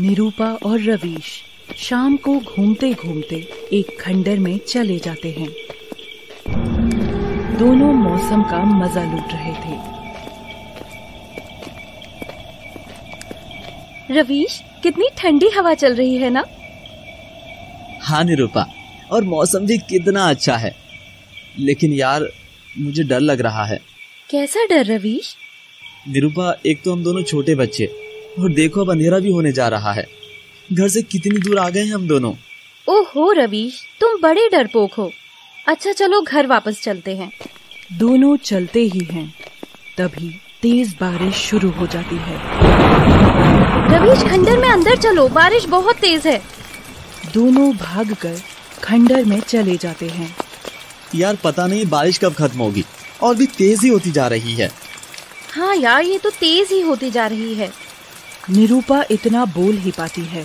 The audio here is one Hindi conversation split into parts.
निरूपा और रवीश शाम को घूमते घूमते एक खंडर में चले जाते हैं दोनों मौसम का मजा लूट रहे थे रवीश कितनी ठंडी हवा चल रही है ना हाँ निरूपा और मौसम भी कितना अच्छा है लेकिन यार मुझे डर लग रहा है कैसा डर रवीश निरूपा एक तो हम दोनों छोटे बच्चे और देखो अब अंधेरा भी होने जा रहा है घर से कितनी दूर आ गए हम दोनों ओहो रवीश तुम बड़े डरपोक हो अच्छा चलो घर वापस चलते हैं दोनों चलते ही हैं तभी तेज बारिश शुरू हो जाती है रवीश खंडर में अंदर चलो बारिश बहुत तेज है दोनों भाग कर खंडर में चले जाते हैं यार पता नहीं बारिश कब खत्म होगी और भी तेज ही होती जा रही है हाँ यार ये तो तेज ही होती जा रही है निरूपा इतना बोल ही पाती है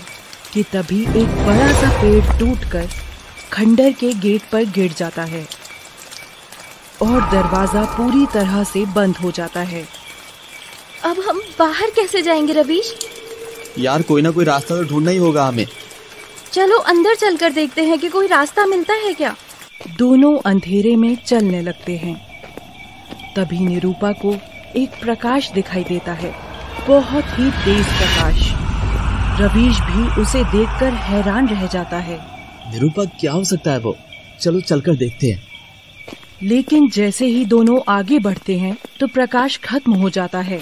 कि तभी एक बड़ा सा पेड़ टूटकर खंडर के गेट पर गिर जाता है और दरवाजा पूरी तरह से बंद हो जाता है अब हम बाहर कैसे जाएंगे रवीश यार कोई ना कोई रास्ता तो ढूंढना ही होगा हमें चलो अंदर चलकर देखते हैं कि कोई रास्ता मिलता है क्या दोनों अंधेरे में चलने लगते हैं तभी निरूपा को एक प्रकाश दिखाई देता है बहुत ही तेज प्रकाश रवीश भी उसे देखकर हैरान रह जाता है निरूपा क्या हो सकता है वो चलो चलकर देखते हैं लेकिन जैसे ही दोनों आगे बढ़ते हैं तो प्रकाश खत्म हो जाता है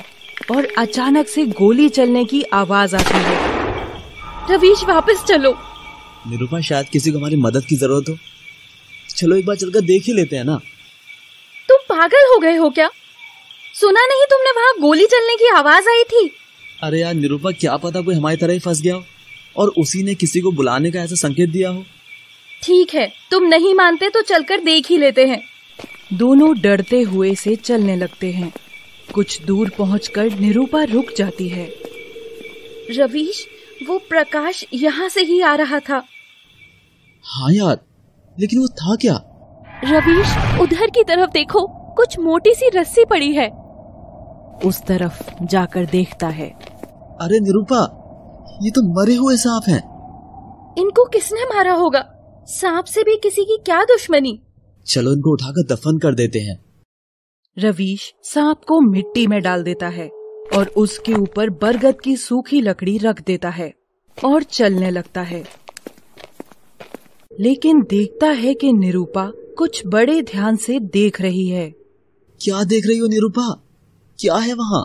और अचानक से गोली चलने की आवाज आती है रवीश वापस चलो निरूपा शायद किसी को हमारी मदद की जरूरत हो चलो एक बार चलकर देख ही लेते हैं ना तुम पागल हो गए हो क्या सुना नहीं तुमने वहाँ गोली चलने की आवाज आई थी अरे यार निरूपा क्या पता कोई हमारी तरह ही फंस गया हो और उसी ने किसी को बुलाने का ऐसा संकेत दिया हो ठीक है तुम नहीं मानते तो चलकर देख ही लेते हैं दोनों डरते हुए से चलने लगते हैं कुछ दूर पहुंचकर निरूपा रुक जाती है रवीश वो प्रकाश यहाँ से ही आ रहा था हाँ यार लेकिन वो था क्या रवीश उधर की तरफ देखो कुछ मोटी सी रस्सी पड़ी है उस तरफ जाकर देखता है अरे निरूपा ये तो मरे हुए सांप हैं। इनको किसने मारा होगा सांप से भी किसी की क्या दुश्मनी चलो इनको उठाकर दफन कर देते हैं रवीश सांप को मिट्टी में डाल देता है और उसके ऊपर बरगद की सूखी लकड़ी रख देता है और चलने लगता है लेकिन देखता है कि निरूपा कुछ बड़े ध्यान से देख रही है क्या देख रही हो निरूपा क्या है वहाँ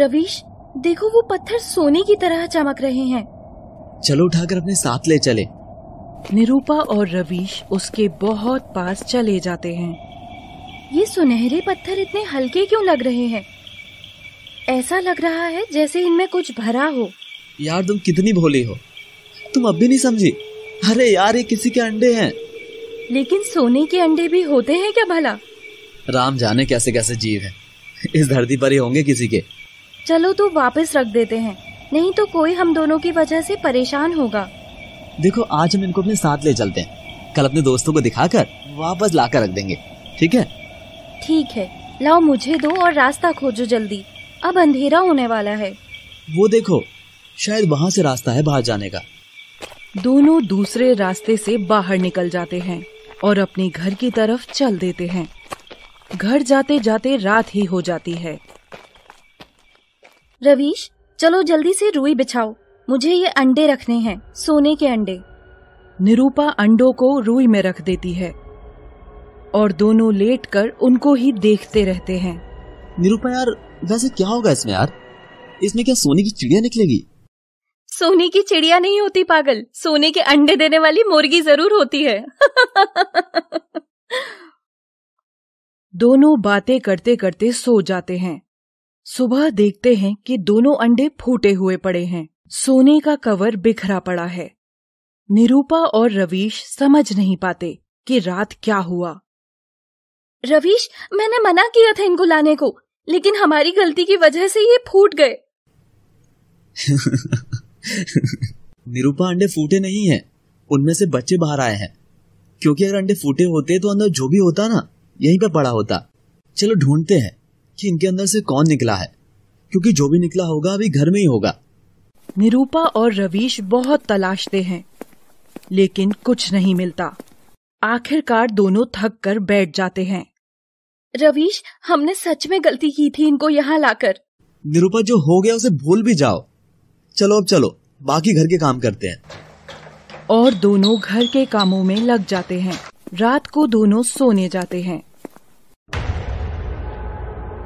रवीश देखो वो पत्थर सोने की तरह चमक रहे हैं चलो उठाकर अपने साथ ले चले निरूपा और रवीश उसके बहुत पास चले जाते हैं ये सुनहरे पत्थर इतने हल्के क्यों लग रहे हैं ऐसा लग रहा है जैसे इनमें कुछ भरा हो यार तुम कितनी भोली हो तुम अब भी नहीं समझी अरे यार ये किसी के अंडे हैं लेकिन सोने के अंडे भी होते हैं क्या भला राम जाने कैसे कैसे जीव है इस धरती पर ही होंगे किसी के चलो तो वापस रख देते हैं नहीं तो कोई हम दोनों की वजह से परेशान होगा देखो आज हम इनको अपने साथ ले चलते हैं कल अपने दोस्तों को दिखाकर वापस ला कर रख देंगे ठीक है ठीक है लाओ मुझे दो और रास्ता खोजो जल्दी अब अंधेरा होने वाला है वो देखो शायद वहाँ से रास्ता है बाहर जाने का दोनों दूसरे रास्ते से बाहर निकल जाते हैं और अपने घर की तरफ चल देते हैं घर जाते जाते रात ही हो जाती है रवीश चलो जल्दी से रुई बिछाओ मुझे ये अंडे रखने हैं सोने के अंडे निरूपा अंडों को रुई में रख देती है और दोनों लेट कर उनको ही देखते रहते हैं निरूपा यार वैसे क्या होगा इसमें यार इसमें क्या सोने की चिड़िया निकलेगी सोने की चिड़िया नहीं होती पागल सोने के अंडे देने वाली मुर्गी जरूर होती है दोनों बातें करते करते सो जाते हैं सुबह देखते हैं कि दोनों अंडे फूटे हुए पड़े हैं सोने का कवर बिखरा पड़ा है निरूपा और रवीश समझ नहीं पाते कि रात क्या हुआ रवीश मैंने मना किया था इनको लाने को लेकिन हमारी गलती की वजह से ये फूट गए निरूपा अंडे फूटे नहीं है उनमें से बच्चे बाहर आए हैं क्योंकि अगर अंडे फूटे होते तो अंदर जो भी होता ना यहीं पर पड़ा होता चलो ढूंढते हैं कि इनके अंदर से कौन निकला है क्योंकि जो भी निकला होगा अभी घर में ही होगा निरूपा और रवीश बहुत तलाशते हैं लेकिन कुछ नहीं मिलता आखिरकार दोनों थक कर बैठ जाते हैं रवीश हमने सच में गलती की थी इनको यहाँ लाकर निरूपा जो हो गया उसे भूल भी जाओ चलो अब चलो बाकी घर के काम करते हैं और दोनों घर के कामों में लग जाते हैं रात को दोनों सोने जाते हैं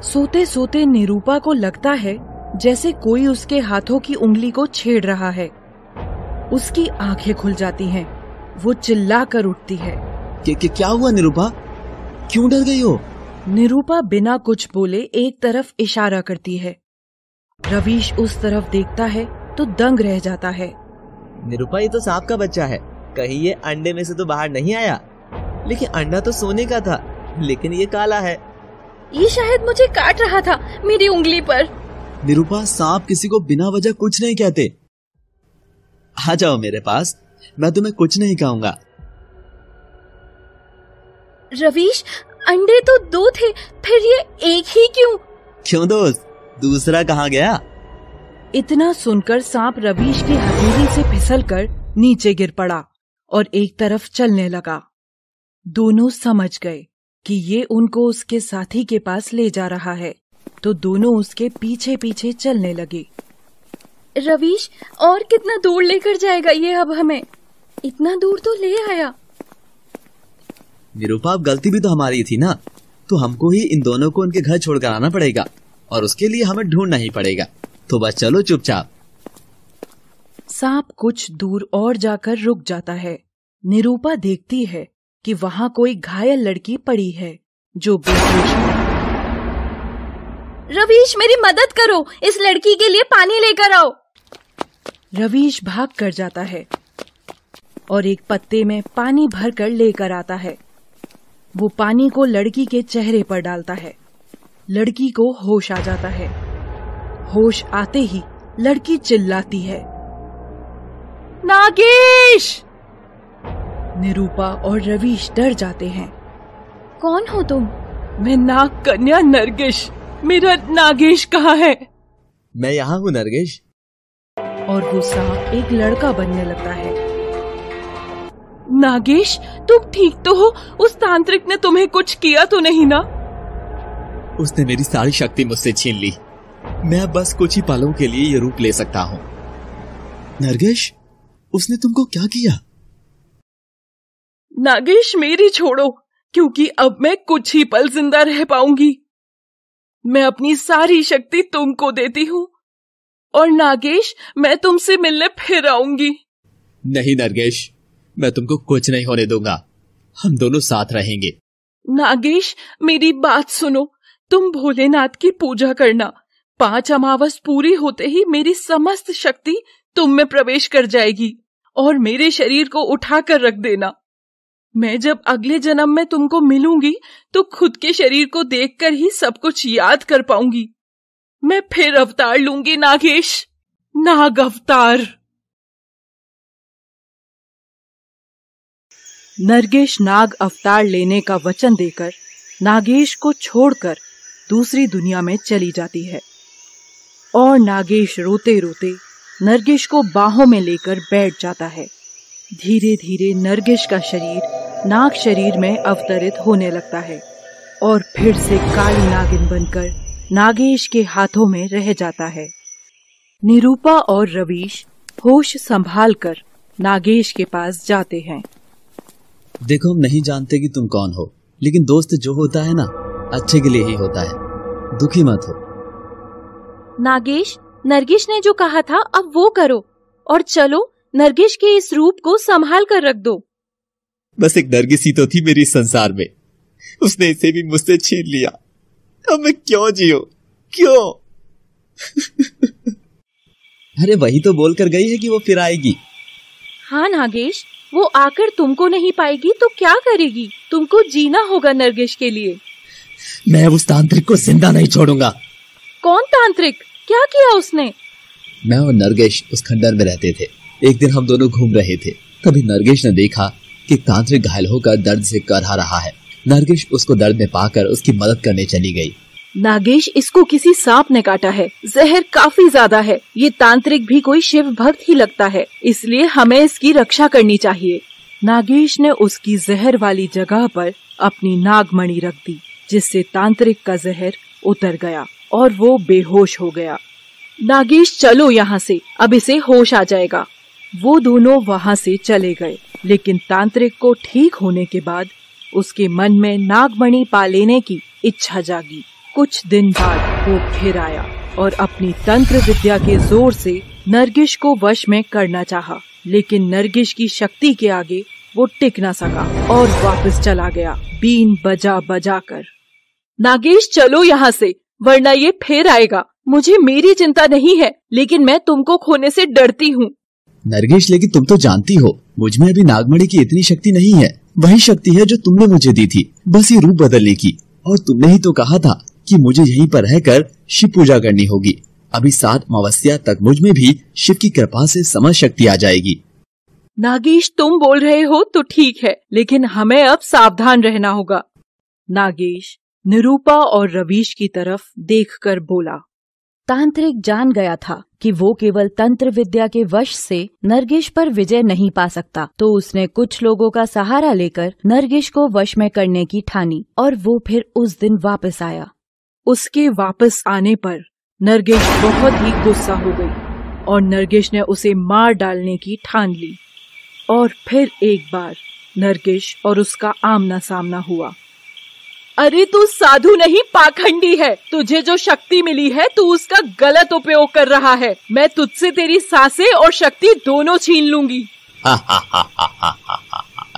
सोते सोते निरूपा को लगता है जैसे कोई उसके हाथों की उंगली को छेड़ रहा है उसकी आंखें खुल जाती हैं। वो चिल्ला कर उठती है कि, कि, क्या हुआ निरूपा क्यों डर गई हो निरूपा बिना कुछ बोले एक तरफ इशारा करती है रवीश उस तरफ देखता है तो दंग रह जाता है निरूपा ये तो सांप का बच्चा है कहीं ये अंडे में से तो बाहर नहीं आया लेकिन अंडा तो सोने का था लेकिन ये काला है ये शायद मुझे काट रहा था मेरी उंगली पर निरूपा सांप किसी को बिना वजह कुछ नहीं कहते आ जाओ मेरे पास मैं तुम्हें कुछ नहीं कहूंगा रवीश अंडे तो दो थे फिर ये एक ही क्यों क्यों दोस्त दूसरा कहाँ गया इतना सुनकर सांप रवीश की हथेली से फिसलकर नीचे गिर पड़ा और एक तरफ चलने लगा दोनों समझ गए कि ये उनको उसके साथी के पास ले जा रहा है तो दोनों उसके पीछे पीछे चलने लगे रवीश और कितना दूर लेकर जाएगा ये अब हमें इतना दूर तो ले आया निरूपा अब गलती भी तो हमारी थी ना तो हमको ही इन दोनों को उनके घर छोड़कर आना पड़ेगा और उसके लिए हमें ढूंढना ही पड़ेगा तो बस चलो चुपचाप सांप कुछ दूर और जाकर रुक जाता है निरूपा देखती है कि वहाँ कोई घायल लड़की पड़ी है जो बेहोश रवीश मेरी मदद करो इस लड़की के लिए पानी लेकर आओ रवीश भाग कर जाता है और एक पत्ते में पानी भर कर लेकर आता है वो पानी को लड़की के चेहरे पर डालता है लड़की को होश आ जाता है होश आते ही लड़की चिल्लाती है नागेश निरूपा और रवीश डर जाते हैं कौन हो तुम मैं नाग कन्या नरगिश मेरा नागेश कहाँ है मैं यहाँ हूँ नरगिश और वो सांप एक लड़का बनने लगता है नागेश तुम ठीक तो हो उस तांत्रिक ने तुम्हें कुछ किया तो नहीं ना उसने मेरी सारी शक्ति मुझसे छीन ली मैं बस कुछ ही पलों के लिए ये रूप ले सकता हूँ नरगेश उसने तुमको क्या किया नागेश मेरी छोड़ो क्योंकि अब मैं कुछ ही पल जिंदा रह पाऊंगी मैं अपनी सारी शक्ति तुमको देती हूँ और नागेश मैं तुमसे मिलने फिर आऊंगी नहीं नरगेश मैं तुमको कुछ नहीं होने दूंगा हम दोनों साथ रहेंगे नागेश मेरी बात सुनो तुम भोलेनाथ की पूजा करना पांच अमावस पूरी होते ही मेरी समस्त शक्ति तुम में प्रवेश कर जाएगी और मेरे शरीर को उठा कर रख देना मैं जब अगले जन्म में तुमको मिलूंगी तो खुद के शरीर को देखकर ही सब कुछ याद कर पाऊंगी मैं फिर अवतार लूंगी नागेश नाग अवतार नरगेश नाग अवतार लेने का वचन देकर नागेश को छोड़कर दूसरी दुनिया में चली जाती है और नागेश रोते रोते नरगेश को बाहों में लेकर बैठ जाता है धीरे धीरे नरगिश का शरीर नाग शरीर में अवतरित होने लगता है और फिर से काली नागिन बनकर नागेश के हाथों में रह जाता है निरूपा और रवीश होश संभाल कर नागेश के पास जाते हैं देखो हम नहीं जानते कि तुम कौन हो लेकिन दोस्त जो होता है ना अच्छे के लिए ही होता है दुखी मत हो नागेश नरगिश ने जो कहा था अब वो करो और चलो नरगिश के इस रूप को संभाल कर रख दो बस एक नरगिस ही तो थी मेरे संसार में उसने इसे भी मुझसे छीन लिया अब मैं क्यों जियो क्यों अरे वही तो बोल कर गई है कि वो फिर आएगी हाँ नागेश वो आकर तुमको नहीं पाएगी तो क्या करेगी तुमको जीना होगा नरगेश के लिए मैं उस तांत्रिक को जिंदा नहीं छोड़ूंगा कौन तांत्रिक क्या किया उसने मैं और नरगेश उस खंडर में रहते थे एक दिन हम दोनों घूम रहे थे तभी नरगेश ने देखा कि तांत्रिक घायल होकर दर्द से करहा रहा है नरगेश उसको दर्द में पाकर उसकी मदद करने चली गई नागेश इसको किसी सांप ने काटा है जहर काफी ज्यादा है ये तांत्रिक भी कोई शिव भक्त ही लगता है इसलिए हमें इसकी रक्षा करनी चाहिए नागेश ने उसकी जहर वाली जगह पर अपनी नागमणि रख दी जिससे तांत्रिक का जहर उतर गया और वो बेहोश हो गया नागेश चलो यहाँ से अब इसे होश आ जाएगा वो दोनों वहां से चले गए लेकिन तांत्रिक को ठीक होने के बाद उसके मन में नागमणि पा लेने की इच्छा जागी कुछ दिन बाद वो फिर आया और अपनी तंत्र विद्या के जोर से नरगिश को वश में करना चाहा, लेकिन नरगिश की शक्ति के आगे वो टिक ना सका और वापस चला गया बीन बजा बजा कर नागेश चलो यहाँ से वरना ये फिर आएगा मुझे मेरी चिंता नहीं है लेकिन मैं तुमको खोने से डरती हूँ नरगेश लेकिन तुम तो जानती हो मुझ में अभी नागमणी की इतनी शक्ति नहीं है वही शक्ति है जो तुमने मुझे दी थी बस ये रूप बदलने की और तुमने ही तो कहा था कि मुझे यहीं पर रहकर शिव पूजा करनी होगी अभी सात अमावस्या तक मुझ में भी शिव की कृपा से समझ शक्ति आ जाएगी नागेश तुम बोल रहे हो तो ठीक है लेकिन हमें अब सावधान रहना होगा नागेश निरूपा और रवीश की तरफ देखकर बोला तांत्रिक जान गया था कि वो केवल तंत्र विद्या के वश से नरगिश पर विजय नहीं पा सकता तो उसने कुछ लोगों का सहारा लेकर नरगिश को वश में करने की ठानी और वो फिर उस दिन वापस आया उसके वापस आने पर नरगिश बहुत ही गुस्सा हो गई और नरगिश ने उसे मार डालने की ठान ली और फिर एक बार नरगिश और उसका आमना सामना हुआ अरे तू साधु नहीं पाखंडी है तुझे जो शक्ति मिली है तू उसका गलत उपयोग कर रहा है मैं तुझसे तेरी सासे और शक्ति दोनों छीन लूंगी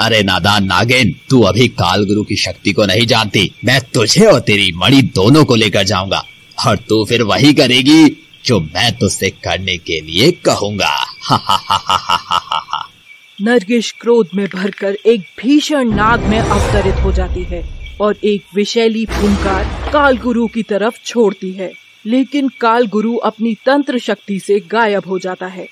अरे नादान नागेन तू अभी काल गुरु की शक्ति को नहीं जानती मैं तुझे और तेरी मणि दोनों को लेकर जाऊंगा और तू फिर वही करेगी जो मैं तुझसे करने के लिए कहूंगा नरगिश क्रोध में भरकर एक भीषण नाग में अवतरित हो जाती है और एक विशैली फुंकार गुरु की तरफ छोड़ती है लेकिन काल गुरु अपनी तंत्र शक्ति से गायब हो जाता है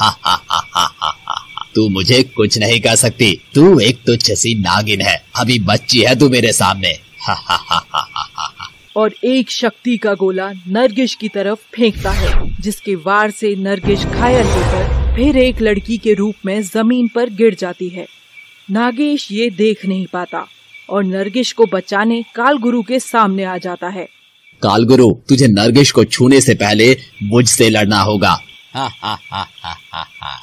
हा हा हा हा हा तू मुझे कुछ नहीं कर सकती तू एक तुच्छ सी नागिन है अभी बच्ची है तू मेरे सामने हा हा हा हा और एक शक्ति का गोला नरगिश की तरफ फेंकता है जिसके वार से नरगिश घायल होकर फिर एक लड़की के रूप में जमीन पर गिर जाती है नागेश ये देख नहीं पाता और नरगिश को बचाने कालगुरु के सामने आ जाता है कालगुरु तुझे नरगिश को छूने से पहले मुझसे लड़ना होगा हा हा हा हा हा हा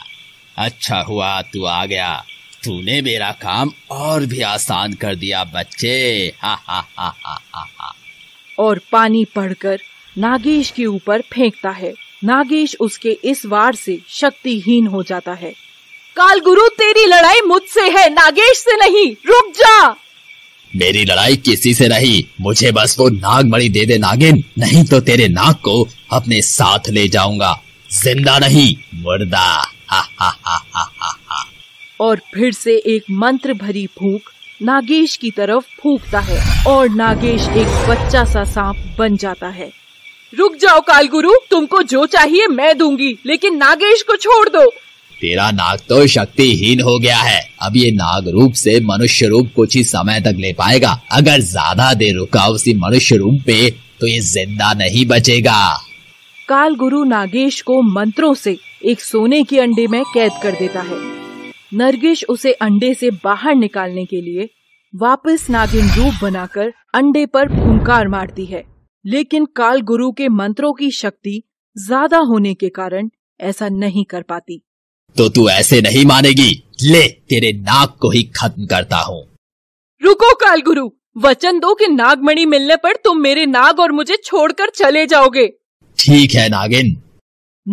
अच्छा हुआ तू आ गया तूने मेरा काम और भी आसान कर दिया बच्चे हा हा हा हा हा, हा। और पानी पढ़कर नागेश के ऊपर फेंकता है नागेश उसके इस वार से शक्तिहीन हो जाता है कालगुरु तेरी लड़ाई मुझसे है नागेश से नहीं रुक जा मेरी लड़ाई किसी से नहीं मुझे बस वो नागमणि दे दे नागिन नहीं तो तेरे नाग को अपने साथ ले जाऊंगा जिंदा नहीं मुर्दा हा हा हा हा हा और फिर से एक मंत्र भरी फूक नागेश की तरफ फूकता है और नागेश एक बच्चा सा सांप बन जाता है रुक जाओ कालगुरु तुमको जो चाहिए मैं दूंगी लेकिन नागेश को छोड़ दो तेरा नाग तो शक्तिहीन हो गया है अब ये नाग रूप से मनुष्य रूप कुछ ही समय तक ले पाएगा अगर ज्यादा देर रुका उसी मनुष्य रूप पे तो ये जिंदा नहीं बचेगा काल गुरु नागेश को मंत्रों से एक सोने के अंडे में कैद कर देता है नरगेश उसे अंडे से बाहर निकालने के लिए वापस नागिन रूप बनाकर अंडे पर फुंकार मारती है लेकिन काल गुरु के मंत्रों की शक्ति ज्यादा होने के कारण ऐसा नहीं कर पाती तो तू ऐसे नहीं मानेगी ले तेरे नाक को ही खत्म करता हूँ रुको काल गुरु वचन दो कि नागमणि मिलने पर तुम मेरे नाग और मुझे छोड़कर चले जाओगे ठीक है नागिन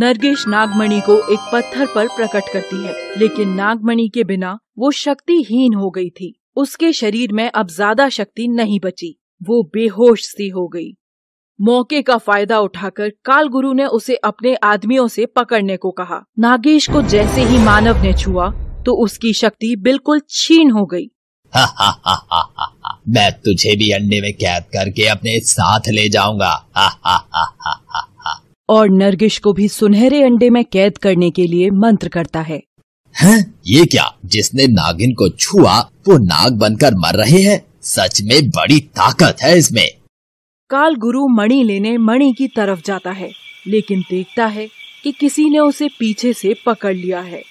नरगिश नागमणि को एक पत्थर पर प्रकट करती है लेकिन नागमणि के बिना वो शक्तिहीन हो गई थी उसके शरीर में अब ज्यादा शक्ति नहीं बची वो बेहोश सी हो गई मौके का फायदा उठाकर कालगुरु ने उसे अपने आदमियों से पकड़ने को कहा नागेश को जैसे ही मानव ने छुआ तो उसकी शक्ति बिल्कुल छीन हो गई हा हा हा हा मैं तुझे भी अंडे में कैद करके अपने साथ ले जाऊंगा और नरगिश को भी सुनहरे अंडे में कैद करने के लिए मंत्र करता है हैं ये क्या जिसने नागिन को छुआ वो नाग बनकर मर रहे हैं सच में बड़ी ताकत है इसमें काल गुरु मणि लेने मणि की तरफ जाता है लेकिन देखता है कि किसी ने उसे पीछे से पकड़ लिया है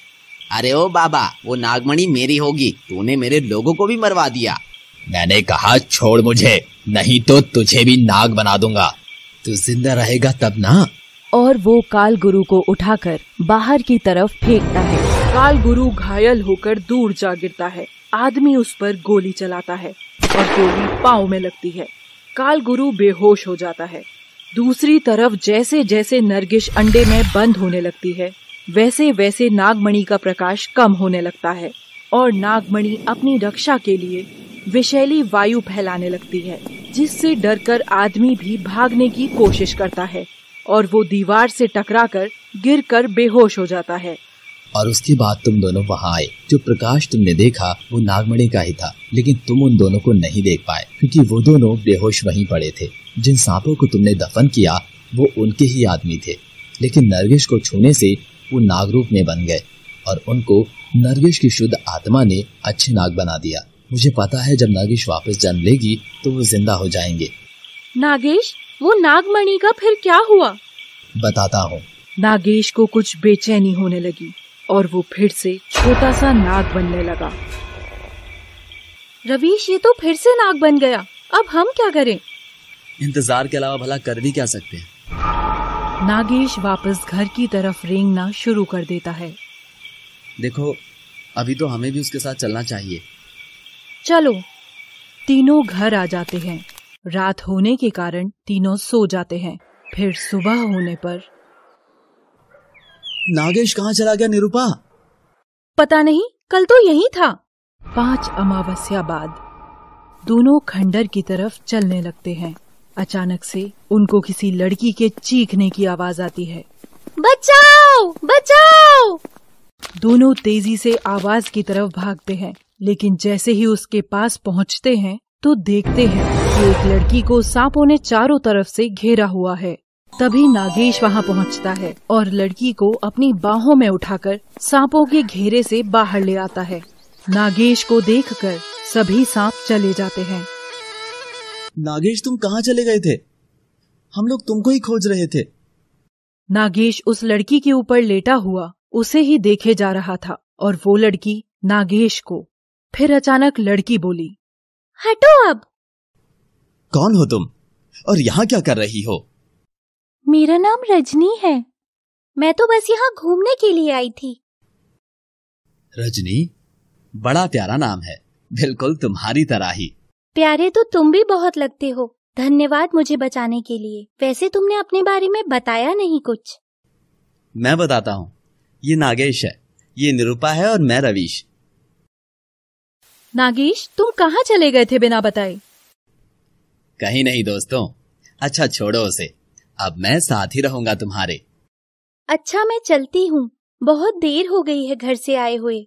अरे ओ बाबा वो नागमणि मेरी होगी तूने मेरे लोगों को भी मरवा दिया मैंने कहा छोड़ मुझे नहीं तो तुझे भी नाग बना दूंगा तू जिंदा रहेगा तब ना और वो काल गुरु को उठाकर बाहर की तरफ फेंकता है काल गुरु घायल होकर दूर जा गिरता है आदमी उस पर गोली चलाता है और गोली पाँव में लगती है काल गुरु बेहोश हो जाता है दूसरी तरफ जैसे जैसे नरगिश अंडे में बंद होने लगती है वैसे वैसे नागमणि का प्रकाश कम होने लगता है और नागमणि अपनी रक्षा के लिए विषैली वायु फैलाने लगती है जिससे डरकर आदमी भी भागने की कोशिश करता है और वो दीवार से टकराकर गिरकर बेहोश हो जाता है और उसके बाद तुम दोनों वहाँ आए जो प्रकाश तुमने देखा वो नागमणि का ही था लेकिन तुम उन दोनों को नहीं देख पाए क्योंकि वो दोनों बेहोश वहीं पड़े थे जिन सांपों को तुमने दफन किया वो उनके ही आदमी थे लेकिन नरगिश को छूने से वो नाग रूप में बन गए और उनको नरगिश की शुद्ध आत्मा ने अच्छे नाग बना दिया मुझे पता है जब नागेश वापस जन्म लेगी तो वो जिंदा हो जाएंगे नागेश वो नागमणि का फिर क्या हुआ बताता हूँ नागेश को कुछ बेचैनी होने लगी और वो फिर से छोटा सा नाग बनने लगा रवीश ये तो फिर से नाग बन गया अब हम क्या करें इंतजार के अलावा भला कर भी क्या सकते हैं नागेश वापस घर की तरफ रेंगना शुरू कर देता है देखो अभी तो हमें भी उसके साथ चलना चाहिए चलो तीनों घर आ जाते हैं रात होने के कारण तीनों सो जाते हैं फिर सुबह होने पर नागेश कहाँ चला गया निरूपा पता नहीं कल तो यही था पांच अमावस्या बाद दोनों खंडर की तरफ चलने लगते हैं अचानक से उनको किसी लड़की के चीखने की आवाज आती है बचाओ बचाओ दोनों तेजी से आवाज की तरफ भागते हैं लेकिन जैसे ही उसके पास पहुंचते हैं तो देखते हैं कि एक लड़की को सांपों ने चारों तरफ से घेरा हुआ है तभी नागेश वहाँ पहुँचता है और लड़की को अपनी बाहों में उठाकर सांपों के घेरे से बाहर ले आता है नागेश को देखकर सभी सांप चले जाते हैं नागेश तुम कहाँ चले गए थे हम लोग तुमको ही खोज रहे थे नागेश उस लड़की के ऊपर लेटा हुआ उसे ही देखे जा रहा था और वो लड़की नागेश को फिर अचानक लड़की बोली हटो अब कौन हो तुम और यहाँ क्या कर रही हो मेरा नाम रजनी है मैं तो बस यहाँ घूमने के लिए आई थी रजनी बड़ा प्यारा नाम है बिल्कुल तुम्हारी तरह ही प्यारे तो तुम भी बहुत लगते हो धन्यवाद मुझे बचाने के लिए वैसे तुमने अपने बारे में बताया नहीं कुछ मैं बताता हूँ ये नागेश है ये निरूपा है और मैं रवीश नागेश तुम कहाँ चले गए थे बिना बताए कहीं नहीं दोस्तों अच्छा छोड़ो उसे अब मैं साथ ही रहूंगा तुम्हारे अच्छा मैं चलती हूँ बहुत देर हो गई है घर से आए हुए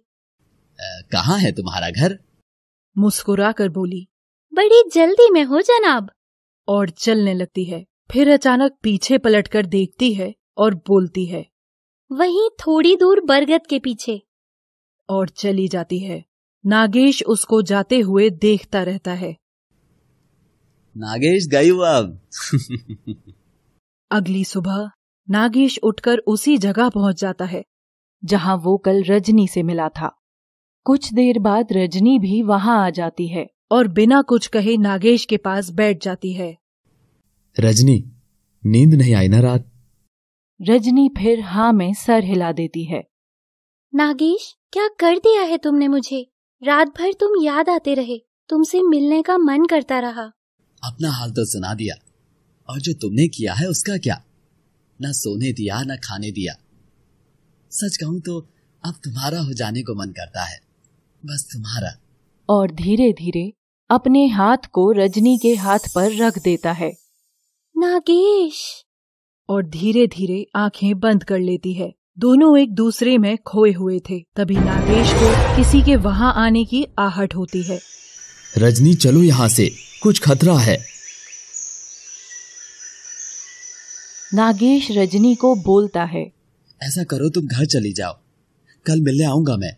कहाँ है तुम्हारा घर मुस्कुरा कर बोली बड़ी जल्दी में हो जनाब और चलने लगती है फिर अचानक पीछे पलटकर देखती है और बोलती है वहीं थोड़ी दूर बरगद के पीछे और चली जाती है नागेश उसको जाते हुए देखता रहता है नागेश गई अब अगली सुबह नागेश उठकर उसी जगह पहुंच जाता है जहां वो कल रजनी से मिला था कुछ देर बाद रजनी भी वहां आ जाती है और बिना कुछ कहे नागेश के पास बैठ जाती है रजनी नींद नहीं आई ना रात रजनी फिर हाँ में सर हिला देती है नागेश क्या कर दिया है तुमने मुझे रात भर तुम याद आते रहे तुमसे मिलने का मन करता रहा अपना हाल तो सुना दिया और जो तुमने किया है उसका क्या ना सोने दिया ना खाने दिया सच कहूं तो अब तुम्हारा हो जाने को मन करता है बस तुम्हारा और धीरे धीरे अपने हाथ को रजनी के हाथ पर रख देता है नागेश और धीरे धीरे आंखें बंद कर लेती है दोनों एक दूसरे में खोए हुए थे तभी नागेश को किसी के वहाँ आने की आहट होती है रजनी चलो यहाँ से कुछ खतरा है नागेश रजनी को बोलता है ऐसा करो तुम घर चली जाओ कल मिलने आऊंगा मैं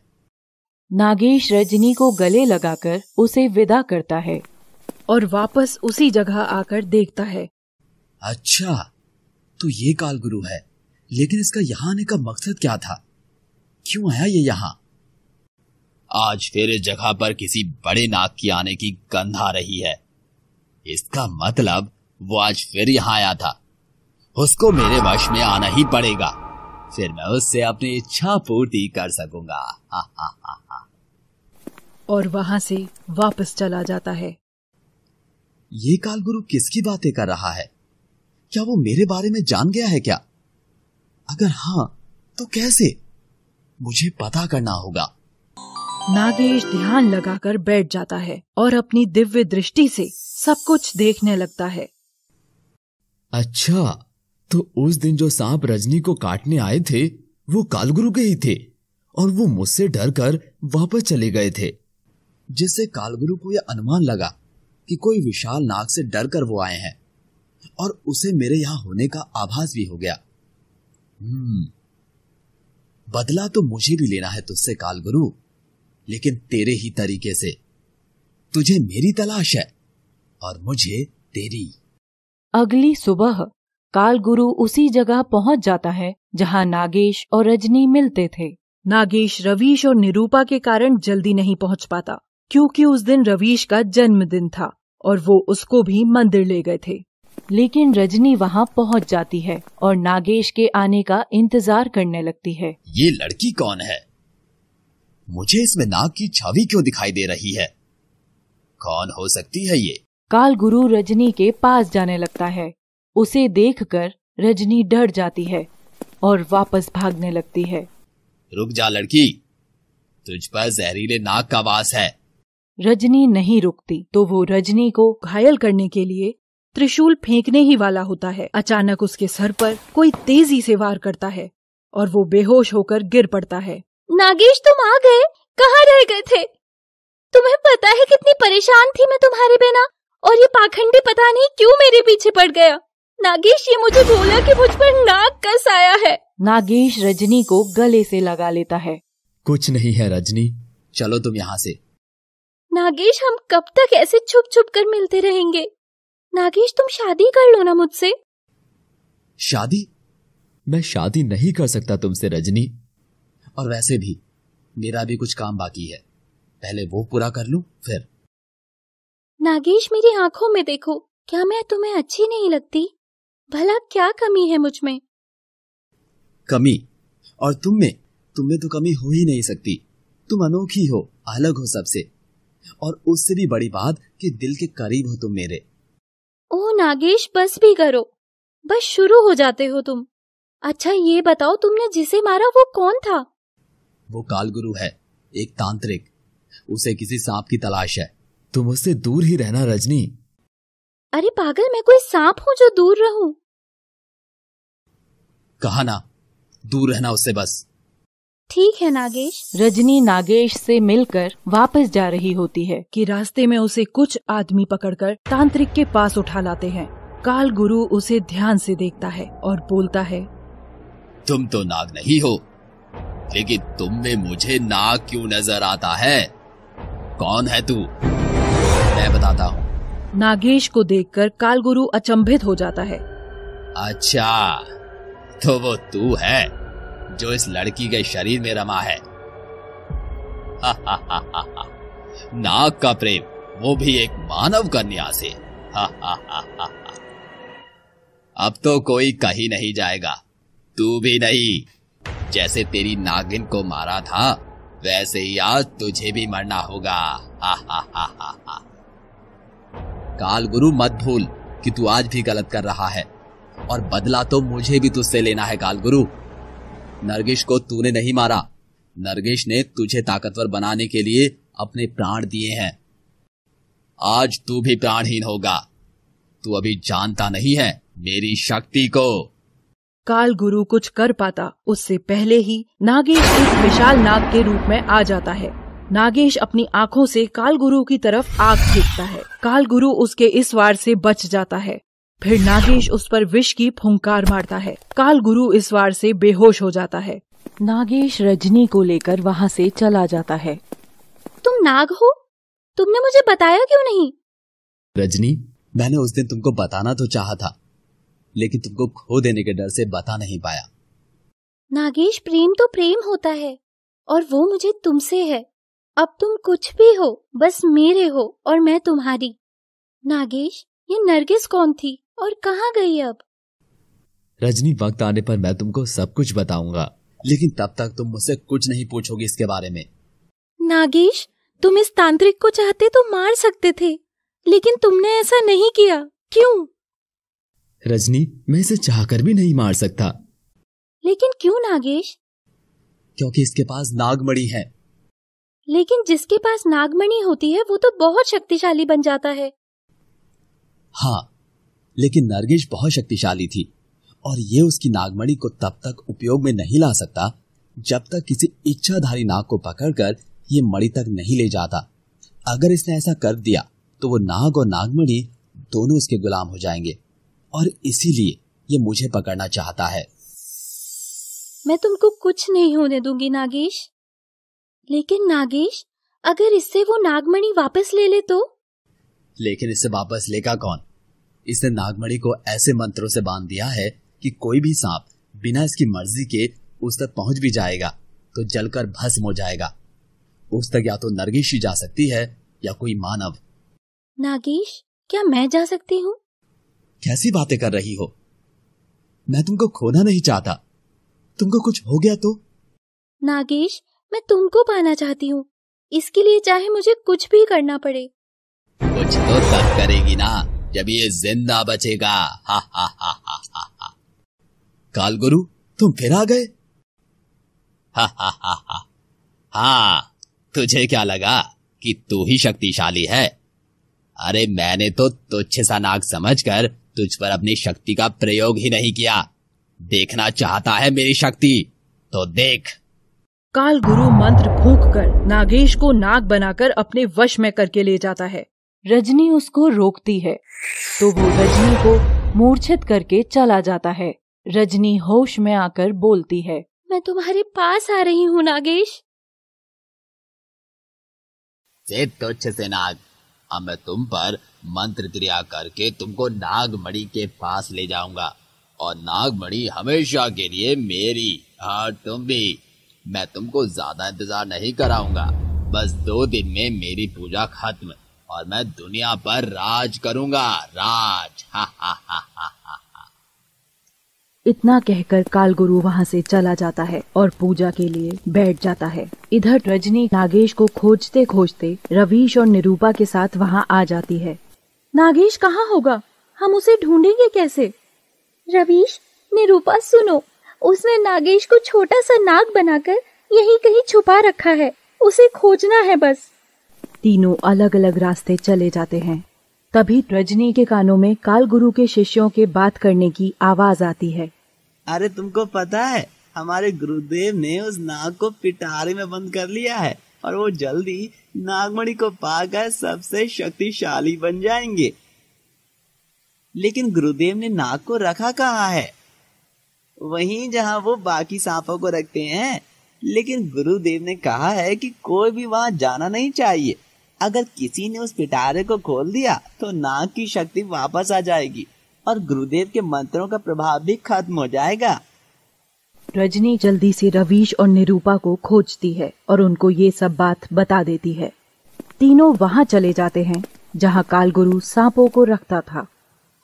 नागेश रजनी को गले लगाकर उसे विदा करता है और वापस उसी जगह आकर देखता है अच्छा तो ये काल गुरु है लेकिन इसका यहाँ आने का मकसद क्या था क्यों आया ये यहाँ आज फिर इस जगह पर किसी बड़े नाग की आने की गंध आ रही है इसका मतलब वो आज फिर यहाँ आया था उसको मेरे वश में आना ही पड़ेगा फिर मैं उससे अपनी इच्छा पूर्ति कर सकूंगा हा, हा, हा, हा। और वहां से वापस चला जाता है ये कालगुरु किसकी बातें कर रहा है क्या वो मेरे बारे में जान गया है क्या अगर हाँ तो कैसे मुझे पता करना होगा नागेश ध्यान लगाकर बैठ जाता है और अपनी दिव्य दृष्टि से सब कुछ देखने लगता है अच्छा तो उस दिन जो सांप रजनी को काटने आए थे वो कालगुरु के ही थे और वो मुझसे डर कर वापस चले गए थे जिससे कालगुरु को यह अनुमान लगा कि कोई विशाल नाग से डर कर वो आए हैं और उसे मेरे यहां होने का आभास भी हो गया हम्म बदला तो मुझे भी लेना है तुझसे कालगुरु लेकिन तेरे ही तरीके से तुझे मेरी तलाश है और मुझे तेरी अगली सुबह काल गुरु उसी जगह पहुंच जाता है जहां नागेश और रजनी मिलते थे नागेश रवीश और निरूपा के कारण जल्दी नहीं पहुंच पाता क्योंकि उस दिन रवीश का जन्मदिन था और वो उसको भी मंदिर ले गए थे लेकिन रजनी वहाँ पहुँच जाती है और नागेश के आने का इंतजार करने लगती है ये लड़की कौन है मुझे इसमें नाग की छवि क्यों दिखाई दे रही है कौन हो सकती है ये काल गुरु रजनी के पास जाने लगता है उसे देखकर रजनी डर जाती है और वापस भागने लगती है रुक जा लड़की तुझ पर जहरीले नाक का वास है रजनी नहीं रुकती तो वो रजनी को घायल करने के लिए त्रिशूल फेंकने ही वाला होता है अचानक उसके सर पर कोई तेजी से वार करता है और वो बेहोश होकर गिर पड़ता है नागेश तुम आ गए कहाँ रह गए थे तुम्हें पता है कितनी परेशान थी मैं तुम्हारे बिना और ये पाखंडी पता नहीं क्यों मेरे पीछे पड़ गया नागेश ये मुझे बोला कि मुझ पर नाग कस आया है नागेश रजनी को गले से लगा लेता है कुछ नहीं है रजनी चलो तुम यहाँ से नागेश हम कब तक ऐसे छुप छुप कर मिलते रहेंगे नागेश तुम शादी कर लो ना मुझसे शादी मैं शादी नहीं कर सकता तुमसे रजनी और वैसे भी मेरा भी कुछ काम बाकी है पहले वो पूरा कर लूं फिर नागेश मेरी आंखों में देखो क्या मैं तुम्हें अच्छी नहीं लगती भला क्या कमी है मुझ में कमी और तुम में तुम में तो कमी हो ही नहीं सकती तुम अनोखी हो अलग हो सबसे और उससे भी बड़ी बात कि दिल के करीब हो तुम मेरे ओ नागेश बस भी करो बस शुरू हो जाते हो तुम अच्छा ये बताओ तुमने जिसे मारा वो कौन था वो कालगुरु है एक तांत्रिक उसे किसी सांप की तलाश है तुम उससे दूर ही रहना रजनी अरे पागल मैं कोई सांप हूं जो दूर रहूं कहा ना दूर रहना उससे बस ठीक है नागेश रजनी नागेश से मिलकर वापस जा रही होती है कि रास्ते में उसे कुछ आदमी पकड़कर तांत्रिक के पास उठा लाते हैं काल गुरु उसे ध्यान से देखता है और बोलता है तुम तो नाग नहीं हो लेकिन तुम में मुझे नाग क्यों नजर आता है कौन है तू मैं बताता हूँ नागेश को देखकर कालगुरु अचंभित हो जाता है अच्छा तो वो तू है जो इस लड़की के शरीर में रमा है नाग का प्रेम वो भी एक मानव कन्या से अब तो कोई कहीं नहीं जाएगा तू भी नहीं जैसे तेरी नागिन को मारा था वैसे ही आज तुझे भी मरना होगा हा हा हा हा हा काल गुरु मत भूल कि तू आज भी गलत कर रहा है और बदला तो मुझे भी तुझसे लेना है काल गुरु नरगिश को तूने नहीं मारा नरगिश ने तुझे ताकतवर बनाने के लिए अपने प्राण दिए हैं आज तू भी प्राणहीन होगा तू अभी जानता नहीं है मेरी शक्ति को काल गुरु कुछ कर पाता उससे पहले ही नागेश एक विशाल नाग के रूप में आ जाता है नागेश अपनी आंखों से कालगुरु की तरफ आग फेंकता है कालगुरु उसके इस वार से बच जाता है फिर नागेश उस पर विष की फुंकार मारता है कालगुरु इस वार से बेहोश हो जाता है नागेश रजनी को लेकर वहाँ से चला जाता है तुम नाग हो तुमने मुझे बताया क्यों नहीं रजनी मैंने उस दिन तुमको बताना तो चाहा था लेकिन तुमको खो देने के डर से बता नहीं पाया नागेश प्रेम तो प्रेम होता है और वो मुझे तुमसे है अब तुम कुछ भी हो बस मेरे हो और मैं तुम्हारी नागेश ये नरगिस कौन थी और कहाँ गई अब रजनी वक्त आने पर मैं तुमको सब कुछ बताऊंगा लेकिन तब तक तुम मुझसे कुछ नहीं पूछोगे इसके बारे में नागेश तुम इस तांत्रिक को चाहते तो मार सकते थे लेकिन तुमने ऐसा नहीं किया क्यों रजनी मैं इसे चाहकर भी नहीं मार सकता लेकिन क्यों नागेश क्योंकि इसके पास नागमणि है लेकिन जिसके पास नागमणि होती है वो तो बहुत शक्तिशाली बन जाता है हाँ लेकिन नरगिश बहुत शक्तिशाली थी और ये उसकी नागमणि को तब तक उपयोग में नहीं ला सकता जब तक किसी इच्छाधारी नाग को पकड़कर ये मणि तक नहीं ले जाता अगर इसने ऐसा कर दिया तो वो नाग और नागमणि दोनों उसके गुलाम हो जाएंगे और इसीलिए ये मुझे पकड़ना चाहता है मैं तुमको कुछ नहीं होने दूंगी नागेश लेकिन नागेश अगर इससे वो नागमणि वापस ले ले तो लेकिन इसे वापस लेगा कौन इसने नागमणि को ऐसे मंत्रों से बांध दिया है कि कोई भी सांप बिना इसकी मर्जी के उस तक पहुंच भी जाएगा तो जलकर भस्म हो जाएगा उस तक या तो नरगिश ही जा सकती है या कोई मानव नागेश क्या मैं जा सकती हूँ कैसी बातें कर रही हो मैं तुमको खोना नहीं चाहता तुमको कुछ हो गया तो नागेश मैं तुमको पाना चाहती हूँ इसके लिए चाहे मुझे कुछ भी करना पड़े कुछ तो तब करेगी ना जब ये जिंदा बचेगा हा हा हा हा हा, हा। काल गुरु तुम फिर आ गए हा हा हा हा हा तुझे क्या लगा कि तू ही शक्तिशाली है अरे मैंने तो तुच्छ सा नाग समझकर तुझ पर अपनी शक्ति का प्रयोग ही नहीं किया देखना चाहता है मेरी शक्ति तो देख काल गुरु मंत्र फूक कर नागेश को नाग बनाकर अपने वश में करके ले जाता है रजनी उसको रोकती है तो वो रजनी को मूर्छित करके चला जाता है रजनी होश में आकर बोलती है मैं तुम्हारे पास आ रही हूँ नागेश से नाग अब मैं तुम पर मंत्र क्रिया करके तुमको नागमणि के पास ले जाऊंगा और नागमणि हमेशा के लिए मेरी और तुम भी मैं तुमको ज्यादा इंतजार नहीं कराऊंगा बस दो दिन में मेरी पूजा खत्म और मैं दुनिया पर राज करूंगा राज हा हा हा हा हा इतना कहकर काल गुरु वहाँ से चला जाता है और पूजा के लिए बैठ जाता है इधर रजनी नागेश को खोजते खोजते रवीश और निरूपा के साथ वहाँ आ जाती है नागेश कहाँ होगा हम उसे ढूंढेंगे कैसे रवीश निरूपा सुनो उसने नागेश को छोटा सा नाग बनाकर यहीं कहीं छुपा रखा है उसे खोजना है बस तीनों अलग अलग रास्ते चले जाते हैं तभी रजनी के कानों में काल गुरु के शिष्यों के बात करने की आवाज आती है अरे तुमको पता है हमारे गुरुदेव ने उस नाग को पिटारे में बंद कर लिया है और वो जल्दी नागमणि को पाकर सबसे शक्तिशाली बन जाएंगे लेकिन गुरुदेव ने नाग को रखा कहाँ है वहीं जहां वो बाकी सांपों को रखते हैं लेकिन गुरुदेव ने कहा है कि कोई भी वहां जाना नहीं चाहिए अगर किसी ने उस पिटारे को खोल दिया तो नाग की शक्ति वापस आ जाएगी और गुरुदेव के मंत्रों का प्रभाव भी खत्म हो जाएगा रजनी जल्दी से रवीश और निरूपा को खोजती है और उनको ये सब बात बता देती है तीनों वहाँ चले जाते हैं जहाँ कालगुरु सांपों को रखता था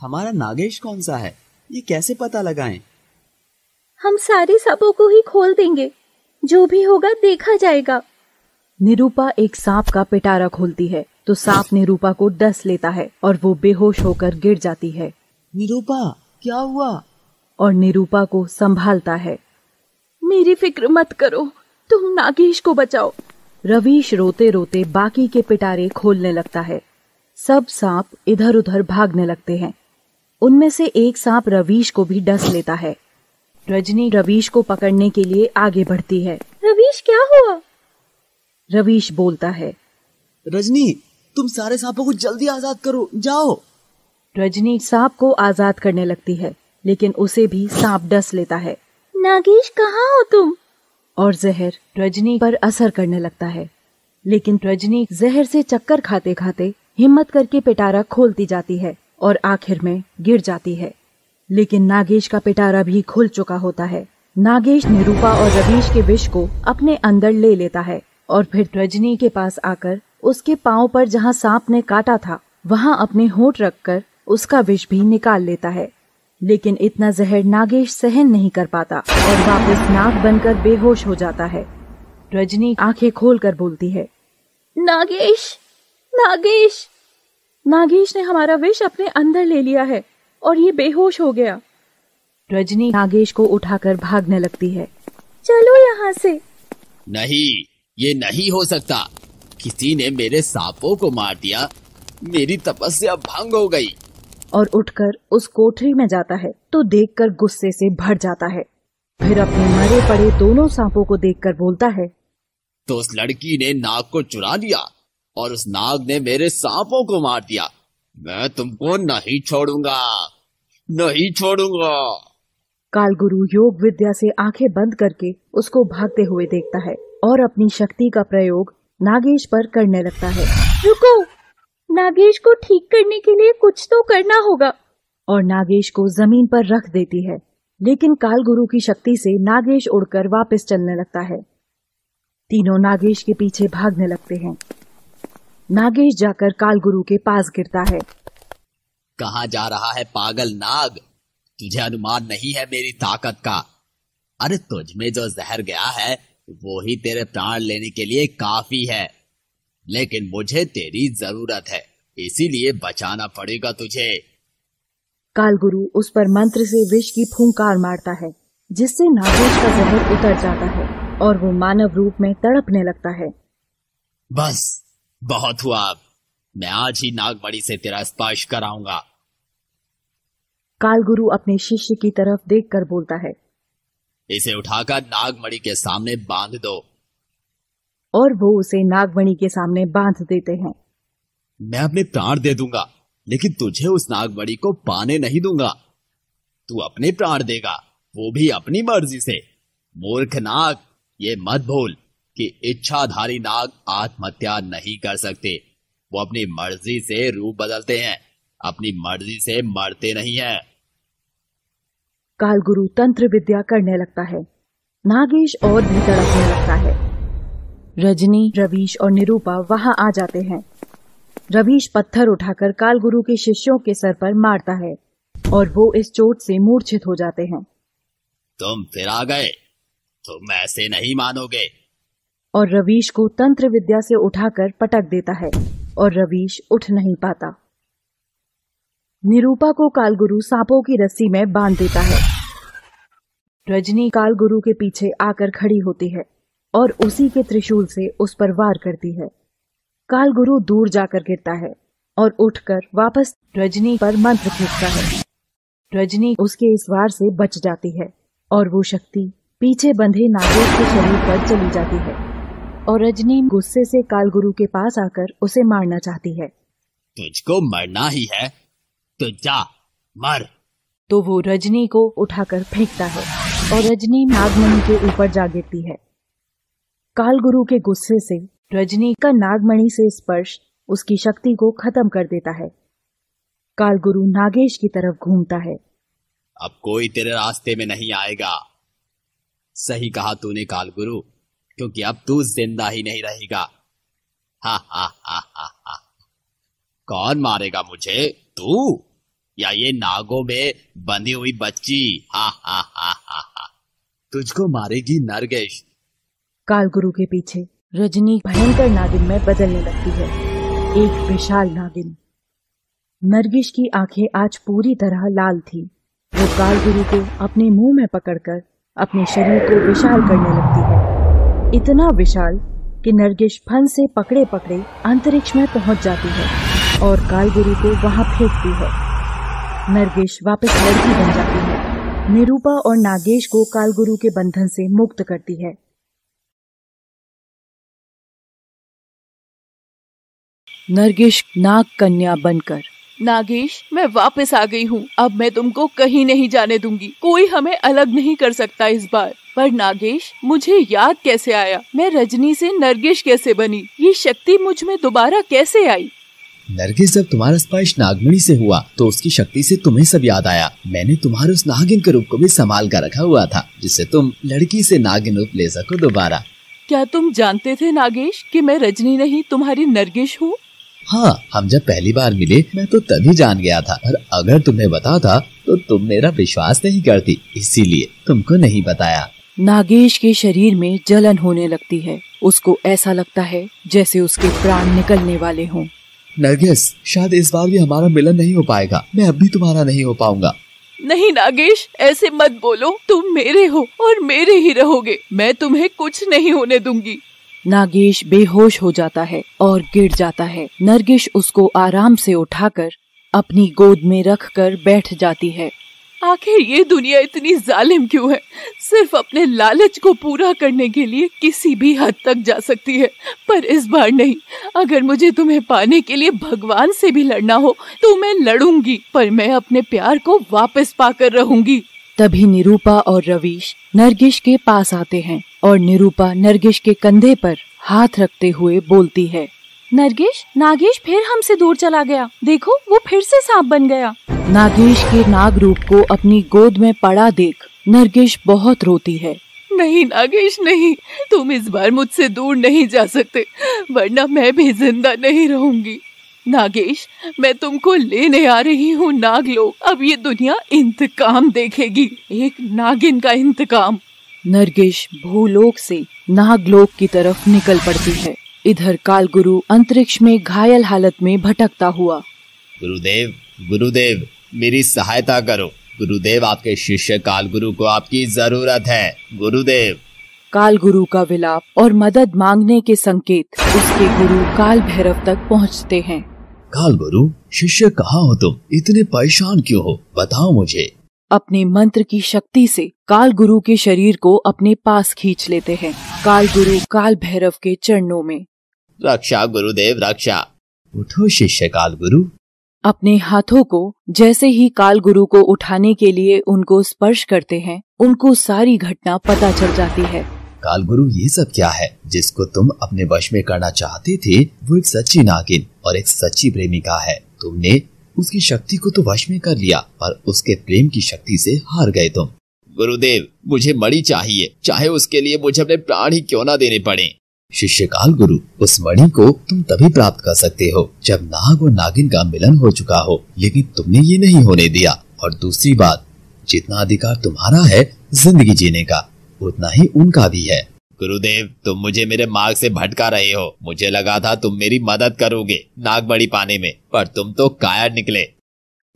हमारा नागेश कौन सा है ये कैसे पता लगाएं? हम सारे सांपों को ही खोल देंगे जो भी होगा देखा जाएगा निरूपा एक सांप का पिटारा खोलती है तो सांप निरूपा को डस लेता है और वो बेहोश होकर गिर जाती है निरूपा क्या हुआ और निरूपा को संभालता है मेरी फिक्र मत करो तुम नागेश को बचाओ रवीश रोते रोते बाकी के पिटारे खोलने लगता है सब सांप इधर उधर भागने लगते हैं उनमें से एक सांप रवीश को भी डस लेता है रजनी रवीश को पकड़ने के लिए आगे बढ़ती है रवीश क्या हुआ रवीश बोलता है रजनी तुम सारे सांपों को जल्दी आजाद करो जाओ रजनी सांप को आजाद करने लगती है लेकिन उसे भी सांप डस लेता है नागेश कहाँ हो तुम और जहर रजनी पर असर करने लगता है लेकिन रजनी जहर से चक्कर खाते खाते हिम्मत करके पिटारा खोलती जाती है और आखिर में गिर जाती है लेकिन नागेश का पिटारा भी खुल चुका होता है नागेश निरूपा और रवीश के विष को अपने अंदर ले लेता है और फिर रजनी के पास आकर उसके पाँव पर जहाँ सांप ने काटा था वहाँ अपने होठ रखकर उसका विष भी निकाल लेता है लेकिन इतना जहर नागेश सहन नहीं कर पाता और वापस नाग बनकर बेहोश हो जाता है रजनी आंखें खोलकर बोलती है नागेश नागेश नागेश ने हमारा विष अपने अंदर ले लिया है और ये बेहोश हो गया रजनी नागेश को उठाकर भागने लगती है चलो यहाँ से नहीं ये नहीं हो सकता किसी ने मेरे सांपों को मार दिया मेरी तपस्या भंग हो गई और उठकर उस कोठरी में जाता है तो देखकर गुस्से से भर जाता है फिर अपने मरे पड़े दोनों सांपों को देखकर बोलता है तो उस लड़की ने नाग को चुरा लिया और उस नाग ने मेरे सांपों को मार दिया मैं तुमको नहीं छोड़ूंगा नहीं छोड़ूंगा कालगुरु योग विद्या से आंखें बंद करके उसको भागते हुए देखता है और अपनी शक्ति का प्रयोग नागेश पर करने लगता है रुको नागेश को ठीक करने के लिए कुछ तो करना होगा और नागेश को जमीन पर रख देती है लेकिन कालगुरु की शक्ति से नागेश उड़कर वापस चलने लगता है तीनों नागेश के पीछे भागने लगते हैं नागेश जाकर कालगुरु के पास गिरता है कहा जा रहा है पागल नाग तुझे अनुमान नहीं है मेरी ताकत का अरे तुझ में जो जहर गया है वो ही तेरे प्राण लेने के लिए काफी है लेकिन मुझे तेरी जरूरत है इसीलिए बचाना पड़ेगा तुझे कालगुरु उस पर मंत्र से विष की फूंकार मारता है जिससे नागेश का जहर उतर जाता है और वो मानव रूप में तड़पने लगता है बस बहुत हुआ मैं आज ही नागमणी से तेरा स्पर्श कराऊंगा कालगुरु अपने शिष्य की तरफ देखकर बोलता है इसे उठाकर नागमणी के सामने बांध दो और वो उसे नागमणी के सामने बांध देते हैं मैं अपने प्राण दे दूंगा लेकिन तुझे उस नागमणी को पाने नहीं दूंगा तू अपने प्राण देगा वो भी अपनी मर्जी से मूर्ख नाग ये मत भूल कि इच्छाधारी नाग आत्महत्या नहीं कर सकते वो अपनी मर्जी से रूप बदलते हैं अपनी मर्जी से मरते नहीं है कालगुरु तंत्र विद्या करने लगता है नागेश और भी तड़पने लगता है रजनी रवीश और निरूपा वहाँ आ जाते हैं रवीश पत्थर उठाकर कालगुरु के शिष्यों के सर पर मारता है और वो इस चोट से मूर्छित हो जाते हैं तुम फिर आ गए तुम ऐसे नहीं मानोगे और रवीश को तंत्र विद्या से उठाकर पटक देता है और रवीश उठ नहीं पाता निरूपा को कालगुरु सांपों की रस्सी में बांध देता है रजनी कालगुरु के पीछे आकर खड़ी होती है और उसी के त्रिशूल से उस पर वार करती है कालगुरु दूर जाकर गिरता है और उठकर वापस रजनी पर मंत्र फेंकता है रजनी उसके इस वार से बच जाती है और वो शक्ति पीछे बंधे नागेश के शरीर पर चली जाती है और रजनी गुस्से से कालगुरु के पास आकर उसे मारना चाहती है तुझको मरना ही है तो जा मर तो वो रजनी को उठाकर फेंकता है और रजनी नागमणि के ऊपर जा गिरती है कालगुरु के गुस्से से रजनी का नागमणि से स्पर्श उसकी शक्ति को खत्म कर देता है कालगुरु नागेश की तरफ घूमता है अब कोई तेरे रास्ते में नहीं आएगा सही कहा तूने कालगुरु क्योंकि अब तू जिंदा ही नहीं रहेगा हा हा हा हा हा कौन मारेगा मुझे तू या ये नागों में बंधी हुई बच्ची हा हा हा हा हा तुझको मारेगी नरगेश कालगुरु के पीछे रजनी भयंकर नागिन में बदलने लगती है एक विशाल नागिन नरगेश की आंखें आज पूरी तरह लाल थी वो कालगुरु को अपने मुंह में पकड़कर अपने शरीर को विशाल करने लगती इतना विशाल कि नरगिश फन से पकड़े पकड़े अंतरिक्ष में पहुंच जाती है और कालगिरी को वहां फेंकती है नरगिश वापस लड़की बन जाती है निरूपा और नागेश को कालगुरु के बंधन से मुक्त करती है नरगिश नाग कन्या बनकर नागेश मैं वापस आ गई हूँ अब मैं तुमको कहीं नहीं जाने दूंगी कोई हमें अलग नहीं कर सकता इस बार पर नागेश मुझे याद कैसे आया मैं रजनी से नरगेश कैसे बनी ये शक्ति मुझ में दोबारा कैसे आई नरगिस जब तुम्हारा स्पर्श नागमणी से हुआ तो उसकी शक्ति से तुम्हें सब याद आया मैंने तुम्हारे उस नागिन के रूप को भी संभाल कर रखा हुआ था जिससे तुम लड़की से नागिन रूप ले सको दोबारा क्या तुम जानते थे नागेश कि मैं रजनी नहीं तुम्हारी नरगिश हूँ हाँ हम जब पहली बार मिले मैं तो तभी जान गया था और अगर तुमने बताता तो तुम मेरा विश्वास नहीं करती इसीलिए तुमको नहीं बताया नागेश के शरीर में जलन होने लगती है उसको ऐसा लगता है जैसे उसके प्राण निकलने वाले हों नरगिस शायद इस बार भी हमारा मिलन नहीं हो पाएगा मैं अब भी तुम्हारा नहीं हो पाऊंगा नहीं नागेश ऐसे मत बोलो तुम मेरे हो और मेरे ही रहोगे मैं तुम्हें कुछ नहीं होने दूंगी नागेश बेहोश हो जाता है और गिर जाता है नरगिश उसको आराम से उठाकर अपनी गोद में रख कर बैठ जाती है आखिर ये दुनिया इतनी जालिम क्यों है सिर्फ अपने लालच को पूरा करने के लिए किसी भी हद तक जा सकती है पर इस बार नहीं अगर मुझे तुम्हें पाने के लिए भगवान से भी लड़ना हो तो मैं लड़ूंगी पर मैं अपने प्यार को वापस पाकर रहूंगी तभी निरूपा और रवीश नरगिश के पास आते हैं और निरूपा नरगिश के कंधे पर हाथ रखते हुए बोलती है नरगिश नागेश फिर हमसे दूर चला गया देखो वो फिर से सांप बन गया नागेश के नाग रूप को अपनी गोद में पड़ा देख नरगिश बहुत रोती है नहीं नागेश नहीं तुम इस बार मुझसे दूर नहीं जा सकते वरना मैं भी जिंदा नहीं रहूंगी नागेश मैं तुमको लेने आ रही हूँ नागलोक अब ये दुनिया इंतकाम देखेगी एक नागिन का इंतकाम नरगेश भूलोक से नागलोक की तरफ निकल पड़ती है इधर कालगुरु अंतरिक्ष में घायल हालत में भटकता हुआ गुरुदेव गुरुदेव मेरी सहायता करो गुरुदेव आपके शिष्य कालगुरु को आपकी जरूरत है गुरुदेव कालगुरु का विलाप और मदद मांगने के संकेत उसके गुरु काल भैरव तक पहुंचते हैं काल गुरु शिष्य कहा हो तुम इतने परेशान क्यों हो बताओ मुझे अपने मंत्र की शक्ति से काल गुरु के शरीर को अपने पास खींच लेते हैं काल गुरु काल भैरव के चरणों में रक्षा गुरुदेव रक्षा उठो शिष्य काल गुरु अपने हाथों को जैसे ही काल गुरु को उठाने के लिए उनको स्पर्श करते हैं उनको सारी घटना पता चल जाती है काल गुरु ये सब क्या है जिसको तुम अपने वश में करना चाहते थे वो एक सच्ची नागिन और एक सच्ची प्रेमिका है तुमने उसकी शक्ति को तो वश में कर लिया पर उसके प्रेम की शक्ति से हार गए तुम गुरुदेव मुझे मणि चाहिए चाहे उसके लिए मुझे अपने प्राण ही क्यों ना देने पड़े शिष्य काल गुरु उस मणि को तुम तभी प्राप्त कर सकते हो जब नाग और नागिन का मिलन हो चुका हो लेकिन तुमने ये नहीं होने दिया और दूसरी बात जितना अधिकार तुम्हारा है जिंदगी जीने का उतना ही उनका भी है गुरुदेव तुम मुझे मेरे मार्ग से भटका रहे हो मुझे लगा था तुम मेरी मदद करोगे नागबड़ी पाने में पर तुम तो कायर निकले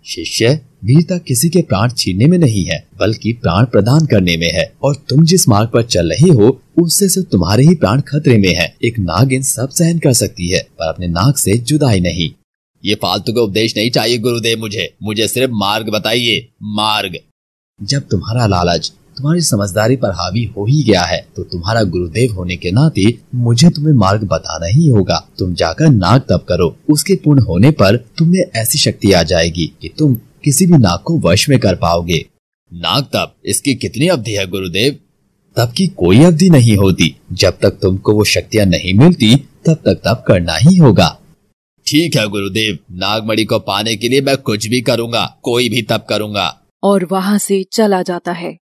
शिष्य वीरता किसी के प्राण छीनने में नहीं है बल्कि प्राण प्रदान करने में है और तुम जिस मार्ग पर चल रहे हो उससे सिर्फ तुम्हारे ही प्राण खतरे में है एक नाग इन सब सहन कर सकती है पर अपने नाक से जुदाई नहीं ये फालतू का उपदेश नहीं चाहिए गुरुदेव मुझे मुझे सिर्फ मार्ग बताइए मार्ग जब तुम्हारा लालच तुम्हारी समझदारी पर हावी हो ही गया है तो तुम्हारा गुरुदेव होने के नाते मुझे तुम्हें मार्ग बताना ही होगा तुम जाकर नाग तप करो उसके पूर्ण होने पर तुम्हें ऐसी शक्ति आ जाएगी कि तुम किसी भी नाग को वश में कर पाओगे नाग तप इसकी कितनी अवधि है गुरुदेव तप की कोई अवधि नहीं होती जब तक तुमको वो शक्तियाँ नहीं मिलती तब तक तप करना ही होगा ठीक है गुरुदेव नागमणी को पाने के लिए मैं कुछ भी करूँगा कोई भी तप करूँगा और वहाँ से चला जाता है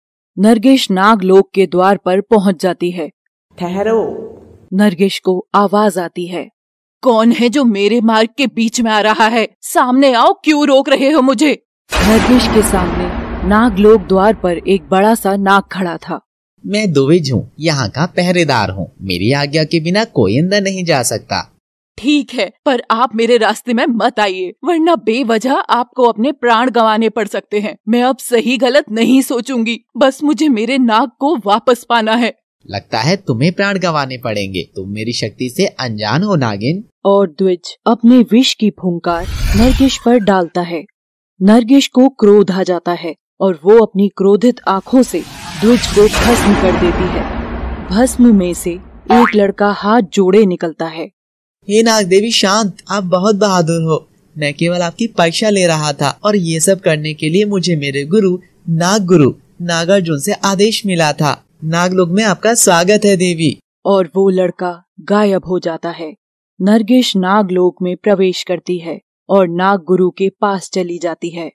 नरगेश नागलोक के द्वार पर पहुंच जाती है ठहरो नरगेश को आवाज आती है कौन है जो मेरे मार्ग के बीच में आ रहा है सामने आओ क्यों रोक रहे हो मुझे नरगेश के सामने नागलोक द्वार पर एक बड़ा सा नाग खड़ा था मैं दुविज हूँ यहाँ का पहरेदार हूँ मेरी आज्ञा के बिना कोई अंदर नहीं जा सकता ठीक है पर आप मेरे रास्ते में मत आइए वरना बेवजह आपको अपने प्राण गंवाने पड़ सकते हैं मैं अब सही गलत नहीं सोचूंगी बस मुझे मेरे नाक को वापस पाना है लगता है तुम्हें प्राण गंवाने पड़ेंगे तुम मेरी शक्ति से अनजान हो नागिन और द्विज अपने विष की फूंकार नरगिश पर डालता है नरगिश को क्रोध आ जाता है और वो अपनी क्रोधित आँखों से द्विज को भस्म कर देती है भस्म में से एक लड़का हाथ जोड़े निकलता है हे नाग देवी शांत आप बहुत बहादुर हो मैं केवल आपकी परीक्षा ले रहा था और ये सब करने के लिए मुझे मेरे गुरु नाग गुरु नागार्जुन से आदेश मिला था नागलोक में आपका स्वागत है देवी और वो लड़का गायब हो जाता है नरगिश नागलोक में प्रवेश करती है और नाग गुरु के पास चली जाती है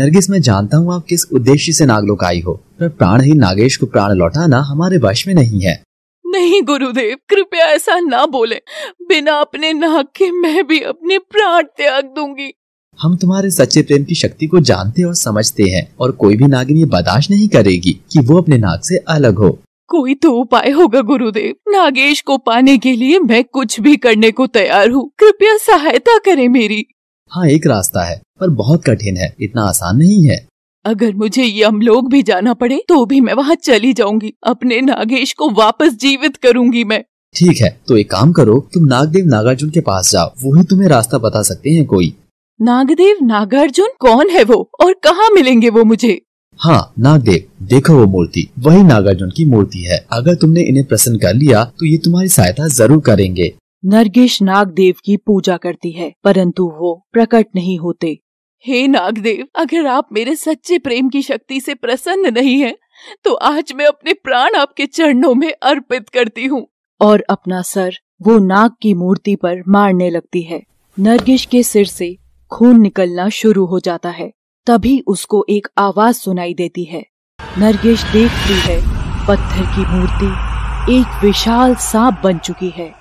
नरगिस मैं जानता हूँ आप किस उद्देश्य से नागलोक आई हो पर ही नागेश को प्राण लौटाना हमारे वश में नहीं है नहीं गुरुदेव कृपया ऐसा ना बोले बिना अपने नाक के मैं भी अपने प्राण त्याग दूंगी हम तुम्हारे सच्चे प्रेम की शक्ति को जानते और समझते हैं और कोई भी नागिन ये बर्दाश्त नहीं करेगी कि वो अपने नाक से अलग हो कोई तो उपाय होगा गुरुदेव नागेश को पाने के लिए मैं कुछ भी करने को तैयार हूँ कृपया सहायता करें मेरी हाँ एक रास्ता है पर बहुत कठिन है इतना आसान नहीं है अगर मुझे यमलोक भी जाना पड़े तो भी मैं वहाँ चली जाऊंगी अपने नागेश को वापस जीवित करूंगी मैं ठीक है तो एक काम करो तुम नागदेव नागार्जुन के पास जाओ वो ही तुम्हें रास्ता बता सकते हैं कोई नागदेव नागार्जुन कौन है वो और कहाँ मिलेंगे वो मुझे हाँ नागदेव देखो वो मूर्ति वही नागार्जुन की मूर्ति है अगर तुमने इन्हें प्रसन्न कर लिया तो ये तुम्हारी सहायता जरूर करेंगे नरगेश नागदेव की पूजा करती है परंतु वो प्रकट नहीं होते हे नागदेव अगर आप मेरे सच्चे प्रेम की शक्ति से प्रसन्न नहीं हैं, तो आज मैं अपने प्राण आपके चरणों में अर्पित करती हूँ और अपना सर वो नाग की मूर्ति पर मारने लगती है नरगिश के सिर से खून निकलना शुरू हो जाता है तभी उसको एक आवाज सुनाई देती है नरगिश देखती है पत्थर की मूर्ति एक विशाल सांप बन चुकी है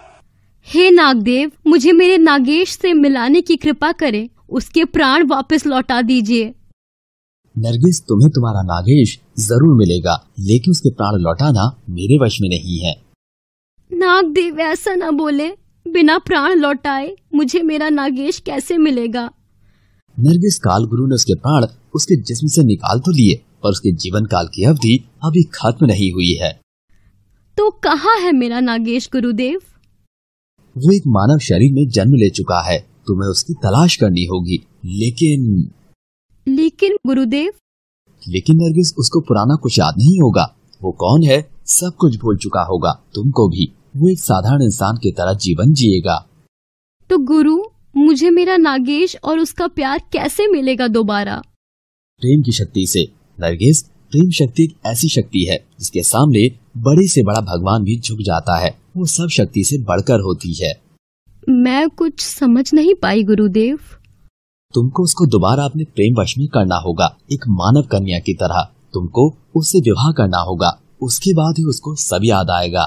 हे नागदेव मुझे मेरे नागेश से मिलाने की कृपा करें उसके प्राण वापस लौटा दीजिए नरगिस तुम्हें तुम्हारा नागेश जरूर मिलेगा लेकिन उसके प्राण लौटाना मेरे वश में नहीं है नागदेव ऐसा ना बोले बिना प्राण लौटाए मुझे मेरा नागेश कैसे मिलेगा नरगिस काल गुरु ने उसके प्राण उसके जिस्म से निकाल तो लिए पर उसके जीवन काल की अवधि अभी खत्म नहीं हुई है तो कहाँ है मेरा नागेश गुरुदेव वो एक मानव शरीर में जन्म ले चुका है तुम्हें उसकी तलाश करनी होगी लेकिन लेकिन गुरुदेव लेकिन नरगिस उसको पुराना कुछ याद नहीं होगा वो कौन है सब कुछ भूल चुका होगा तुमको भी वो एक साधारण इंसान की तरह जीवन जिएगा तो गुरु मुझे मेरा नागेश और उसका प्यार कैसे मिलेगा दोबारा प्रेम की शक्ति से नरगिस प्रेम शक्ति एक ऐसी शक्ति है जिसके सामने बड़े से बड़ा भगवान भी झुक जाता है वो सब शक्ति से बढ़कर होती है मैं कुछ समझ नहीं पाई गुरुदेव तुमको उसको दोबारा अपने प्रेम वश में करना होगा एक मानव कन्या की तरह तुमको उससे विवाह करना होगा उसके बाद ही उसको सब याद आएगा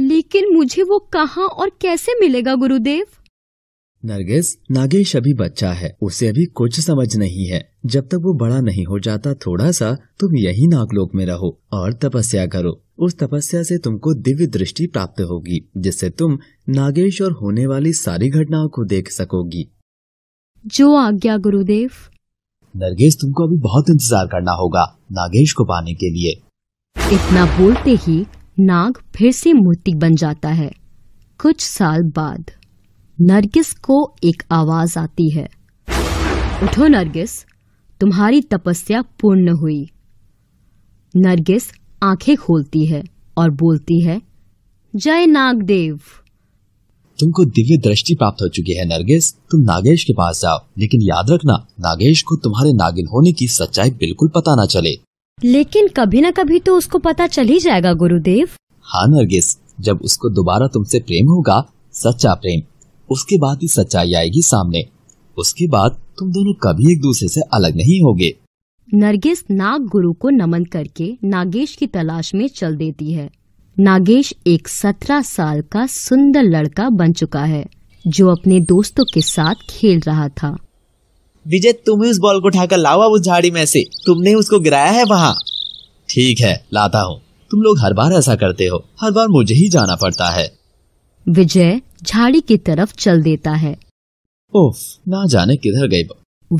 लेकिन मुझे वो कहाँ और कैसे मिलेगा गुरुदेव नरगिस नागेश अभी बच्चा है उसे अभी कुछ समझ नहीं है जब तक वो बड़ा नहीं हो जाता थोड़ा सा तुम यही नागलोक में रहो और तपस्या करो उस तपस्या से तुमको दिव्य दृष्टि प्राप्त होगी जिससे तुम नागेश और होने वाली सारी घटनाओं को देख सकोगी जो आज्ञा गुरुदेव नरगेश तुमको अभी बहुत इंतजार करना होगा नागेश को पाने के लिए इतना बोलते ही नाग फिर से मूर्ति बन जाता है कुछ साल बाद नरगिस को एक आवाज आती है उठो नरगिस तुम्हारी तपस्या पूर्ण हुई नरगिस आंखें खोलती है और बोलती है जय नागदेव तुमको दिव्य दृष्टि प्राप्त हो चुकी है नरगिस तुम नागेश के पास जाओ लेकिन याद रखना नागेश को तुम्हारे नागिन होने की सच्चाई बिल्कुल पता न चले लेकिन कभी न कभी तो उसको पता चल ही जाएगा गुरुदेव हाँ नरगिस जब उसको दोबारा तुमसे प्रेम होगा सच्चा प्रेम उसके बाद ही सच्चाई आएगी सामने उसके बाद तुम दोनों कभी एक दूसरे से अलग नहीं होगे नरगिस नाग गुरु को नमन करके नागेश की तलाश में चल देती है नागेश एक सत्रह साल का सुंदर लड़का बन चुका है जो अपने दोस्तों के साथ खेल रहा था विजय तुम ही उस बॉल को उठाकर लाओ उस झाड़ी में से तुमने उसको गिराया है वहाँ ठीक है लाता हूँ तुम लोग हर बार ऐसा करते हो हर बार मुझे ही जाना पड़ता है विजय झाड़ी की तरफ चल देता है ओफ ना जाने किधर गई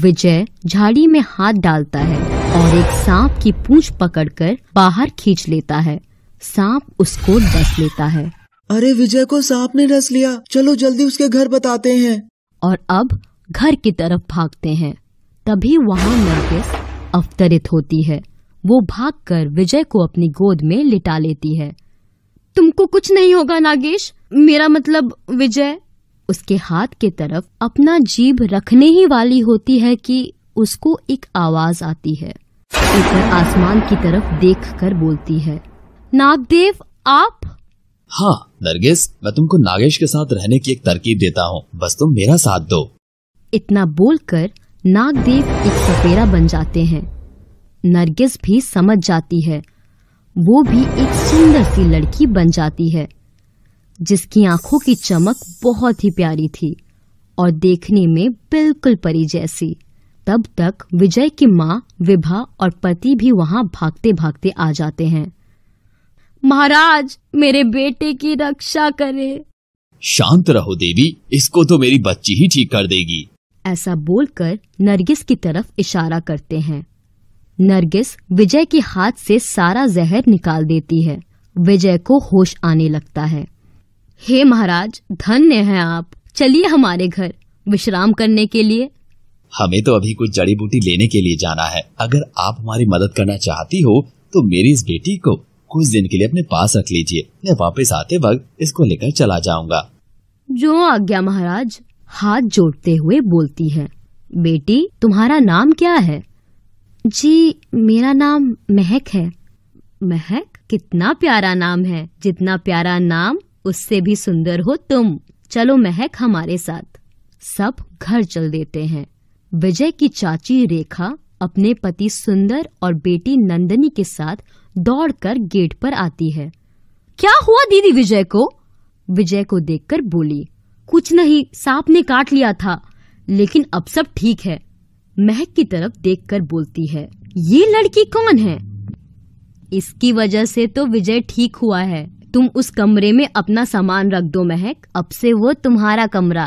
विजय झाड़ी में हाथ डालता है और एक सांप की पूंछ पकड़कर बाहर खींच लेता है सांप उसको डस लेता है अरे विजय को सांप ने डस लिया चलो जल्दी उसके घर बताते हैं और अब घर की तरफ भागते हैं तभी वहाँ नरगिस अवतरित होती है वो भागकर विजय को अपनी गोद में लिटा लेती है तुमको कुछ नहीं होगा नागेश मेरा मतलब विजय उसके हाथ के तरफ अपना जीभ रखने ही वाली होती है कि उसको एक आवाज आती है ऊपर आसमान की तरफ देखकर बोलती है नागदेव आप हाँ नरगिस मैं तुमको नागेश के साथ रहने की एक तरकीब देता हूँ बस तुम मेरा साथ दो इतना बोलकर नागदेव एक सपेरा बन जाते हैं नरगिस भी समझ जाती है वो भी एक सुंदर सी लड़की बन जाती है जिसकी आंखों की चमक बहुत ही प्यारी थी और देखने में बिल्कुल परी जैसी तब तक विजय की माँ विभा और पति भी वहां भागते भागते आ जाते हैं महाराज मेरे बेटे की रक्षा करें शांत रहो देवी इसको तो मेरी बच्ची ही ठीक कर देगी ऐसा बोलकर नरगिस की तरफ इशारा करते हैं नरगिस विजय के हाथ से सारा जहर निकाल देती है विजय को होश आने लगता है हे महाराज धन्य है आप चलिए हमारे घर विश्राम करने के लिए हमें तो अभी कुछ जड़ी बूटी लेने के लिए जाना है अगर आप हमारी मदद करना चाहती हो तो मेरी इस बेटी को कुछ दिन के लिए अपने पास रख लीजिए मैं वापस आते वक्त इसको लेकर चला जाऊंगा जो आज्ञा महाराज हाथ जोड़ते हुए बोलती है बेटी तुम्हारा नाम क्या है जी मेरा नाम महक है महक कितना प्यारा नाम है जितना प्यारा नाम उससे भी सुंदर हो तुम चलो महक हमारे साथ सब घर चल देते हैं विजय की चाची रेखा अपने पति सुंदर और बेटी नंदनी के साथ दौड़कर गेट पर आती है क्या हुआ दीदी विजय को विजय को देखकर बोली कुछ नहीं सांप ने काट लिया था लेकिन अब सब ठीक है महक की तरफ देखकर बोलती है ये लड़की कौन है इसकी वजह से तो विजय ठीक हुआ है तुम उस कमरे में अपना सामान रख दो महक अब से वो तुम्हारा कमरा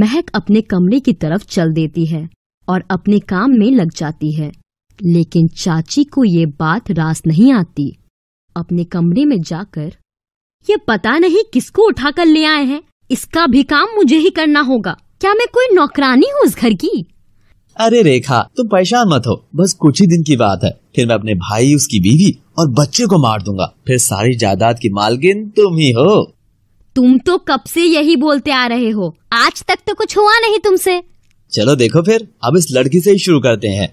महक अपने कमरे की तरफ चल देती है और अपने काम में लग जाती है लेकिन चाची को ये बात रास नहीं आती अपने कमरे में जाकर ये पता नहीं किसको उठाकर ले आए हैं इसका भी काम मुझे ही करना होगा क्या मैं कोई नौकरानी हूँ उस घर की अरे रेखा तुम परेशान मत हो बस कुछ ही दिन की बात है फिर मैं अपने भाई उसकी बीवी और बच्चे को मार दूंगा फिर सारी जायदाद की मालकिन तुम ही हो तुम तो कब से यही बोलते आ रहे हो आज तक तो कुछ हुआ नहीं तुमसे चलो देखो फिर अब इस लड़की से ही शुरू करते हैं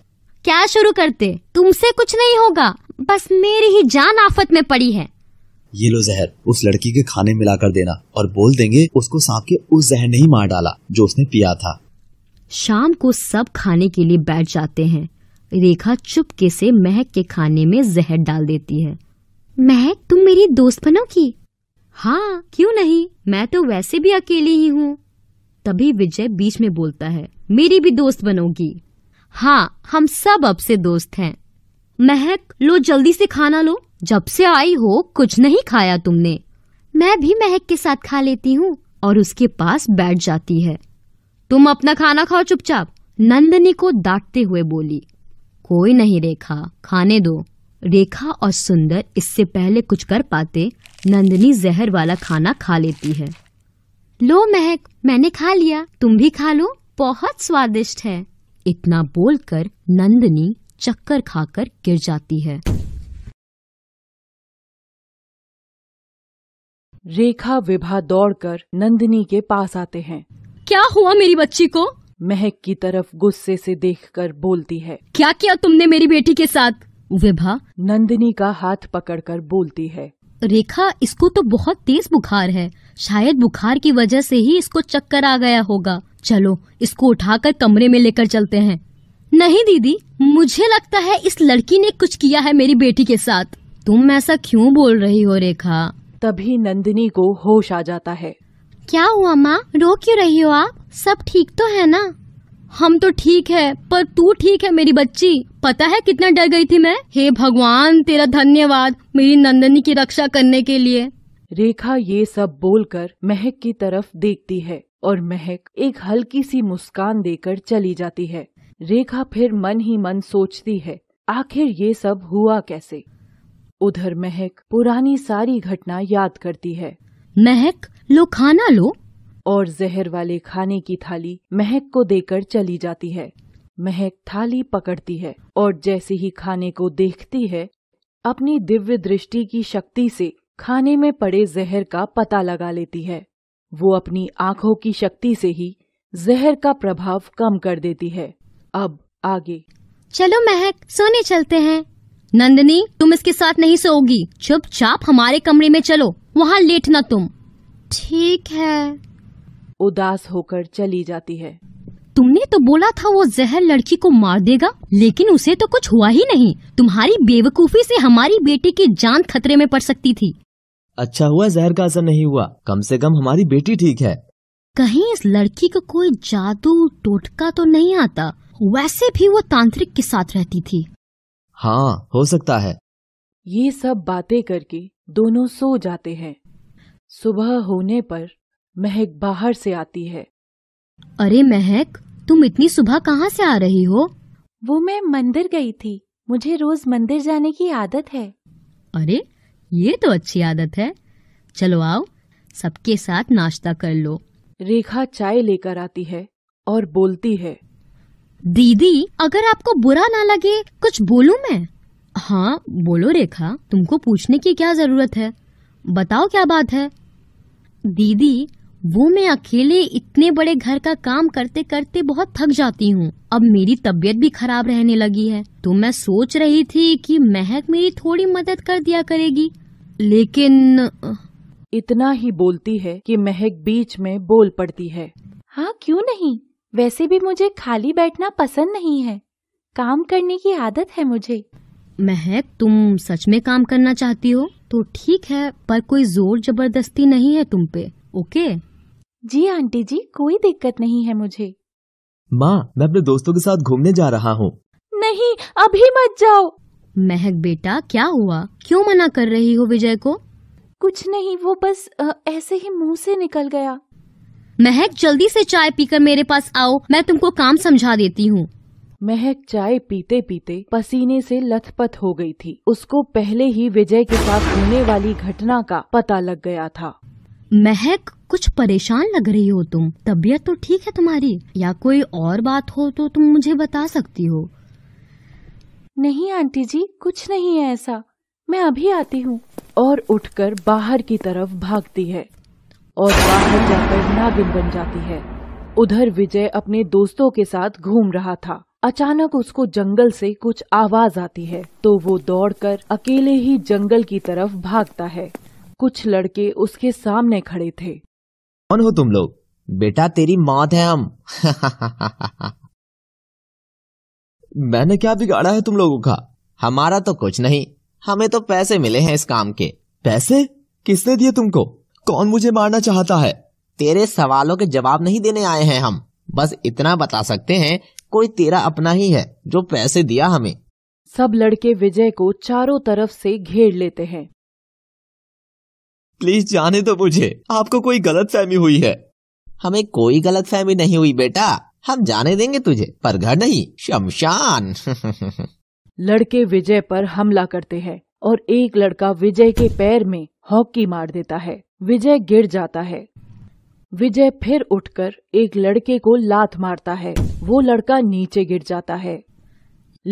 क्या शुरू करते तुमसे कुछ नहीं होगा बस मेरी ही जान आफत में पड़ी है ये लो जहर उस लड़की के खाने मिला कर देना और बोल देंगे उसको सांप के उस जहर ने ही मार डाला जो उसने पिया था शाम को सब खाने के लिए बैठ जाते हैं रेखा चुपके से महक के खाने में जहर डाल देती है महक तुम मेरी दोस्त बनोगी हाँ क्यों नहीं मैं तो वैसे भी अकेली ही हूँ तभी विजय बीच में बोलता है मेरी भी दोस्त बनोगी हाँ हम सब अब से दोस्त हैं महक लो जल्दी से खाना लो जब से आई हो कुछ नहीं खाया तुमने मैं भी महक के साथ खा लेती हूँ और उसके पास बैठ जाती है तुम अपना खाना खाओ चुपचाप नंदनी को डांटते हुए बोली कोई नहीं रेखा खाने दो रेखा और सुंदर इससे पहले कुछ कर पाते नंदनी जहर वाला खाना खा लेती है लो महक मैंने खा लिया तुम भी खा लो बहुत स्वादिष्ट है इतना बोलकर नंदनी चक्कर खाकर गिर जाती है रेखा विभा दौड़कर नंदनी के पास आते हैं क्या हुआ मेरी बच्ची को महक की तरफ गुस्से से देखकर बोलती है क्या किया तुमने मेरी बेटी के साथ विभा नंदिनी का हाथ पकड़कर बोलती है रेखा इसको तो बहुत तेज बुखार है शायद बुखार की वजह से ही इसको चक्कर आ गया होगा चलो इसको उठाकर कमरे में लेकर चलते हैं नहीं दीदी मुझे लगता है इस लड़की ने कुछ किया है मेरी बेटी के साथ तुम ऐसा क्यों बोल रही हो रेखा तभी नंदिनी को होश आ जाता है क्या हुआ माँ रो क्यों रही हो आप सब ठीक तो है ना हम तो ठीक है पर तू ठीक है मेरी बच्ची पता है कितना डर गई थी मैं हे भगवान तेरा धन्यवाद मेरी नंदनी की रक्षा करने के लिए रेखा ये सब बोलकर महक की तरफ देखती है और महक एक हल्की सी मुस्कान देकर चली जाती है रेखा फिर मन ही मन सोचती है आखिर ये सब हुआ कैसे उधर महक पुरानी सारी घटना याद करती है महक लो खाना लो और जहर वाले खाने की थाली महक को देकर चली जाती है महक थाली पकड़ती है और जैसे ही खाने को देखती है अपनी दिव्य दृष्टि की शक्ति से खाने में पड़े जहर का पता लगा लेती है वो अपनी आंखों की शक्ति से ही जहर का प्रभाव कम कर देती है अब आगे चलो महक सोने चलते हैं नंदनी तुम इसके साथ नहीं सोओगी चुपचाप हमारे कमरे में चलो वहाँ लेटना तुम ठीक है उदास होकर चली जाती है तुमने तो बोला था वो जहर लड़की को मार देगा लेकिन उसे तो कुछ हुआ ही नहीं तुम्हारी बेवकूफी से हमारी बेटी की जान खतरे में पड़ सकती थी अच्छा हुआ जहर का असर नहीं हुआ कम से कम हमारी बेटी ठीक है कहीं इस लड़की को कोई जादू टोटका तो नहीं आता वैसे भी वो तांत्रिक के साथ रहती थी हाँ हो सकता है ये सब बातें करके दोनों सो जाते हैं सुबह होने पर महक बाहर से आती है अरे महक तुम इतनी सुबह कहाँ से आ रही हो वो मैं मंदिर गई थी मुझे रोज मंदिर जाने की आदत है अरे ये तो अच्छी आदत है चलो आओ सबके साथ नाश्ता कर लो रेखा चाय लेकर आती है और बोलती है दीदी अगर आपको बुरा ना लगे कुछ बोलूँ मैं हाँ बोलो रेखा तुमको पूछने की क्या जरूरत है बताओ क्या बात है दीदी वो मैं अकेले इतने बड़े घर का काम करते करते बहुत थक जाती हूँ अब मेरी तबीयत भी खराब रहने लगी है तो मैं सोच रही थी कि महक मेरी थोड़ी मदद कर दिया करेगी लेकिन इतना ही बोलती है कि महक बीच में बोल पड़ती है हाँ क्यों नहीं वैसे भी मुझे खाली बैठना पसंद नहीं है काम करने की आदत है मुझे महक तुम सच में काम करना चाहती हो तो ठीक है पर कोई जोर जबरदस्ती नहीं है तुम पे ओके जी आंटी जी कोई दिक्कत नहीं है मुझे माँ मैं अपने दोस्तों के साथ घूमने जा रहा हूँ नहीं अभी मत जाओ महक बेटा क्या हुआ क्यों मना कर रही हो विजय को कुछ नहीं वो बस आ, ऐसे ही मुंह से निकल गया महक जल्दी से चाय पीकर मेरे पास आओ मैं तुमको काम समझा देती हूँ महक चाय पीते पीते पसीने से लथपथ हो गई थी उसको पहले ही विजय के साथ होने वाली घटना का पता लग गया था महक कुछ परेशान लग रही हो तुम तबीयत तो ठीक है तुम्हारी या कोई और बात हो तो तुम मुझे बता सकती हो नहीं आंटी जी कुछ नहीं है ऐसा मैं अभी आती हूँ और उठकर बाहर की तरफ भागती है और बाहर जाकर नागिन बन जाती है उधर विजय अपने दोस्तों के साथ घूम रहा था अचानक उसको जंगल से कुछ आवाज आती है तो वो दौड़कर अकेले ही जंगल की तरफ भागता है कुछ लड़के उसके सामने खड़े थे कौन हो तुम लोग बेटा तेरी मौत है हम मैंने क्या बिगाड़ा है तुम लोगों का हमारा तो कुछ नहीं हमें तो पैसे मिले हैं इस काम के पैसे किसने दिए तुमको कौन मुझे मारना चाहता है तेरे सवालों के जवाब नहीं देने आए हैं हम बस इतना बता सकते हैं कोई तेरा अपना ही है जो पैसे दिया हमें सब लड़के विजय को चारों तरफ से घेर लेते हैं प्लीज जाने दो मुझे आपको कोई गलत फहमी हुई है हमें कोई गलत फहमी नहीं हुई बेटा हम जाने देंगे तुझे पर घर नहीं शमशान लड़के विजय पर हमला करते हैं और एक लड़का विजय के पैर में हॉकी मार देता है विजय गिर जाता है विजय फिर उठकर एक लड़के को लात मारता है वो लड़का नीचे गिर जाता है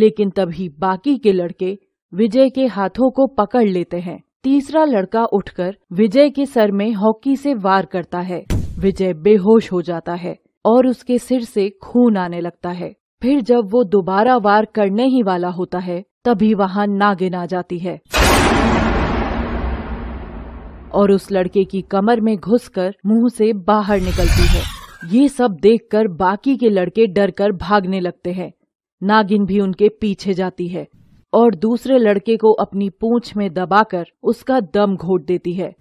लेकिन तभी बाकी के लड़के विजय के हाथों को पकड़ लेते हैं तीसरा लड़का उठकर विजय के सर में हॉकी से वार करता है विजय बेहोश हो जाता है और उसके सिर से खून आने लगता है फिर जब वो दोबारा वार करने ही वाला होता है तभी वहाँ नागिन आ जाती है और उस लड़के की कमर में घुसकर मुंह से बाहर निकलती है ये सब देखकर बाकी के लड़के डरकर भागने लगते हैं नागिन भी उनके पीछे जाती है और दूसरे लड़के को अपनी पूंछ में दबाकर उसका दम घोट देती है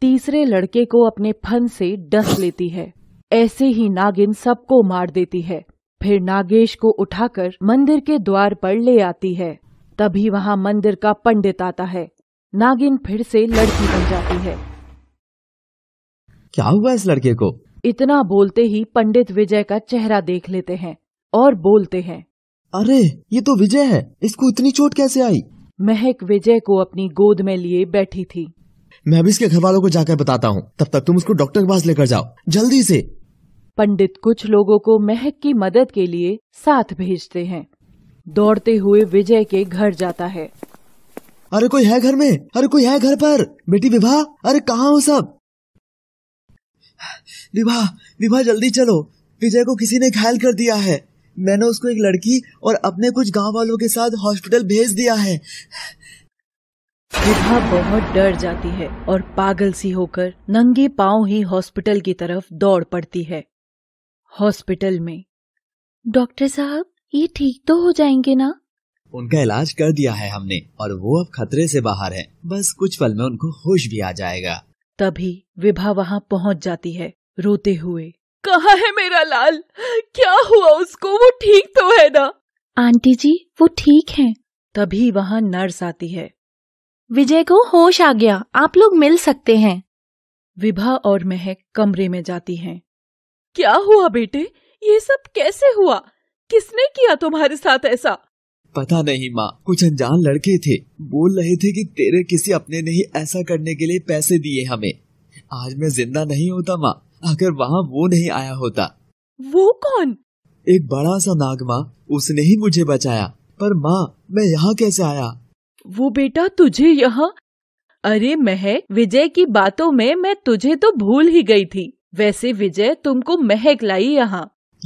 तीसरे लड़के को अपने फन से डस लेती है ऐसे ही नागिन सबको मार देती है फिर नागेश को उठाकर मंदिर के द्वार पर ले आती है तभी वहाँ मंदिर का पंडित आता है नागिन फिर से लड़की बन जाती है क्या हुआ इस लड़के को इतना बोलते ही पंडित विजय का चेहरा देख लेते हैं और बोलते हैं अरे ये तो विजय है इसको इतनी चोट कैसे आई महक विजय को अपनी गोद में लिए बैठी थी मैं भी इसके घर वालों को जाकर बताता हूँ तब तक तुम उसको डॉक्टर के पास लेकर जाओ जल्दी से पंडित कुछ लोगों को महक की मदद के लिए साथ भेजते हैं दौड़ते हुए विजय के घर जाता है अरे कोई है घर में अरे कोई है घर पर बेटी विभा अरे कहाँ हो सब विभा विभा जल्दी चलो विजय को किसी ने घायल कर दिया है मैंने उसको एक लड़की और अपने कुछ गांव वालों के साथ हॉस्पिटल भेज दिया है विभा बहुत डर जाती है और पागल सी होकर नंगे पांव ही हॉस्पिटल की तरफ दौड़ पड़ती है हॉस्पिटल में डॉक्टर साहब ये ठीक तो हो जाएंगे ना उनका इलाज कर दिया है हमने और वो अब खतरे से बाहर है बस कुछ पल में उनको होश भी आ जाएगा तभी विभा वहाँ पहुँच जाती है रोते हुए कहा है मेरा लाल क्या हुआ उसको वो ठीक तो है ना आंटी जी वो ठीक है तभी वहाँ नर्स आती है विजय को होश आ गया आप लोग मिल सकते हैं विभा और महक कमरे में जाती हैं। क्या हुआ बेटे ये सब कैसे हुआ किसने किया तुम्हारे साथ ऐसा पता नहीं माँ कुछ अनजान लड़के थे बोल रहे थे कि तेरे किसी अपने ने ही ऐसा करने के लिए पैसे दिए हमें आज मैं जिंदा नहीं होता माँ अगर वहाँ वो नहीं आया होता वो कौन एक बड़ा सा नाग माँ उसने ही मुझे बचाया पर माँ मैं यहाँ कैसे आया वो बेटा तुझे यहाँ अरे मह विजय की बातों में मैं तुझे तो भूल ही गई थी वैसे विजय तुमको महक लाई यहाँ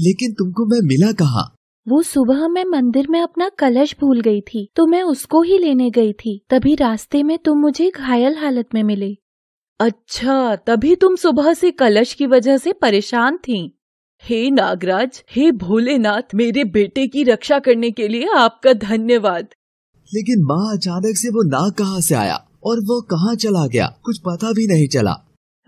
लेकिन तुमको मैं मिला कहाँ वो सुबह मैं मंदिर में अपना कलश भूल गई थी तो मैं उसको ही लेने गई थी तभी रास्ते में तुम मुझे घायल हालत में मिले अच्छा तभी तुम सुबह से कलश की वजह से परेशान थी हे नागराज हे भोलेनाथ मेरे बेटे की रक्षा करने के लिए आपका धन्यवाद लेकिन माँ अचानक से वो नाग कहाँ से आया और वो कहाँ चला गया कुछ पता भी नहीं चला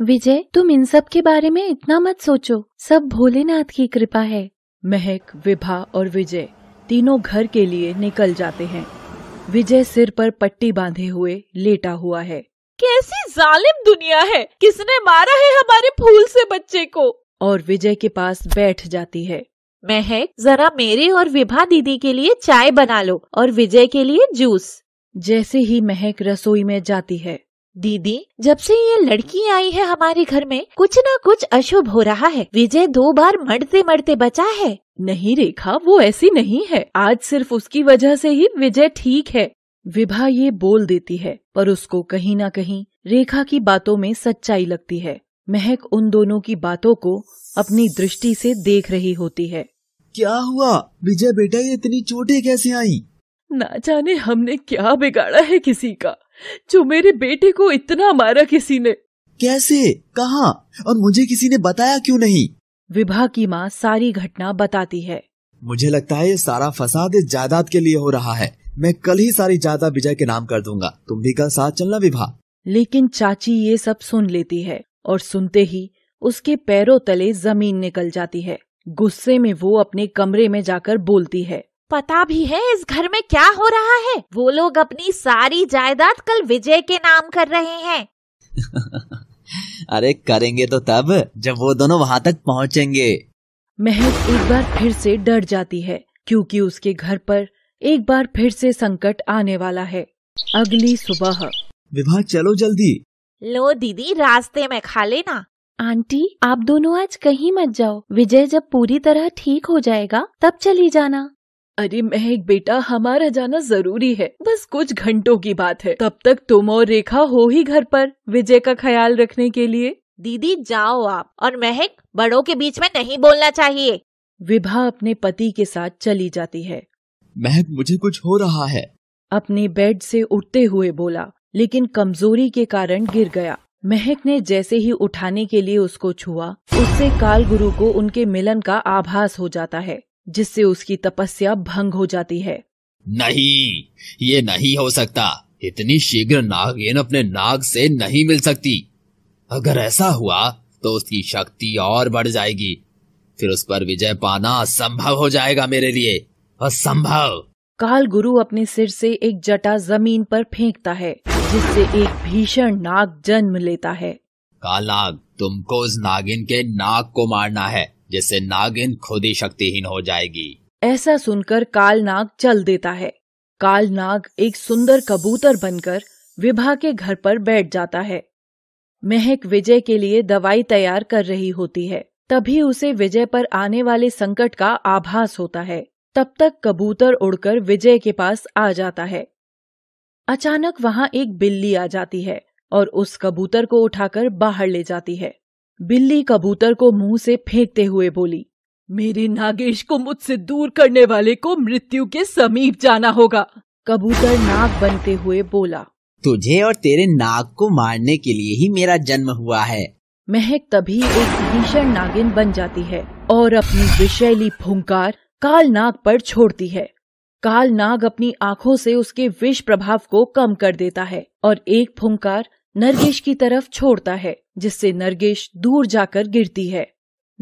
विजय तुम इन सब के बारे में इतना मत सोचो सब भोलेनाथ की कृपा है महक विभा और विजय तीनों घर के लिए निकल जाते हैं विजय सिर पर पट्टी बांधे हुए लेटा हुआ है कैसी जालिम दुनिया है किसने मारा है हमारे फूल से बच्चे को और विजय के पास बैठ जाती है महक जरा मेरे और विभा दीदी के लिए चाय बना लो और विजय के लिए जूस जैसे ही महक रसोई में जाती है दीदी जब से ये लड़की आई है हमारे घर में कुछ ना कुछ अशुभ हो रहा है विजय दो बार मरते मरते बचा है नहीं रेखा वो ऐसी नहीं है आज सिर्फ उसकी वजह से ही विजय ठीक है विभा ये बोल देती है पर उसको कहीं ना कहीं रेखा की बातों में सच्चाई लगती है महक उन दोनों की बातों को अपनी दृष्टि से देख रही होती है क्या हुआ विजय बेटा ये इतनी चोटें कैसे आई ना जाने हमने क्या बिगाड़ा है किसी का जो मेरे बेटे को इतना मारा किसी ने कैसे कहा और मुझे किसी ने बताया क्यों नहीं विभा की माँ सारी घटना बताती है मुझे लगता है ये सारा फसाद इस जायदाद के लिए हो रहा है मैं कल ही सारी जायदाद विजय के नाम कर दूंगा तुम भी कल साथ चलना विभा लेकिन चाची ये सब सुन लेती है और सुनते ही उसके पैरों तले जमीन निकल जाती है गुस्से में वो अपने कमरे में जाकर बोलती है पता भी है इस घर में क्या हो रहा है वो लोग अपनी सारी जायदाद कल विजय के नाम कर रहे हैं अरे करेंगे तो तब जब वो दोनों वहाँ तक पहुँचेंगे महज एक बार फिर से डर जाती है क्योंकि उसके घर पर एक बार फिर से संकट आने वाला है अगली सुबह विवाह चलो जल्दी लो दीदी रास्ते में खा लेना आंटी आप दोनों आज कहीं मत जाओ विजय जब पूरी तरह ठीक हो जाएगा तब चली जाना अरे महक बेटा हमारा जाना जरूरी है बस कुछ घंटों की बात है तब तक तुम और रेखा हो ही घर पर विजय का ख्याल रखने के लिए दीदी जाओ आप और महक बड़ों के बीच में नहीं बोलना चाहिए विभा अपने पति के साथ चली जाती है महक मुझे कुछ हो रहा है अपने बेड से उठते हुए बोला लेकिन कमजोरी के कारण गिर गया महक ने जैसे ही उठाने के लिए उसको छुआ उससे काल गुरु को उनके मिलन का आभास हो जाता है जिससे उसकी तपस्या भंग हो जाती है नहीं ये नहीं हो सकता इतनी शीघ्र नागेन अपने नाग से नहीं मिल सकती अगर ऐसा हुआ तो उसकी शक्ति और बढ़ जाएगी फिर उस पर विजय पाना असंभव हो जाएगा मेरे लिए असंभव काल गुरु अपने सिर से एक जटा जमीन पर फेंकता है जिससे एक भीषण नाग जन्म लेता है काल नाग तुमको उस नागिन के नाग को मारना है जिससे नागिन खुद ही शक्तिहीन हो जाएगी ऐसा सुनकर कालनाग चल देता है कालनाग एक सुंदर कबूतर बनकर विभा के घर पर बैठ जाता है महक विजय के लिए दवाई तैयार कर रही होती है तभी उसे विजय पर आने वाले संकट का आभास होता है तब तक कबूतर उड़कर विजय के पास आ जाता है अचानक वहां एक बिल्ली आ जाती है और उस कबूतर को उठाकर बाहर ले जाती है बिल्ली कबूतर को मुंह से फेंकते हुए बोली मेरे नागेश को मुझसे दूर करने वाले को मृत्यु के समीप जाना होगा कबूतर नाग बनते हुए बोला तुझे और तेरे नाग को मारने के लिए ही मेरा जन्म हुआ है महक तभी एक भीषण नागिन बन जाती है और अपनी विषैली फुंकार काल नाग पर छोड़ती है काल नाग अपनी आंखों से उसके विष प्रभाव को कम कर देता है और एक फुंकार नरगेश की तरफ छोड़ता है जिससे नरगेश दूर जाकर गिरती है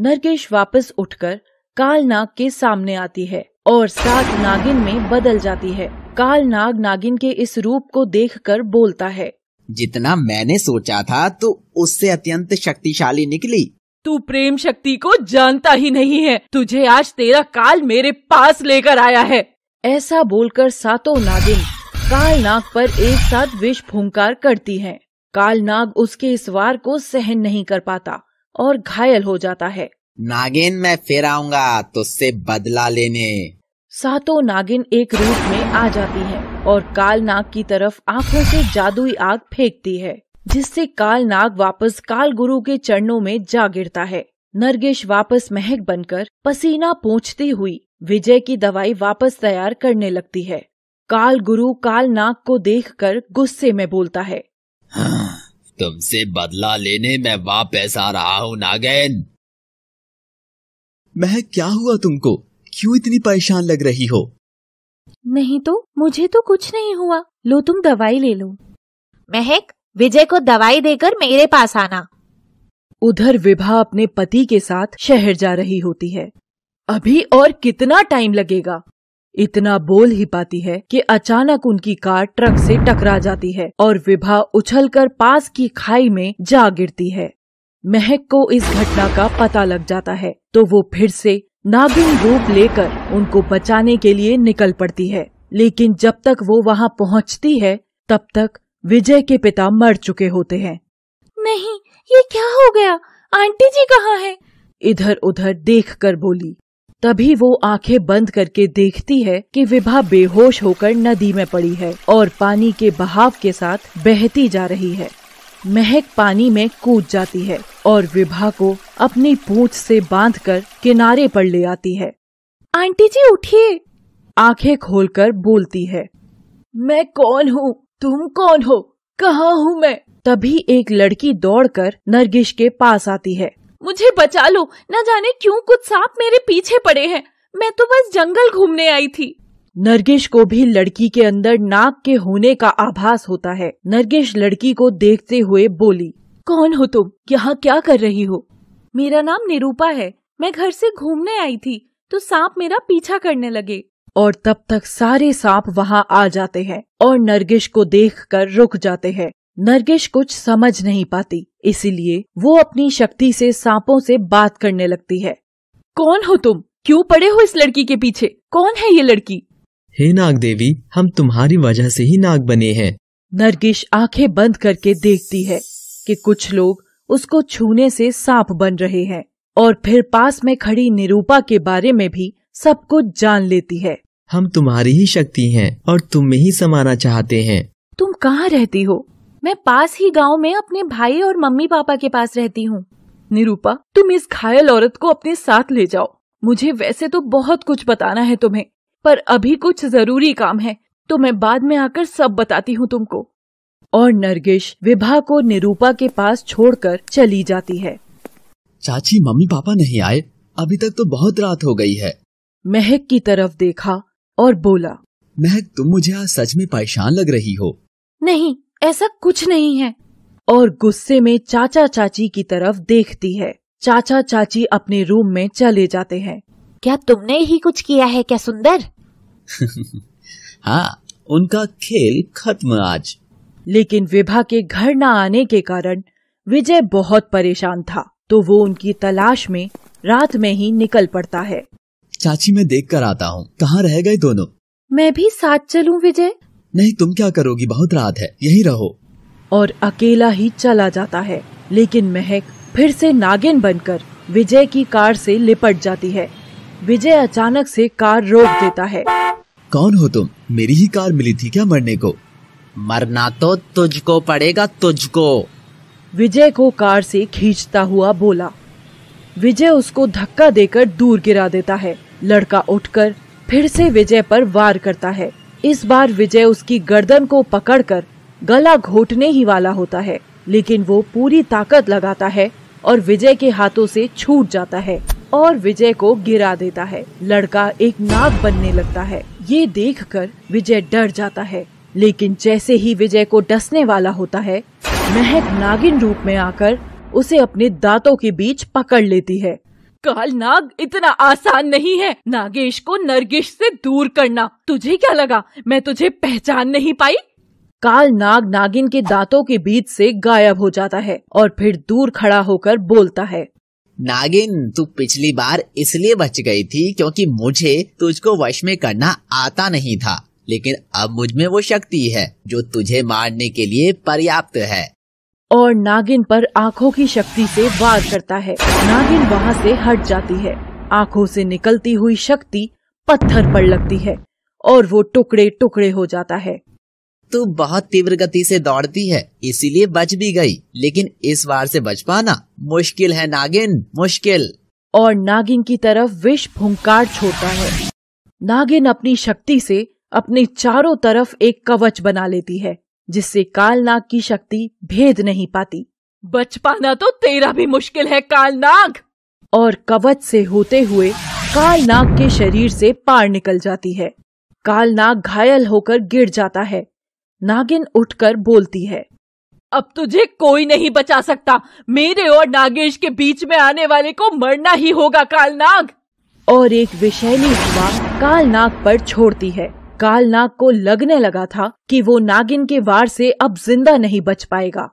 नरगेश वापस उठकर काल नाग के सामने आती है और सात नागिन में बदल जाती है काल नाग नागिन के इस रूप को देखकर बोलता है जितना मैंने सोचा था तो उससे अत्यंत शक्तिशाली निकली तू प्रेम शक्ति को जानता ही नहीं है तुझे आज तेरा काल मेरे पास लेकर आया है ऐसा बोलकर सातों नागिन काल नाग पर एक साथ विष फूंकार करती हैं। कालनाग उसके इस वार को सहन नहीं कर पाता और घायल हो जाता है नागिन मैं फिर आऊंगा तुझसे बदला लेने सातों नागिन एक रूप में आ जाती है और कालनाग की तरफ आंखों से जादुई आग फेंकती है जिससे कालनाग वापस काल गुरु के चरणों में जा गिरता है नरगेश वापस महक बनकर पसीना पोंछती हुई विजय की दवाई वापस तैयार करने लगती है काल गुरु कालनाग को देखकर गुस्से में बोलता है हाँ, तुमसे बदला लेने मैं वापस आ रहा हूँ नागेन महक क्या हुआ तुमको क्यों इतनी परेशान लग रही हो नहीं तो मुझे तो कुछ नहीं हुआ लो तुम दवाई ले लो महक विजय को दवाई देकर मेरे पास आना उधर विभा अपने पति के साथ शहर जा रही होती है अभी और कितना टाइम लगेगा इतना बोल ही पाती है कि अचानक उनकी कार ट्रक से टकरा जाती है और विभा उछलकर पास की खाई में जा गिरती है महक को इस घटना का पता लग जाता है तो वो फिर से नागिन रूप लेकर उनको बचाने के लिए निकल पड़ती है लेकिन जब तक वो वहाँ पहुँचती है तब तक विजय के पिता मर चुके होते हैं नहीं ये क्या हो गया आंटी जी कहाँ है इधर उधर देख कर बोली तभी वो आंखें बंद करके देखती है कि विभा बेहोश होकर नदी में पड़ी है और पानी के बहाव के साथ बहती जा रही है महक पानी में कूद जाती है और विभा को अपनी पूछ से बांधकर किनारे पर ले आती है आंटी जी उठिए आंखें खोलकर बोलती है मैं कौन हूँ तुम कौन हो कहाँ हूँ मैं तभी एक लड़की दौड़कर नरगिश के पास आती है मुझे बचा लो न जाने क्यों कुछ सांप मेरे पीछे पड़े हैं मैं तो बस जंगल घूमने आई थी नरगिश को भी लड़की के अंदर नाक के होने का आभास होता है नरगिश लड़की को देखते हुए बोली कौन हो तुम यहाँ क्या कर रही हो मेरा नाम निरूपा है मैं घर से घूमने आई थी तो सांप मेरा पीछा करने लगे और तब तक सारे सांप वहाँ आ जाते हैं और नरगिश को देखकर रुक जाते हैं नरगिश कुछ समझ नहीं पाती इसीलिए वो अपनी शक्ति से सांपों से बात करने लगती है कौन हो तुम क्यों पड़े हो इस लड़की के पीछे कौन है ये लड़की हे नाग देवी हम तुम्हारी वजह से ही नाग बने हैं नरगिश आंखें बंद करके देखती है कि कुछ लोग उसको छूने से सांप बन रहे हैं और फिर पास में खड़ी निरूपा के बारे में भी सब कुछ जान लेती है हम तुम्हारी ही शक्ति हैं और तुम्हें ही समाना चाहते हैं तुम कहाँ रहती हो मैं पास ही गांव में अपने भाई और मम्मी पापा के पास रहती हूँ निरूपा तुम इस घायल औरत को अपने साथ ले जाओ मुझे वैसे तो बहुत कुछ बताना है तुम्हें पर अभी कुछ जरूरी काम है तो मैं बाद में आकर सब बताती हूँ तुमको और नरगिश विभा को निरूपा के पास छोड़कर चली जाती है चाची मम्मी पापा नहीं आए अभी तक तो बहुत रात हो गई है महक की तरफ देखा और बोला महक तुम मुझे आज सच में परेशान लग रही हो नहीं ऐसा कुछ नहीं है और गुस्से में चाचा चाची की तरफ देखती है चाचा चाची अपने रूम में चले जाते हैं क्या तुमने ही कुछ किया है क्या सुंदर हाँ उनका खेल खत्म आज लेकिन विभा के घर न आने के कारण विजय बहुत परेशान था तो वो उनकी तलाश में रात में ही निकल पड़ता है चाची मैं देख कर आता हूँ कहाँ रह गए दोनों मैं भी साथ चलूँ विजय नहीं तुम क्या करोगी बहुत रात है यही रहो और अकेला ही चला जाता है लेकिन महक फिर से नागिन बनकर विजय की कार से लिपट जाती है विजय अचानक से कार रोक देता है कौन हो तुम मेरी ही कार मिली थी क्या मरने को मरना तो तुझको पड़ेगा तुझको विजय को कार से खींचता हुआ बोला विजय उसको धक्का देकर दूर गिरा देता है लड़का उठकर फिर से विजय पर वार करता है इस बार विजय उसकी गर्दन को पकड़कर गला घोटने ही वाला होता है लेकिन वो पूरी ताकत लगाता है और विजय के हाथों से छूट जाता है और विजय को गिरा देता है लड़का एक नाग बनने लगता है ये देख विजय डर जाता है लेकिन जैसे ही विजय को डसने वाला होता है महक नागिन रूप में आकर उसे अपने दांतों के बीच पकड़ लेती है काल नाग इतना आसान नहीं है नागेश को नरगिश से दूर करना तुझे क्या लगा मैं तुझे पहचान नहीं पाई काल नाग नागिन के दांतों के बीच से गायब हो जाता है और फिर दूर खड़ा होकर बोलता है नागिन तू पिछली बार इसलिए बच गई थी क्योंकि मुझे तुझको वश में करना आता नहीं था लेकिन अब मुझ में वो शक्ति है जो तुझे मारने के लिए पर्याप्त है और नागिन पर आंखों की शक्ति से वार करता है नागिन वहाँ से हट जाती है आंखों से निकलती हुई शक्ति पत्थर पर लगती है और वो टुकड़े टुकड़े हो जाता है तू तो बहुत तीव्र गति से दौड़ती है इसीलिए बच भी गई लेकिन इस बार से बच पाना मुश्किल है नागिन मुश्किल और नागिन की तरफ विष फुंकार छोड़ता है नागिन अपनी शक्ति से अपने चारों तरफ एक कवच बना लेती है जिससे कालनाग की शक्ति भेद नहीं पाती बच पाना तो तेरा भी मुश्किल है कालनाग और कवच से होते हुए कालनाग के शरीर से पार निकल जाती है कालनाग घायल होकर गिर जाता है नागिन उठकर बोलती है अब तुझे कोई नहीं बचा सकता मेरे और नागेश के बीच में आने वाले को मरना ही होगा कालनाग और एक विषैली हवा कालनाग पर छोड़ती है कालनाग को लगने लगा था कि वो नागिन के वार से अब जिंदा नहीं बच पाएगा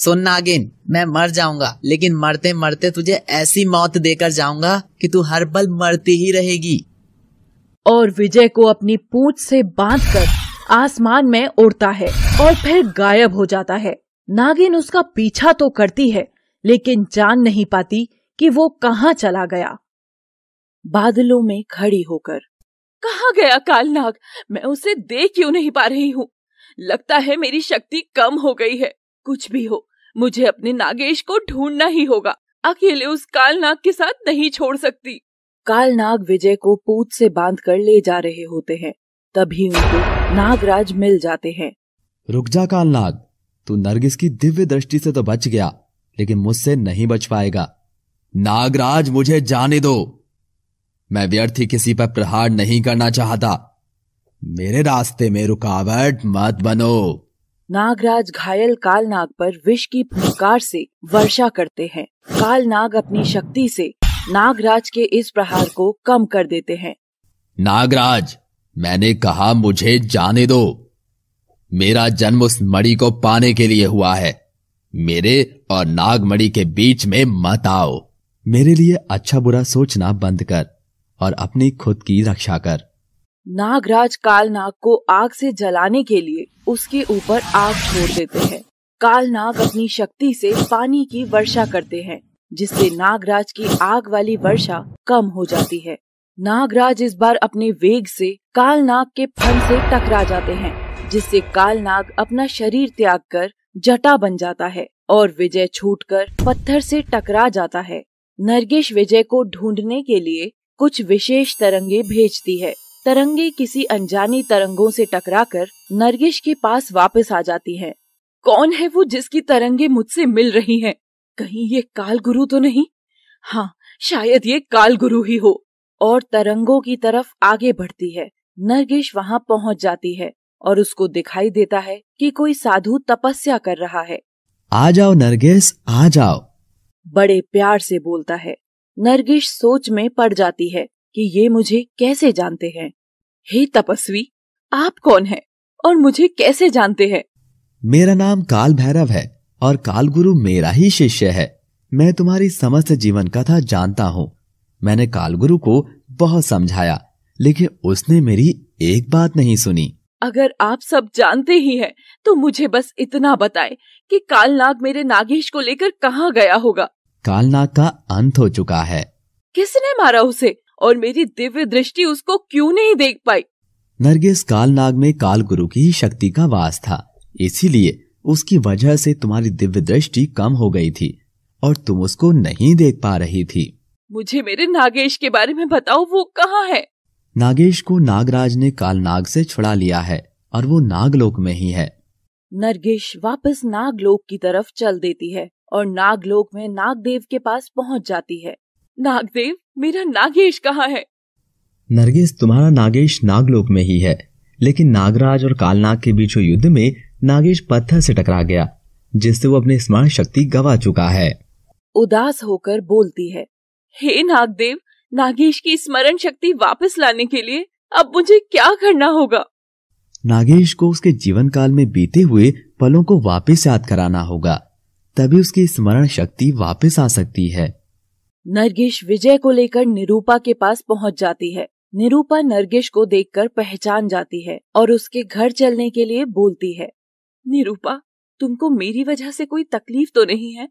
सुन नागिन मैं मर जाऊंगा लेकिन मरते मरते तुझे ऐसी मौत देकर जाऊंगा कि तू हर पल मरती ही रहेगी और विजय को अपनी पूछ से बांधकर आसमान में उड़ता है और फिर गायब हो जाता है नागिन उसका पीछा तो करती है लेकिन जान नहीं पाती कि वो कहाँ चला गया बादलों में खड़ी होकर कहा गया कालनाग मैं उसे देख क्यों नहीं पा रही हूँ लगता है मेरी शक्ति कम हो गई है कुछ भी हो मुझे अपने नागेश को ढूंढना ही होगा अकेले उस कालनाग के साथ नहीं छोड़ सकती कालनाग विजय को पूत से बांध कर ले जा रहे होते हैं तभी उनको नागराज मिल जाते हैं रुक जा कालनाग तू नरगिस की दिव्य दृष्टि से तो बच गया लेकिन मुझसे नहीं बच पाएगा नागराज मुझे जाने दो मैं व्यर्थ किसी पर प्रहार नहीं करना चाहता मेरे रास्ते में रुकावट मत बनो नागराज घायल कालनाग पर विष की फुसकार से वर्षा करते हैं कालनाग अपनी शक्ति से नागराज के इस प्रहार को कम कर देते हैं नागराज मैंने कहा मुझे जाने दो मेरा जन्म उस मणि को पाने के लिए हुआ है मेरे और नागमणि के बीच में मत आओ मेरे लिए अच्छा बुरा सोचना बंद कर और अपनी खुद की रक्षा कर नागराज कालनाग को आग से जलाने के लिए उसके ऊपर आग छोड़ देते हैं कालनाग अपनी शक्ति से पानी की वर्षा करते हैं जिससे नागराज की आग वाली वर्षा कम हो जाती है नागराज इस बार अपने वेग से कालनाग के फन से टकरा जाते हैं जिससे कालनाग अपना शरीर त्याग कर जटा बन जाता है और विजय छूटकर पत्थर से टकरा जाता है नरगेश विजय को ढूंढने के लिए कुछ विशेष तरंगे भेजती है तरंगे किसी अनजानी तरंगों से टकराकर नरगिश के पास वापस आ जाती हैं। कौन है वो जिसकी तरंगे मुझसे मिल रही हैं? कहीं ये काल गुरु तो नहीं हाँ शायद ये काल गुरु ही हो और तरंगों की तरफ आगे बढ़ती है नरगिश वहाँ पहुँच जाती है और उसको दिखाई देता है कि कोई साधु तपस्या कर रहा है आ जाओ नरगिस आ जाओ बड़े प्यार से बोलता है नरगिश सोच में पड़ जाती है कि ये मुझे कैसे जानते हैं हे तपस्वी आप कौन हैं और मुझे कैसे जानते हैं मेरा नाम काल भैरव है और काल गुरु मेरा ही शिष्य है मैं तुम्हारी समस्त जीवन कथा जानता हूँ मैंने कालगुरु को बहुत समझाया लेकिन उसने मेरी एक बात नहीं सुनी अगर आप सब जानते ही हैं, तो मुझे बस इतना बताएं कि कालनाग मेरे नागेश को लेकर कहाँ गया होगा कालनाग का अंत हो चुका है किसने मारा उसे और मेरी दिव्य दृष्टि उसको क्यों नहीं देख पाई नरगिस कालनाग में काल गुरु की ही शक्ति का वास था इसीलिए उसकी वजह से तुम्हारी दिव्य दृष्टि कम हो गई थी और तुम उसको नहीं देख पा रही थी मुझे मेरे नागेश के बारे में बताओ वो कहाँ है नागेश को नागराज ने कालनाग से छुड़ा लिया है और वो नागलोक में ही है नरगेश वापस नागलोक की तरफ चल देती है और नागलोक में नागदेव के पास पहुंच जाती है नागदेव मेरा नागेश कहाँ है नरगिस तुम्हारा नागेश नागलोक में ही है लेकिन नागराज और कालनाग के बीच युद्ध में नागेश पत्थर से टकरा गया जिससे वो अपनी स्मरण शक्ति गवा चुका है उदास होकर बोलती है हे नागदेव नागेश की स्मरण शक्ति वापस लाने के लिए अब मुझे क्या करना होगा नागेश को उसके जीवन काल में बीते हुए पलों को वापस याद कराना होगा तभी उसकी स्मरण शक्ति वापस आ सकती है नरगिश विजय को लेकर निरूपा के पास पहुंच जाती है निरूपा नरगिश को देखकर पहचान जाती है और उसके घर चलने के लिए बोलती है निरूपा तुमको मेरी वजह से कोई तकलीफ तो नहीं है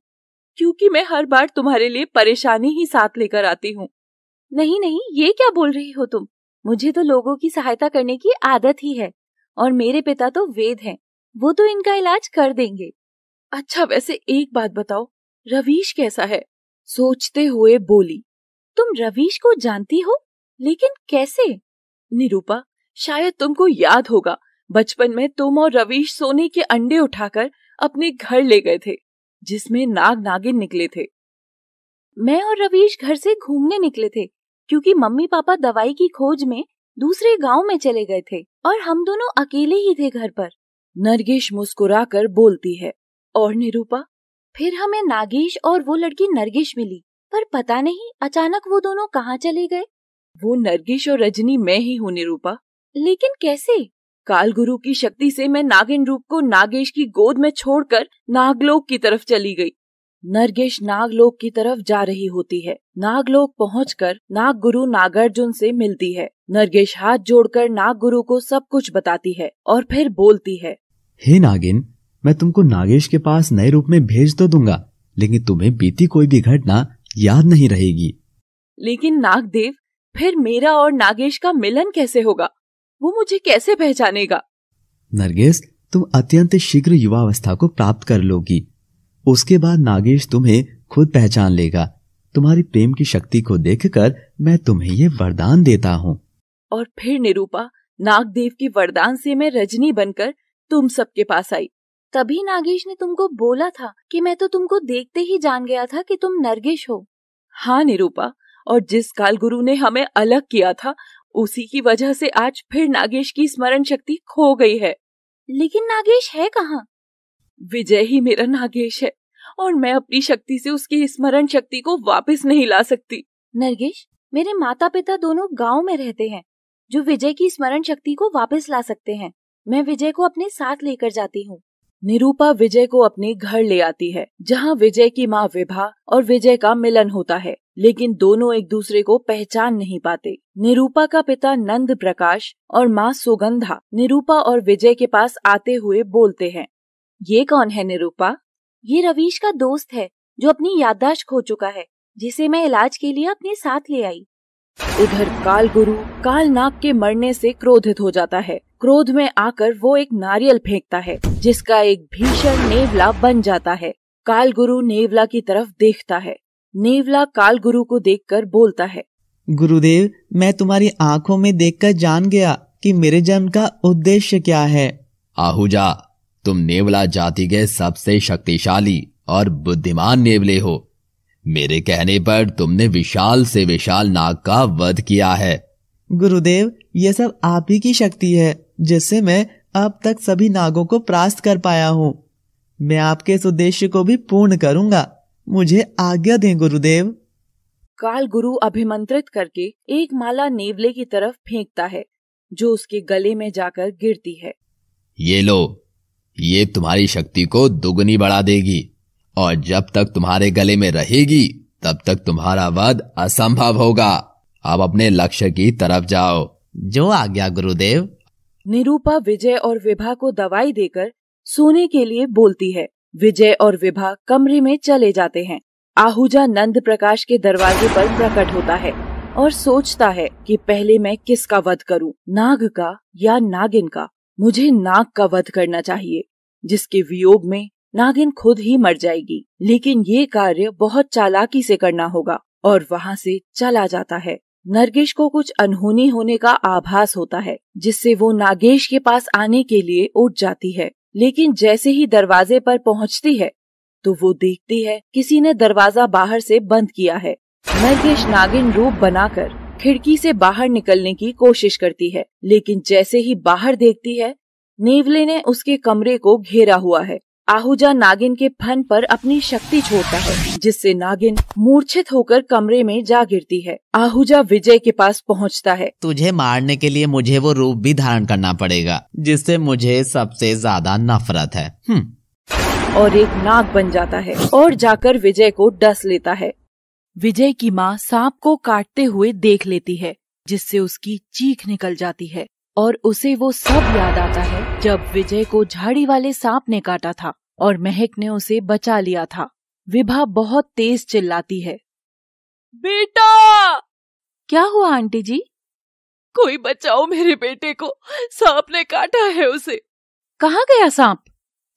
क्योंकि मैं हर बार तुम्हारे लिए परेशानी ही साथ लेकर आती हूँ नहीं नहीं ये क्या बोल रही हो तुम मुझे तो लोगों की सहायता करने की आदत ही है और मेरे पिता तो वेद हैं, वो तो इनका इलाज कर देंगे अच्छा वैसे एक बात बताओ रवीश कैसा है सोचते हुए बोली तुम रवीश को जानती हो लेकिन कैसे निरूपा शायद तुमको याद होगा बचपन में तुम और रवीश सोने के अंडे उठाकर अपने घर ले गए थे जिसमें नाग नागिन निकले थे मैं और रवीश घर से घूमने निकले थे क्योंकि मम्मी पापा दवाई की खोज में दूसरे गांव में चले गए थे और हम दोनों अकेले ही थे घर पर नरगिश मुस्कुरा कर बोलती है और निरूपा फिर हमें नागेश और वो लड़की नरगिश मिली पर पता नहीं अचानक वो दोनों कहाँ चले गए वो नरगिश और रजनी मैं ही हूँ निरूपा लेकिन कैसे काल गुरु की शक्ति से मैं नागिन रूप को नागेश की गोद में छोड़कर नागलोक की तरफ चली गई नरगेश नागलोक की तरफ जा रही होती है नागलोक पहुँच कर नाग गुरु नागार्जुन से मिलती है नरगेश हाथ जोड़कर नाग गुरु को सब कुछ बताती है और फिर बोलती है हे नागिन मैं तुमको नागेश के पास नए रूप में भेज तो दूंगा लेकिन तुम्हें बीती कोई भी घटना याद नहीं रहेगी लेकिन नागदेव फिर मेरा और नागेश का मिलन कैसे होगा वो मुझे कैसे पहचानेगा नरगेश तुम अत्यंत शीघ्र युवावस्था को प्राप्त कर लोगी उसके बाद नागेश तुम्हें खुद पहचान लेगा तुम्हारी प्रेम की शक्ति को देखकर मैं तुम्हें ये वरदान देता हूँ और फिर निरूपा नागदेव के वरदान से मैं रजनी बनकर तुम सबके पास आई तभी नागेश ने तुमको बोला था कि मैं तो तुमको देखते ही जान गया था कि तुम नरगिश हो हाँ निरूपा और जिस काल गुरु ने हमें अलग किया था उसी की वजह से आज फिर नागेश की स्मरण शक्ति खो गई है लेकिन नागेश है कहाँ विजय ही मेरा नागेश है और मैं अपनी शक्ति से उसकी स्मरण शक्ति को वापस नहीं ला सकती नरगेश मेरे माता पिता दोनों गांव में रहते हैं जो विजय की स्मरण शक्ति को वापस ला सकते हैं मैं विजय को अपने साथ लेकर जाती हूँ निरूपा विजय को अपने घर ले आती है जहां विजय की माँ विभा और विजय का मिलन होता है लेकिन दोनों एक दूसरे को पहचान नहीं पाते निरूपा का पिता नंद प्रकाश और माँ सुगंधा निरूपा और विजय के पास आते हुए बोलते हैं ये कौन है निरूपा ये रवीश का दोस्त है जो अपनी याददाश्त खो चुका है जिसे मैं इलाज के लिए अपने साथ ले आई उधर काल गुरु काल नाग के मरने से क्रोधित हो जाता है क्रोध में आकर वो एक नारियल फेंकता है जिसका एक भीषण नेवला बन जाता है काल गुरु नेवला की तरफ देखता है नेवला काल गुरु को कर बोलता है गुरुदेव मैं तुम्हारी आंखों में कर जान गया कि मेरे जन्म का उद्देश्य क्या है आहूजा तुम नेवला जाति के सबसे शक्तिशाली और बुद्धिमान नेवले हो मेरे कहने पर तुमने विशाल से विशाल नाग का वध किया है गुरुदेव ये सब आप ही की शक्ति है जिससे मैं अब तक सभी नागों को प्रास्त कर पाया हूँ मैं आपके इस उद्देश्य को भी पूर्ण करूँगा मुझे आज्ञा दें गुरुदेव काल गुरु अभिमंत्रित करके एक माला नेवले की तरफ फेंकता है जो उसके गले में जाकर गिरती है ये लो ये तुम्हारी शक्ति को दुगनी बढ़ा देगी और जब तक तुम्हारे गले में रहेगी तब तक तुम्हारा वध असंभव होगा अब अपने लक्ष्य की तरफ जाओ जो आज्ञा गुरुदेव निरूपा विजय और विभा को दवाई देकर सोने के लिए बोलती है विजय और विभा कमरे में चले जाते हैं आहूजा नंद प्रकाश के दरवाजे पर प्रकट होता है और सोचता है कि पहले मैं किसका वध करूं, नाग का या नागिन का मुझे नाग का वध करना चाहिए जिसके वियोग में नागिन खुद ही मर जाएगी लेकिन ये कार्य बहुत चालाकी से करना होगा और वहाँ से चला जाता है नरगेश को कुछ अनहोनी होने का आभास होता है जिससे वो नागेश के पास आने के लिए उठ जाती है लेकिन जैसे ही दरवाजे पर पहुंचती है तो वो देखती है किसी ने दरवाजा बाहर से बंद किया है नरगेश नागिन रूप बनाकर खिड़की से बाहर निकलने की कोशिश करती है लेकिन जैसे ही बाहर देखती है नेवले ने उसके कमरे को घेरा हुआ है आहूजा नागिन के फन पर अपनी शक्ति छोड़ता है जिससे नागिन मूर्छित होकर कमरे में जा गिरती है आहूजा विजय के पास पहुंचता है तुझे मारने के लिए मुझे वो रूप भी धारण करना पड़ेगा जिससे मुझे सबसे ज्यादा नफरत है हम्म। और एक नाग बन जाता है और जाकर विजय को डस लेता है विजय की माँ सांप को काटते हुए देख लेती है जिससे उसकी चीख निकल जाती है और उसे वो सब याद आता है जब विजय को झाड़ी वाले सांप ने काटा था और महक ने उसे बचा लिया था विभा बहुत तेज चिल्लाती है बेटा क्या हुआ आंटी जी कोई बचाओ मेरे बेटे को सांप ने काटा है उसे कहाँ गया सांप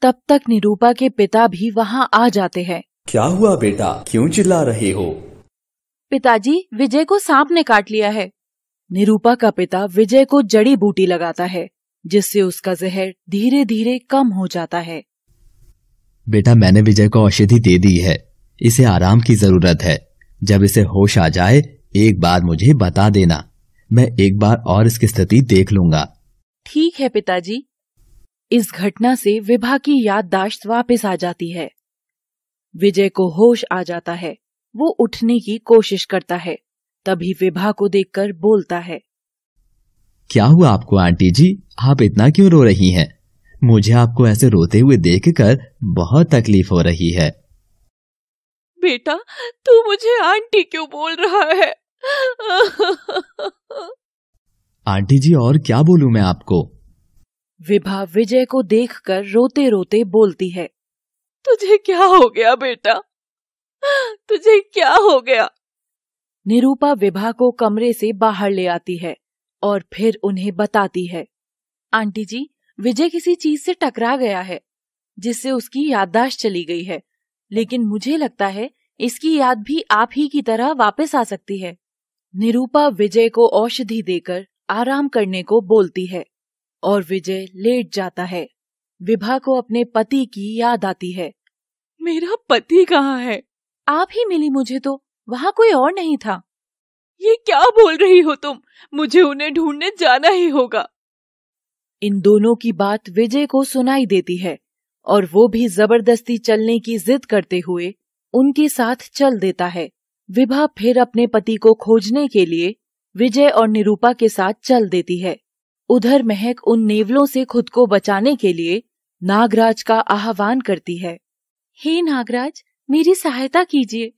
तब तक निरूपा के पिता भी वहाँ आ जाते हैं क्या हुआ बेटा क्यों चिल्ला रहे हो पिताजी विजय को सांप ने काट लिया है निरूपा का पिता विजय को जड़ी बूटी लगाता है जिससे उसका जहर धीरे धीरे कम हो जाता है बेटा मैंने विजय को औषधि दे दी है इसे आराम की जरूरत है जब इसे होश आ जाए एक बार मुझे बता देना मैं एक बार और इसकी स्थिति देख लूंगा ठीक है पिताजी इस घटना से विभा की याददाश्त वापस आ जाती है विजय को होश आ जाता है वो उठने की कोशिश करता है तभी विभा को देखकर बोलता है क्या हुआ आपको आंटी जी आप इतना क्यों रो रही हैं? मुझे आपको ऐसे रोते हुए देखकर बहुत तकलीफ हो रही है बेटा तू मुझे आंटी क्यों बोल रहा है आंटी जी और क्या बोलू मैं आपको विभा विजय को देखकर रोते रोते बोलती है तुझे क्या हो गया बेटा तुझे क्या हो गया निरूपा विभा को कमरे से बाहर ले आती है और फिर उन्हें बताती है आंटी जी विजय किसी चीज से टकरा गया है जिससे उसकी याददाश्त चली गई है लेकिन मुझे लगता है इसकी याद भी आप ही की तरह वापस आ सकती है निरूपा विजय को औषधि देकर आराम करने को बोलती है और विजय लेट जाता है विभा को अपने पति की याद आती है मेरा पति कहाँ है आप ही मिली मुझे तो वहाँ कोई और नहीं था ये क्या बोल रही हो तुम मुझे उन्हें ढूंढने जाना ही होगा इन दोनों की बात विजय को सुनाई देती है और वो भी जबरदस्ती चलने की जिद करते हुए उनके साथ चल देता है विभा फिर अपने पति को खोजने के लिए विजय और निरूपा के साथ चल देती है उधर महक उन नेवलों से खुद को बचाने के लिए नागराज का आह्वान करती है हे नागराज मेरी सहायता कीजिए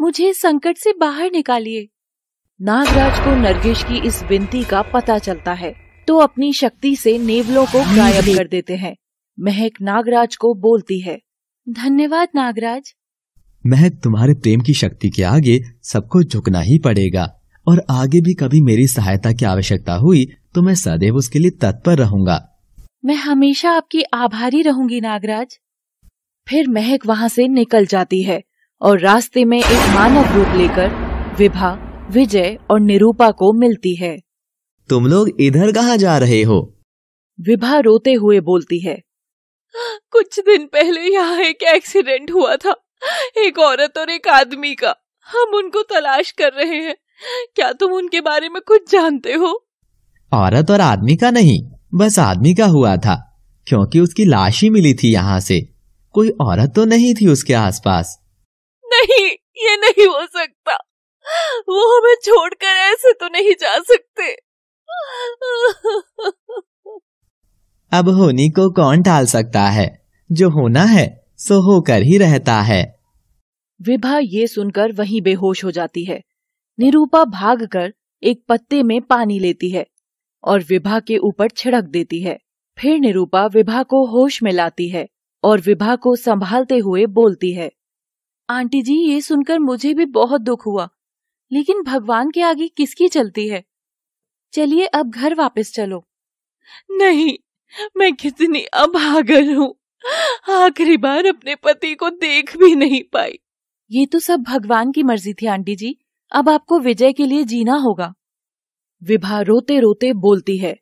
मुझे संकट से बाहर निकालिए नागराज को नरगेश की इस विनती का पता चलता है तो अपनी शक्ति से नेवलों को गायब कर देते हैं महक नागराज को बोलती है धन्यवाद नागराज महक तुम्हारे प्रेम की शक्ति के आगे सबको झुकना ही पड़ेगा और आगे भी कभी मेरी सहायता की आवश्यकता हुई तो मैं सदैव उसके लिए तत्पर रहूंगा मैं हमेशा आपकी आभारी रहूंगी नागराज फिर महक वहाँ से निकल जाती है और रास्ते में एक मानव रूप लेकर विभा विजय और निरूपा को मिलती है तुम लोग इधर कहाँ जा रहे हो विभा रोते हुए बोलती है कुछ दिन पहले यहाँ एक एक्सीडेंट हुआ था एक औरत और एक आदमी का हम उनको तलाश कर रहे हैं क्या तुम उनके बारे में कुछ जानते हो औरत और आदमी का नहीं बस आदमी का हुआ था क्योंकि उसकी लाश ही मिली थी यहाँ से कोई औरत तो नहीं थी उसके आसपास नहीं ये नहीं हो सकता वो हमें छोड़कर ऐसे तो नहीं जा सकते अब होनी को कौन टाल सकता है जो होना है सो होकर ही रहता है विभा ये सुनकर वहीं बेहोश हो जाती है निरूपा भागकर एक पत्ते में पानी लेती है और विभा के ऊपर छिड़क देती है फिर निरूपा विभा को होश में लाती है और विभा को संभालते हुए बोलती है आंटी जी ये सुनकर मुझे भी बहुत दुख हुआ लेकिन भगवान के आगे किसकी चलती है चलिए अब घर वापस चलो नहीं मैं कितनी अभागल हूँ आखिरी बार अपने पति को देख भी नहीं पाई ये तो सब भगवान की मर्जी थी आंटी जी अब आपको विजय के लिए जीना होगा विभा रोते रोते बोलती है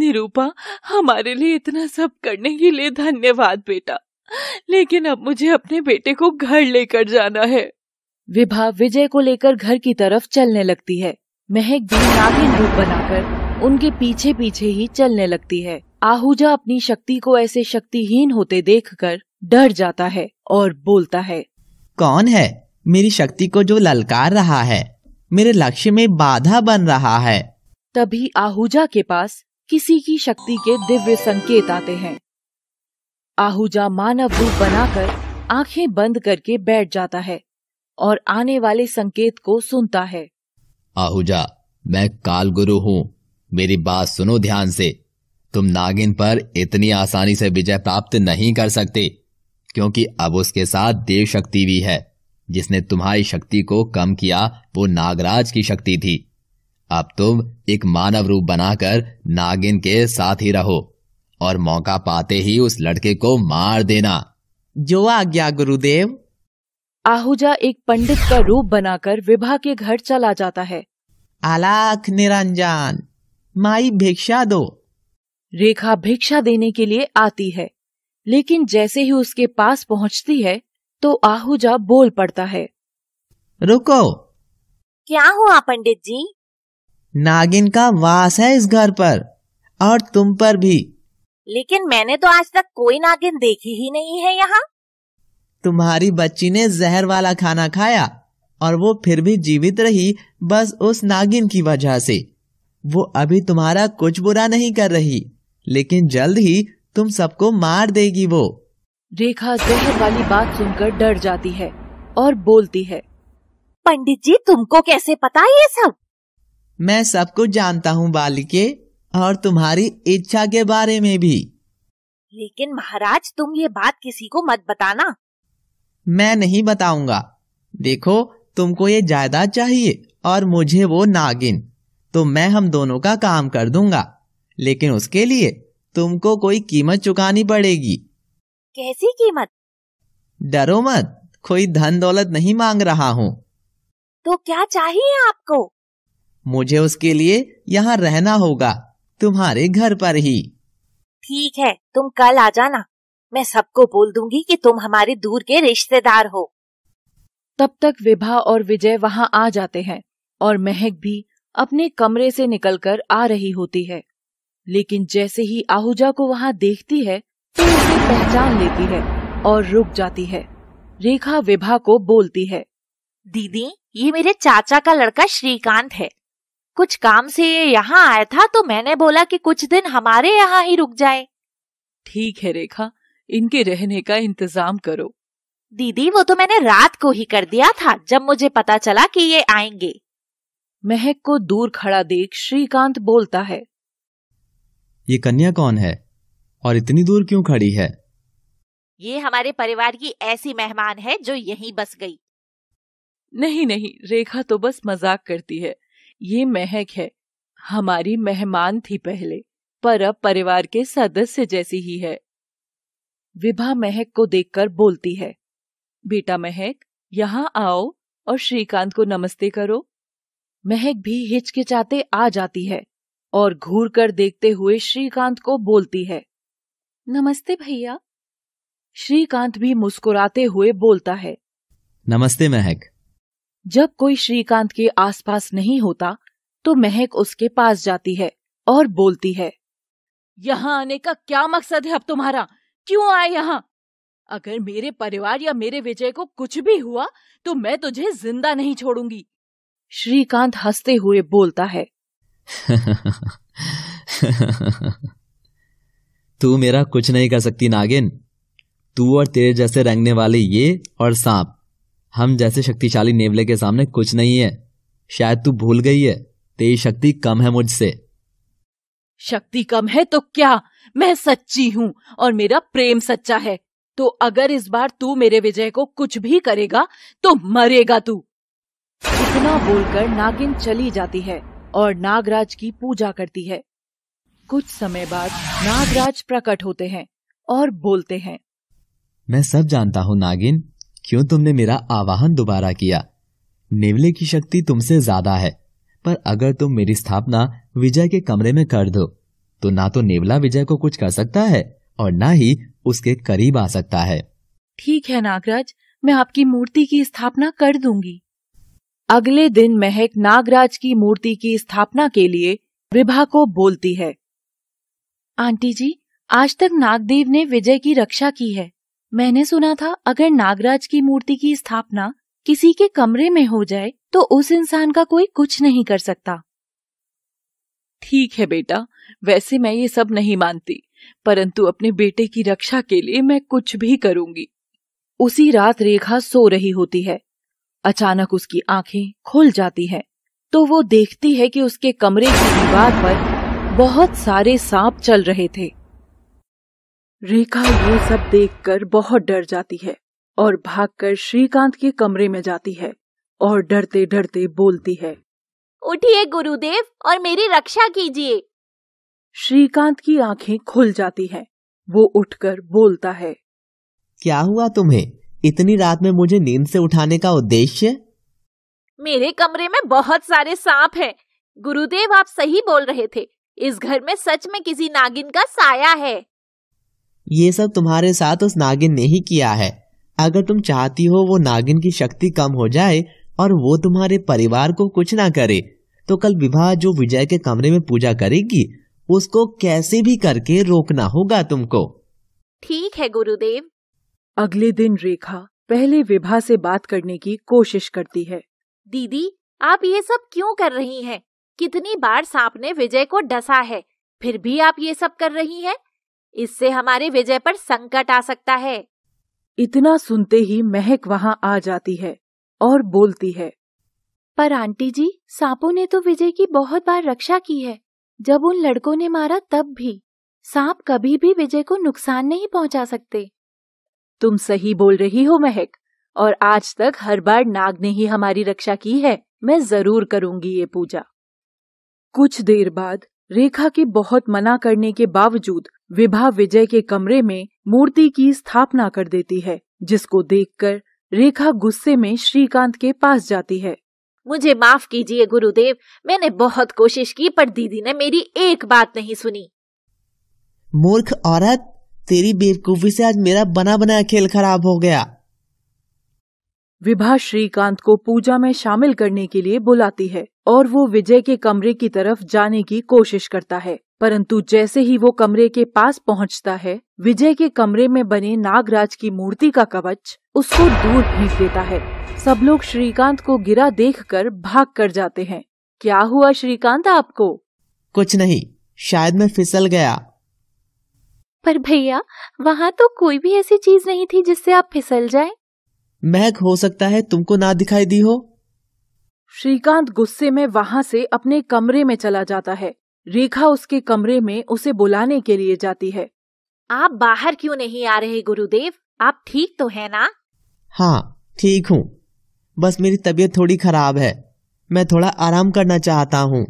निरूपा हमारे लिए इतना सब करने के लिए धन्यवाद बेटा लेकिन अब मुझे अपने बेटे को घर लेकर जाना है विभा विजय को लेकर घर की तरफ चलने लगती है महक भी नागिन रूप बनाकर उनके पीछे पीछे ही चलने लगती है आहूजा अपनी शक्ति को ऐसे शक्तिहीन होते देखकर डर जाता है और बोलता है कौन है मेरी शक्ति को जो ललकार रहा है मेरे लक्ष्य में बाधा बन रहा है तभी आहूजा के पास किसी की शक्ति के दिव्य संकेत आते हैं आहूजा मानव रूप बनाकर आंखें बंद करके बैठ जाता है और आने वाले संकेत को सुनता है आहूजा मैं काल गुरु हूँ मेरी बात सुनो ध्यान से तुम नागिन पर इतनी आसानी से विजय प्राप्त नहीं कर सकते क्योंकि अब उसके साथ देव शक्ति भी है जिसने तुम्हारी शक्ति को कम किया वो नागराज की शक्ति थी अब तुम एक मानव रूप बनाकर नागिन के साथ ही रहो और मौका पाते ही उस लड़के को मार देना जो आज्ञा गुरुदेव आहूजा एक पंडित का रूप बनाकर विभा के घर चला जाता है आलाख निरंजन माई भिक्षा दो रेखा भिक्षा देने के लिए आती है लेकिन जैसे ही उसके पास पहुंचती है तो आहूजा बोल पड़ता है रुको क्या हुआ पंडित जी नागिन का वास है इस घर पर और तुम पर भी लेकिन मैंने तो आज तक कोई नागिन देखी ही नहीं है यहाँ तुम्हारी बच्ची ने जहर वाला खाना खाया और वो फिर भी जीवित रही बस उस नागिन की वजह से वो अभी तुम्हारा कुछ बुरा नहीं कर रही लेकिन जल्द ही तुम सबको मार देगी वो रेखा जहर वाली बात सुनकर डर जाती है और बोलती है पंडित जी तुमको कैसे पता ये सब मैं सब कुछ जानता हूँ बालिके और तुम्हारी इच्छा के बारे में भी लेकिन महाराज तुम ये बात किसी को मत बताना मैं नहीं बताऊंगा देखो तुमको ये जायदाद चाहिए और मुझे वो नागिन तो मैं हम दोनों का काम कर दूंगा लेकिन उसके लिए तुमको कोई कीमत चुकानी पड़ेगी कैसी कीमत डरो मत कोई धन दौलत नहीं मांग रहा हूँ तो क्या चाहिए आपको मुझे उसके लिए यहाँ रहना होगा तुम्हारे घर पर ही ठीक है तुम कल आ जाना मैं सबको बोल दूंगी कि तुम हमारे दूर के रिश्तेदार हो तब तक विभा और विजय वहां आ जाते हैं और महक भी अपने कमरे से निकलकर आ रही होती है लेकिन जैसे ही आहूजा को वहां देखती है तो उसे पहचान लेती है और रुक जाती है रेखा विभा को बोलती है दीदी ये मेरे चाचा का लड़का श्रीकांत है कुछ काम से ये यहाँ आया था तो मैंने बोला कि कुछ दिन हमारे यहाँ ही रुक जाए ठीक है रेखा इनके रहने का इंतजाम करो दीदी वो तो मैंने रात को ही कर दिया था जब मुझे पता चला कि ये आएंगे महक को दूर खड़ा देख श्रीकांत बोलता है ये कन्या कौन है और इतनी दूर क्यों खड़ी है ये हमारे परिवार की ऐसी मेहमान है जो यहीं बस गई नहीं नहीं रेखा तो बस मजाक करती है ये महक है हमारी मेहमान थी पहले पर अब परिवार के सदस्य जैसी ही है विभा महक को देखकर बोलती है बेटा महक यहाँ आओ और श्रीकांत को नमस्ते करो महक भी हिचकिचाते आ जाती है और घूर कर देखते हुए श्रीकांत को बोलती है नमस्ते भैया श्रीकांत भी मुस्कुराते हुए बोलता है नमस्ते महक जब कोई श्रीकांत के आसपास नहीं होता तो महक उसके पास जाती है और बोलती है यहाँ आने का क्या मकसद है अब तुम्हारा क्यों आए यहाँ अगर मेरे परिवार या मेरे विजय को कुछ भी हुआ तो मैं तुझे जिंदा नहीं छोड़ूंगी श्रीकांत हंसते हुए बोलता है तू मेरा कुछ नहीं कर सकती नागिन तू और तेरे जैसे रंगने वाले ये और सांप हम जैसे शक्तिशाली नेवले के सामने कुछ नहीं है शायद तू भूल गई है तेरी शक्ति कम है मुझसे शक्ति कम है तो क्या मैं सच्ची हूँ और मेरा प्रेम सच्चा है तो अगर इस बार तू मेरे विजय को कुछ भी करेगा तो मरेगा तू इतना बोलकर नागिन चली जाती है और नागराज की पूजा करती है कुछ समय बाद नागराज प्रकट होते हैं और बोलते हैं मैं सब जानता हूँ नागिन क्यों तुमने मेरा आवाहन दोबारा किया नेवले की शक्ति तुमसे ज्यादा है पर अगर तुम मेरी स्थापना विजय के कमरे में कर दो तो ना तो नेवला विजय को कुछ कर सकता है और ना ही उसके करीब आ सकता है ठीक है नागराज मैं आपकी मूर्ति की स्थापना कर दूंगी अगले दिन महक नागराज की मूर्ति की स्थापना के लिए विभा को बोलती है आंटी जी आज तक नागदेव ने विजय की रक्षा की है मैंने सुना था अगर नागराज की मूर्ति की स्थापना किसी के कमरे में हो जाए तो उस इंसान का कोई कुछ नहीं कर सकता ठीक है बेटा वैसे मैं ये सब नहीं मानती परंतु अपने बेटे की रक्षा के लिए मैं कुछ भी करूंगी उसी रात रेखा सो रही होती है अचानक उसकी आंखें खुल जाती है तो वो देखती है कि उसके कमरे की दीवार पर बहुत सारे सांप चल रहे थे रेखा ये सब देखकर बहुत डर जाती है और भागकर श्रीकांत के कमरे में जाती है और डरते डरते बोलती है उठिए गुरुदेव और मेरी रक्षा कीजिए श्रीकांत की आंखें खुल जाती हैं। वो उठकर बोलता है क्या हुआ तुम्हें इतनी रात में मुझे नींद से उठाने का उद्देश्य मेरे कमरे में बहुत सारे सांप हैं। गुरुदेव आप सही बोल रहे थे इस घर में सच में किसी नागिन का साया है ये सब तुम्हारे साथ उस नागिन ने ही किया है अगर तुम चाहती हो वो नागिन की शक्ति कम हो जाए और वो तुम्हारे परिवार को कुछ ना करे तो कल विवाह जो विजय के कमरे में पूजा करेगी उसको कैसे भी करके रोकना होगा तुमको ठीक है गुरुदेव अगले दिन रेखा पहले विभा से बात करने की कोशिश करती है दीदी आप ये सब क्यों कर रही हैं? कितनी बार सांप ने विजय को डसा है फिर भी आप ये सब कर रही हैं? इससे हमारे विजय पर संकट आ सकता है इतना सुनते ही महक वहाँ आ जाती है और बोलती है पर आंटी जी सांपों ने तो विजय की बहुत बार रक्षा की है जब उन लड़कों ने मारा तब भी सांप कभी भी विजय को नुकसान नहीं पहुंचा सकते तुम सही बोल रही हो महक और आज तक हर बार नाग ने ही हमारी रक्षा की है मैं जरूर करूंगी ये पूजा कुछ देर बाद रेखा के बहुत मना करने के बावजूद विभा विजय के कमरे में मूर्ति की स्थापना कर देती है जिसको देखकर रेखा गुस्से में श्रीकांत के पास जाती है मुझे माफ कीजिए गुरुदेव मैंने बहुत कोशिश की पर दीदी ने मेरी एक बात नहीं सुनी मूर्ख औरत तेरी बेवकूफी से आज मेरा बना बनाया खेल खराब हो गया विभा श्रीकांत को पूजा में शामिल करने के लिए बुलाती है और वो विजय के कमरे की तरफ जाने की कोशिश करता है परंतु जैसे ही वो कमरे के पास पहुंचता है विजय के कमरे में बने नागराज की मूर्ति का कवच उसको दूर भेज देता है सब लोग श्रीकांत को गिरा देखकर भाग कर जाते हैं क्या हुआ श्रीकांत आपको कुछ नहीं शायद मैं फिसल गया पर भैया वहाँ तो कोई भी ऐसी चीज नहीं थी जिससे आप फिसल जाए महक हो सकता है तुमको ना दिखाई दी हो श्रीकांत गुस्से में वहाँ से अपने कमरे में चला जाता है रेखा उसके कमरे में उसे बुलाने के लिए जाती है आप बाहर क्यों नहीं आ रहे गुरुदेव आप ठीक तो है ना हाँ ठीक हूँ बस मेरी तबीयत थोड़ी खराब है मैं थोड़ा आराम करना चाहता हूँ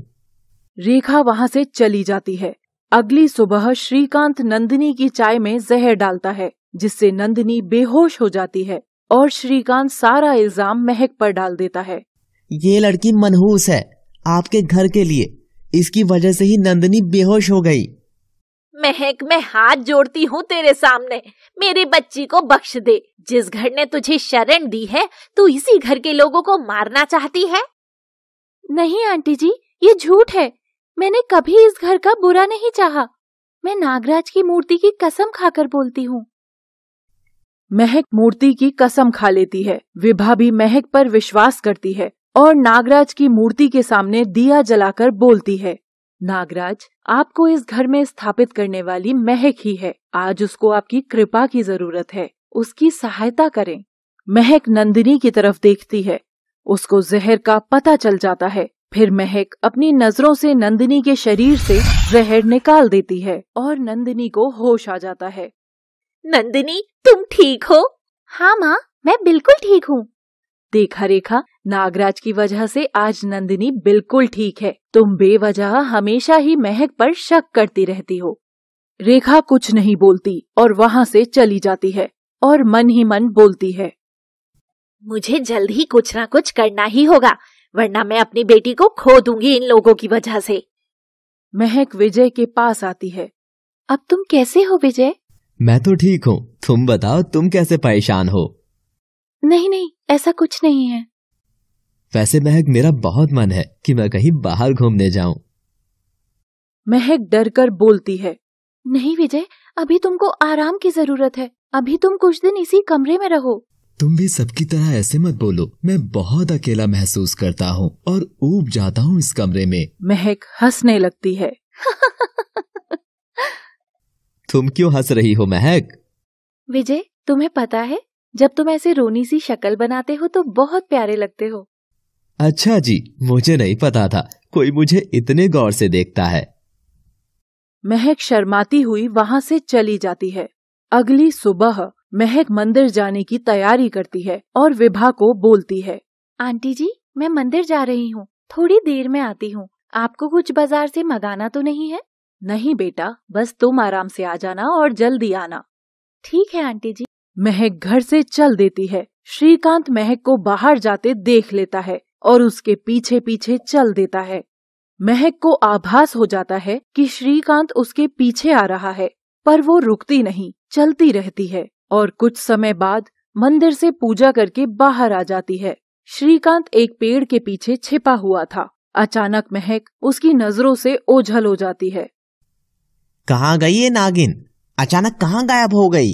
रेखा वहाँ से चली जाती है अगली सुबह श्रीकांत नंदिनी की चाय में जहर डालता है जिससे नंदिनी बेहोश हो जाती है और श्रीकांत सारा इल्जाम महक पर डाल देता है ये लड़की मनहूस है आपके घर के लिए इसकी वजह से ही नंदनी बेहोश हो गई महक मैं हाथ जोड़ती हूँ तेरे सामने मेरी बच्ची को बख्श दे जिस घर ने तुझे शरण दी है तू इसी घर के लोगों को मारना चाहती है नहीं आंटी जी ये झूठ है मैंने कभी इस घर का बुरा नहीं चाहा। मैं नागराज की मूर्ति की कसम खाकर बोलती हूँ महक मूर्ति की कसम खा लेती है विभा भी महक पर विश्वास करती है और नागराज की मूर्ति के सामने दिया जलाकर बोलती है नागराज आपको इस घर में स्थापित करने वाली महक ही है आज उसको आपकी कृपा की जरूरत है उसकी सहायता करें महक नंदिनी की तरफ देखती है उसको जहर का पता चल जाता है फिर महक अपनी नजरों से नंदिनी के शरीर से जहर निकाल देती है और नंदिनी को होश आ जाता है नंदिनी तुम ठीक हो हाँ माँ मैं बिल्कुल ठीक हूँ देखा रेखा नागराज की वजह से आज नंदिनी बिल्कुल ठीक है तुम बेवजह हमेशा ही महक पर शक करती रहती हो रेखा कुछ नहीं बोलती और वहाँ से चली जाती है और मन ही मन बोलती है मुझे जल्द ही कुछ ना कुछ करना ही होगा वरना मैं अपनी बेटी को खो दूंगी इन लोगों की वजह से महक विजय के पास आती है अब तुम कैसे हो विजय मैं तो ठीक हूँ तुम बताओ तुम कैसे परेशान हो नहीं नहीं ऐसा कुछ नहीं है वैसे महक मेरा बहुत मन है कि मैं कहीं बाहर घूमने जाऊं महक डर कर बोलती है नहीं विजय अभी तुमको आराम की जरूरत है अभी तुम कुछ दिन इसी कमरे में रहो तुम भी सबकी तरह ऐसे मत बोलो मैं बहुत अकेला महसूस करता हूँ और ऊब जाता हूँ इस कमरे में महक हंसने लगती है तुम क्यों हंस रही हो महक विजय तुम्हें पता है जब तुम ऐसे रोनी सी शक्ल बनाते हो तो बहुत प्यारे लगते हो अच्छा जी मुझे नहीं पता था कोई मुझे इतने गौर से देखता है महक शर्माती हुई वहाँ से चली जाती है अगली सुबह महक मंदिर जाने की तैयारी करती है और विभा को बोलती है आंटी जी मैं मंदिर जा रही हूँ थोड़ी देर में आती हूँ आपको कुछ बाजार से मंगाना तो नहीं है नहीं बेटा बस तुम आराम से आ जाना और जल्दी आना ठीक है आंटी जी महक घर से चल देती है श्रीकांत महक को बाहर जाते देख लेता है और उसके पीछे पीछे चल देता है महक को आभास हो जाता है कि श्रीकांत उसके पीछे आ रहा है पर वो रुकती नहीं चलती रहती है और कुछ समय बाद मंदिर से पूजा करके बाहर आ जाती है श्रीकांत एक पेड़ के पीछे छिपा हुआ था अचानक महक उसकी नजरों से ओझल हो जाती है कहाँ गई ये नागिन अचानक कहाँ गायब हो गई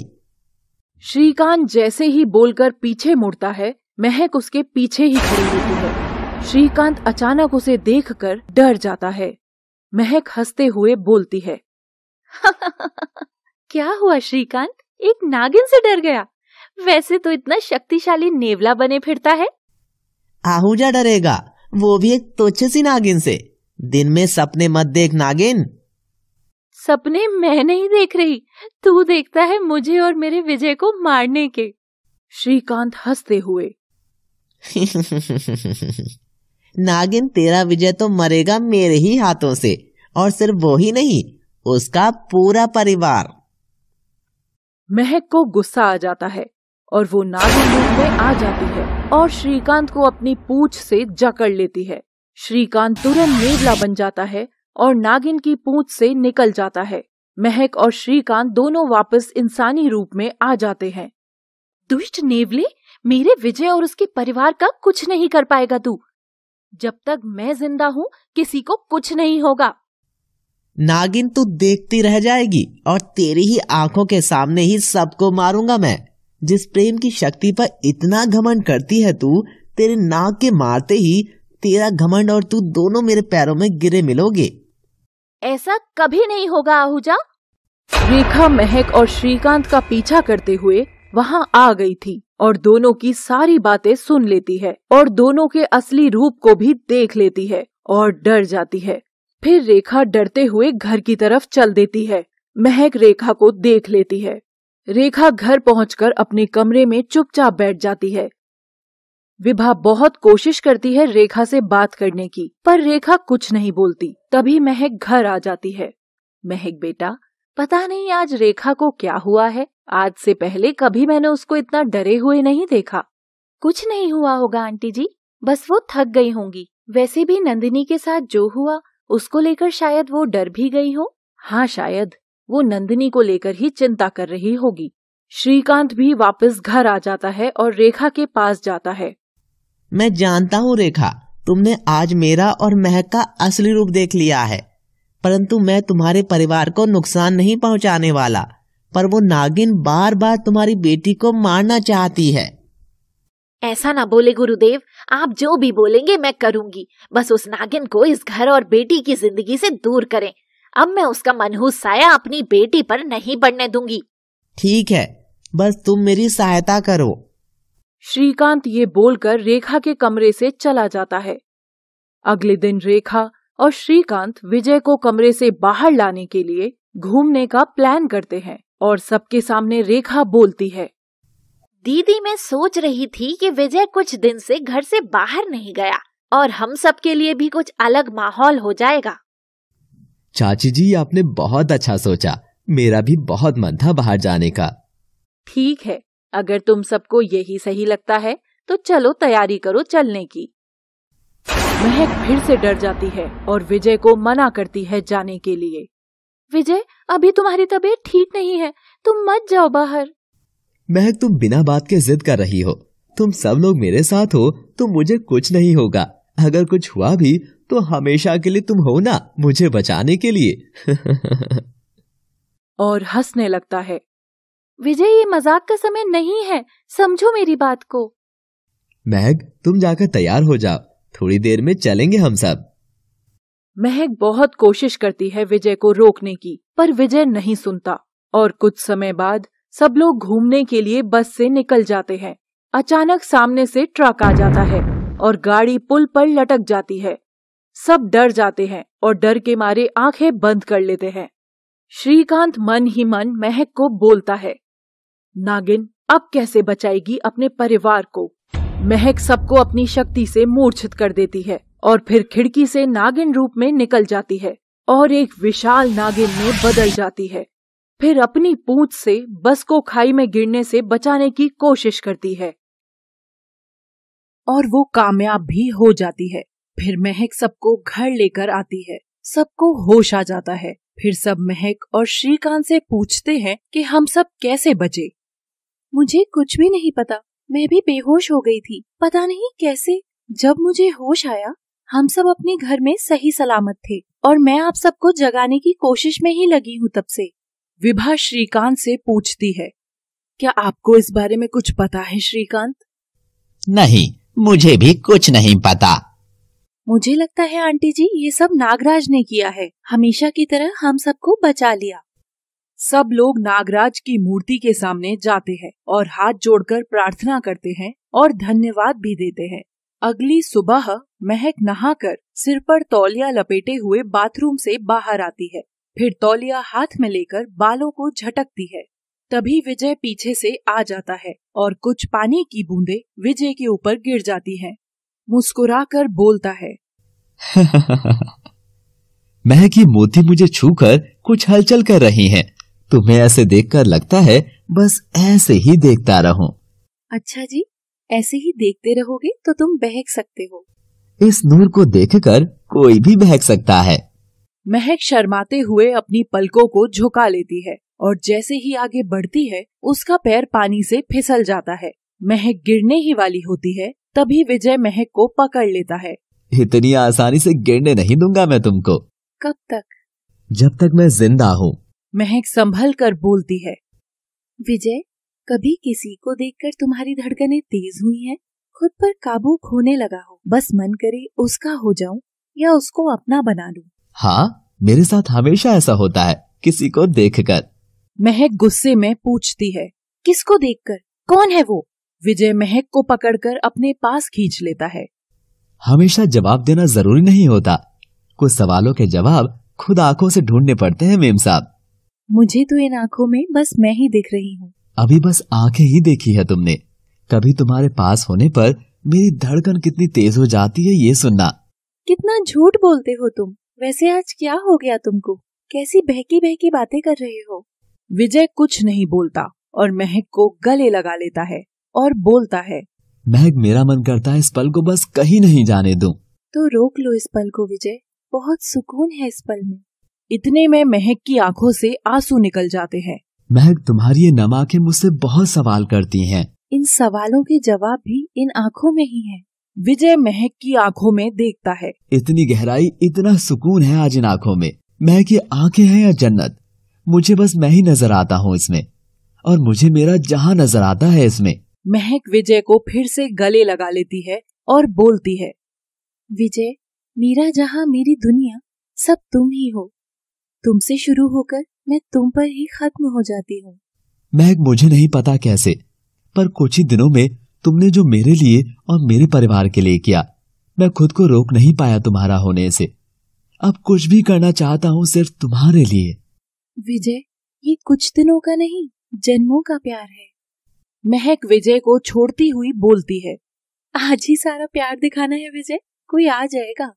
श्रीकांत जैसे ही बोलकर पीछे मुड़ता है महक उसके पीछे ही खड़ी होती है श्रीकांत अचानक उसे देखकर डर जाता है महक हंसते हुए बोलती है क्या हुआ श्रीकांत एक नागिन से डर गया वैसे तो इतना शक्तिशाली नेवला बने फिरता है आहूजा डरेगा वो भी एक तोछे सी नागिन से दिन में सपने मत देख नागिन सपने मैं नहीं देख रही तू देखता है मुझे और मेरे विजय को मारने के श्रीकांत हंसते हुए नागिन तेरा विजय तो मरेगा मेरे ही हाथों से और सिर्फ वो ही नहीं उसका पूरा परिवार महक को गुस्सा आ जाता है और वो नागिन रूप में आ जाती है और श्रीकांत को अपनी पूछ से जकड़ लेती है श्रीकांत तुरंत मेवला बन जाता है और नागिन की पूंछ से निकल जाता है महक और श्रीकांत दोनों वापस इंसानी रूप में आ जाते हैं दुष्ट नेवले मेरे विजय और उसके परिवार का कुछ नहीं कर पाएगा तू जब तक मैं जिंदा हूँ किसी को कुछ नहीं होगा नागिन तू देखती रह जाएगी और तेरी ही आंखों के सामने ही सबको मारूंगा मैं जिस प्रेम की शक्ति पर इतना घमंड करती है तू तेरे नाक के मारते ही तेरा घमंड और तू दोनों मेरे पैरों में गिरे मिलोगे ऐसा कभी नहीं होगा आहूजा रेखा महक और श्रीकांत का पीछा करते हुए वहाँ आ गई थी और दोनों की सारी बातें सुन लेती है और दोनों के असली रूप को भी देख लेती है और डर जाती है फिर रेखा डरते हुए घर की तरफ चल देती है महक रेखा को देख लेती है रेखा घर पहुंचकर अपने कमरे में चुपचाप बैठ जाती है विभा बहुत कोशिश करती है रेखा से बात करने की पर रेखा कुछ नहीं बोलती तभी महक घर आ जाती है महक बेटा पता नहीं आज रेखा को क्या हुआ है आज से पहले कभी मैंने उसको इतना डरे हुए नहीं देखा कुछ नहीं हुआ होगा आंटी जी बस वो थक गई होंगी वैसे भी नंदिनी के साथ जो हुआ उसको लेकर शायद वो डर भी गई हो हाँ शायद वो नंदिनी को लेकर ही चिंता कर रही होगी श्रीकांत भी वापस घर आ जाता है और रेखा के पास जाता है मैं जानता हूँ रेखा तुमने आज मेरा और महक का असली रूप देख लिया है परंतु मैं तुम्हारे परिवार को नुकसान नहीं पहुंचाने वाला पर वो नागिन बार बार तुम्हारी बेटी को मारना चाहती है ऐसा ना बोले गुरुदेव आप जो भी बोलेंगे मैं करूंगी बस उस नागिन को इस घर और बेटी की जिंदगी से दूर करें अब मैं उसका मनहूस साया अपनी बेटी पर नहीं पड़ने दूंगी ठीक है बस तुम मेरी सहायता करो श्रीकांत ये बोलकर रेखा के कमरे से चला जाता है अगले दिन रेखा और श्रीकांत विजय को कमरे से बाहर लाने के लिए घूमने का प्लान करते हैं और सबके सामने रेखा बोलती है दीदी मैं सोच रही थी कि विजय कुछ दिन से घर से बाहर नहीं गया और हम सब के लिए भी कुछ अलग माहौल हो जाएगा चाची जी आपने बहुत अच्छा सोचा मेरा भी बहुत मन था बाहर जाने का ठीक है अगर तुम सबको यही सही लगता है तो चलो तैयारी करो चलने की महक फिर से डर जाती है और विजय को मना करती है जाने के लिए विजय अभी तुम्हारी तबीयत ठीक नहीं है तुम मत जाओ बाहर महक तुम बिना बात के जिद कर रही हो तुम सब लोग मेरे साथ हो तो मुझे कुछ नहीं होगा अगर कुछ हुआ भी तो हमेशा के लिए तुम हो ना मुझे बचाने के लिए और हंसने लगता है विजय ये मजाक का समय नहीं है समझो मेरी बात को महक तुम जाकर तैयार हो जाओ थोड़ी देर में चलेंगे हम सब महक बहुत कोशिश करती है विजय को रोकने की पर विजय नहीं सुनता और कुछ समय बाद सब लोग घूमने के लिए बस से निकल जाते हैं अचानक सामने से ट्रक आ जाता है और गाड़ी पुल पर लटक जाती है सब डर जाते हैं और डर के मारे आंखें बंद कर लेते हैं श्रीकांत मन ही मन महक को बोलता है नागिन अब कैसे बचाएगी अपने परिवार को महक सबको अपनी शक्ति से मूर्छित कर देती है और फिर खिड़की से नागिन रूप में निकल जाती है और एक विशाल नागिन में बदल जाती है फिर अपनी पूंछ से बस को खाई में गिरने से बचाने की कोशिश करती है और वो कामयाब भी हो जाती है फिर महक सबको घर लेकर आती है सबको होश आ जाता है फिर सब महक और श्रीकांत से पूछते हैं कि हम सब कैसे बचे मुझे कुछ भी नहीं पता मैं भी बेहोश हो गई थी पता नहीं कैसे जब मुझे होश आया हम सब अपने घर में सही सलामत थे और मैं आप सबको जगाने की कोशिश में ही लगी हूँ तब से विभा श्रीकांत से पूछती है क्या आपको इस बारे में कुछ पता है श्रीकांत नहीं मुझे भी कुछ नहीं पता मुझे लगता है आंटी जी ये सब नागराज ने किया है हमेशा की तरह हम सबको बचा लिया सब लोग नागराज की मूर्ति के सामने जाते हैं और हाथ जोड़कर प्रार्थना करते हैं और धन्यवाद भी देते हैं अगली सुबह महक नहाकर सिर पर तौलिया लपेटे हुए बाथरूम से बाहर आती है फिर तौलिया हाथ में लेकर बालों को झटकती है तभी विजय पीछे से आ जाता है और कुछ पानी की बूंदे विजय के ऊपर गिर जाती हैं। मुस्कुराकर बोलता है महक ये मोती मुझे छूकर कुछ हलचल कर रही हैं। तुम्हें ऐसे देखकर लगता है बस ऐसे ही देखता रहो अच्छा जी ऐसे ही देखते रहोगे तो तुम बहक सकते हो इस नूर को देखकर कोई भी बहक सकता है महक शर्माते हुए अपनी पलकों को झुका लेती है और जैसे ही आगे बढ़ती है उसका पैर पानी से फिसल जाता है महक गिरने ही वाली होती है तभी विजय महक को पकड़ लेता है इतनी आसानी से गिरने नहीं दूंगा मैं तुमको कब तक जब तक मैं जिंदा हूँ महक संभल कर बोलती है विजय कभी किसी को देखकर तुम्हारी धड़कनें तेज हुई हैं खुद पर काबू खोने लगा हो बस मन करे उसका हो जाऊं या उसको अपना बना लूं हाँ मेरे साथ हमेशा ऐसा होता है किसी को देखकर महक गुस्से में पूछती है किसको देखकर कौन है वो विजय महक को पकड़कर अपने पास खींच लेता है हमेशा जवाब देना जरूरी नहीं होता कुछ सवालों के जवाब खुद आंखों से ढूंढने पड़ते हैं मेम साहब मुझे तो इन आंखों में बस मैं ही दिख रही हूँ अभी बस आंखें ही देखी है तुमने कभी तुम्हारे पास होने पर मेरी धड़कन कितनी तेज हो जाती है ये सुनना कितना झूठ बोलते हो तुम वैसे आज क्या हो गया तुमको कैसी बहकी बहकी बातें कर रहे हो विजय कुछ नहीं बोलता और महक को गले लगा लेता है और बोलता है महक मेरा मन करता है इस पल को बस कहीं नहीं जाने दूं। तो रोक लो इस पल को विजय बहुत सुकून है इस पल में इतने में महक की आंखों से आंसू निकल जाते हैं महक तुम्हारी ये नम आँखें मुझसे बहुत सवाल करती हैं। इन सवालों के जवाब भी इन आंखों में ही हैं। विजय महक की आंखों में देखता है इतनी गहराई इतना सुकून है आज इन आंखों में महक ये आंखें हैं या जन्नत मुझे बस मैं ही नजर आता हूँ इसमें और मुझे मेरा जहाँ नजर आता है इसमें महक विजय को फिर से गले लगा लेती है और बोलती है विजय मेरा जहाँ मेरी दुनिया सब तुम ही हो तुमसे शुरू होकर मैं तुम पर ही खत्म हो जाती हूँ महक मुझे नहीं पता कैसे पर कुछ ही दिनों में तुमने जो मेरे लिए और मेरे परिवार के लिए किया मैं खुद को रोक नहीं पाया तुम्हारा होने से अब कुछ भी करना चाहता हूँ सिर्फ तुम्हारे लिए विजय ये कुछ दिनों का नहीं जन्मों का प्यार है महक विजय को छोड़ती हुई बोलती है आज ही सारा प्यार दिखाना है विजय कोई आ जाएगा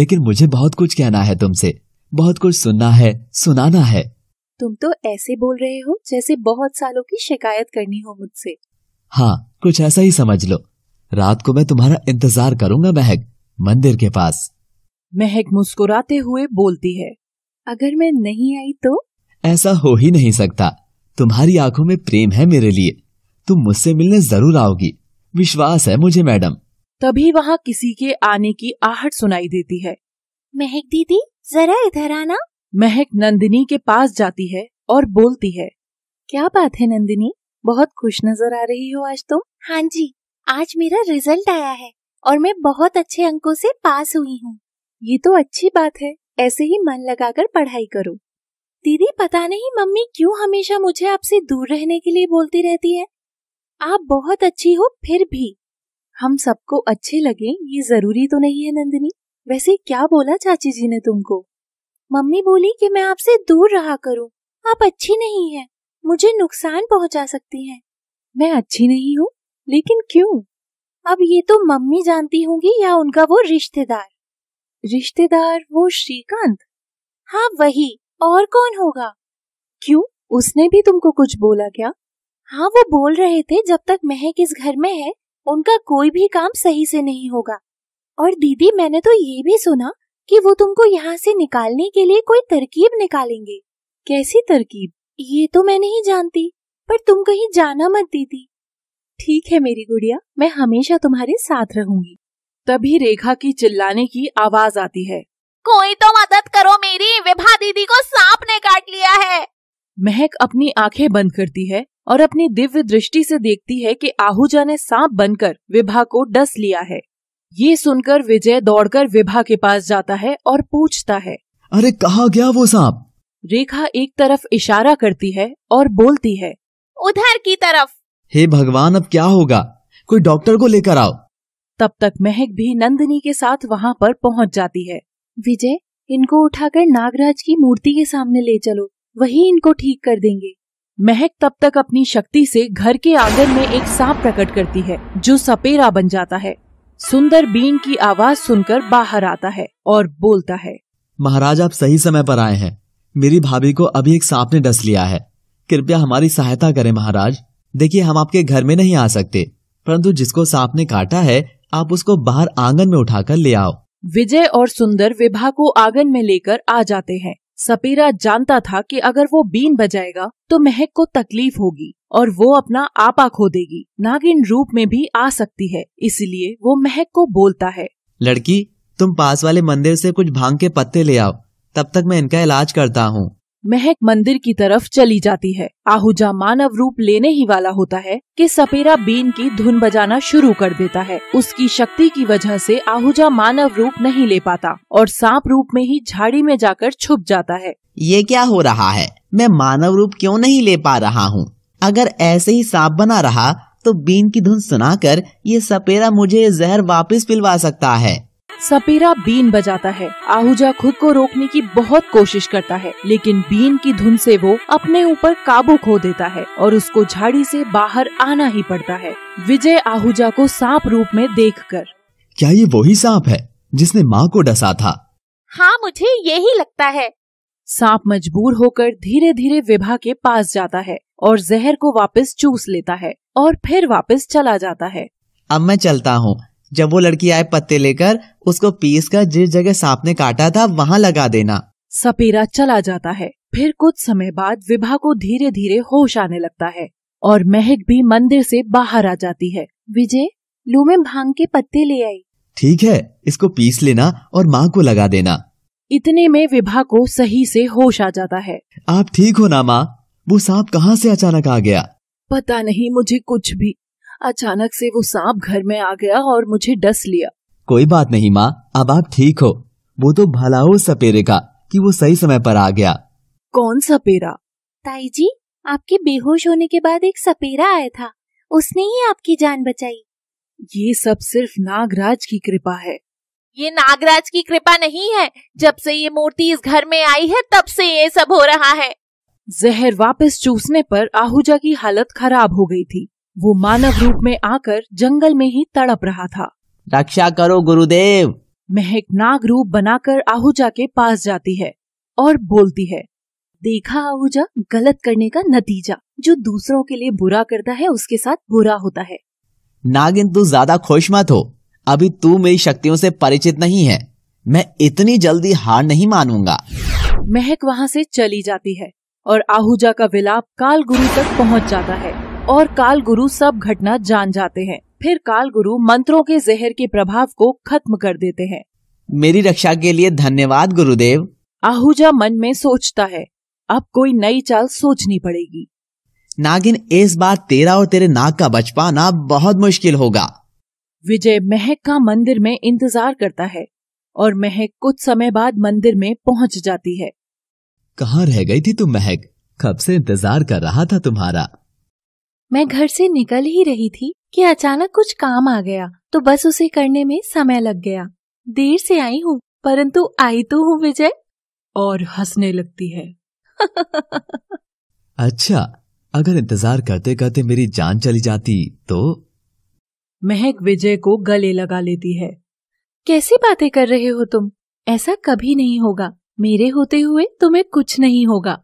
लेकिन मुझे बहुत कुछ कहना है तुमसे बहुत कुछ सुनना है सुनाना है तुम तो ऐसे बोल रहे हो जैसे बहुत सालों की शिकायत करनी हो मुझसे हाँ कुछ ऐसा ही समझ लो रात को मैं तुम्हारा इंतजार करूंगा महक मंदिर के पास महक मुस्कुराते हुए बोलती है अगर मैं नहीं आई तो ऐसा हो ही नहीं सकता तुम्हारी आंखों में प्रेम है मेरे लिए तुम मुझसे मिलने जरूर आओगी विश्वास है मुझे मैडम तभी वहाँ किसी के आने की आहट सुनाई देती है महक दीदी जरा इधर आना महक नंदिनी के पास जाती है और बोलती है क्या बात है नंदिनी बहुत खुश नजर आ रही हो आज तुम हाँ जी आज मेरा रिजल्ट आया है और मैं बहुत अच्छे अंकों से पास हुई हूँ ये तो अच्छी बात है ऐसे ही मन लगाकर पढ़ाई करो दीदी पता नहीं मम्मी क्यों हमेशा मुझे आपसे दूर रहने के लिए बोलती रहती है आप बहुत अच्छी हो फिर भी हम सबको अच्छे लगे ये जरूरी तो नहीं है नंदिनी वैसे क्या बोला चाची जी ने तुमको मम्मी बोली कि मैं आपसे दूर रहा करूं आप अच्छी नहीं है मुझे नुकसान पहुंचा सकती हैं मैं अच्छी नहीं हूँ लेकिन क्यों अब ये तो मम्मी जानती होंगी या उनका वो रिश्तेदार रिश्तेदार वो श्रीकांत हाँ वही और कौन होगा क्यों उसने भी तुमको कुछ बोला क्या हाँ वो बोल रहे थे जब तक महक इस घर में है उनका कोई भी काम सही से नहीं होगा और दीदी मैंने तो ये भी सुना कि वो तुमको यहाँ से निकालने के लिए कोई तरकीब निकालेंगे कैसी तरकीब ये तो मैं नहीं जानती पर तुम कहीं जाना मत दीदी ठीक है मेरी गुड़िया मैं हमेशा तुम्हारे साथ रहूंगी तभी रेखा की चिल्लाने की आवाज आती है कोई तो मदद करो मेरी विभा दीदी को सांप ने काट लिया है महक अपनी आंखें बंद करती है और अपनी दिव्य दृष्टि से देखती है कि आहूजा ने सांप बनकर विभा को डस लिया है ये सुनकर विजय दौड़कर विभा के पास जाता है और पूछता है अरे कहा गया वो सांप रेखा एक तरफ इशारा करती है और बोलती है उधर की तरफ हे भगवान अब क्या होगा कोई डॉक्टर को लेकर आओ तब तक महक भी नंदनी के साथ वहाँ पर पहुँच जाती है विजय इनको उठाकर नागराज की मूर्ति के सामने ले चलो वही इनको ठीक कर देंगे महक तब तक अपनी शक्ति से घर के आंगन में एक सांप प्रकट करती है जो सपेरा बन जाता है सुंदर बीन की आवाज सुनकर बाहर आता है और बोलता है महाराज आप सही समय पर आए हैं मेरी भाभी को अभी एक सांप ने डस लिया है कृपया हमारी सहायता करें महाराज देखिए हम आपके घर में नहीं आ सकते परंतु जिसको सांप ने काटा है आप उसको बाहर आंगन में उठाकर ले आओ विजय और सुंदर विभा को आंगन में लेकर आ जाते हैं सपीरा जानता था कि अगर वो बीन बजाएगा तो महक को तकलीफ होगी और वो अपना आपा खो देगी नागिन रूप में भी आ सकती है इसलिए वो महक को बोलता है लड़की तुम पास वाले मंदिर से कुछ भांग के पत्ते ले आओ तब तक मैं इनका इलाज करता हूँ महक मंदिर की तरफ चली जाती है आहूजा मानव रूप लेने ही वाला होता है कि सपेरा बीन की धुन बजाना शुरू कर देता है उसकी शक्ति की वजह से आहूजा मानव रूप नहीं ले पाता और सांप रूप में ही झाड़ी में जाकर छुप जाता है ये क्या हो रहा है मैं मानव रूप क्यों नहीं ले पा रहा हूँ अगर ऐसे ही सांप बना रहा तो बीन की धुन सुनाकर ये सपेरा मुझे जहर वापस पिलवा सकता है सपेरा बीन बजाता है आहूजा खुद को रोकने की बहुत कोशिश करता है लेकिन बीन की धुन से वो अपने ऊपर काबू खो देता है और उसको झाड़ी से बाहर आना ही पड़ता है विजय आहूजा को सांप रूप में देखकर क्या ये वही सांप है जिसने माँ को डसा था हाँ मुझे यही लगता है सांप मजबूर होकर धीरे धीरे विभा के पास जाता है और जहर को वापस चूस लेता है और फिर वापस चला जाता है अब मैं चलता हूँ जब वो लड़की आए पत्ते लेकर उसको पीस कर जिस जगह सांप ने काटा था वहाँ लगा देना सपेरा चला जाता है फिर कुछ समय बाद विभा को धीरे धीरे होश आने लगता है और महक भी मंदिर से बाहर आ जाती है विजय लू में भांग के पत्ते ले आई ठीक है इसको पीस लेना और माँ को लगा देना इतने में विभा को सही से होश आ जाता है आप ठीक हो ना माँ वो सांप कहाँ से अचानक आ गया पता नहीं मुझे कुछ भी अचानक से वो सांप घर में आ गया और मुझे डस लिया कोई बात नहीं माँ अब आप ठीक हो वो तो भला हो सपेरे का कि वो सही समय पर आ गया कौन सपेरा ताई जी आपके बेहोश होने के बाद एक सपेरा आया था उसने ही आपकी जान बचाई ये सब सिर्फ नागराज की कृपा है ये नागराज की कृपा नहीं है जब से ये मूर्ति इस घर में आई है तब से ये सब हो रहा है जहर वापस चूसने पर आहूजा की हालत खराब हो गई थी वो मानव रूप में आकर जंगल में ही तड़प रहा था रक्षा करो गुरुदेव महक नाग रूप बनाकर आहूजा के पास जाती है और बोलती है देखा आहूजा गलत करने का नतीजा जो दूसरों के लिए बुरा करता है उसके साथ बुरा होता है नागिन तू ज्यादा खुश मत हो अभी तू मेरी शक्तियों से परिचित नहीं है मैं इतनी जल्दी हार नहीं मानूंगा महक वहाँ से चली जाती है और आहूजा का विलाप काल गुरु तक पहुंच जाता है और काल गुरु सब घटना जान जाते हैं फिर काल गुरु मंत्रों के जहर के प्रभाव को खत्म कर देते हैं मेरी रक्षा के लिए धन्यवाद गुरुदेव आहूजा मन में सोचता है अब कोई नई चाल सोचनी पड़ेगी नागिन इस बार तेरा और तेरे नाग का बच पाना बहुत मुश्किल होगा विजय महक का मंदिर में इंतजार करता है और महक कुछ समय बाद मंदिर में पहुंच जाती है कहाँ रह गई थी तुम महक कब से इंतजार कर रहा था तुम्हारा मैं घर से निकल ही रही थी कि अचानक कुछ काम आ गया तो बस उसे करने में समय लग गया देर से आई हूँ परंतु आई तो हूँ विजय और हंसने लगती है अच्छा अगर इंतजार करते करते मेरी जान चली जाती तो महक विजय को गले लगा लेती है कैसी बातें कर रहे हो तुम ऐसा कभी नहीं होगा मेरे होते हुए तुम्हें कुछ नहीं होगा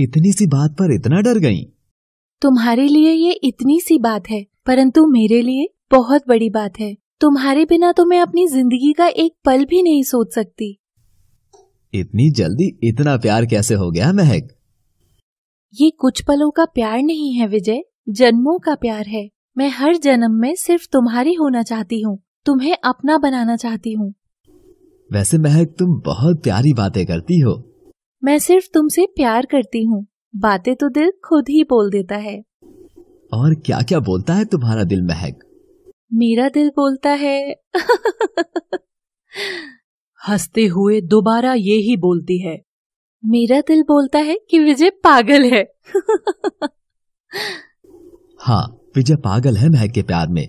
इतनी सी बात पर इतना डर गई तुम्हारे लिए ये इतनी सी बात है परंतु मेरे लिए बहुत बड़ी बात है तुम्हारे बिना तो मैं अपनी जिंदगी का एक पल भी नहीं सोच सकती इतनी जल्दी इतना प्यार कैसे हो गया महक ये कुछ पलों का प्यार नहीं है विजय जन्मों का प्यार है मैं हर जन्म में सिर्फ तुम्हारी होना चाहती हूँ तुम्हें अपना बनाना चाहती हूँ वैसे महक तुम बहुत प्यारी बातें करती हो मैं सिर्फ तुमसे प्यार करती हूँ बातें तो दिल खुद ही बोल देता है और क्या क्या बोलता है तुम्हारा दिल महक मेरा दिल बोलता है हंसते हुए दोबारा ये ही बोलती है मेरा दिल बोलता है कि विजय पागल है हाँ विजय पागल है महक के प्यार में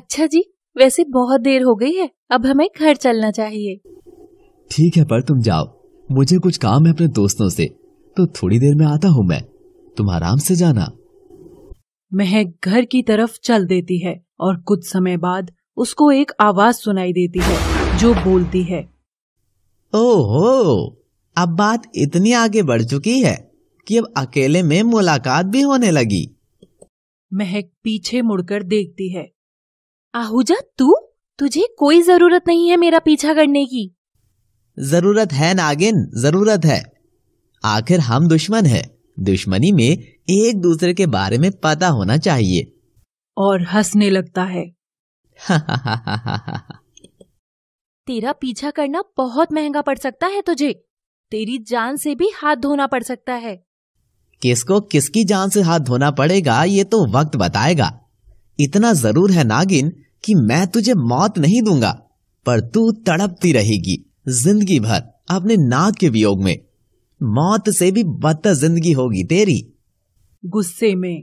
अच्छा जी वैसे बहुत देर हो गई है अब हमें घर चलना चाहिए ठीक है पर तुम जाओ मुझे कुछ काम है अपने दोस्तों से तो थोड़ी देर में आता हूँ मैं तुम आराम से जाना महक घर की तरफ चल देती है और कुछ समय बाद उसको एक आवाज सुनाई देती है जो बोलती है ओहो अब बात इतनी आगे बढ़ चुकी है कि अब अकेले में मुलाकात भी होने लगी महक पीछे मुड़कर देखती है आहूजा तू तुझे कोई जरूरत नहीं है मेरा पीछा करने की जरूरत है नागिन जरूरत है आखिर हम दुश्मन हैं दुश्मनी में एक दूसरे के बारे में पता होना चाहिए और हंसने लगता है तेरा पीछा करना बहुत महंगा पड़ सकता है तुझे तेरी जान से भी हाथ धोना पड़ सकता है किसको किसकी जान से हाथ धोना पड़ेगा ये तो वक्त बताएगा इतना जरूर है नागिन कि मैं तुझे मौत नहीं दूंगा पर तू तड़पती रहेगी जिंदगी भर अपने नाग के वियोग में मौत से भी बदतर जिंदगी होगी तेरी गुस्से में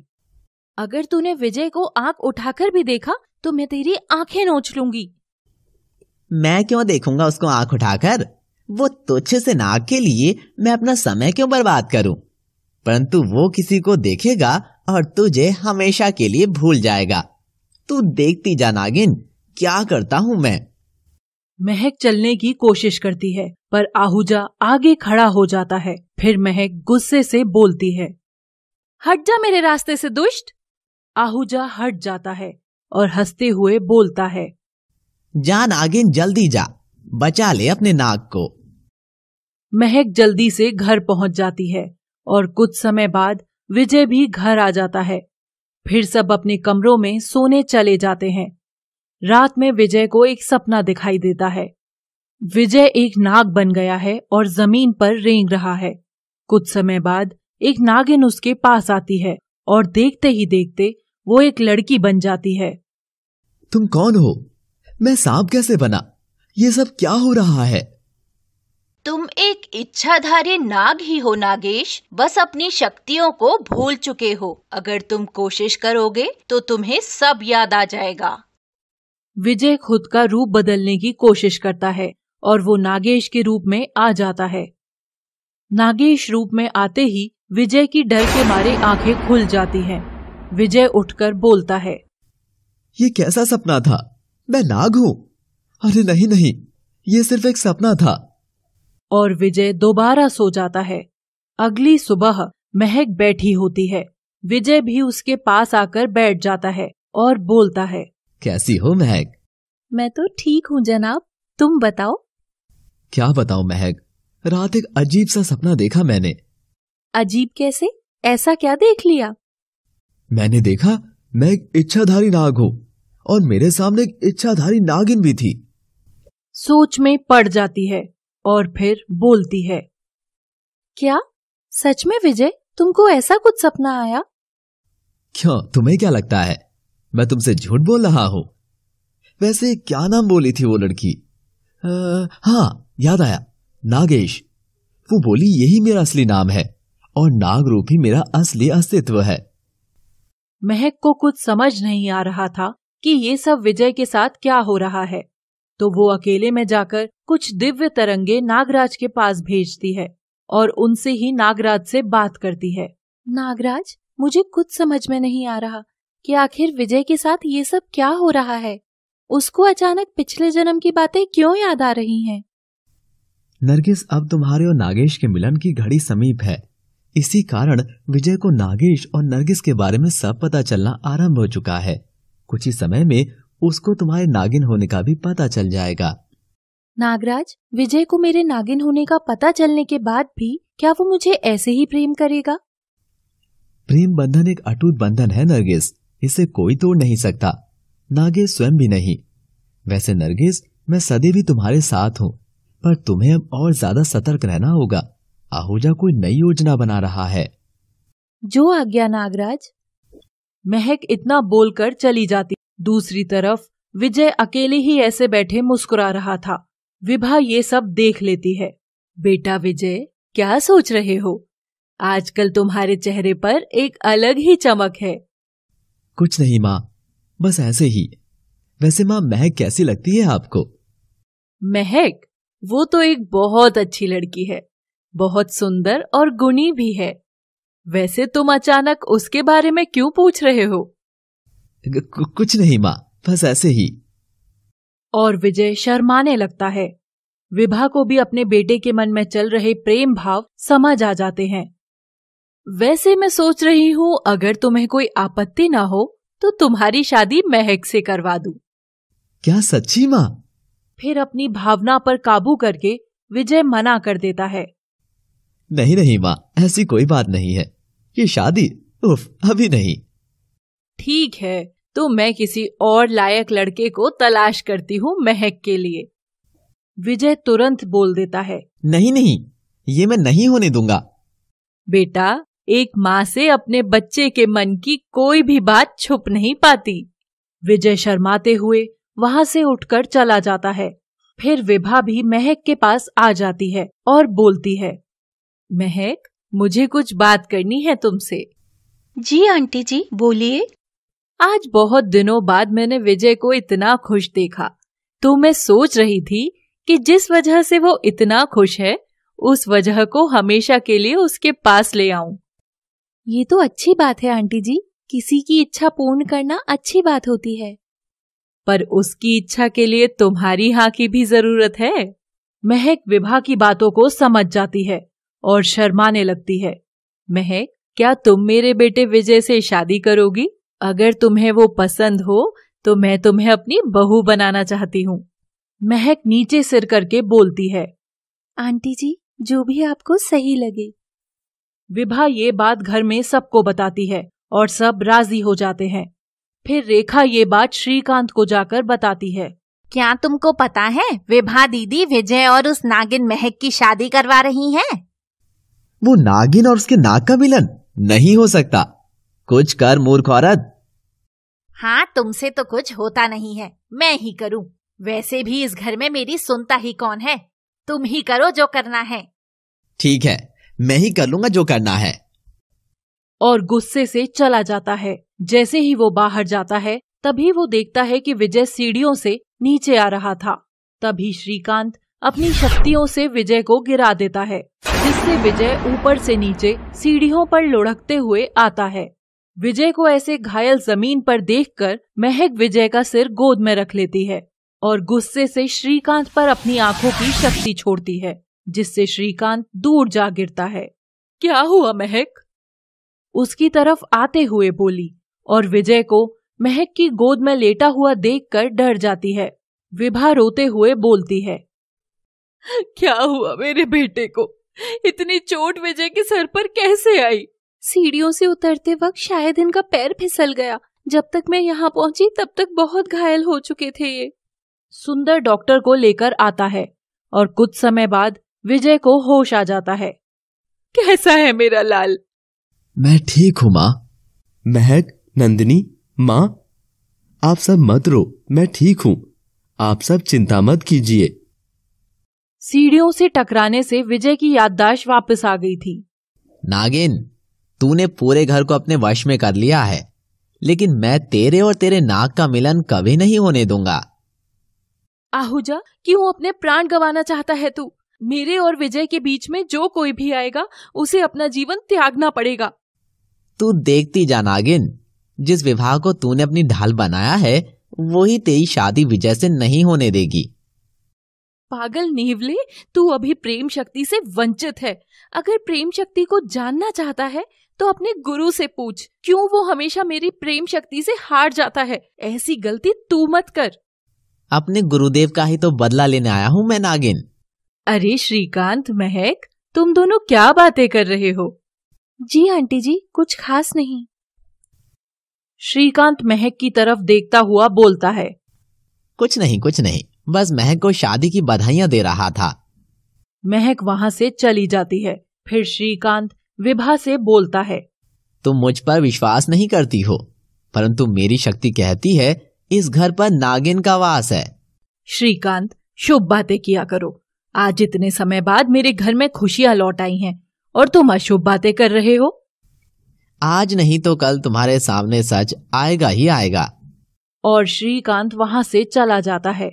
अगर तूने विजय को आंख उठाकर भी देखा तो मैं तेरी आंखें नोच लूंगी मैं क्यों देखूंगा उसको आंख उठाकर वो तुच्छ से नाग के लिए मैं अपना समय क्यों बर्बाद करूं परंतु वो किसी को देखेगा और तुझे हमेशा के लिए भूल जाएगा तू देखती जा नागिन क्या करता हूँ मैं महक चलने की कोशिश करती है पर आहूजा आगे खड़ा हो जाता है फिर महक गुस्से से बोलती है हट जा मेरे रास्ते से दुष्ट आहूजा हट जाता है और हंसते हुए बोलता है जान नागिन जल्दी जा बचा ले अपने नाक को महक जल्दी से घर पहुंच जाती है और कुछ समय बाद विजय भी घर आ जाता है फिर सब अपने कमरों में सोने चले जाते हैं रात में विजय को एक सपना दिखाई देता है विजय एक नाग बन गया है और जमीन पर रेंग रहा है कुछ समय बाद एक नागिन उसके पास आती है और देखते ही देखते वो एक लड़की बन जाती है तुम कौन हो मैं सांप कैसे बना ये सब क्या हो रहा है तुम एक इच्छाधारी नाग ही हो नागेश बस अपनी शक्तियों को भूल चुके हो अगर तुम कोशिश करोगे तो तुम्हें सब याद आ जाएगा विजय खुद का रूप बदलने की कोशिश करता है और वो नागेश के रूप में आ जाता है नागेश रूप में आते ही विजय की डर के मारे आंखें खुल जाती हैं। विजय उठकर बोलता है ये कैसा सपना था मैं नाग हूँ अरे नहीं नहीं ये सिर्फ एक सपना था और विजय दोबारा सो जाता है अगली सुबह महक बैठी होती है विजय भी उसके पास आकर बैठ जाता है और बोलता है कैसी हो महक मैं तो ठीक हूँ जनाब तुम बताओ क्या बताओ महक रात एक अजीब सा सपना देखा मैंने अजीब कैसे ऐसा क्या देख लिया मैंने देखा मैं एक इच्छाधारी नाग हूँ और मेरे सामने एक इच्छाधारी नागिन भी थी सोच में पड़ जाती है और फिर बोलती है क्या सच में विजय तुमको ऐसा कुछ सपना आया क्यों तुम्हें क्या लगता है मैं तुमसे झूठ बोल रहा हूँ वैसे क्या नाम बोली थी वो लड़की आ, हाँ याद आया नागेश वो बोली यही मेरा असली नाम है और नाग रूप ही मेरा असली अस्तित्व है महक को कुछ समझ नहीं आ रहा था कि ये सब विजय के साथ क्या हो रहा है तो वो अकेले में जाकर कुछ दिव्य तरंगे नागराज के पास भेजती है और उनसे ही नागराज से बात करती है नागराज मुझे कुछ समझ में नहीं आ रहा कि आखिर विजय के साथ ये सब क्या हो रहा है उसको अचानक पिछले जन्म की बातें क्यों याद आ रही हैं? नरगिस अब तुम्हारे और नागेश के मिलन की घड़ी समीप है इसी कारण विजय को नागेश और नरगिस के बारे में सब पता चलना आरंभ हो चुका है कुछ ही समय में उसको तुम्हारे नागिन होने का भी पता चल जाएगा नागराज विजय को मेरे नागिन होने का पता चलने के बाद भी क्या वो मुझे ऐसे ही प्रेम करेगा प्रेम बंधन एक अटूट बंधन है नरगिस इसे कोई तोड़ नहीं सकता नागेश स्वयं भी नहीं वैसे नरगिस मैं सदैव ही तुम्हारे साथ हूँ पर तुम्हें अब और ज्यादा सतर्क रहना होगा आहूजा कोई नई योजना बना रहा है जो आज्ञा नागराज महक इतना बोलकर चली जाती दूसरी तरफ विजय अकेले ही ऐसे बैठे मुस्कुरा रहा था विभा ये सब देख लेती है बेटा विजय क्या सोच रहे हो आजकल तुम्हारे चेहरे पर एक अलग ही चमक है कुछ नहीं माँ बस ऐसे ही वैसे माँ महक कैसी लगती है आपको महक वो तो एक बहुत अच्छी लड़की है बहुत सुंदर और गुणी भी है वैसे तुम अचानक उसके बारे में क्यों पूछ रहे हो कुछ नहीं माँ बस ऐसे ही और विजय शर्माने लगता है विभा को भी अपने बेटे के मन में चल रहे प्रेम भाव समझ आ जाते हैं वैसे मैं सोच रही हूँ अगर तुम्हें कोई आपत्ति ना हो तो तुम्हारी शादी महक से करवा दू क्या सच्ची माँ फिर अपनी भावना पर काबू करके विजय मना कर देता है नहीं नहीं माँ ऐसी कोई बात नहीं है ये शादी उफ अभी नहीं ठीक है तो मैं किसी और लायक लड़के को तलाश करती हूँ महक के लिए विजय तुरंत बोल देता है नहीं नहीं ये मैं नहीं होने दूंगा बेटा एक माँ से अपने बच्चे के मन की कोई भी बात छुप नहीं पाती विजय शर्माते हुए वहाँ से उठकर चला जाता है फिर विभा भी महक के पास आ जाती है और बोलती है महक मुझे कुछ बात करनी है तुमसे जी आंटी जी बोलिए आज बहुत दिनों बाद मैंने विजय को इतना खुश देखा तो मैं सोच रही थी कि जिस वजह से वो इतना खुश है उस वजह को हमेशा के लिए उसके पास ले आऊं ये तो अच्छी बात है आंटी जी किसी की इच्छा पूर्ण करना अच्छी बात होती है पर उसकी इच्छा के लिए तुम्हारी हाँ की भी जरूरत है महक विवाह की बातों को समझ जाती है और शर्माने लगती है महक क्या तुम मेरे बेटे विजय से शादी करोगी अगर तुम्हें वो पसंद हो तो मैं तुम्हें अपनी बहू बनाना चाहती हूँ महक नीचे सिर करके बोलती है आंटी जी जो भी आपको सही लगे विभा ये बात घर में सबको बताती है और सब राजी हो जाते हैं फिर रेखा ये बात श्रीकांत को जाकर बताती है क्या तुमको पता है विभा दीदी विजय और उस नागिन महक की शादी करवा रही है वो नागिन और उसके नाग का मिलन नहीं हो सकता कुछ कर मूर्ख औरत हाँ तुमसे तो कुछ होता नहीं है मैं ही करूँ वैसे भी इस घर में मेरी सुनता ही कौन है तुम ही करो जो करना है ठीक है मैं ही कर लूंगा जो करना है और गुस्से से चला जाता है जैसे ही वो बाहर जाता है तभी वो देखता है कि विजय सीढ़ियों से नीचे आ रहा था तभी श्रीकांत अपनी शक्तियों से विजय को गिरा देता है जिससे विजय ऊपर से नीचे सीढ़ियों पर लुढ़कते हुए आता है विजय को ऐसे घायल जमीन पर देखकर महक विजय का सिर गोद में रख लेती है और गुस्से से श्रीकांत पर अपनी आंखों की शक्ति छोड़ती है जिससे श्रीकांत दूर जा गिरता है क्या हुआ महक उसकी तरफ आते हुए बोली और विजय को महक की गोद में लेटा हुआ देखकर डर जाती है विभा रोते हुए बोलती है क्या हुआ मेरे बेटे को इतनी चोट विजय के सर पर कैसे आई सीढ़ियों से उतरते वक्त शायद इनका पैर फिसल गया जब तक मैं यहाँ पहुंची तब तक बहुत घायल हो चुके थे ये सुंदर डॉक्टर को लेकर आता है और कुछ समय बाद विजय को होश आ जाता है कैसा है मेरा लाल मैं ठीक हूँ माँ महक नंदिनी माँ आप सब मत रो मैं ठीक हूँ आप सब चिंता मत कीजिए सीढ़ियों से टकराने से विजय की याददाश्त वापस आ गई थी नागिन तूने पूरे घर को अपने वश में कर लिया है लेकिन मैं तेरे और तेरे नाक का मिलन कभी नहीं होने दूंगा आहूजा क्यों अपने प्राण गवाना चाहता है तू मेरे और विजय के बीच में जो कोई भी आएगा उसे अपना जीवन त्यागना पड़ेगा तू देखती जा नागिन जिस विवाह को तूने अपनी ढाल बनाया है वो ही तेरी शादी विजय से नहीं होने देगी पागल नेवले तू अभी प्रेम शक्ति से वंचित है अगर प्रेम शक्ति को जानना चाहता है तो अपने गुरु से पूछ क्यों वो हमेशा मेरी प्रेम शक्ति से हार जाता है ऐसी गलती तू मत कर अपने गुरुदेव का ही तो बदला लेने आया हूँ मैं नागिन अरे श्रीकांत महक तुम दोनों क्या बातें कर रहे हो जी आंटी जी कुछ खास नहीं श्रीकांत महक की तरफ देखता हुआ बोलता है कुछ नहीं कुछ नहीं बस महक को शादी की बधाइयां दे रहा था महक वहां से चली जाती है फिर श्रीकांत विभा से बोलता है तुम तो मुझ पर विश्वास नहीं करती हो परंतु मेरी शक्ति कहती है इस घर पर नागिन का वास है श्रीकांत शुभ बातें किया करो आज इतने समय बाद मेरे घर में खुशियां लौट आई हैं और तुम अशुभ बातें कर रहे हो आज नहीं तो कल तुम्हारे सामने सच आएगा ही आएगा और श्रीकांत वहां से चला जाता है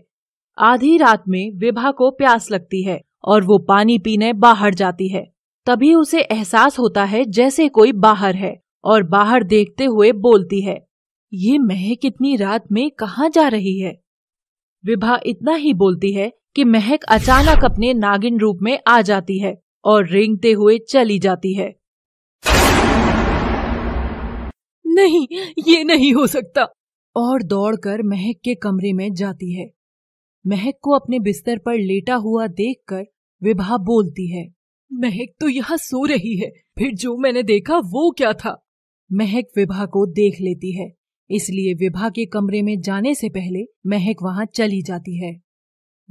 आधी रात में विभा को प्यास लगती है और वो पानी पीने बाहर जाती है तभी उसे एहसास होता है जैसे कोई बाहर है और बाहर देखते हुए बोलती है ये महक इतनी रात में कहाँ जा रही है विभा इतना ही बोलती है कि महक अचानक अपने नागिन रूप में आ जाती है और रेंगते हुए चली जाती है नहीं ये नहीं हो सकता और दौड़कर महक के कमरे में जाती है महक को अपने बिस्तर पर लेटा हुआ देखकर विभा बोलती है महक तो यहाँ सो रही है फिर जो मैंने देखा वो क्या था महक विभा को देख लेती है इसलिए विभा के कमरे में जाने से पहले महक वहां चली जाती है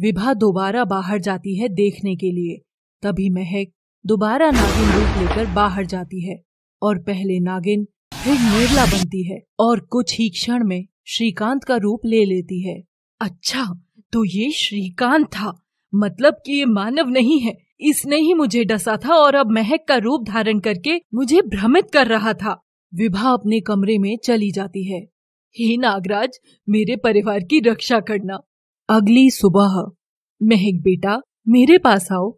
विभा दोबारा बाहर जाती है देखने के लिए तभी महक दोबारा नागिन रूप लेकर बाहर जाती है और पहले नागिन फिर निर्ला बनती है और कुछ ही क्षण में श्रीकांत का रूप ले लेती है अच्छा तो ये श्रीकांत था मतलब कि ये मानव नहीं है इसने ही मुझे डसा था और अब महक का रूप धारण करके मुझे भ्रमित कर रहा था विभा अपने कमरे में चली जाती है हे नागराज मेरे परिवार की रक्षा करना अगली सुबह महक बेटा मेरे पास आओ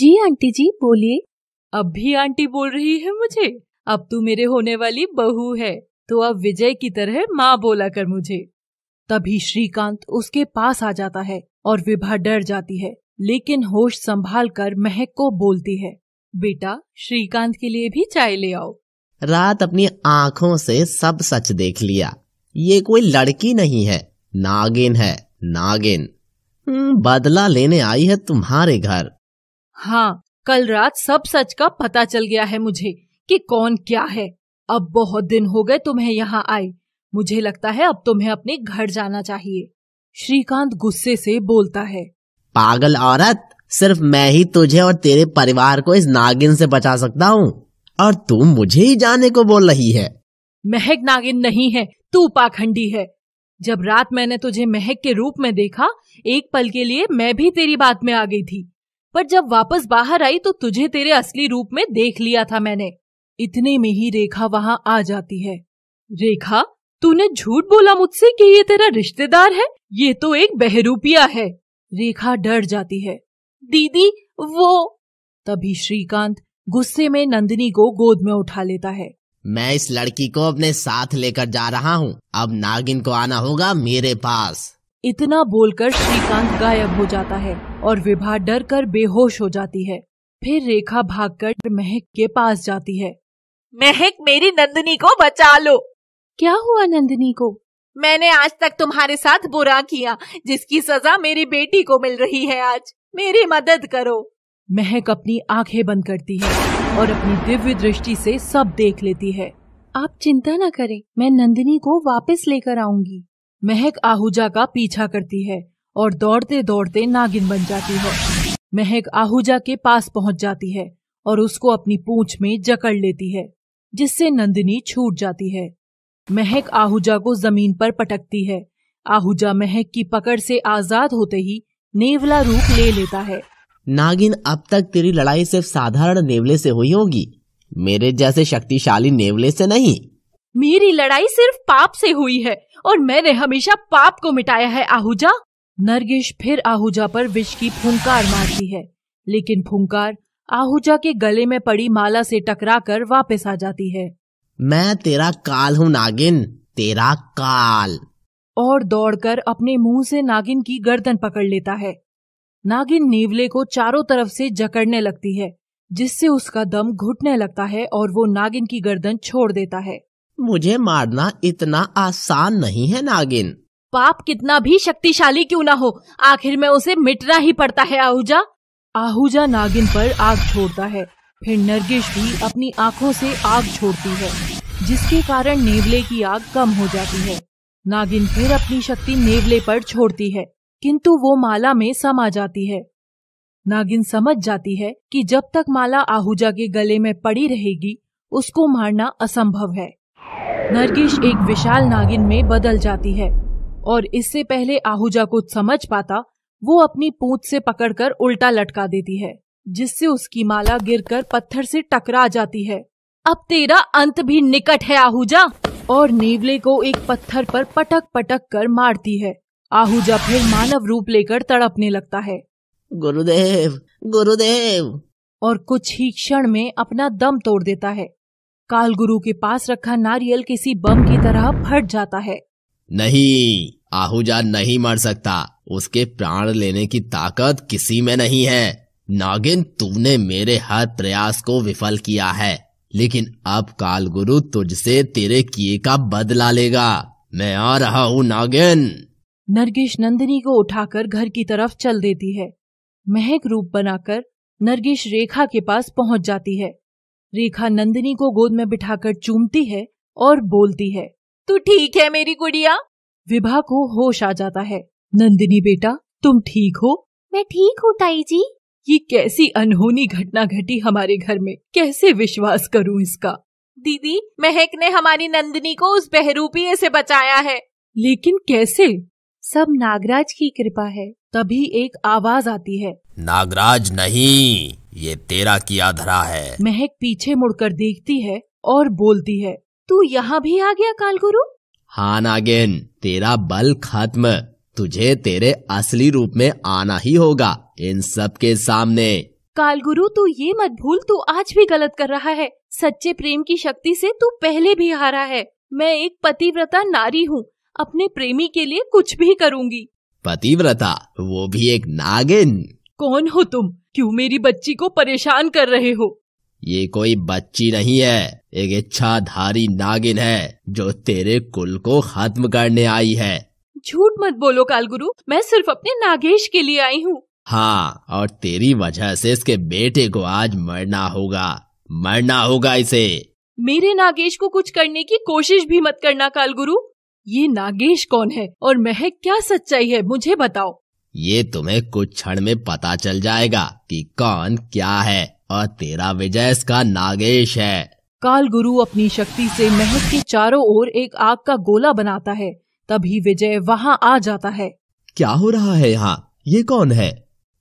जी आंटी जी बोलिए अब भी आंटी बोल रही है मुझे अब तू मेरे होने वाली बहू है तो अब विजय की तरह माँ बोला कर मुझे तभी श्रीकांत उसके पास आ जाता है और विभा डर जाती है लेकिन होश संभाल कर महक को बोलती है बेटा श्रीकांत के लिए भी चाय ले आओ रात अपनी आंखों से सब सच देख लिया ये कोई लड़की नहीं है नागिन है नागिन हम्म, बदला लेने आई है तुम्हारे घर हाँ कल रात सब सच का पता चल गया है मुझे कि कौन क्या है अब बहुत दिन हो गए तुम्हें यहाँ आए मुझे लगता है अब तुम्हें अपने घर जाना चाहिए श्रीकांत गुस्से से बोलता है पागल औरत सिर्फ मैं ही तुझे और तेरे परिवार को इस नागिन से बचा सकता हूँ और तू मुझे ही जाने को बोल रही है महक नागिन नहीं है तू पाखंडी है जब रात मैंने तुझे महक के रूप में देखा एक पल के लिए मैं भी तेरी बात में आ गई थी पर जब वापस बाहर आई तो तुझे तेरे असली रूप में देख लिया था मैंने इतने में ही रेखा वहाँ आ जाती है रेखा तूने झूठ बोला मुझसे कि ये तेरा रिश्तेदार है ये तो एक बहरूपिया है रेखा डर जाती है दीदी वो तभी श्रीकांत गुस्से में नंदिनी को गोद में उठा लेता है मैं इस लड़की को अपने साथ लेकर जा रहा हूँ अब नागिन को आना होगा मेरे पास इतना बोलकर श्रीकांत गायब हो जाता है और विभा डर कर बेहोश हो जाती है फिर रेखा भागकर महक के पास जाती है महक मेरी नंदिनी को बचा लो क्या हुआ नंदिनी को मैंने आज तक तुम्हारे साथ बुरा किया जिसकी सजा मेरी बेटी को मिल रही है आज मेरी मदद करो महक अपनी आंखें बंद करती है और अपनी दिव्य दृष्टि से सब देख लेती है आप चिंता न करें मैं नंदिनी को वापस लेकर आऊंगी महक आहूजा का पीछा करती है और दौड़ते दौड़ते नागिन बन जाती है महक आहूजा के पास पहुंच जाती है और उसको अपनी पूंछ में जकड़ लेती है जिससे नंदिनी छूट जाती है महक आहूजा को जमीन पर पटकती है आहूजा महक की पकड़ से आजाद होते ही नेवला रूप ले लेता है नागिन अब तक तेरी लड़ाई सिर्फ साधारण नेवले से हुई होगी मेरे जैसे शक्तिशाली नेवले से नहीं मेरी लड़ाई सिर्फ पाप से हुई है और मैंने हमेशा पाप को मिटाया है आहूजा नरगिश फिर आहूजा पर विष की फुंकार मारती है लेकिन फुंकार आहूजा के गले में पड़ी माला से टकराकर वापस आ जाती है मैं तेरा काल हूँ नागिन तेरा काल और दौड़कर अपने मुंह से नागिन की गर्दन पकड़ लेता है नागिन नेवले को चारों तरफ से जकड़ने लगती है जिससे उसका दम घुटने लगता है और वो नागिन की गर्दन छोड़ देता है मुझे मारना इतना आसान नहीं है नागिन पाप कितना भी शक्तिशाली क्यों ना हो आखिर में उसे मिटना ही पड़ता है आहूजा आहूजा नागिन पर आग छोड़ता है फिर नरगिश भी अपनी आंखों से आग छोड़ती है जिसके कारण नेवले की आग कम हो जाती है नागिन फिर अपनी शक्ति नेवले पर छोड़ती है किंतु वो माला में समा जाती है नागिन समझ जाती है कि जब तक माला आहूजा के गले में पड़ी रहेगी उसको मारना असंभव है नरगिश एक विशाल नागिन में बदल जाती है और इससे पहले आहूजा कुछ समझ पाता वो अपनी पूंछ से पकड़कर उल्टा लटका देती है जिससे उसकी माला गिरकर पत्थर से टकरा जाती है अब तेरा अंत भी निकट है आहूजा और नेवले को एक पत्थर पर पटक पटक कर मारती है आहूजा फिर मानव रूप लेकर तड़पने लगता है गुरुदेव गुरुदेव और कुछ ही क्षण में अपना दम तोड़ देता है काल गुरु के पास रखा नारियल किसी बम की तरह फट जाता है नहीं आहूजा नहीं मर सकता उसके प्राण लेने की ताकत किसी में नहीं है नागिन तूने मेरे हर प्रयास को विफल किया है लेकिन अब काल गुरु तुझसे तेरे किए का बदला लेगा मैं आ रहा हूँ नागिन नरगिश नंदिनी को उठाकर घर की तरफ चल देती है महक रूप बनाकर नरगिश रेखा के पास पहुंच जाती है रेखा नंदिनी को गोद में बिठाकर चूमती है और बोलती है तू ठीक है मेरी गुड़िया विभा को होश आ जाता है नंदिनी बेटा तुम ठीक हो मैं ठीक हूँ ताई जी ये कैसी अनहोनी घटना घटी हमारे घर में कैसे विश्वास करूं इसका दीदी महक ने हमारी नंदिनी को उस बहरूपीय से बचाया है लेकिन कैसे सब नागराज की कृपा है तभी एक आवाज आती है नागराज नहीं ये तेरा किया धरा है महक पीछे मुड़कर देखती है और बोलती है तू यहाँ भी आ गया कालगुरु हाँ नागिन तेरा बल खत्म तुझे तेरे असली रूप में आना ही होगा इन सब के सामने कालगुरु तू ये मत भूल तू आज भी गलत कर रहा है सच्चे प्रेम की शक्ति से तू पहले भी हारा है मैं एक पतिव्रता नारी हूँ अपने प्रेमी के लिए कुछ भी करूँगी पतिव्रता वो भी एक नागिन कौन हो तुम क्यों मेरी बच्ची को परेशान कर रहे हो ये कोई बच्ची नहीं है एक इच्छाधारी नागिन है जो तेरे कुल को खत्म करने आई है झूठ मत बोलो कालगुरु मैं सिर्फ अपने नागेश के लिए आई हूँ हाँ और तेरी वजह से इसके बेटे को आज मरना होगा मरना होगा इसे मेरे नागेश को कुछ करने की कोशिश भी मत करना कालगुरु ये नागेश कौन है और मह क्या सच्चाई है मुझे बताओ ये तुम्हें कुछ क्षण में पता चल जाएगा कि कौन क्या है और तेरा विजय इसका नागेश है काल गुरु अपनी शक्ति से महक के चारों ओर एक आग का गोला बनाता है तभी विजय वहां आ जाता है क्या हो रहा है यहाँ ये कौन है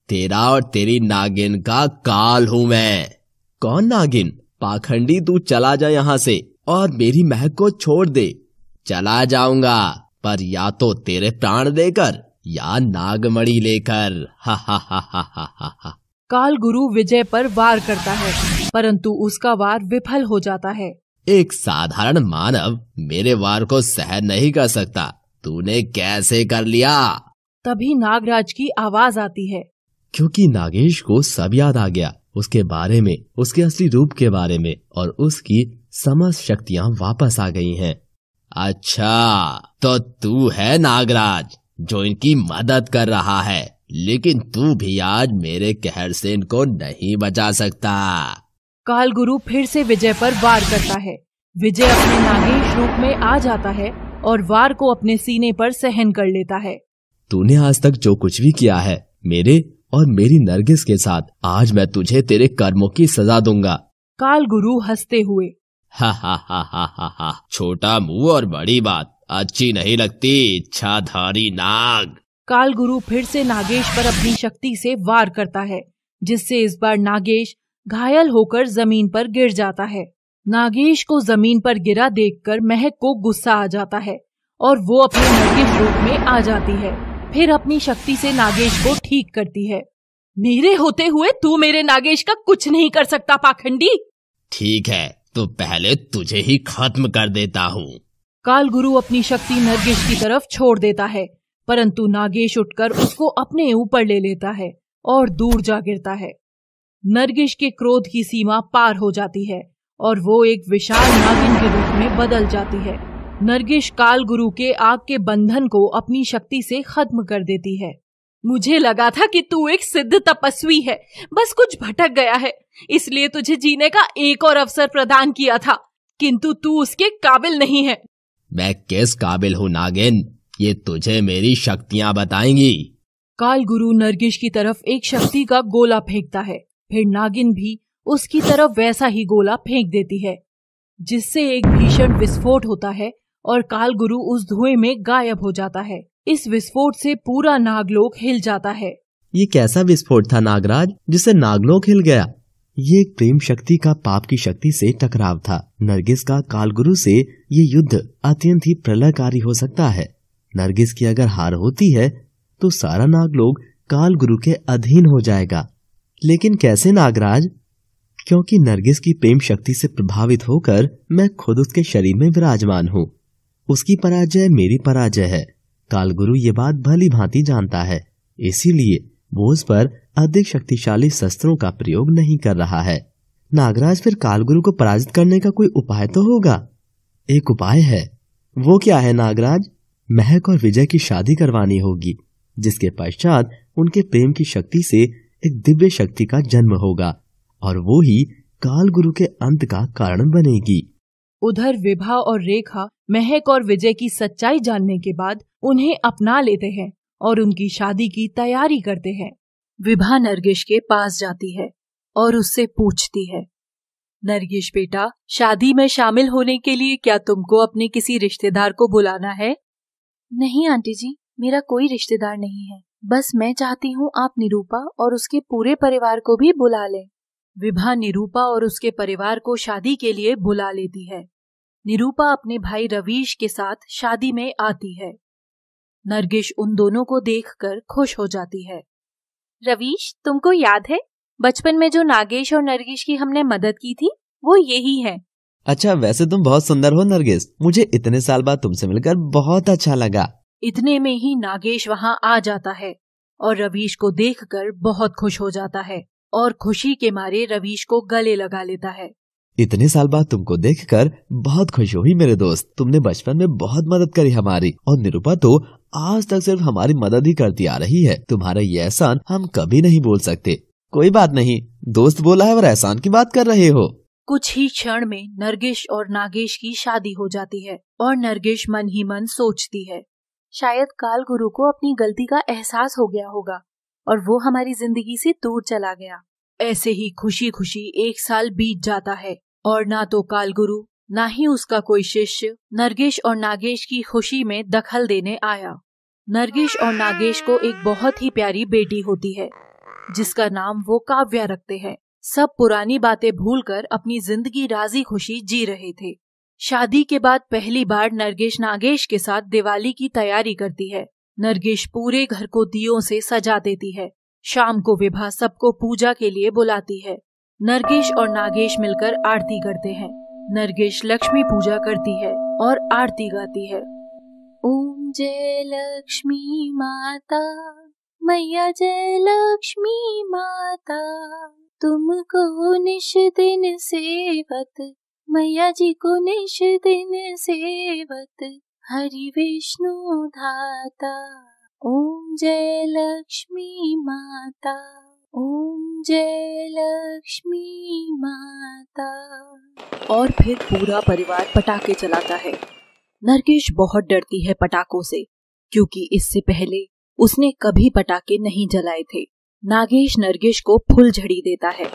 तेरा और तेरी नागिन का काल हूँ मैं कौन नागिन पाखंडी तू चला जा यहाँ से और मेरी महक को छोड़ दे चला जाऊंगा पर या तो तेरे प्राण देकर या नागमणी लेकर हा हा हा हा हा हा काल गुरु विजय पर वार करता है परंतु उसका वार विफल हो जाता है एक साधारण मानव मेरे वार को सहन नहीं कर सकता तूने कैसे कर लिया तभी नागराज की आवाज आती है क्योंकि नागेश को सब याद आ गया उसके बारे में उसके असली रूप के बारे में और उसकी समस्त शक्तियाँ वापस आ गई हैं। अच्छा तो तू है नागराज जो इनकी मदद कर रहा है लेकिन तू भी आज मेरे कहर से इनको नहीं बचा सकता काल गुरु फिर से विजय पर वार करता है विजय अपने नागेश रूप में आ जाता है और वार को अपने सीने पर सहन कर लेता है तूने आज तक जो कुछ भी किया है मेरे और मेरी नरगिस के साथ आज मैं तुझे तेरे कर्मों की सजा दूंगा काल गुरु हंसते हुए हा हा हा हा हा हा छोटा मुंह और बड़ी बात अच्छी नहीं लगती इच्छाधारी नाग काल गुरु फिर से नागेश पर अपनी शक्ति से वार करता है जिससे इस बार नागेश घायल होकर जमीन पर गिर जाता है नागेश को जमीन पर गिरा देखकर महक को गुस्सा आ जाता है और वो अपने नरगिस रूप में आ जाती है फिर अपनी शक्ति से नागेश को ठीक करती है मेरे होते हुए तू मेरे नागेश का कुछ नहीं कर सकता पाखंडी ठीक है तो पहले तुझे ही खत्म कर देता हूँ काल गुरु अपनी शक्ति नरगेश की तरफ छोड़ देता है परंतु नागेश उठकर उसको अपने ऊपर ले लेता है और दूर जा गिरता है नरगिश के क्रोध की सीमा पार हो जाती है और वो एक विशाल नागिन के रूप में बदल जाती है नरगिश काल गुरु के आग के बंधन को अपनी शक्ति से खत्म कर देती है मुझे लगा था कि तू एक सिद्ध तपस्वी है बस कुछ भटक गया है इसलिए तुझे जीने का एक और अवसर प्रदान किया था किंतु तू उसके काबिल नहीं है मैं किस काबिल हूँ नागिन ये तुझे मेरी शक्तियाँ बताएंगी काल गुरु नरगिश की तरफ एक शक्ति का गोला फेंकता है फिर नागिन भी उसकी तरफ वैसा ही गोला फेंक देती है जिससे एक भीषण विस्फोट होता है और कालगुरु उस धुएं में गायब हो जाता है इस विस्फोट से पूरा नागलोक हिल जाता है ये कैसा विस्फोट था नागराज जिससे नागलोक हिल गया ये एक प्रेम शक्ति का पाप की शक्ति से टकराव था नरगिस का कालगुरु से ये युद्ध अत्यंत ही प्रलयकारी हो सकता है नरगिस की अगर हार होती है तो सारा नागलोक कालगुरु के अधीन हो जाएगा लेकिन कैसे नागराज क्योंकि नरगिस की प्रेम शक्ति से प्रभावित होकर मैं खुद उसके शरीर में विराजमान हूँ उसकी पराजय मेरी पराजय है कालगुरु ये बात भली भांति जानता है इसीलिए वो उस पर अधिक शक्तिशाली शस्त्रों का प्रयोग नहीं कर रहा है नागराज फिर कालगुरु को पराजित करने का कोई उपाय तो होगा एक उपाय है वो क्या है नागराज महक और विजय की शादी करवानी होगी जिसके पश्चात उनके प्रेम की शक्ति से एक दिव्य शक्ति का जन्म होगा और वो ही काल गुरु के अंत का कारण बनेगी उधर विभा और रेखा महक और विजय की सच्चाई जानने के बाद उन्हें अपना लेते हैं और उनकी शादी की तैयारी करते हैं विभा नरगिश के पास जाती है और उससे पूछती है नरगिश बेटा शादी में शामिल होने के लिए क्या तुमको अपने किसी रिश्तेदार को बुलाना है नहीं आंटी जी मेरा कोई रिश्तेदार नहीं है बस मैं चाहती हूँ आप निरूपा और उसके पूरे परिवार को भी बुला लें विभा निरूपा और उसके परिवार को शादी के लिए बुला लेती है निरूपा अपने भाई रवीश के साथ शादी में आती है नरगिश उन दोनों को देखकर खुश हो जाती है रवीश तुमको याद है बचपन में जो नागेश और नरगिश की हमने मदद की थी वो यही है अच्छा वैसे तुम बहुत सुंदर हो नरगिश मुझे इतने साल बाद तुमसे मिलकर बहुत अच्छा लगा इतने में ही नागेश वहां आ जाता है और रवीश को देखकर बहुत खुश हो जाता है और खुशी के मारे रवीश को गले लगा लेता है इतने साल बाद तुमको देखकर बहुत खुश हुई मेरे दोस्त तुमने बचपन में बहुत मदद करी हमारी और निरूपा तो आज तक सिर्फ हमारी मदद ही करती आ रही है तुम्हारा ये एहसान हम कभी नहीं बोल सकते कोई बात नहीं दोस्त बोला है और एहसान की बात कर रहे हो कुछ ही क्षण में नरगिश और नागेश की शादी हो जाती है और नरगिश मन ही मन सोचती है शायद काल गुरु को अपनी गलती का एहसास हो गया होगा और वो हमारी जिंदगी से दूर चला गया ऐसे ही खुशी खुशी एक साल बीत जाता है और ना तो काल गुरु ना ही उसका कोई शिष्य नरगेश और नागेश की खुशी में दखल देने आया नरगेश और नागेश को एक बहुत ही प्यारी बेटी होती है जिसका नाम वो काव्या रखते हैं सब पुरानी बातें भूलकर अपनी जिंदगी राजी खुशी जी रहे थे शादी के बाद पहली बार नरगेश नागेश के साथ दिवाली की तैयारी करती है नरगेश पूरे घर को दियों से सजा देती है शाम को विभा सबको पूजा के लिए बुलाती है नरगेश और नागेश मिलकर आरती करते हैं नरगेश लक्ष्मी पूजा करती है और आरती गाती है ओम जय लक्ष्मी माता मैया जय लक्ष्मी माता तुमको निश दिन सेवत मैया जी को निश दिन सेवत हरि विष्णु धाता ओम जय लक्ष्मी माता ओम जय लक्ष्मी माता और फिर पूरा परिवार पटाखे चलाता है नरकेश बहुत डरती है पटाखों से क्योंकि इससे पहले उसने कभी पटाखे नहीं जलाए थे नागेश नरगेश को फुल झड़ी देता है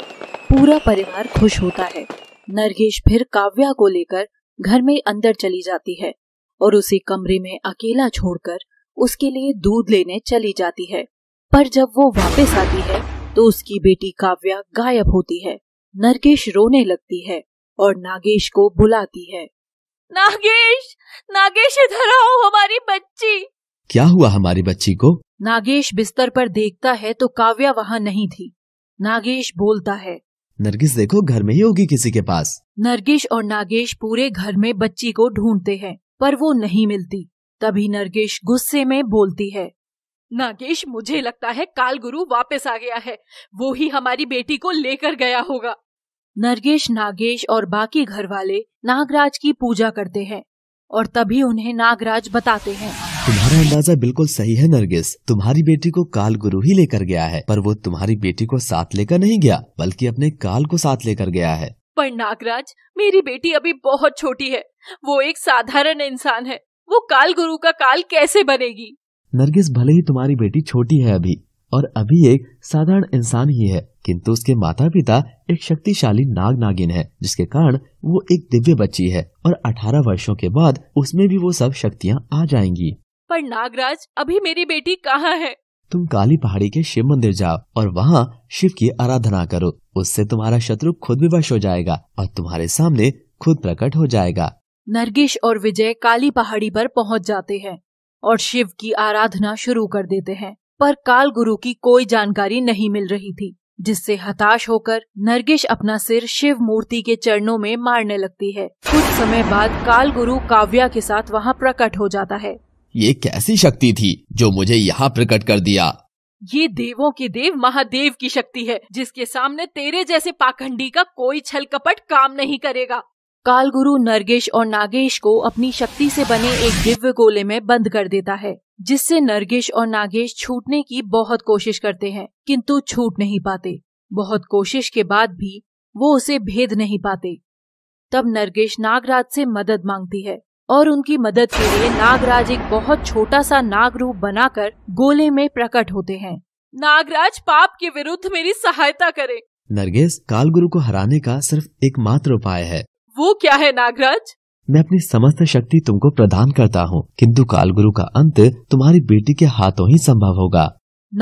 पूरा परिवार खुश होता है नरगेश फिर काव्या को लेकर घर में अंदर चली जाती है और उसे कमरे में अकेला छोड़कर उसके लिए दूध लेने चली जाती है पर जब वो वापस आती है तो उसकी बेटी काव्या गायब होती है नरगेश रोने लगती है और नागेश को बुलाती है नागेश नागेश इधर आओ हमारी बच्ची क्या हुआ हमारी बच्ची को नागेश बिस्तर पर देखता है तो काव्या वहाँ नहीं थी नागेश बोलता है नरगिस देखो घर में ही होगी किसी के पास नरगिस और नागेश पूरे घर में बच्ची को ढूंढते हैं पर वो नहीं मिलती तभी नरगिस गुस्से में बोलती है नागेश मुझे लगता है काल गुरु वापस आ गया है वो ही हमारी बेटी को लेकर गया होगा नरगेश नागेश और बाकी घर वाले नागराज की पूजा करते हैं और तभी उन्हें नागराज बताते हैं तुम्हारा अंदाजा बिल्कुल सही है नरगिस तुम्हारी बेटी को काल गुरु ही लेकर गया है पर वो तुम्हारी बेटी को साथ लेकर नहीं गया बल्कि अपने काल को साथ लेकर गया है पर नागराज मेरी बेटी अभी बहुत छोटी है वो एक साधारण इंसान है वो काल गुरु का काल कैसे बनेगी नरगिस भले ही तुम्हारी बेटी छोटी है अभी और अभी एक साधारण इंसान ही है किंतु उसके माता पिता एक शक्तिशाली नाग नागिन है जिसके कारण वो एक दिव्य बच्ची है और 18 वर्षों के बाद उसमें भी वो सब शक्तियाँ आ जाएंगी पर नागराज अभी मेरी बेटी कहाँ है तुम काली पहाड़ी के शिव मंदिर जाओ और वहाँ शिव की आराधना करो उससे तुम्हारा शत्रु खुद विवश हो जाएगा और तुम्हारे सामने खुद प्रकट हो जाएगा नरगिश और विजय काली पहाड़ी पर पहुँच जाते हैं और शिव की आराधना शुरू कर देते हैं पर काल गुरु की कोई जानकारी नहीं मिल रही थी जिससे हताश होकर नरगिश अपना सिर शिव मूर्ति के चरणों में मारने लगती है कुछ समय बाद काल गुरु काव्या के साथ वहाँ प्रकट हो जाता है ये कैसी शक्ति थी जो मुझे यहाँ प्रकट कर दिया ये देवों के देव महादेव की शक्ति है जिसके सामने तेरे जैसे पाखंडी का कोई छल कपट काम नहीं करेगा काल गुरु नरगेश और नागेश को अपनी शक्ति से बने एक दिव्य गोले में बंद कर देता है जिससे नरगेश और नागेश छूटने की बहुत कोशिश करते हैं किंतु छूट नहीं पाते बहुत कोशिश के बाद भी वो उसे भेद नहीं पाते तब नरगेश नागराज से मदद मांगती है और उनकी मदद के लिए नागराज एक बहुत छोटा सा नाग रूप बनाकर गोले में प्रकट होते हैं नागराज पाप के विरुद्ध मेरी सहायता करे नरगिस गुरु को हराने का सिर्फ एकमात्र उपाय है वो क्या है नागराज मैं अपनी समस्त शक्ति तुमको प्रदान करता हूँ किंतु कालगुरु का अंत तुम्हारी बेटी के हाथों ही संभव होगा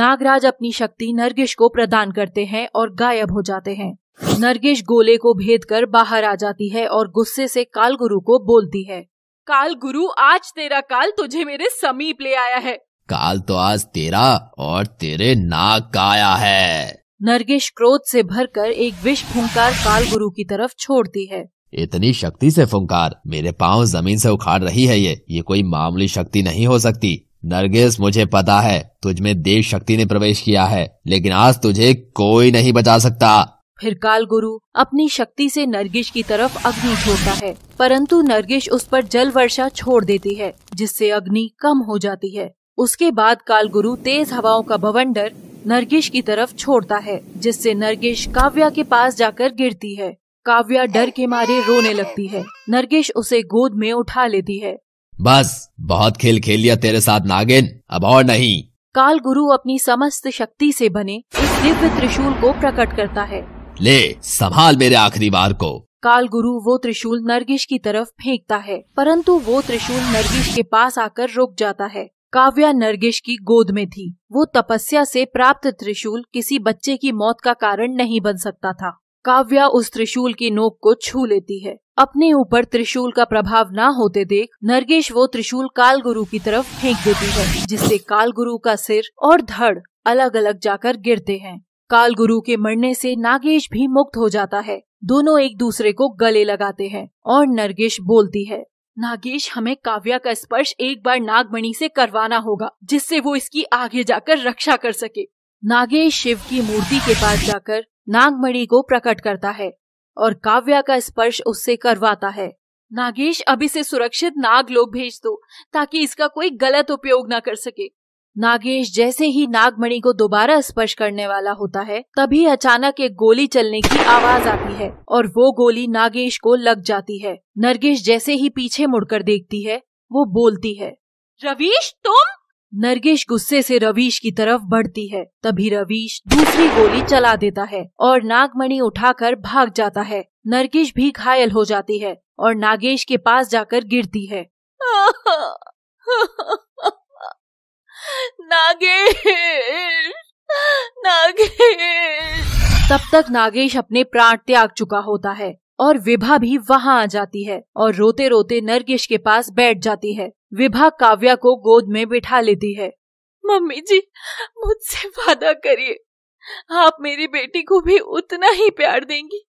नागराज अपनी शक्ति नरगिश को प्रदान करते हैं और गायब हो जाते हैं नरगिश गोले को भेद कर बाहर आ जाती है और गुस्से से गुरु को बोलती है काल गुरु आज तेरा काल तुझे मेरे समीप ले आया है काल तो आज तेरा और तेरे नाक का आया है नरगिश क्रोध से भरकर एक विष फुंकार काल गुरु की तरफ छोड़ती है इतनी शक्ति से फुंकार मेरे पांव जमीन से उखाड़ रही है ये ये कोई मामूली शक्ति नहीं हो सकती नरगिस मुझे पता है तुझ में देश शक्ति ने प्रवेश किया है लेकिन आज तुझे कोई नहीं बचा सकता फिर काल गुरु अपनी शक्ति से नरगिश की तरफ अग्नि छोड़ता है परंतु नरगिश उस पर जल वर्षा छोड़ देती है जिससे अग्नि कम हो जाती है उसके बाद काल गुरु तेज हवाओं का भवंडर नरगिश की तरफ छोड़ता है जिससे नरगिश काव्या के पास जाकर गिरती है काव्या डर के मारे रोने लगती है नरगिश उसे गोद में उठा लेती है बस बहुत खेल खेल लिया तेरे साथ नागिन अब और नहीं काल गुरु अपनी समस्त शक्ति से बने इस दिव्य त्रिशूल को प्रकट करता है ले संभाल मेरे आखिरी बार को काल गुरु वो त्रिशूल नरगिश की तरफ फेंकता है परंतु वो त्रिशूल नरगिश के पास आकर रुक जाता है काव्या नरगिश की गोद में थी वो तपस्या से प्राप्त त्रिशूल किसी बच्चे की मौत का कारण नहीं बन सकता था काव्या उस त्रिशूल की नोक को छू लेती है अपने ऊपर त्रिशूल का प्रभाव ना होते देख नरगेश वो त्रिशूल काल गुरु की तरफ फेंक देती है जिससे काल गुरु का सिर और धड़ अलग अलग जाकर गिरते हैं काल गुरु के मरने से नागेश भी मुक्त हो जाता है दोनों एक दूसरे को गले लगाते हैं और नरगेश बोलती है नागेश हमें काव्या का स्पर्श एक बार नागमणि से करवाना होगा जिससे वो इसकी आगे जाकर रक्षा कर सके नागेश शिव की मूर्ति के पास जाकर नागमणि को प्रकट करता है और काव्या का स्पर्श उससे करवाता है नागेश अभी से सुरक्षित नाग लोग भेज दो ताकि इसका कोई गलत उपयोग न कर सके नागेश जैसे ही नागमणि को दोबारा स्पर्श करने वाला होता है तभी अचानक एक गोली चलने की आवाज आती है और वो गोली नागेश को लग जाती है नरगेश जैसे ही पीछे मुड़कर देखती है वो बोलती है रवीश तुम नरगेश गुस्से से रवीश की तरफ बढ़ती है तभी रवीश दूसरी गोली चला देता है और नागमणि उठाकर भाग जाता है नरगेश भी घायल हो जाती है और नागेश के पास जाकर गिरती है नागेश नागेश तब तक नागेश अपने प्राण त्याग चुका होता है और विभा भी वहाँ आ जाती है और रोते रोते नरगेश के पास बैठ जाती है विभा काव्या को गोद में बिठा लेती है मम्मी जी मुझसे वादा करिए आप मेरी बेटी को भी उतना ही प्यार देंगी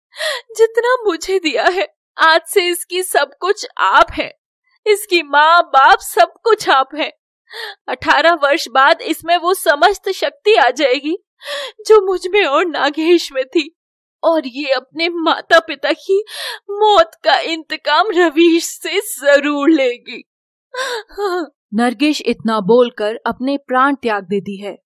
जितना मुझे दिया है आज से इसकी सब कुछ आप हैं इसकी माँ बाप सब कुछ आप हैं अठारह वर्ष बाद इसमें वो समस्त शक्ति आ जाएगी जो मुझ में और नागेश में थी और ये अपने माता पिता की मौत का इंतकाम रवीश से जरूर लेगी हाँ। नरगेश इतना बोलकर अपने प्राण त्याग देती है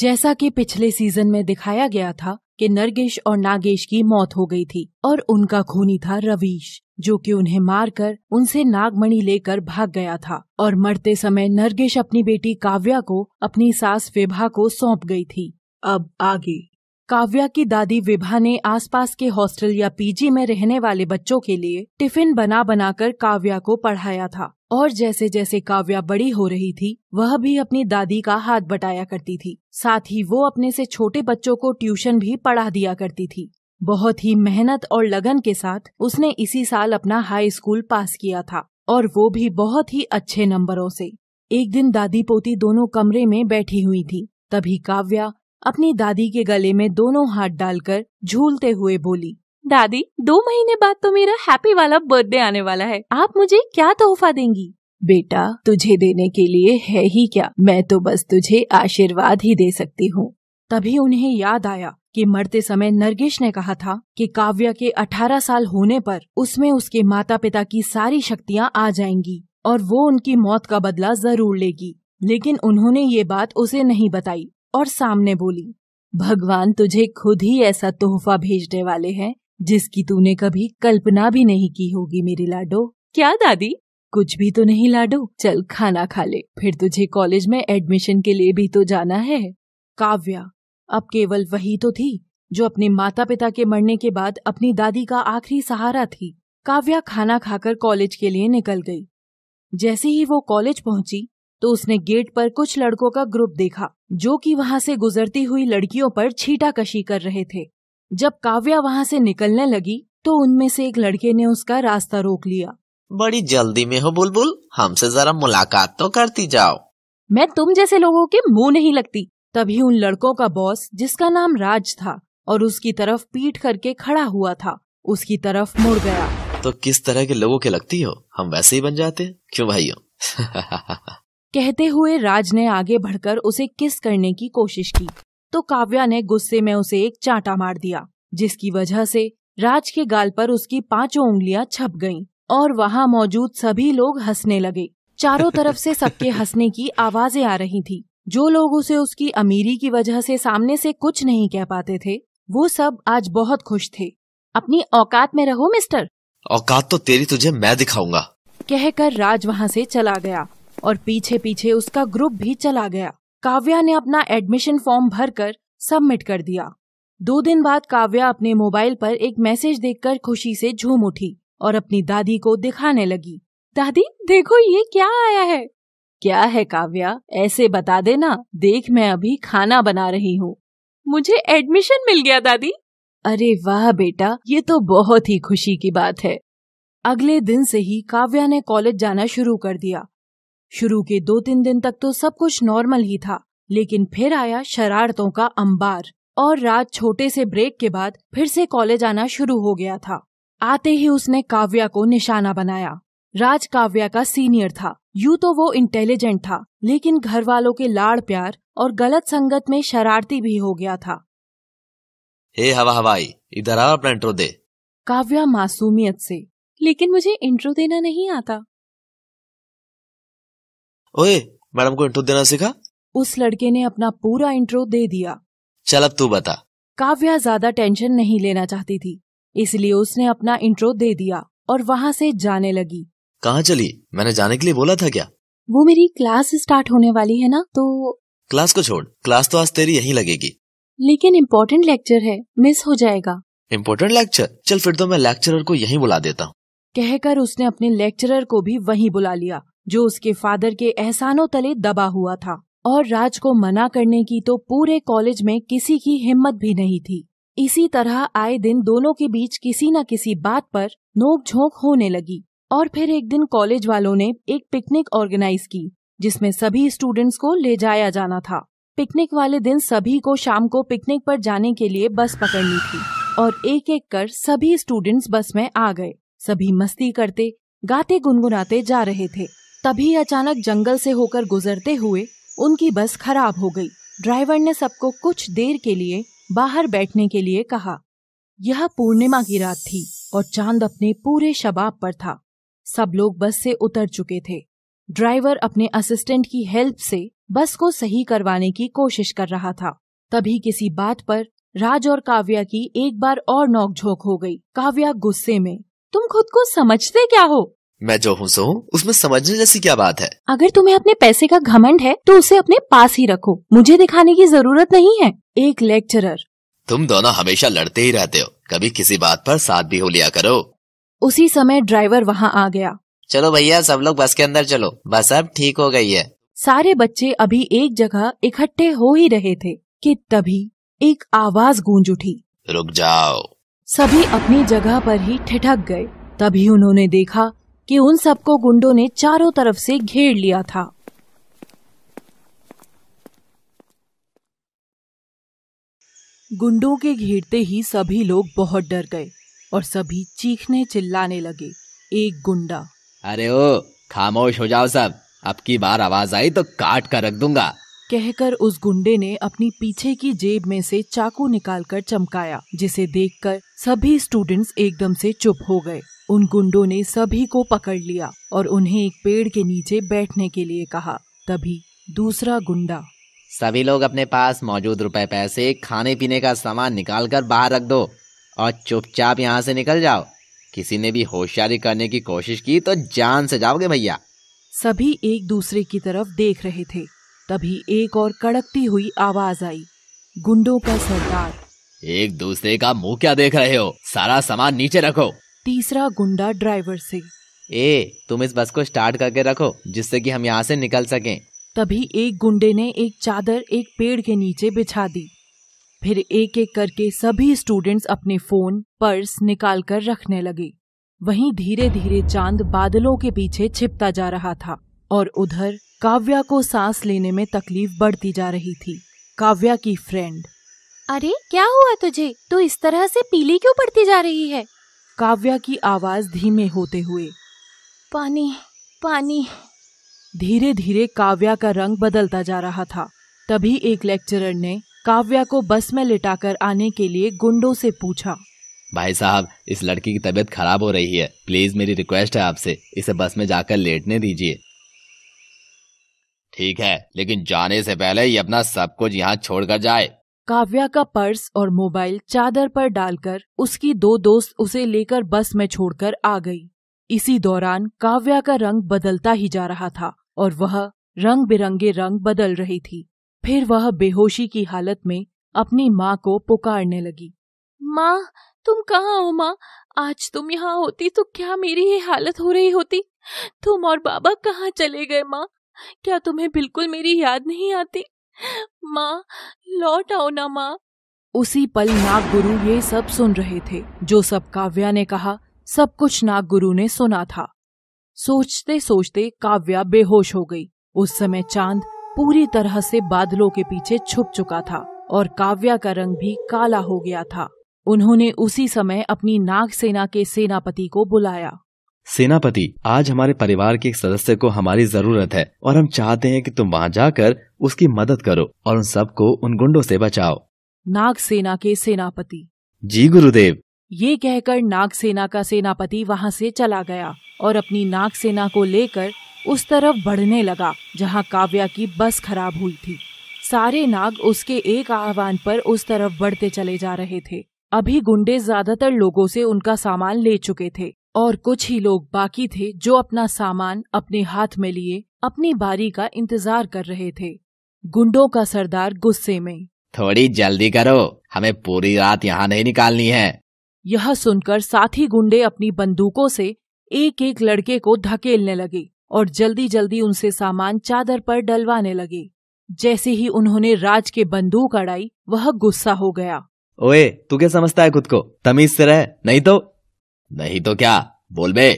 जैसा कि पिछले सीजन में दिखाया गया था कि नरगेश और नागेश की मौत हो गई थी और उनका खूनी था रवीश जो कि उन्हें मारकर उनसे नागमणि लेकर भाग गया था और मरते समय नरगेश अपनी बेटी काव्या को अपनी सास विभा को सौंप गई थी अब आगे काव्या की दादी विभा ने आसपास के हॉस्टल या पीजी में रहने वाले बच्चों के लिए टिफिन बना बनाकर काव्या को पढ़ाया था और जैसे जैसे काव्या बड़ी हो रही थी वह भी अपनी दादी का हाथ बटाया करती थी साथ ही वो अपने से छोटे बच्चों को ट्यूशन भी पढ़ा दिया करती थी बहुत ही मेहनत और लगन के साथ उसने इसी साल अपना हाई स्कूल पास किया था और वो भी बहुत ही अच्छे नंबरों से एक दिन दादी पोती दोनों कमरे में बैठी हुई थी तभी काव्या अपनी दादी के गले में दोनों हाथ डालकर झूलते हुए बोली दादी दो महीने बाद तो मेरा हैप्पी वाला बर्थडे आने वाला है आप मुझे क्या तोहफा देंगी बेटा तुझे देने के लिए है ही क्या मैं तो बस तुझे आशीर्वाद ही दे सकती हूँ तभी उन्हें याद आया कि मरते समय नरगिश ने कहा था कि काव्या के 18 साल होने पर उसमें उसके माता पिता की सारी शक्तियाँ आ जाएंगी और वो उनकी मौत का बदला जरूर लेगी लेकिन उन्होंने ये बात उसे नहीं बताई और सामने बोली भगवान तुझे खुद ही ऐसा तोहफा भेजने वाले हैं जिसकी तूने कभी कल्पना भी नहीं की होगी मेरी लाडो क्या दादी कुछ भी तो नहीं लाडो चल खाना खा ले फिर तुझे कॉलेज में एडमिशन के लिए भी तो जाना है काव्या अब केवल वही तो थी जो अपने माता पिता के मरने के बाद अपनी दादी का आखिरी सहारा थी काव्या खाना खाकर कॉलेज के लिए निकल गई जैसे ही वो कॉलेज पहुंची तो उसने गेट पर कुछ लड़कों का ग्रुप देखा जो कि वहां से गुजरती हुई लड़कियों पर छीटा कशी कर रहे थे जब काव्या वहां से निकलने लगी तो उनमें से एक लड़के ने उसका रास्ता रोक लिया बड़ी जल्दी में हो बुलबुल हमसे जरा मुलाकात तो करती जाओ मैं तुम जैसे लोगों के मुंह नहीं लगती तभी उन लड़कों का बॉस जिसका नाम राज था और उसकी तरफ पीठ करके खड़ा हुआ था उसकी तरफ मुड़ गया तो किस तरह के लोगों के लगती हो हम वैसे ही बन जाते क्यों भाइयों कहते हुए राज ने आगे बढ़कर उसे किस करने की कोशिश की तो काव्या ने गुस्से में उसे एक चांटा मार दिया जिसकी वजह से राज के गाल पर उसकी पांचों उंगलियां छप गईं और वहां मौजूद सभी लोग हंसने लगे चारों तरफ से सबके हंसने की आवाजें आ रही थी जो लोग उसे उसकी अमीरी की वजह से सामने से कुछ नहीं कह पाते थे वो सब आज बहुत खुश थे अपनी औकात में रहो मिस्टर औकात तो तेरी तुझे मैं दिखाऊंगा कहकर राज वहाँ से चला गया और पीछे पीछे उसका ग्रुप भी चला गया काव्या ने अपना एडमिशन फॉर्म भरकर सबमिट कर दिया दो दिन बाद काव्या अपने मोबाइल पर एक मैसेज देखकर खुशी से झूम उठी और अपनी दादी को दिखाने लगी दादी देखो ये क्या आया है क्या है काव्या ऐसे बता देना देख मैं अभी खाना बना रही हूँ मुझे एडमिशन मिल गया दादी अरे वाह बेटा ये तो बहुत ही खुशी की बात है अगले दिन से ही काव्या ने कॉलेज जाना शुरू कर दिया शुरू के दो तीन दिन तक तो सब कुछ नॉर्मल ही था लेकिन फिर आया शरारतों का अंबार और रात छोटे से ब्रेक के बाद फिर से कॉलेज आना शुरू हो गया था आते ही उसने काव्या को निशाना बनाया राज काव्या का सीनियर था यू तो वो इंटेलिजेंट था लेकिन घर वालों के लाड़ प्यार और गलत संगत में शरारती भी हो गया था हे हवा हवाई इधर आओ अपना इंट्रो दे काव्या मासूमियत से लेकिन मुझे इंट्रो देना नहीं आता ओए मैडम को इंट्रो देना सीखा उस लड़के ने अपना पूरा इंट्रो दे दिया चल अब तू बता काव्या ज्यादा टेंशन नहीं लेना चाहती थी इसलिए उसने अपना इंट्रो दे दिया और वहाँ से जाने लगी कहाँ चली मैंने जाने के लिए बोला था क्या वो मेरी क्लास स्टार्ट होने वाली है ना तो क्लास को छोड़ क्लास तो आज तेरी यहीं लगेगी लेकिन इम्पोर्टेंट लेक्चर है मिस हो जाएगा इम्पोर्टेंट लेक्चर चल फिर तो मैं लेक्चरर को यहीं बुला देता हूँ कहकर उसने अपने लेक्चरर को भी वहीं बुला लिया जो उसके फादर के एहसानों तले दबा हुआ था और राज को मना करने की तो पूरे कॉलेज में किसी की हिम्मत भी नहीं थी इसी तरह आए दिन दोनों के बीच किसी न किसी बात पर नोकझोंक होने लगी और फिर एक दिन कॉलेज वालों ने एक पिकनिक ऑर्गेनाइज की जिसमें सभी स्टूडेंट्स को ले जाया जाना था पिकनिक वाले दिन सभी को शाम को पिकनिक पर जाने के लिए बस पकड़नी थी और एक एक कर सभी स्टूडेंट्स बस में आ गए सभी मस्ती करते गाते गुनगुनाते जा रहे थे तभी अचानक जंगल से होकर गुजरते हुए उनकी बस खराब हो गई ड्राइवर ने सबको कुछ देर के लिए बाहर बैठने के लिए कहा यह पूर्णिमा की रात थी और चांद अपने पूरे शबाब पर था सब लोग बस से उतर चुके थे ड्राइवर अपने असिस्टेंट की हेल्प से बस को सही करवाने की कोशिश कर रहा था तभी किसी बात पर राज और काव्या की एक बार और नोकझोंक हो गई काव्या गुस्से में तुम खुद को समझते क्या हो मैं जो हूँ सो हूँ उसमें समझने जैसी क्या बात है अगर तुम्हें अपने पैसे का घमंड है तो उसे अपने पास ही रखो मुझे दिखाने की जरूरत नहीं है एक लेक्चरर तुम दोनों हमेशा लड़ते ही रहते हो कभी किसी बात पर साथ भी हो लिया करो उसी समय ड्राइवर वहाँ आ गया चलो भैया सब लोग बस के अंदर चलो बस अब ठीक हो गई है सारे बच्चे अभी एक जगह इकट्ठे हो ही रहे थे कि तभी एक आवाज गूंज उठी रुक जाओ सभी अपनी जगह पर ही ठिठक गए तभी उन्होंने देखा कि उन सबको गुंडों ने चारों तरफ से घेर लिया था गुंडों के घेरते ही सभी लोग बहुत डर गए और सभी चीखने चिल्लाने लगे एक गुंडा अरे ओ खामोश हो जाओ सब अब की बार आवाज आई तो काट कर रख दूंगा कहकर उस गुंडे ने अपनी पीछे की जेब में से चाकू निकालकर चमकाया जिसे देखकर सभी स्टूडेंट्स एकदम से चुप हो गए उन गुंडों ने सभी को पकड़ लिया और उन्हें एक पेड़ के नीचे बैठने के लिए कहा तभी दूसरा गुंडा सभी लोग अपने पास मौजूद रुपए पैसे खाने पीने का सामान निकाल कर बाहर रख दो और चुपचाप यहाँ से निकल जाओ किसी ने भी होशियारी करने की कोशिश की तो जान से जाओगे भैया सभी एक दूसरे की तरफ देख रहे थे तभी एक और कड़कती हुई आवाज आई गुंडों का सरदार एक दूसरे का मुंह क्या देख रहे हो सारा सामान नीचे रखो तीसरा गुंडा ड्राइवर से ए तुम इस बस को स्टार्ट करके रखो जिससे कि हम यहाँ से निकल सकें तभी एक गुंडे ने एक चादर एक पेड़ के नीचे बिछा दी फिर एक एक करके सभी स्टूडेंट्स अपने फोन पर्स निकाल कर रखने लगे वहीं धीरे धीरे चांद बादलों के पीछे छिपता जा रहा था और उधर काव्या को सांस लेने में तकलीफ बढ़ती जा रही थी काव्या की फ्रेंड अरे क्या हुआ तुझे तू तो इस तरह से पीली क्यों पड़ती जा रही है काव्या की आवाज धीमे होते हुए पानी पानी धीरे धीरे काव्या का रंग बदलता जा रहा था तभी एक लेक्चरर ने काव्या को बस में लिटाकर आने के लिए गुंडों से पूछा भाई साहब इस लड़की की तबीयत खराब हो रही है प्लीज मेरी रिक्वेस्ट है आपसे इसे बस में जाकर लेटने दीजिए ठीक है लेकिन जाने से पहले ये अपना सब कुछ यहाँ छोड़कर जाए काव्या का पर्स और मोबाइल चादर पर डालकर उसकी दो दोस्त उसे लेकर बस में छोड़कर आ गई इसी दौरान काव्या का रंग बदलता ही जा रहा था और वह रंग बिरंगे रंग बदल रही थी फिर वह बेहोशी की हालत में अपनी माँ को पुकारने लगी माँ तुम कहाँ हो माँ आज तुम यहाँ होती तो क्या मेरी ये हालत हो रही होती तुम और बाबा कहाँ चले गए माँ क्या तुम्हें बिल्कुल मेरी याद नहीं आती माँ लौट आओ ना माँ उसी पल नाग गुरु ये सब सुन रहे थे जो सब काव्या ने कहा सब कुछ नाग गुरु ने सुना था सोचते सोचते काव्या बेहोश हो गई उस समय चांद पूरी तरह से बादलों के पीछे छुप चुका था और काव्या का रंग भी काला हो गया था उन्होंने उसी समय अपनी नाग सेना के सेनापति को बुलाया सेनापति आज हमारे परिवार के एक सदस्य को हमारी जरूरत है और हम चाहते हैं कि तुम वहाँ जाकर उसकी मदद करो और उन सबको उन गुंडों से बचाओ नाग सेना के सेनापति जी गुरुदेव ये कहकर नाग सेना का सेनापति वहाँ से चला गया और अपनी नाग सेना को लेकर उस तरफ बढ़ने लगा जहाँ काव्या की बस खराब हुई थी सारे नाग उसके एक आह्वान पर उस तरफ बढ़ते चले जा रहे थे अभी गुंडे ज्यादातर लोगों से उनका सामान ले चुके थे और कुछ ही लोग बाकी थे जो अपना सामान अपने हाथ में लिए अपनी बारी का इंतजार कर रहे थे गुंडों का सरदार गुस्से में थोड़ी जल्दी करो हमें पूरी रात यहाँ नहीं निकालनी है यह सुनकर साथी गुंडे अपनी बंदूकों से एक एक लड़के को धकेलने लगे और जल्दी जल्दी उनसे सामान चादर पर डलवाने लगे जैसे ही उन्होंने राज के बंदूक अड़ाई वह गुस्सा हो गया ओए तू क्या समझता है खुद को तमीज से रह नहीं तो नहीं तो क्या बोल बे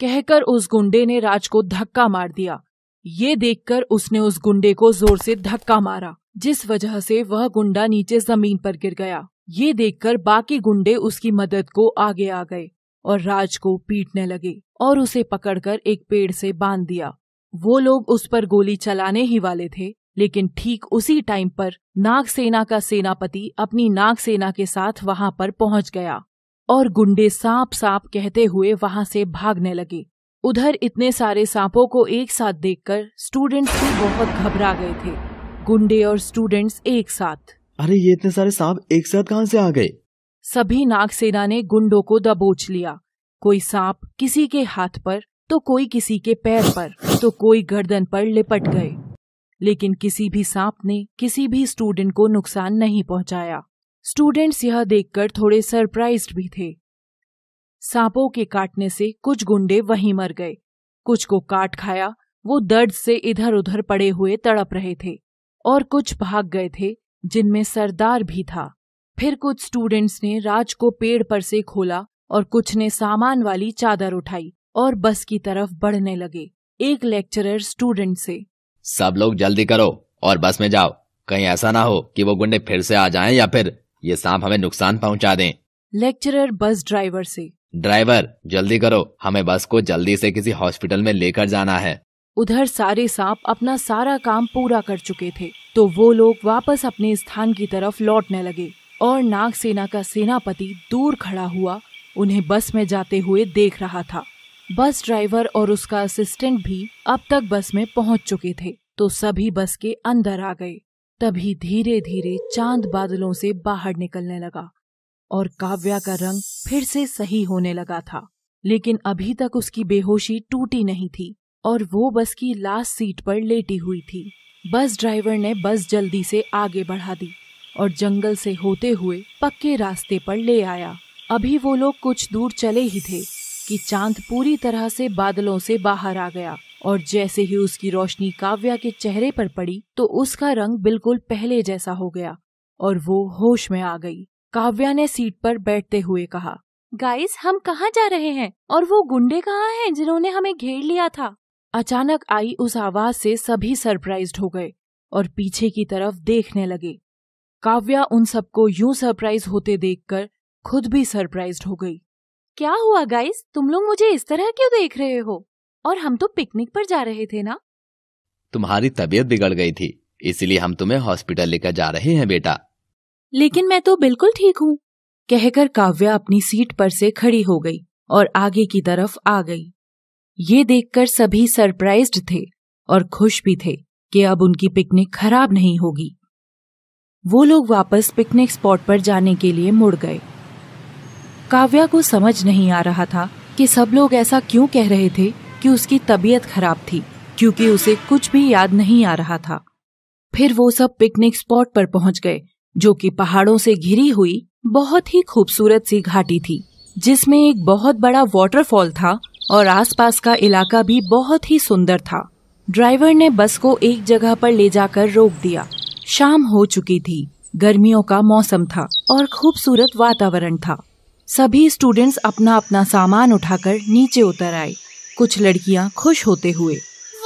कहकर उस गुंडे ने राज को धक्का मार दिया ये देखकर उसने उस गुंडे को जोर से धक्का मारा जिस वजह से वह गुंडा नीचे जमीन पर गिर गया ये देखकर बाकी गुंडे उसकी मदद को आगे आ गए और राज को पीटने लगे और उसे पकड़कर एक पेड़ से बांध दिया वो लोग उस पर गोली चलाने ही वाले थे लेकिन ठीक उसी टाइम पर नाग सेना का सेनापति अपनी नाग सेना के साथ वहां पर पहुंच गया और गुंडे सांप सांप कहते हुए वहां से भागने लगे उधर इतने सारे सांपों को एक साथ देखकर स्टूडेंट्स भी बहुत घबरा गए थे गुंडे और स्टूडेंट्स एक साथ अरे ये इतने सारे सांप एक साथ कहाँ से आ गए सभी नागसेना ने गुंडों को दबोच लिया कोई सांप किसी के हाथ पर तो कोई किसी के पैर पर तो कोई गर्दन पर लिपट गए लेकिन किसी भी सांप ने किसी भी स्टूडेंट को नुकसान नहीं पहुंचाया स्टूडेंट्स यह देखकर थोड़े सरप्राइज भी थे सांपों के काटने से कुछ गुंडे वहीं मर गए कुछ को काट खाया वो दर्द से इधर उधर पड़े हुए तड़प रहे थे और कुछ भाग गए थे जिनमें सरदार भी था फिर कुछ स्टूडेंट्स ने राज को पेड़ पर से खोला और कुछ ने सामान वाली चादर उठाई और बस की तरफ बढ़ने लगे एक लेक्चरर स्टूडेंट से सब लोग जल्दी करो और बस में जाओ कहीं ऐसा ना हो कि वो गुंडे फिर से आ जाएं या फिर ये सांप हमें नुकसान पहुंचा दें लेक्चरर बस ड्राइवर से ड्राइवर जल्दी करो हमें बस को जल्दी से किसी हॉस्पिटल में लेकर जाना है उधर सारे सांप अपना सारा काम पूरा कर चुके थे तो वो लोग वापस अपने स्थान की तरफ लौटने लगे और नाग सेना का सेनापति दूर खड़ा हुआ उन्हें बस में जाते हुए देख रहा था बस ड्राइवर और उसका असिस्टेंट भी अब तक बस में पहुंच चुके थे तो सभी बस के अंदर आ गए तभी धीरे धीरे चांद बादलों से बाहर निकलने लगा और काव्या का रंग फिर से सही होने लगा था लेकिन अभी तक उसकी बेहोशी टूटी नहीं थी और वो बस की लास्ट सीट पर लेटी हुई थी बस ड्राइवर ने बस जल्दी से आगे बढ़ा दी और जंगल से होते हुए पक्के रास्ते पर ले आया अभी वो लोग कुछ दूर चले ही थे कि चांद पूरी तरह से बादलों से बाहर आ गया और जैसे ही उसकी रोशनी काव्या के चेहरे पर पड़ी तो उसका रंग बिल्कुल पहले जैसा हो गया और वो होश में आ गई काव्या ने सीट पर बैठते हुए कहा गाइस हम कहाँ जा रहे हैं और वो गुंडे कहाँ हैं जिन्होंने हमें घेर लिया था अचानक आई उस आवाज से सभी सरप्राइज हो गए और पीछे की तरफ देखने लगे काव्या उन सबको यूं सरप्राइज होते देखकर खुद भी सरप्राइज हो गई क्या हुआ गाइस तुम लोग मुझे इस तरह क्यों देख रहे हो और हम तो पिकनिक पर जा रहे थे ना तुम्हारी तबीयत बिगड़ गई थी इसलिए हम तुम्हें हॉस्पिटल लेकर जा रहे हैं बेटा लेकिन मैं तो बिल्कुल ठीक हूँ कहकर काव्या अपनी सीट पर से खड़ी हो गई और आगे की तरफ आ गई ये देखकर सभी सरप्राइज्ड थे और खुश भी थे कि अब उनकी पिकनिक खराब नहीं होगी वो लोग वापस पिकनिक स्पॉट पर जाने के लिए मुड़ गए काव्या को समझ नहीं आ रहा था कि सब लोग ऐसा क्यों कह रहे थे कि उसकी तबीयत खराब थी क्योंकि उसे कुछ भी याद नहीं आ रहा था फिर वो सब पिकनिक स्पॉट पर पहुंच गए जो कि पहाड़ों से घिरी हुई बहुत ही खूबसूरत सी घाटी थी जिसमें एक बहुत बड़ा वाटरफॉल था और आसपास का इलाका भी बहुत ही सुंदर था ड्राइवर ने बस को एक जगह पर ले जाकर रोक दिया शाम हो चुकी थी गर्मियों का मौसम था और खूबसूरत वातावरण था सभी स्टूडेंट्स अपना अपना सामान उठाकर नीचे उतर आए कुछ लड़कियां खुश होते हुए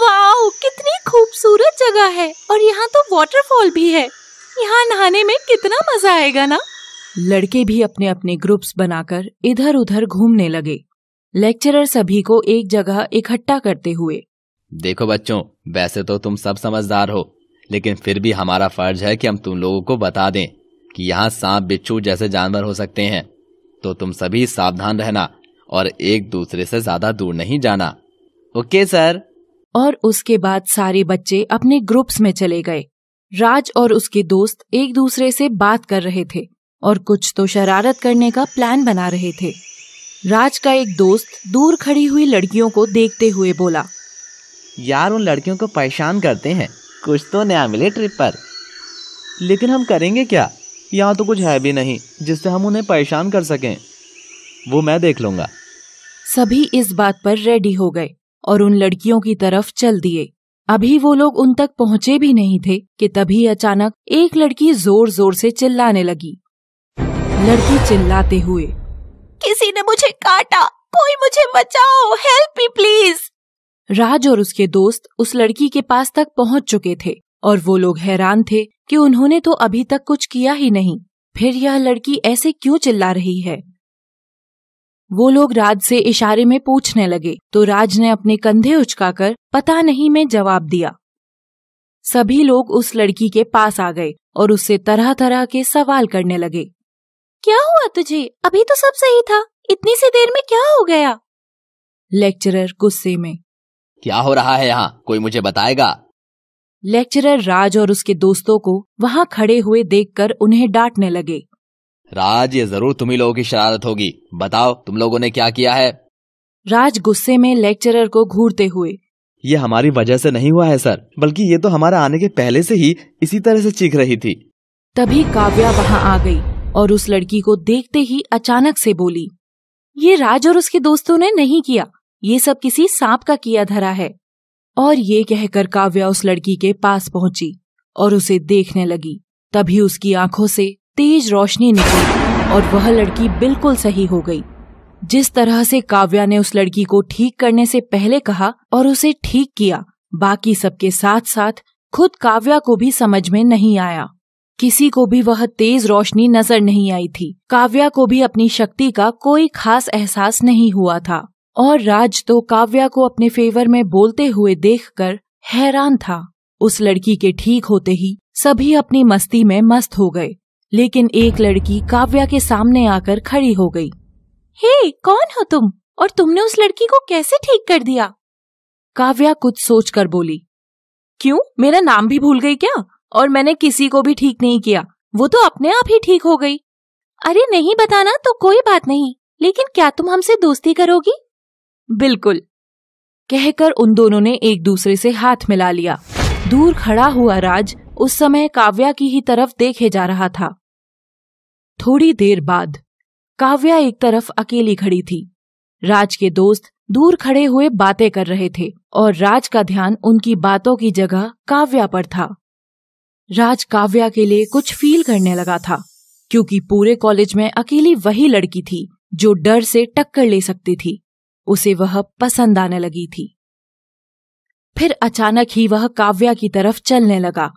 वाओ कितनी खूबसूरत जगह है और यहाँ तो वाटरफॉल भी है यहाँ नहाने में कितना मजा आएगा ना लड़के भी अपने अपने ग्रुप्स बनाकर इधर उधर घूमने लगे लेक्चरर सभी को एक जगह इकट्ठा करते हुए देखो बच्चों वैसे तो तुम सब समझदार हो लेकिन फिर भी हमारा फर्ज है कि हम तुम लोगों को बता दें कि यहाँ सांप बिच्छू जैसे जानवर हो सकते हैं तो तुम सभी सावधान रहना और एक दूसरे से ज्यादा दूर नहीं जाना ओके सर और उसके बाद सारे बच्चे अपने ग्रुप्स में चले गए राज और उसके दोस्त एक दूसरे से बात कर रहे थे और कुछ तो शरारत करने का प्लान बना रहे थे राज का एक दोस्त दूर खड़ी हुई लड़कियों को देखते हुए बोला यार उन लड़कियों को परेशान करते हैं कुछ तो नया मिले ट्रिप पर लेकिन हम करेंगे क्या यहाँ तो कुछ है भी नहीं जिससे हम उन्हें परेशान कर सकें वो मैं देख लूँगा सभी इस बात पर रेडी हो गए और उन लड़कियों की तरफ चल दिए अभी वो लोग उन तक पहुंचे भी नहीं थे कि तभी अचानक एक लड़की जोर जोर से चिल्लाने लगी लड़की चिल्लाते हुए किसी ने मुझे काटा कोई मुझे बचाओ हेल्प मी प्लीज राज और उसके दोस्त उस लड़की के पास तक पहुंच चुके थे और वो लोग हैरान थे कि उन्होंने तो अभी तक कुछ किया ही नहीं फिर यह लड़की ऐसे क्यों चिल्ला रही है वो लोग राज से इशारे में पूछने लगे तो राज ने अपने कंधे उचकाकर पता नहीं में जवाब दिया सभी लोग उस लड़की के पास आ गए और उससे तरह तरह के सवाल करने लगे क्या हुआ तुझे अभी तो सब सही था इतनी सी देर में क्या हो गया लेक्चरर गुस्से में क्या हो रहा है यहाँ कोई मुझे बताएगा लेक्चरर राज और उसके दोस्तों को वहाँ खड़े हुए देखकर उन्हें डांटने लगे राज ये जरूर तुम्ही लोगों की शरारत होगी बताओ तुम लोगों ने क्या किया है राज गुस्से में लेक्चरर को घूरते हुए ये हमारी वजह से नहीं हुआ है सर बल्कि ये तो हमारा आने के पहले से ही इसी तरह से चीख रही थी तभी काव्या वहाँ आ गई और उस लड़की को देखते ही अचानक से बोली ये राज और उसके दोस्तों ने नहीं किया ये सब किसी सांप का किया धरा है और ये कहकर काव्या उस लड़की के पास पहुंची और उसे देखने लगी तभी उसकी आंखों से तेज रोशनी निकली और वह लड़की बिल्कुल सही हो गई जिस तरह से काव्या ने उस लड़की को ठीक करने से पहले कहा और उसे ठीक किया बाकी सबके साथ साथ खुद काव्या को भी समझ में नहीं आया किसी को भी वह तेज रोशनी नजर नहीं आई थी काव्या को भी अपनी शक्ति का कोई खास एहसास नहीं हुआ था और राज तो काव्या को अपने फेवर में बोलते हुए देखकर हैरान था उस लड़की के ठीक होते ही सभी अपनी मस्ती में मस्त हो गए लेकिन एक लड़की काव्या के सामने आकर खड़ी हो गई हे hey, कौन हो तुम और तुमने उस लड़की को कैसे ठीक कर दिया काव्या कुछ सोच कर बोली क्यों मेरा नाम भी भूल गई क्या और मैंने किसी को भी ठीक नहीं किया वो तो अपने आप ही ठीक हो गई अरे नहीं बताना तो कोई बात नहीं लेकिन क्या तुम हमसे दोस्ती करोगी बिल्कुल कहकर उन दोनों ने एक दूसरे से हाथ मिला लिया दूर खड़ा हुआ राज उस समय काव्या की ही तरफ देखे जा रहा था थोड़ी देर बाद काव्या एक तरफ अकेली खड़ी थी राज के दोस्त दूर खड़े हुए बातें कर रहे थे और राज का ध्यान उनकी बातों की जगह काव्या पर था राज काव्या के लिए कुछ फील करने लगा था क्योंकि पूरे कॉलेज में अकेली वही लड़की थी जो डर से टक्कर ले सकती थी उसे वह पसंद आने लगी थी फिर अचानक ही वह काव्या की तरफ चलने लगा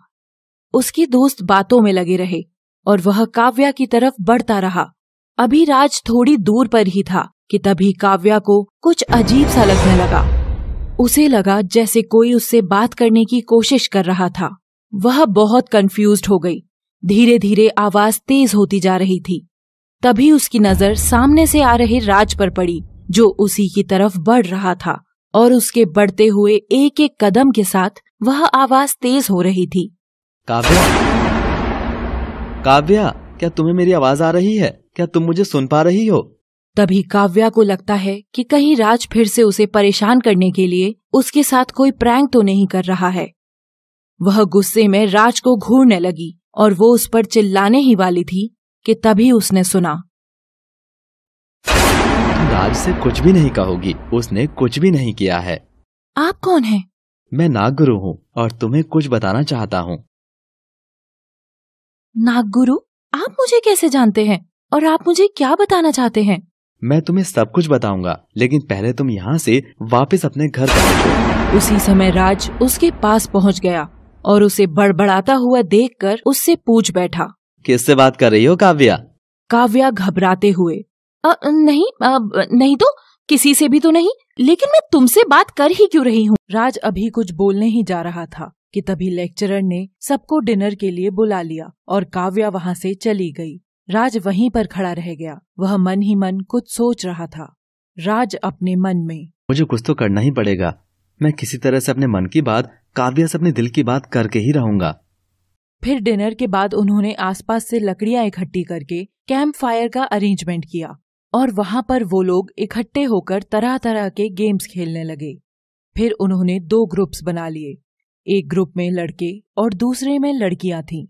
उसकी दोस्त बातों में लगे रहे और वह काव्या की तरफ बढ़ता रहा अभी राज थोड़ी दूर पर ही था कि तभी काव्या को कुछ अजीब सा लगने लगा उसे लगा जैसे कोई उससे बात करने की कोशिश कर रहा था वह बहुत कंफ्यूज हो गई धीरे धीरे आवाज तेज होती जा रही थी तभी उसकी नजर सामने से आ रहे राज पर पड़ी जो उसी की तरफ बढ़ रहा था और उसके बढ़ते हुए एक एक कदम के साथ वह आवाज तेज हो रही थी काव्या काव्या क्या तुम्हें मेरी आवाज आ रही है क्या तुम मुझे सुन पा रही हो तभी काव्या को लगता है कि कहीं राज फिर से उसे परेशान करने के लिए उसके साथ कोई प्रैंक तो नहीं कर रहा है वह गुस्से में राज को घूरने लगी और वो उस पर चिल्लाने ही वाली थी कि तभी उसने सुना राज से कुछ भी नहीं कहोगी उसने कुछ भी नहीं किया है आप कौन हैं? मैं नागगुरु हूँ और तुम्हें कुछ बताना चाहता हूँ नागगुरु आप मुझे कैसे जानते हैं और आप मुझे क्या बताना चाहते हैं मैं तुम्हें सब कुछ बताऊंगा लेकिन पहले तुम यहाँ से वापस अपने घर पहुँचो उसी समय राज उसके पास पहुँच गया और उसे बड़बड़ाता हुआ देखकर उससे पूछ बैठा किससे बात कर रही हो काव्या काव्या घबराते हुए आ, नहीं आ, नहीं तो किसी से भी तो नहीं लेकिन मैं तुमसे बात कर ही क्यों रही हूँ राज अभी कुछ बोलने ही जा रहा था कि तभी लेक्चरर ने सबको डिनर के लिए बुला लिया और काव्या वहाँ से चली गई राज वहीं पर खड़ा रह गया वह मन ही मन कुछ सोच रहा था राज अपने मन में मुझे कुछ तो करना ही पड़ेगा मैं किसी तरह से अपने मन की बात काव्या से अपने दिल की बात करके ही रहूंगा फिर डिनर के बाद उन्होंने आसपास से लकड़ियां इकट्ठी करके कैंप फायर का अरेंजमेंट किया और वहां पर वो लोग इकट्ठे होकर तरह तरह के गेम्स खेलने लगे फिर उन्होंने दो ग्रुप्स बना लिए एक ग्रुप में लड़के और दूसरे में लड़कियां थीं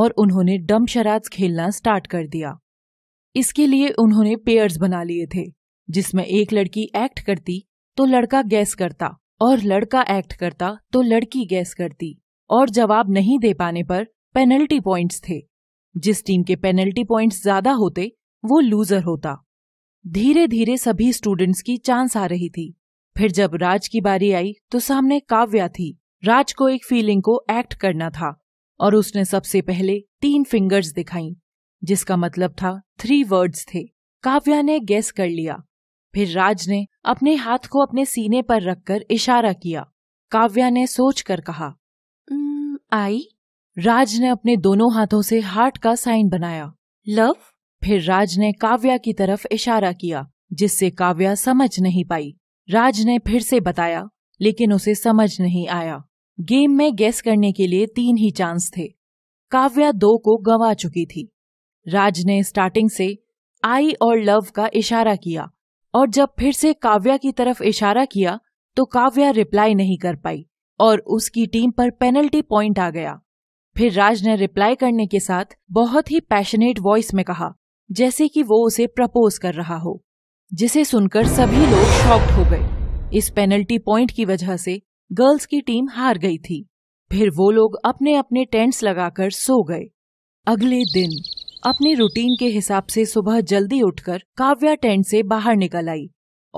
और उन्होंने डम शराज खेलना स्टार्ट कर दिया इसके लिए उन्होंने पेयर्स बना लिए थे जिसमें एक लड़की एक्ट करती तो लड़का गैस करता और लड़का एक्ट करता तो लड़की गैस करती और जवाब नहीं दे पाने पर पेनल्टी पॉइंट्स थे जिस टीम के पेनल्टी पॉइंट्स ज्यादा होते वो लूजर होता धीरे धीरे सभी स्टूडेंट्स की चांस आ रही थी फिर जब राज की बारी आई तो सामने काव्या थी राज को एक फीलिंग को एक्ट करना था और उसने सबसे पहले तीन फिंगर्स दिखाई जिसका मतलब था थ्री वर्ड्स थे काव्या ने गेस कर लिया फिर राज ने अपने हाथ को अपने सीने पर रखकर इशारा किया काव्या ने सोच कर कहा आई राज ने अपने दोनों हाथों से हार्ट का साइन बनाया लव फिर राज ने काव्या की तरफ इशारा किया जिससे काव्या समझ नहीं पाई राज ने फिर से बताया लेकिन उसे समझ नहीं आया गेम में गेस करने के लिए तीन ही चांस थे काव्या दो को गंवा चुकी थी राज ने स्टार्टिंग से आई और लव का इशारा किया और जब फिर से काव्या की तरफ इशारा किया तो काव्या रिप्लाई नहीं कर पाई और उसकी टीम पर पेनल्टी पॉइंट आ गया फिर राज ने रिप्लाई करने के साथ बहुत ही पैशनेट वॉइस में कहा जैसे कि वो उसे प्रपोज कर रहा हो जिसे सुनकर सभी लोग शॉक्ड हो गए इस पेनल्टी पॉइंट की वजह से गर्ल्स की टीम हार गई थी फिर वो लोग अपने अपने टेंट्स लगाकर सो गए अगले दिन अपने रूटीन के हिसाब से सुबह जल्दी उठकर काव्या टेंट से बाहर निकल आई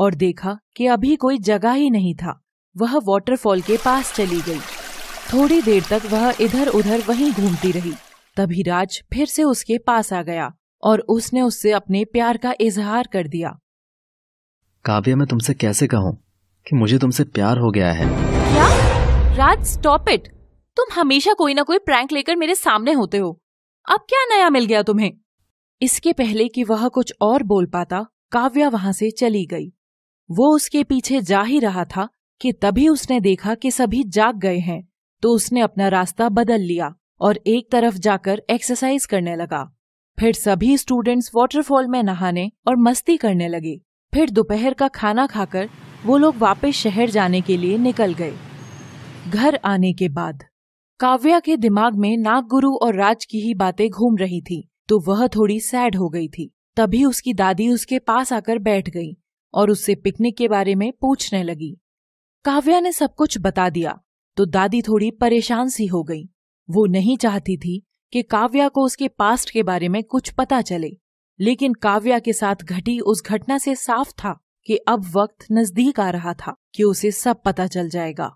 और देखा कि अभी कोई जगह ही नहीं था वह वॉटरफॉल के पास चली गई थोड़ी देर तक वह इधर उधर वहीं घूमती रही तभी राज फिर से उसके पास आ गया और उसने उससे अपने प्यार का इजहार कर दिया काव्या मैं तुमसे कैसे कहूँ कि मुझे तुमसे प्यार हो गया है क्या राज स्टॉप इट तुम हमेशा कोई ना कोई प्रैंक लेकर मेरे सामने होते हो अब क्या नया मिल गया तुम्हें इसके पहले कि वह कुछ और बोल पाता काव्या वहां से चली गई वो उसके पीछे जा ही रहा था कि तभी उसने देखा कि सभी जाग गए हैं तो उसने अपना रास्ता बदल लिया और एक तरफ जाकर एक्सरसाइज करने लगा फिर सभी स्टूडेंट्स वाटरफॉल में नहाने और मस्ती करने लगे फिर दोपहर का खाना खाकर वो लोग वापस शहर जाने के लिए निकल गए घर आने के बाद काव्या के दिमाग में नागगुरु और राज की ही बातें घूम रही थी तो वह थोड़ी सैड हो गई थी तभी उसकी दादी उसके पास आकर बैठ गई और उससे पिकनिक के बारे में पूछने लगी काव्या ने सब कुछ बता दिया तो दादी थोड़ी परेशान सी हो गई वो नहीं चाहती थी कि काव्या को उसके पास्ट के बारे में कुछ पता चले लेकिन काव्या के साथ घटी उस घटना से साफ था कि अब वक्त नजदीक आ रहा था कि उसे सब पता चल जाएगा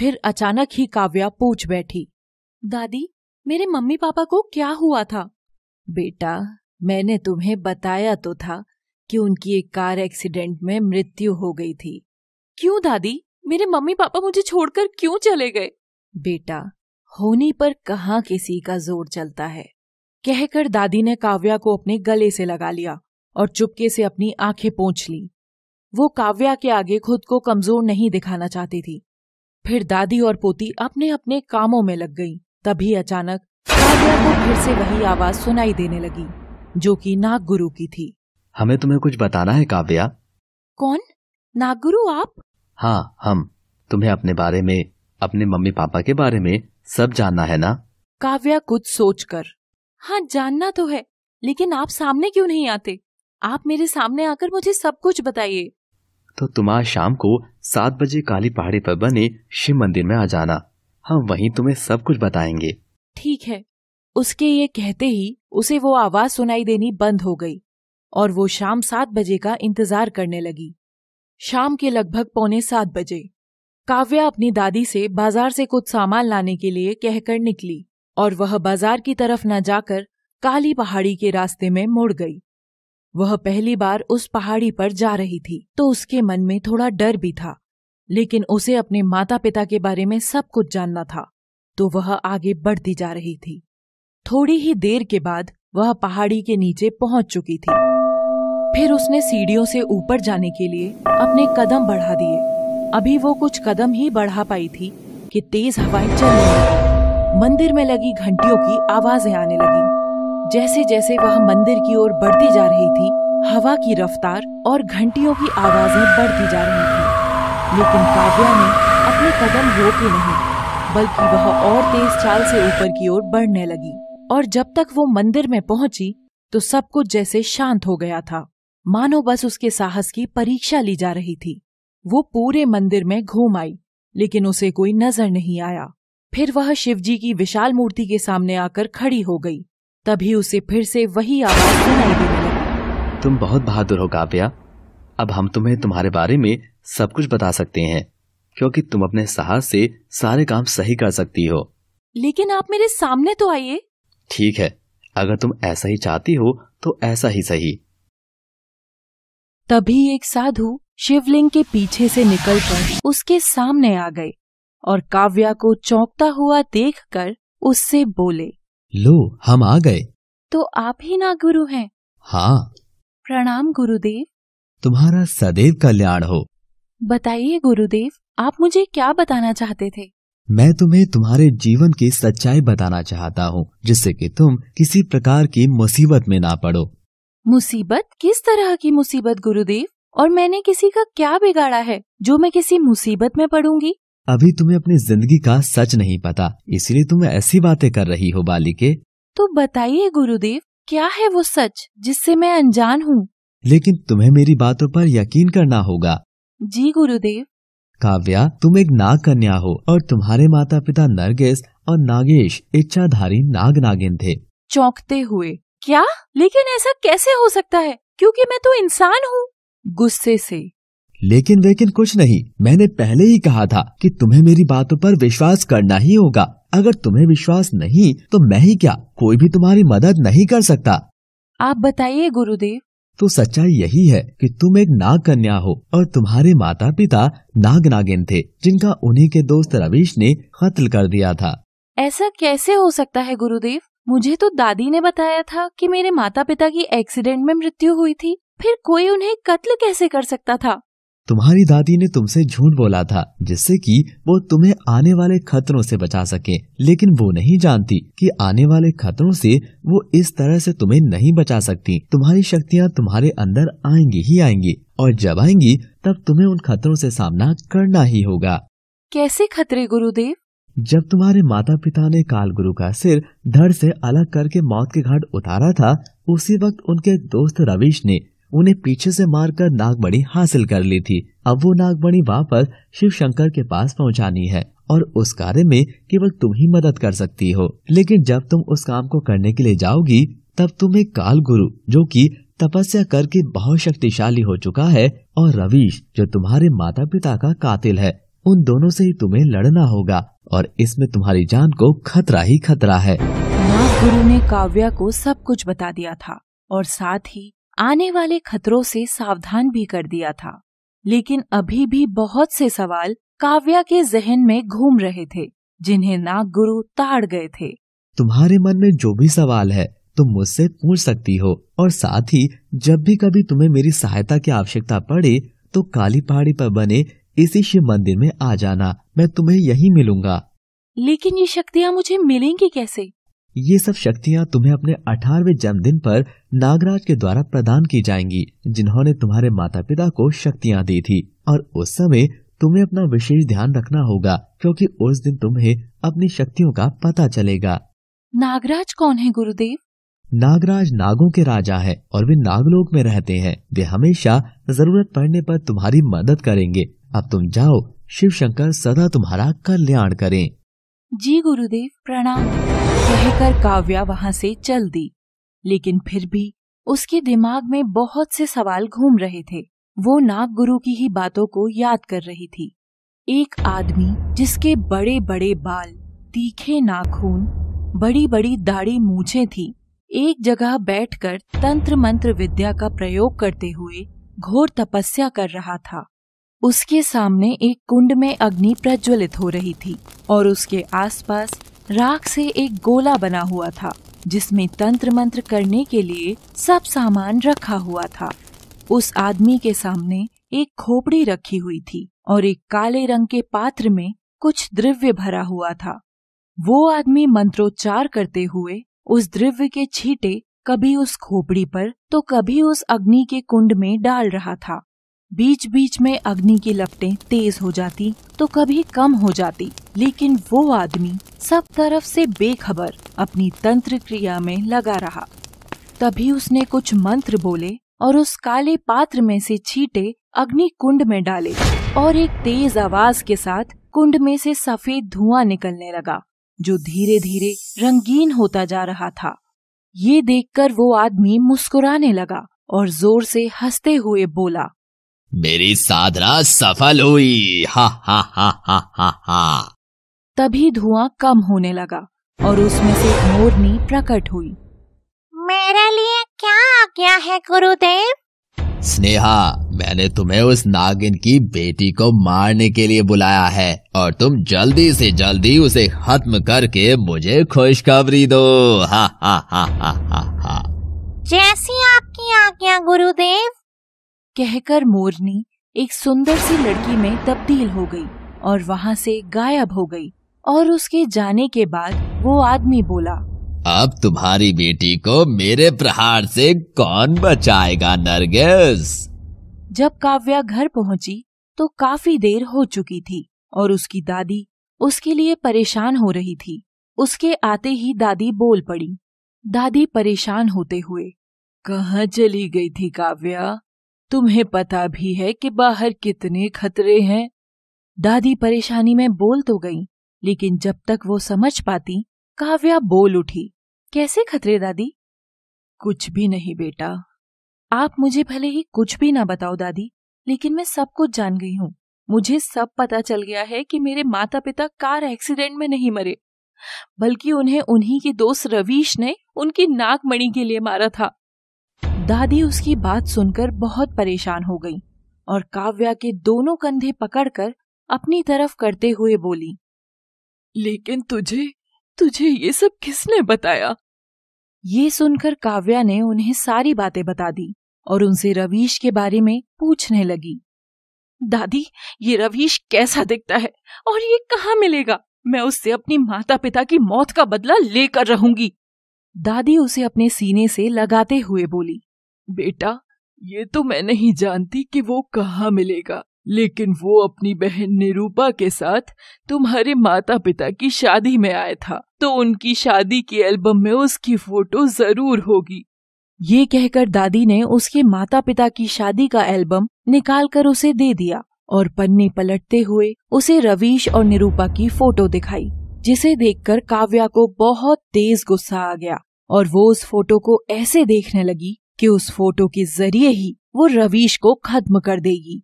फिर अचानक ही काव्या पूछ बैठी दादी मेरे मम्मी पापा को क्या हुआ था बेटा मैंने तुम्हें बताया तो था कि उनकी एक कार एक्सीडेंट में मृत्यु हो गई थी क्यों दादी मेरे मम्मी पापा मुझे छोड़कर क्यों चले गए बेटा होने पर कहा किसी का जोर चलता है कहकर दादी ने काव्या को अपने गले से लगा लिया और चुपके से अपनी आंखें पोंछ ली वो काव्या के आगे खुद को कमजोर नहीं दिखाना चाहती थी फिर दादी और पोती अपने अपने कामों में लग गई तभी अचानक काव्या को फिर से वही आवाज सुनाई देने लगी जो कि नागगुरु की थी हमें तुम्हें कुछ बताना है काव्या कौन नागुरु आप हाँ हम तुम्हें अपने बारे में अपने मम्मी पापा के बारे में सब जानना है ना काव्या कुछ सोचकर हाँ जानना तो है लेकिन आप सामने क्यों नहीं आते आप मेरे सामने आकर मुझे सब कुछ बताइए तो तुम आज शाम को सात बजे काली पहाड़ी पर बने शिव मंदिर में आ जाना हम वहीं तुम्हें सब कुछ बताएंगे ठीक है उसके ये कहते ही उसे वो आवाज सुनाई देनी बंद हो गई और वो शाम सात बजे का इंतजार करने लगी शाम के लगभग पौने सात बजे काव्या अपनी दादी से बाजार से कुछ सामान लाने के लिए कहकर निकली और वह बाजार की तरफ न जाकर काली पहाड़ी के रास्ते में मुड़ गई वह पहली बार उस पहाड़ी पर जा रही थी तो उसके मन में थोड़ा डर भी था लेकिन उसे अपने माता पिता के बारे में सब कुछ जानना था तो वह आगे बढ़ती जा रही थी थोड़ी ही देर के बाद वह पहाड़ी के नीचे पहुंच चुकी थी फिर उसने सीढ़ियों से ऊपर जाने के लिए अपने कदम बढ़ा दिए अभी वो कुछ कदम ही बढ़ा पाई थी कि तेज हवाएं चल रही मंदिर में लगी घंटियों की आवाजें आने लगी जैसे जैसे वह मंदिर की ओर बढ़ती जा रही थी हवा की रफ्तार और घंटियों की आवाजें बढ़ती जा रही थी लेकिन काव्या ने अपने कदम रोके नहीं बल्कि वह और तेज चाल से ऊपर की ओर बढ़ने लगी और जब तक वो मंदिर में पहुंची तो सब कुछ जैसे शांत हो गया था मानो बस उसके साहस की परीक्षा ली जा रही थी वो पूरे मंदिर में घूम आई लेकिन उसे कोई नजर नहीं आया फिर वह शिवजी की विशाल मूर्ति के सामने आकर खड़ी हो गई तभी उसे फिर से वही आवाज सुनाई देने लगी तुम बहुत बहादुर हो काव्या अब हम तुम्हें तुम्हारे बारे में सब कुछ बता सकते हैं क्योंकि तुम अपने साहस से सारे काम सही कर सकती हो लेकिन आप मेरे सामने तो आइए ठीक है अगर तुम ऐसा ही चाहती हो तो ऐसा ही सही तभी एक साधु शिवलिंग के पीछे से निकलकर उसके सामने आ गए और काव्या को चौंकता हुआ देखकर उससे बोले लो हम आ गए तो आप ही ना गुरु हैं हाँ प्रणाम गुरुदेव तुम्हारा सदैव कल्याण हो बताइए गुरुदेव आप मुझे क्या बताना चाहते थे मैं तुम्हें तुम्हारे जीवन की सच्चाई बताना चाहता हूँ जिससे कि तुम किसी प्रकार की मुसीबत में ना पड़ो मुसीबत किस तरह की मुसीबत गुरुदेव और मैंने किसी का क्या बिगाड़ा है जो मैं किसी मुसीबत में पड़ूंगी अभी तुम्हें अपनी जिंदगी का सच नहीं पता इसलिए तुम ऐसी बातें कर रही हो बालिके तो बताइए गुरुदेव क्या है वो सच जिससे मैं अनजान हूँ लेकिन तुम्हें मेरी बातों पर यकीन करना होगा जी गुरुदेव काव्या तुम एक नाग कन्या हो और तुम्हारे माता पिता नरगेश और नागेश इच्छाधारी नाग नागिन थे चौंकते हुए क्या लेकिन ऐसा कैसे हो सकता है क्योंकि मैं तो इंसान हूँ गुस्से से लेकिन लेकिन कुछ नहीं मैंने पहले ही कहा था कि तुम्हें मेरी बातों पर विश्वास करना ही होगा अगर तुम्हें विश्वास नहीं तो मैं ही क्या कोई भी तुम्हारी मदद नहीं कर सकता आप बताइए गुरुदेव तो सच्चाई यही है कि तुम एक नाग कन्या हो और तुम्हारे माता पिता नाग नागिन थे जिनका उन्हीं के दोस्त रवीश ने कत्ल कर दिया था ऐसा कैसे हो सकता है गुरुदेव मुझे तो दादी ने बताया था कि मेरे माता पिता की एक्सीडेंट में मृत्यु हुई थी फिर कोई उन्हें कत्ल कैसे कर सकता था तुम्हारी दादी ने तुमसे झूठ बोला था जिससे कि वो तुम्हें आने वाले खतरों से बचा सके लेकिन वो नहीं जानती कि आने वाले खतरों से वो इस तरह से तुम्हें नहीं बचा सकती तुम्हारी शक्तियाँ तुम्हारे अंदर आएंगी ही आएंगी और जब आएंगी तब तुम्हें उन खतरों से सामना करना ही होगा कैसे खतरे गुरुदेव जब तुम्हारे माता पिता ने काल गुरु का सिर धड़ से अलग करके मौत के घाट उतारा था उसी वक्त उनके दोस्त रवीश ने उन्हें पीछे से मारकर नागमणि हासिल कर ली थी अब वो नागमणि वापस शिव शंकर के पास पहुंचानी है और उस कार्य में केवल तुम ही मदद कर सकती हो लेकिन जब तुम उस काम को करने के लिए जाओगी तब तुम्हें काल गुरु जो कि तपस्या करके बहुत शक्तिशाली हो चुका है और रवीश जो तुम्हारे माता पिता का कातिल है उन दोनों से ही तुम्हें लड़ना होगा और इसमें तुम्हारी जान को खतरा ही खतरा है नाग गुरु ने काव्या को सब कुछ बता दिया था और साथ ही आने वाले खतरों से सावधान भी कर दिया था लेकिन अभी भी बहुत से सवाल काव्या के जहन में घूम रहे थे जिन्हें नाग गुरु ताड़ गए थे तुम्हारे मन में जो भी सवाल है तुम मुझसे पूछ सकती हो और साथ ही जब भी कभी तुम्हें मेरी सहायता की आवश्यकता पड़े तो काली पहाड़ी पर बने इसी शिव मंदिर में आ जाना मैं तुम्हें यही मिलूंगा लेकिन ये शक्तियाँ मुझे मिलेंगी कैसे ये सब शक्तियाँ तुम्हें अपने अठारहवें जन्मदिन पर नागराज के द्वारा प्रदान की जाएंगी जिन्होंने तुम्हारे माता पिता को शक्तियाँ दी थी और उस समय तुम्हें अपना विशेष ध्यान रखना होगा क्योंकि उस दिन तुम्हें अपनी शक्तियों का पता चलेगा नागराज कौन है गुरुदेव नागराज नागों के राजा है और वे नागलोक में रहते हैं वे हमेशा जरूरत पड़ने पर तुम्हारी मदद करेंगे अब तुम जाओ शिव शंकर सदा तुम्हारा कल्याण करें जी गुरुदेव प्रणाम कहकर काव्या वहां से चल दी लेकिन फिर भी उसके दिमाग में बहुत से सवाल घूम रहे थे वो नाग गुरु की ही बातों को याद कर रही थी एक आदमी जिसके बड़े बड़े बाल तीखे नाखून बड़ी बड़ी दाढ़ी मूछे थी एक जगह बैठकर तंत्र मंत्र विद्या का प्रयोग करते हुए घोर तपस्या कर रहा था उसके सामने एक कुंड में अग्नि प्रज्वलित हो रही थी और उसके आसपास राख से एक गोला बना हुआ था जिसमें तंत्र मंत्र करने के लिए सब सामान रखा हुआ था उस आदमी के सामने एक खोपड़ी रखी हुई थी और एक काले रंग के पात्र में कुछ द्रव्य भरा हुआ था वो आदमी मंत्रोच्चार करते हुए उस द्रव्य के छींटे कभी उस खोपड़ी पर तो कभी उस अग्नि के कुंड में डाल रहा था बीच बीच में अग्नि की लपटें तेज हो जाती तो कभी कम हो जाती लेकिन वो आदमी सब तरफ से बेखबर अपनी तंत्र क्रिया में लगा रहा तभी उसने कुछ मंत्र बोले और उस काले पात्र में से छीटे अग्नि कुंड में डाले और एक तेज आवाज के साथ कुंड में से सफेद धुआं निकलने लगा जो धीरे धीरे रंगीन होता जा रहा था ये देखकर वो आदमी मुस्कुराने लगा और जोर से हंसते हुए बोला मेरी साधना सफल हुई हा हा हा हा हा हा तभी धुआं कम होने लगा और उसमें से मोरनी प्रकट हुई मेरे लिए क्या आज्ञा है गुरुदेव स्नेहा मैंने तुम्हें उस नागिन की बेटी को मारने के लिए बुलाया है और तुम जल्दी से जल्दी उसे खत्म करके मुझे खुशखबरी दो हा हा हा हा हा हा जैसी आपकी आज्ञा गुरुदेव कहकर मोरनी एक सुंदर सी लड़की में तब्दील हो गई और वहाँ से गायब हो गई और उसके जाने के बाद वो आदमी बोला अब तुम्हारी बेटी को मेरे प्रहार से कौन बचाएगा नरगिस जब काव्या घर पहुंची तो काफी देर हो चुकी थी और उसकी दादी उसके लिए परेशान हो रही थी उसके आते ही दादी बोल पड़ी दादी परेशान होते हुए कहाँ चली गई थी काव्या तुम्हें पता भी है कि बाहर कितने खतरे हैं दादी परेशानी में बोल तो गई लेकिन जब तक वो समझ पाती काव्या बोल उठी कैसे खतरे दादी कुछ भी नहीं बेटा आप मुझे भले ही कुछ भी ना बताओ दादी लेकिन मैं सब कुछ जान गई हूँ मुझे सब पता चल गया है कि मेरे माता पिता कार एक्सीडेंट में नहीं मरे बल्कि उन्हें उन्हीं के दोस्त रवीश ने उनकी नाक मणि के लिए मारा था दादी उसकी बात सुनकर बहुत परेशान हो गई और काव्या के दोनों कंधे पकड़कर अपनी तरफ करते हुए बोली लेकिन तुझे तुझे ये सब किसने बताया ये सुनकर काव्या ने उन्हें सारी बातें बता दी और उनसे रवीश के बारे में पूछने लगी दादी ये रवीश कैसा दिखता है और ये कहाँ मिलेगा मैं उससे अपनी माता पिता की मौत का बदला लेकर रहूंगी दादी उसे अपने सीने से लगाते हुए बोली बेटा ये तो मैं नहीं जानती कि वो कहाँ मिलेगा लेकिन वो अपनी बहन निरूपा के साथ तुम्हारे माता पिता की शादी में आया था तो उनकी शादी की एल्बम में उसकी फोटो जरूर होगी ये कहकर दादी ने उसके माता पिता की शादी का एल्बम निकालकर उसे दे दिया और पन्ने पलटते हुए उसे रवीश और निरूपा की फोटो दिखाई जिसे देखकर काव्या को बहुत तेज गुस्सा आ गया और वो उस फोटो को ऐसे देखने लगी कि उस फोटो के जरिए ही वो रवीश को खत्म कर देगी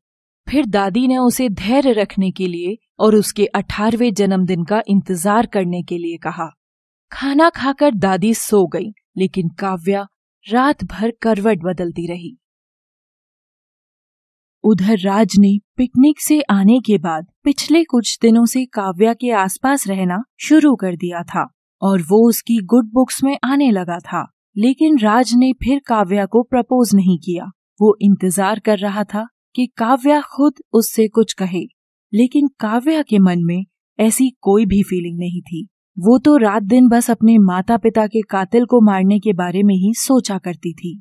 फिर दादी ने उसे धैर्य रखने के लिए और उसके अठारवे जन्मदिन का इंतजार करने के लिए कहा खाना खाकर दादी सो गई लेकिन काव्या रात भर करवट बदलती रही उधर राज ने पिकनिक से आने के बाद पिछले कुछ दिनों से काव्या के आसपास रहना शुरू कर दिया था और वो उसकी गुड बुक्स में आने लगा था लेकिन राज ने फिर काव्या को प्रपोज नहीं किया वो इंतजार कर रहा था कि काव्या खुद उससे कुछ कहे लेकिन काव्या के मन में ऐसी कोई भी फीलिंग नहीं थी वो तो रात दिन बस अपने माता पिता के कातिल को मारने के बारे में ही सोचा करती थी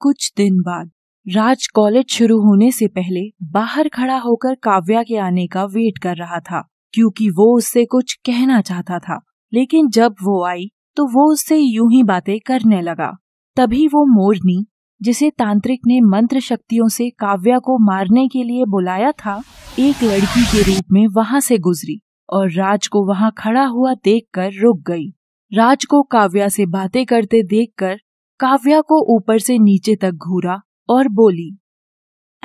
कुछ दिन बाद राज कॉलेज शुरू होने से पहले बाहर खड़ा होकर काव्या के आने का वेट कर रहा था क्योंकि वो उससे कुछ कहना चाहता था लेकिन जब वो आई तो वो उससे यूं ही बातें करने लगा तभी वो मोरनी जिसे तांत्रिक ने मंत्र शक्तियों से काव्या को मारने के लिए बुलाया था एक लड़की के रूप में वहां से गुजरी और राज को वहां खड़ा हुआ देखकर रुक गई राज को काव्या से बातें करते देखकर काव्या को ऊपर से नीचे तक घूरा और बोली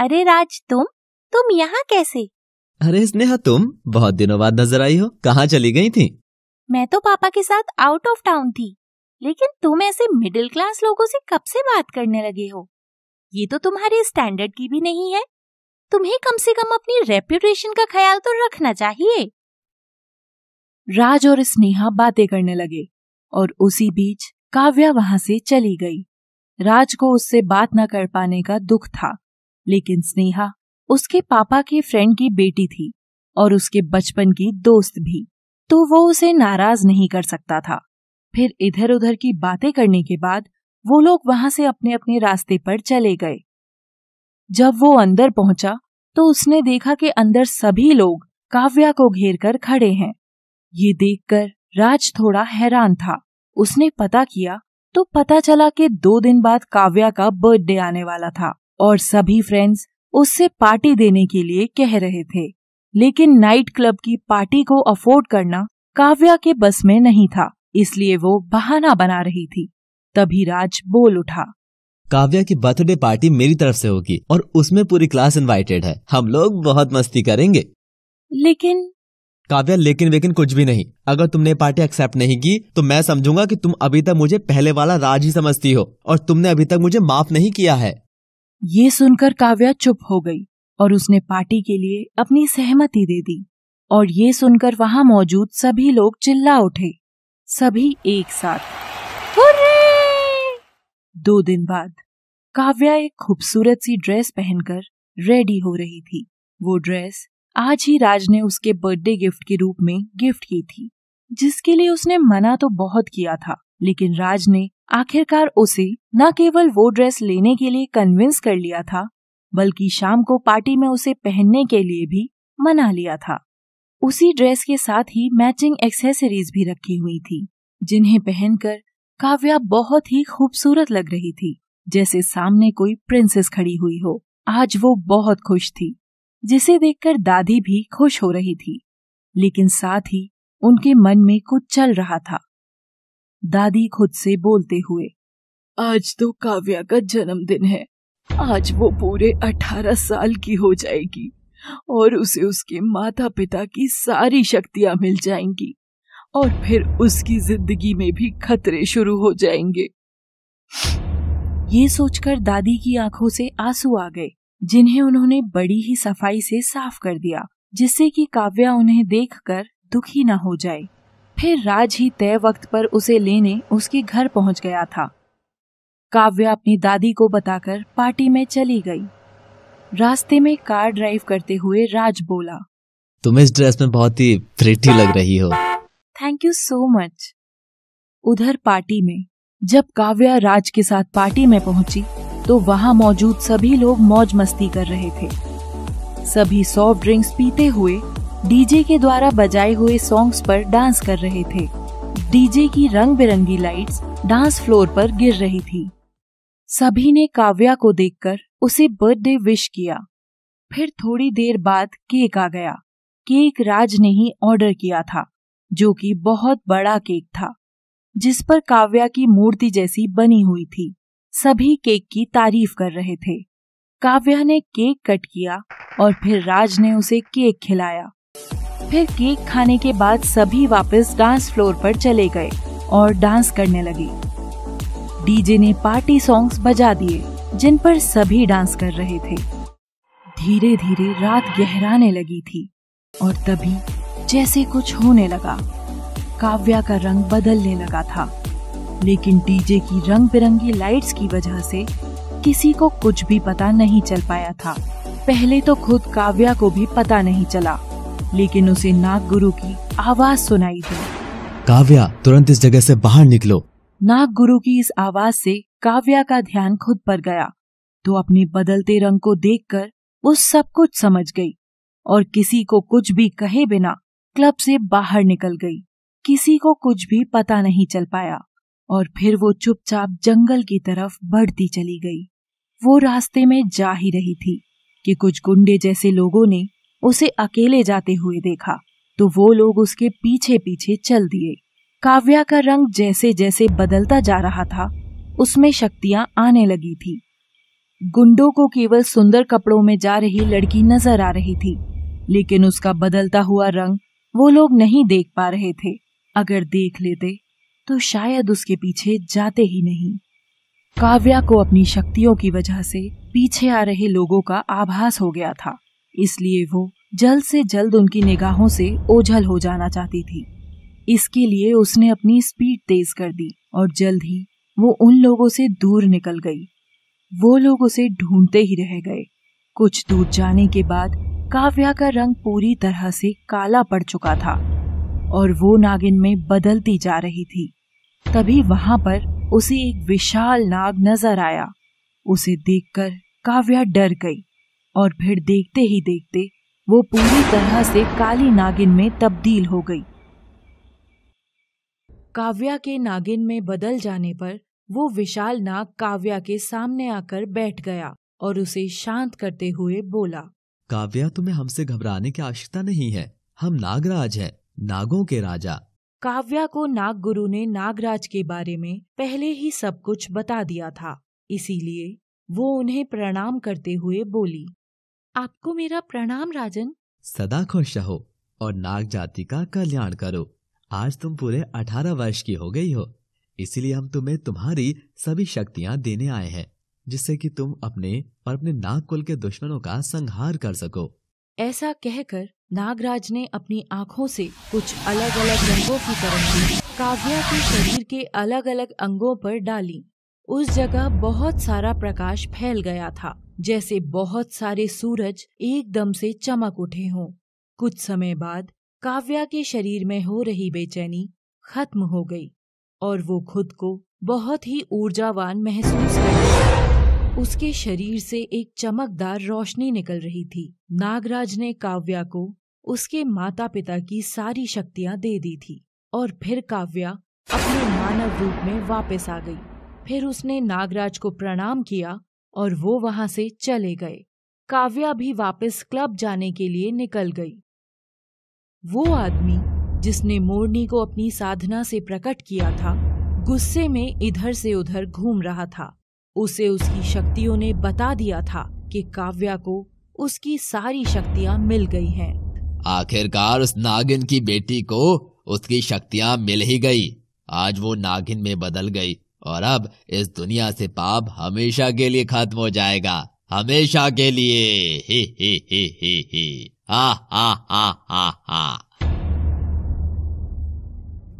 अरे राज तुम तुम यहाँ कैसे अरे स्नेहा तुम बहुत दिनों बाद नजर आई हो कहाँ चली गई थी मैं तो पापा के साथ आउट ऑफ टाउन थी लेकिन तुम ऐसे मिडिल क्लास लोगों से कब से बात करने लगे हो ये तो तुम्हारे स्टैंडर्ड की भी नहीं है तुम्हें कम से कम अपनी रेप्यूटेशन का ख्याल तो रखना चाहिए राज और स्नेहा बातें करने लगे और उसी बीच काव्या वहां से चली गई राज को उससे बात न कर पाने का दुख था लेकिन स्नेहा उसके पापा के फ्रेंड की बेटी थी और उसके बचपन की दोस्त भी तो वो उसे नाराज नहीं कर सकता था फिर इधर उधर की बातें करने के बाद वो लोग वहां से अपने अपने रास्ते पर चले गए जब वो अंदर पहुंचा तो उसने देखा कि अंदर सभी लोग काव्या को घेर कर खड़े हैं ये देखकर राज थोड़ा हैरान था उसने पता किया तो पता चला कि दो दिन बाद काव्या का बर्थडे आने वाला था और सभी फ्रेंड्स उससे पार्टी देने के लिए कह रहे थे लेकिन नाइट क्लब की पार्टी को अफोर्ड करना काव्या के बस में नहीं था इसलिए वो बहाना बना रही थी तभी राज बोल उठा काव्या की बर्थडे पार्टी मेरी तरफ से होगी और उसमें पूरी क्लास इनवाइटेड है हम लोग बहुत मस्ती करेंगे लेकिन काव्या लेकिन वेकिन कुछ भी नहीं अगर तुमने पार्टी एक्सेप्ट नहीं की तो मैं समझूंगा कि तुम अभी तक मुझे पहले वाला राज ही समझती हो और तुमने अभी तक मुझे माफ नहीं किया है ये सुनकर काव्या चुप हो गई और उसने पार्टी के लिए अपनी सहमति दे दी और ये सुनकर वहां मौजूद सभी लोग चिल्ला उठे सभी एक साथ दो दिन बाद काव्या एक खूबसूरत सी ड्रेस पहनकर रेडी हो रही थी वो ड्रेस आज ही राज ने उसके बर्थडे गिफ्ट के रूप में गिफ्ट की थी जिसके लिए उसने मना तो बहुत किया था लेकिन राज ने आखिरकार उसे न केवल वो ड्रेस लेने के लिए कन्विंस कर लिया था बल्कि शाम को पार्टी में उसे पहनने के लिए भी मना लिया था उसी ड्रेस के साथ ही मैचिंग एक्सेसरीज भी रखी हुई थी जिन्हें पहनकर काव्या बहुत ही खूबसूरत लग रही थी जैसे सामने कोई प्रिंसेस खड़ी हुई हो आज वो बहुत खुश थी जिसे देखकर दादी भी खुश हो रही थी लेकिन साथ ही उनके मन में कुछ चल रहा था दादी खुद से बोलते हुए आज तो काव्या का जन्मदिन है आज वो पूरे अठारह साल की हो जाएगी और उसे उसके माता पिता की सारी शक्तियां मिल जाएंगी और फिर उसकी जिंदगी में भी खतरे शुरू हो जाएंगे ये सोचकर दादी की आंखों से आंसू आ गए जिन्हें उन्होंने बड़ी ही सफाई से साफ कर दिया जिससे कि काव्या उन्हें देखकर दुखी न हो जाए फिर राज ही तय वक्त पर उसे लेने उसके घर पहुंच गया था काव्या अपनी दादी को बताकर पार्टी में चली गई रास्ते में कार ड्राइव करते हुए राज बोला तुम इस ड्रेस में बहुत ही प्रिटी लग रही हो थैंक यू सो मच उधर पार्टी में जब काव्या राज के साथ पार्टी में पहुंची तो वहां मौजूद सभी लोग मौज मस्ती कर रहे थे सभी सॉफ्ट ड्रिंक्स पीते हुए डीजे के द्वारा बजाए हुए सॉन्ग्स पर डांस कर रहे थे डीजे की रंग बिरंगी लाइट्स डांस फ्लोर पर गिर रही थी सभी ने काव्या को देखकर उसे बर्थडे विश किया फिर थोड़ी देर बाद केक आ गया केक राज ने ही ऑर्डर किया था जो कि बहुत बड़ा केक था जिस पर काव्या की मूर्ति जैसी बनी हुई थी सभी केक की तारीफ कर रहे थे काव्या ने केक कट किया और फिर राज ने उसे केक खिलाया फिर केक खाने के बाद सभी वापस डांस फ्लोर पर चले गए और डांस करने लगे डीजे ने पार्टी सॉन्ग्स बजा दिए जिन पर सभी डांस कर रहे थे धीरे धीरे रात गहराने लगी थी और तभी जैसे कुछ होने लगा काव्या का रंग बदलने लगा था लेकिन डीजे की रंग बिरंगी लाइट्स की वजह से किसी को कुछ भी पता नहीं चल पाया था पहले तो खुद काव्या को भी पता नहीं चला लेकिन उसे नाग गुरु की आवाज सुनाई दी काव्या तुरंत इस जगह से बाहर निकलो नाग गुरु की इस आवाज से काव्या का ध्यान खुद पर गया तो अपने बदलते रंग को देखकर वो सब कुछ समझ गई और किसी को कुछ भी कहे बिना क्लब से बाहर निकल गई किसी को कुछ भी पता नहीं चल पाया और फिर वो चुपचाप जंगल की तरफ बढ़ती चली गई वो रास्ते में जा ही रही थी कि कुछ गुंडे जैसे लोगों ने उसे अकेले जाते हुए देखा तो वो लोग उसके पीछे पीछे चल दिए काव्या का रंग जैसे जैसे बदलता जा रहा था उसमें शक्तियां आने लगी थी गुंडों को केवल सुंदर कपड़ों में जा रही लड़की नजर आ रही थी लेकिन उसका बदलता हुआ रंग वो लोग नहीं देख पा रहे थे अगर देख लेते तो शायद उसके पीछे जाते ही नहीं काव्या को अपनी शक्तियों की वजह से पीछे आ रहे लोगों का आभास हो गया था इसलिए वो जल्द से जल्द उनकी निगाहों से ओझल हो जाना चाहती थी इसके लिए उसने अपनी स्पीड तेज कर दी और जल्द ही वो उन लोगों से दूर निकल गई वो लोग उसे ढूंढते ही रह गए कुछ दूर जाने के बाद काव्या का रंग पूरी तरह से काला पड़ चुका था और वो नागिन में बदलती जा रही थी तभी वहां पर उसे एक विशाल नाग नजर आया उसे देखकर काव्या डर गई और फिर देखते ही देखते वो पूरी तरह से काली नागिन में तब्दील हो गई काव्या के नागिन में बदल जाने पर वो विशाल नाग काव्या के सामने आकर बैठ गया और उसे शांत करते हुए बोला काव्या तुम्हें हमसे घबराने की आवश्यकता नहीं है हम नागराज हैं नागों के राजा काव्या को नाग गुरु ने नागराज के बारे में पहले ही सब कुछ बता दिया था इसीलिए वो उन्हें प्रणाम करते हुए बोली आपको मेरा प्रणाम राजन सदा खुश रहो और नाग जाति का कल्याण करो आज तुम पूरे अठारह वर्ष की हो गई हो इसीलिए हम तुम्हें तुम्हारी सभी शक्तियां देने आए हैं जिससे कि तुम अपने और अपने नाग कुल के दुश्मनों का संहार कर सको ऐसा कहकर नागराज ने अपनी आँखों से कुछ अलग अलग रंगों की तरंगी काव्या के शरीर के अलग अलग अंगों पर डाली उस जगह बहुत सारा प्रकाश फैल गया था जैसे बहुत सारे सूरज एकदम से चमक उठे हों कुछ समय बाद काव्या के शरीर में हो रही बेचैनी खत्म हो गई और वो खुद को बहुत ही ऊर्जावान महसूस कर रही उसके शरीर से एक चमकदार रोशनी निकल रही थी नागराज ने काव्या को उसके माता पिता की सारी शक्तियां दे दी थी और फिर काव्या अपने मानव रूप में वापस आ गई फिर उसने नागराज को प्रणाम किया और वो वहां से चले गए काव्या भी वापस क्लब जाने के लिए निकल गई वो आदमी जिसने मोरनी को अपनी साधना से प्रकट किया था गुस्से में इधर से उधर घूम रहा था उसे उसकी शक्तियों ने बता दिया था कि काव्या को उसकी सारी शक्तियाँ मिल गई हैं। आखिरकार उस नागिन की बेटी को उसकी शक्तियाँ मिल ही गई आज वो नागिन में बदल गई और अब इस दुनिया से पाप हमेशा के लिए खत्म हो जाएगा हमेशा के लिए ही ही ही ही ही हा हा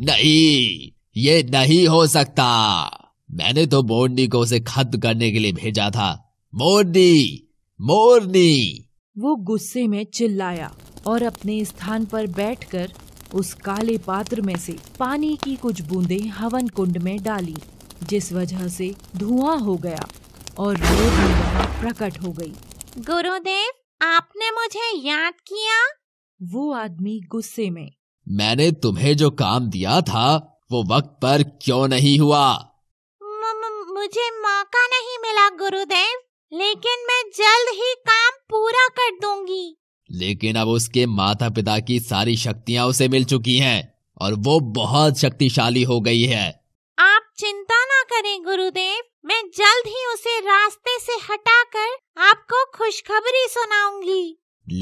नहीं ये नहीं हो सकता मैंने तो मोरनी को उसे खत्म करने के लिए भेजा था मोरनी मोरनी वो गुस्से में चिल्लाया और अपने स्थान पर बैठकर उस काले पात्र में से पानी की कुछ बूंदें हवन कुंड में डाली जिस वजह से धुआं हो गया और रोज प्रकट हो गई गुरुदेव आपने मुझे याद किया वो आदमी गुस्से में मैंने तुम्हें जो काम दिया था वो वक्त पर क्यों नहीं हुआ मुझे मौका नहीं मिला गुरुदेव लेकिन मैं जल्द ही काम पूरा कर दूंगी लेकिन अब उसके माता पिता की सारी शक्तियाँ उसे मिल चुकी हैं और वो बहुत शक्तिशाली हो गई है चिंता ना करें गुरुदेव मैं जल्द ही उसे रास्ते से हटाकर आपको खुशखबरी सुनाऊंगी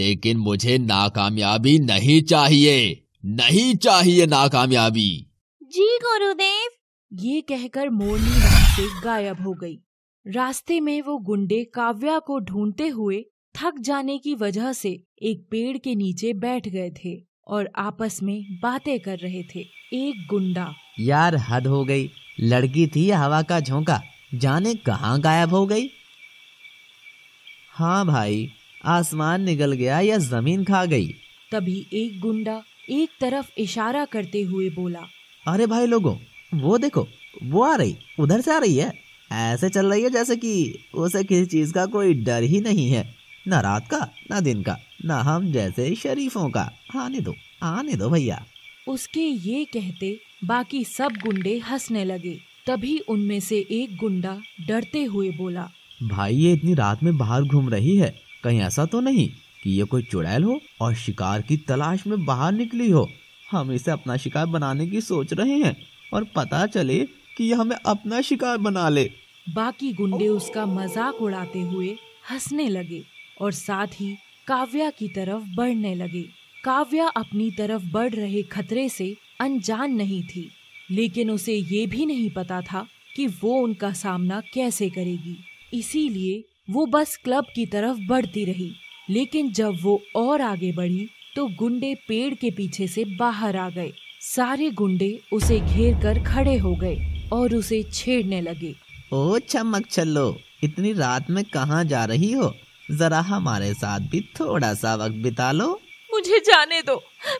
लेकिन मुझे नाकामयाबी नहीं चाहिए नहीं चाहिए नाकामयाबी जी गुरुदेव ये कहकर मोरनी वहाँ से गायब हो गई रास्ते में वो गुंडे काव्या को ढूंढते हुए थक जाने की वजह से एक पेड़ के नीचे बैठ गए थे और आपस में बातें कर रहे थे एक गुंडा यार हद हो गई लड़की थी हवा का झोंका जाने कहाँ गायब हो गई हाँ भाई आसमान निकल गया या जमीन खा गई तभी एक गुंडा एक तरफ इशारा करते हुए बोला अरे भाई लोगों वो देखो वो आ रही उधर से आ रही है ऐसे चल रही है जैसे कि उसे किसी चीज का कोई डर ही नहीं है ना रात का ना दिन का ना हम जैसे शरीफों का आने दो आने दो भैया उसके ये कहते बाकी सब गुंडे हंसने लगे तभी उनमें से एक गुंडा डरते हुए बोला भाई ये इतनी रात में बाहर घूम रही है कहीं ऐसा तो नहीं कि ये कोई चुड़ैल हो और शिकार की तलाश में बाहर निकली हो हम इसे अपना शिकार बनाने की सोच रहे हैं और पता चले कि यह हमें अपना शिकार बना ले बाकी गुंडे उसका मजाक उड़ाते हुए हंसने लगे और साथ ही काव्या की तरफ बढ़ने लगे काव्या अपनी तरफ बढ़ रहे खतरे से अनजान नहीं थी लेकिन उसे ये भी नहीं पता था कि वो उनका सामना कैसे करेगी इसीलिए वो बस क्लब की तरफ बढ़ती रही लेकिन जब वो और आगे बढ़ी तो गुंडे पेड़ के पीछे से बाहर आ गए सारे गुंडे उसे घेर कर खड़े हो गए और उसे छेड़ने लगे ओ चमक चलो इतनी रात में कहाँ जा रही हो जरा हमारे साथ भी थोड़ा सा वक्त बिता लो मुझे जाने दो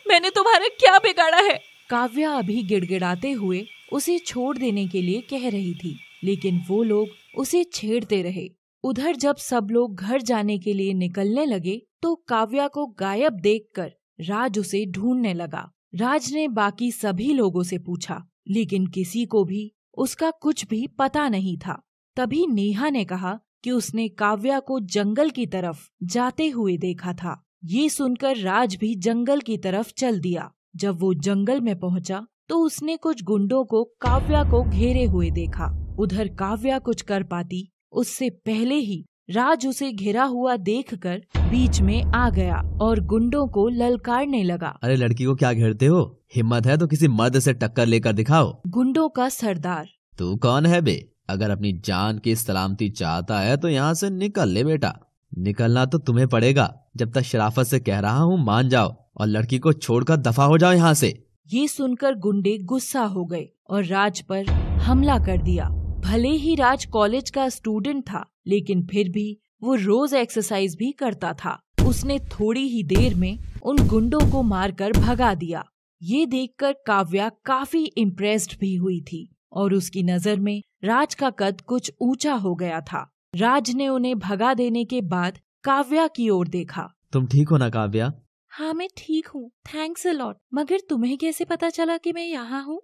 मैंने तुम्हारा क्या बिगाड़ा है काव्या अभी गिड़गिड़ाते हुए उसे छोड़ देने के लिए कह रही थी लेकिन वो लोग उसे छेड़ते रहे उधर जब सब लोग घर जाने के लिए निकलने लगे तो काव्या को गायब देखकर राज उसे ढूंढने लगा राज ने बाकी सभी लोगों से पूछा लेकिन किसी को भी उसका कुछ भी पता नहीं था तभी नेहा ने कहा कि उसने काव्या को जंगल की तरफ जाते हुए देखा था ये सुनकर राज भी जंगल की तरफ चल दिया जब वो जंगल में पहुंचा तो उसने कुछ गुंडों को काव्या को घेरे हुए देखा उधर काव्या कुछ कर पाती उससे पहले ही राज उसे घिरा हुआ देखकर बीच में आ गया और गुंडों को ललकारने लगा अरे लड़की को क्या घेरते हो हिम्मत है तो किसी मर्द से टक्कर लेकर दिखाओ गुंडों का सरदार तू कौन है बे अगर अपनी जान की सलामती चाहता है तो यहाँ से निकल ले बेटा निकलना तो तुम्हें पड़ेगा जब तक शराफत से कह रहा हूँ मान जाओ और लड़की को छोड़कर दफा हो जाओ यहाँ से ये सुनकर गुंडे गुस्सा हो गए और राज पर हमला कर दिया भले ही राज कॉलेज का स्टूडेंट था लेकिन फिर भी वो रोज एक्सरसाइज भी करता था उसने थोड़ी ही देर में उन गुंडों को मारकर भगा दिया ये देखकर काव्या काफी इम्प्रेस्ड भी हुई थी और उसकी नजर में राज का कद कुछ ऊंचा हो गया था राज ने उन्हें भगा देने के बाद काव्या की ओर देखा तुम ठीक हो ना काव्या हाँ मैं ठीक हूँ थैंक्स अलॉट मगर तुम्हें कैसे पता चला कि मैं यहाँ हूँ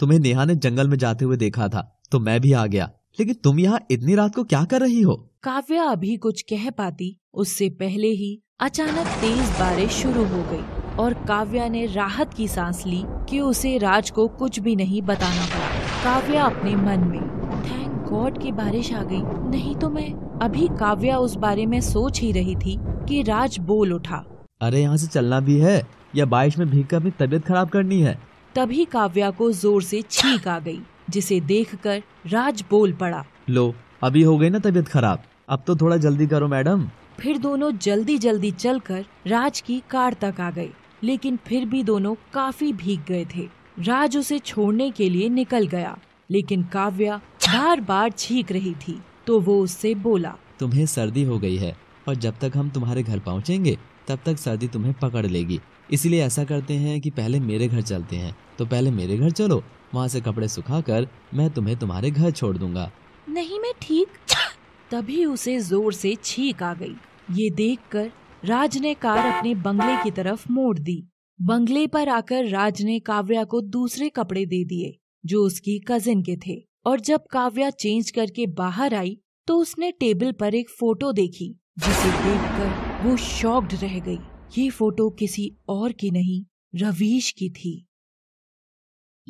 तुम्हें नेहा ने जंगल में जाते हुए देखा था तो मैं भी आ गया लेकिन तुम यहाँ इतनी रात को क्या कर रही हो काव्या अभी कुछ कह पाती उससे पहले ही अचानक तेज बारिश शुरू हो गई और काव्या ने राहत की सांस ली कि उसे राज को कुछ भी नहीं बताना पड़ा काव्या अपने मन में गॉड की बारिश आ गई नहीं तो मैं अभी काव्या उस बारे में सोच ही रही थी कि राज बोल उठा अरे यहाँ से चलना भी है या बारिश में भीग कर अपनी तबीयत खराब करनी है तभी काव्या को जोर से छींक आ गई जिसे देखकर राज बोल पड़ा लो अभी हो गई ना तबीयत खराब अब तो थोड़ा जल्दी करो मैडम फिर दोनों जल्दी जल्दी चलकर राज की कार तक आ गए लेकिन फिर भी दोनों काफी भीग गए थे राज उसे छोड़ने के लिए निकल गया लेकिन काव्या बार बार छींक रही थी तो वो उससे बोला तुम्हें सर्दी हो गई है और जब तक हम तुम्हारे घर पहुँचेंगे तब तक सर्दी तुम्हें पकड़ लेगी इसीलिए ऐसा करते हैं कि पहले मेरे घर चलते हैं तो पहले मेरे घर चलो वहाँ से कपड़े सुखा कर मैं तुम्हें तुम्हारे घर छोड़ दूंगा नहीं मैं ठीक तभी उसे जोर से छींक आ गई ये देख कर राज ने कार अपने बंगले की तरफ मोड़ दी बंगले पर आकर राज ने काव्या को दूसरे कपड़े दे दिए जो उसकी कजिन के थे और जब काव्या चेंज करके बाहर आई तो उसने टेबल पर एक फोटो देखी जिसे देखकर वो शॉक्ड रह गई ये फोटो किसी और की नहीं रवीश की थी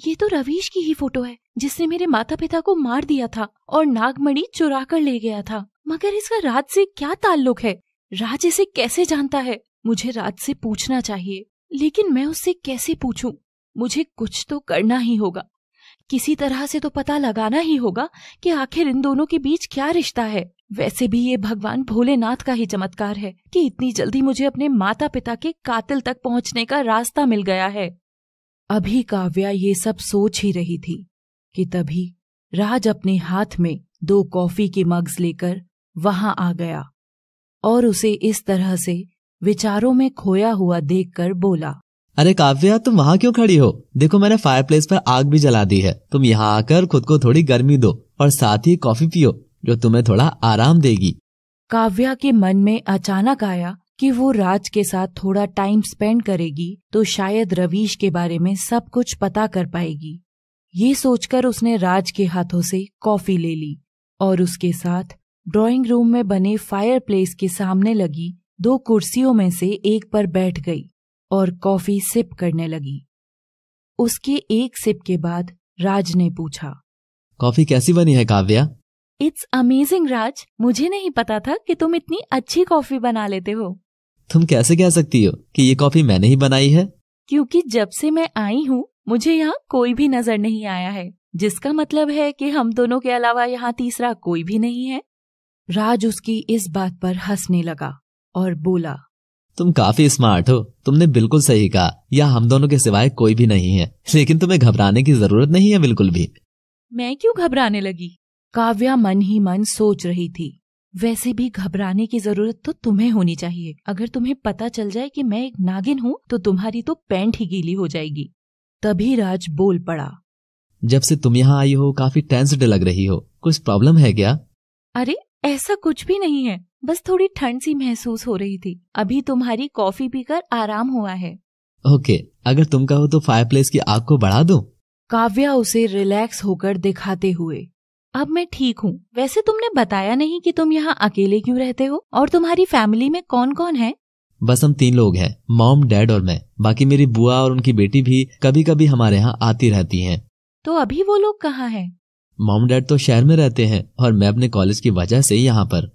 ये तो रवीश की ही फोटो है जिसने मेरे माता पिता को मार दिया था और नागमणि चुरा कर ले गया था मगर इसका राज से क्या ताल्लुक है राज इसे कैसे जानता है मुझे राज से पूछना चाहिए लेकिन मैं उससे कैसे पूछूं? मुझे कुछ तो करना ही होगा किसी तरह से तो पता लगाना ही होगा कि आखिर इन दोनों के बीच क्या रिश्ता है वैसे भी ये भगवान भोलेनाथ का ही चमत्कार है कि इतनी जल्दी मुझे अपने माता पिता के कातिल तक पहुंचने का रास्ता मिल गया है अभी काव्या ये सब सोच ही रही थी कि तभी राज अपने हाथ में दो कॉफी के मग्स लेकर वहां आ गया और उसे इस तरह से विचारों में खोया हुआ देखकर बोला अरे काव्या तुम वहाँ क्यों खड़ी हो देखो मैंने फायरप्लेस पर आग भी जला दी है तुम यहाँ आकर खुद को थोड़ी गर्मी दो और साथ ही कॉफी पियो जो तुम्हें थोड़ा आराम देगी काव्या के मन में अचानक आया कि वो राज के साथ थोड़ा टाइम स्पेंड करेगी तो शायद रवीश के बारे में सब कुछ पता कर पाएगी ये सोचकर उसने राज के हाथों से कॉफी ले ली और उसके साथ ड्राइंग रूम में बने फायरप्लेस के सामने लगी दो कुर्सियों में से एक पर बैठ गई और कॉफी सिप करने लगी उसके एक सिप के बाद राज ने पूछा कॉफी कैसी बनी है काव्या इट्स अमेजिंग राज मुझे नहीं पता था कि तुम इतनी अच्छी कॉफी बना लेते हो तुम कैसे कह सकती हो कि ये कॉफी मैंने ही बनाई है क्योंकि जब से मैं आई हूँ मुझे यहाँ कोई भी नजर नहीं आया है जिसका मतलब है कि हम दोनों के अलावा यहाँ तीसरा कोई भी नहीं है राज उसकी इस बात पर हंसने लगा और बोला तुम काफी स्मार्ट हो तुमने बिल्कुल सही कहा या हम दोनों के सिवाय कोई भी नहीं है लेकिन तुम्हें घबराने की जरूरत नहीं है बिल्कुल भी मैं क्यों घबराने लगी काव्या मन ही मन सोच रही थी वैसे भी घबराने की जरूरत तो तुम्हें होनी चाहिए अगर तुम्हें पता चल जाए कि मैं एक नागिन हूँ तो तुम्हारी तो पैंट ही गीली हो जाएगी तभी राज बोल पड़ा जब से तुम यहाँ आई हो काफी टेंस्ड लग रही हो कुछ प्रॉब्लम है क्या अरे ऐसा कुछ भी नहीं है बस थोड़ी ठंड सी महसूस हो रही थी अभी तुम्हारी कॉफी पीकर आराम हुआ है ओके अगर तुम कहो तो फायरप्लेस की आग को बढ़ा दो काव्या उसे रिलैक्स होकर दिखाते हुए अब मैं ठीक हूँ वैसे तुमने बताया नहीं कि तुम यहाँ अकेले क्यों रहते हो और तुम्हारी फैमिली में कौन कौन है बस हम तीन लोग हैं मॉम डैड और मैं बाकी मेरी बुआ और उनकी बेटी भी कभी कभी हमारे यहाँ आती रहती हैं। तो अभी वो लोग कहाँ हैं? मॉम डैड तो शहर में रहते हैं और मैं अपने कॉलेज की वजह से यहाँ पर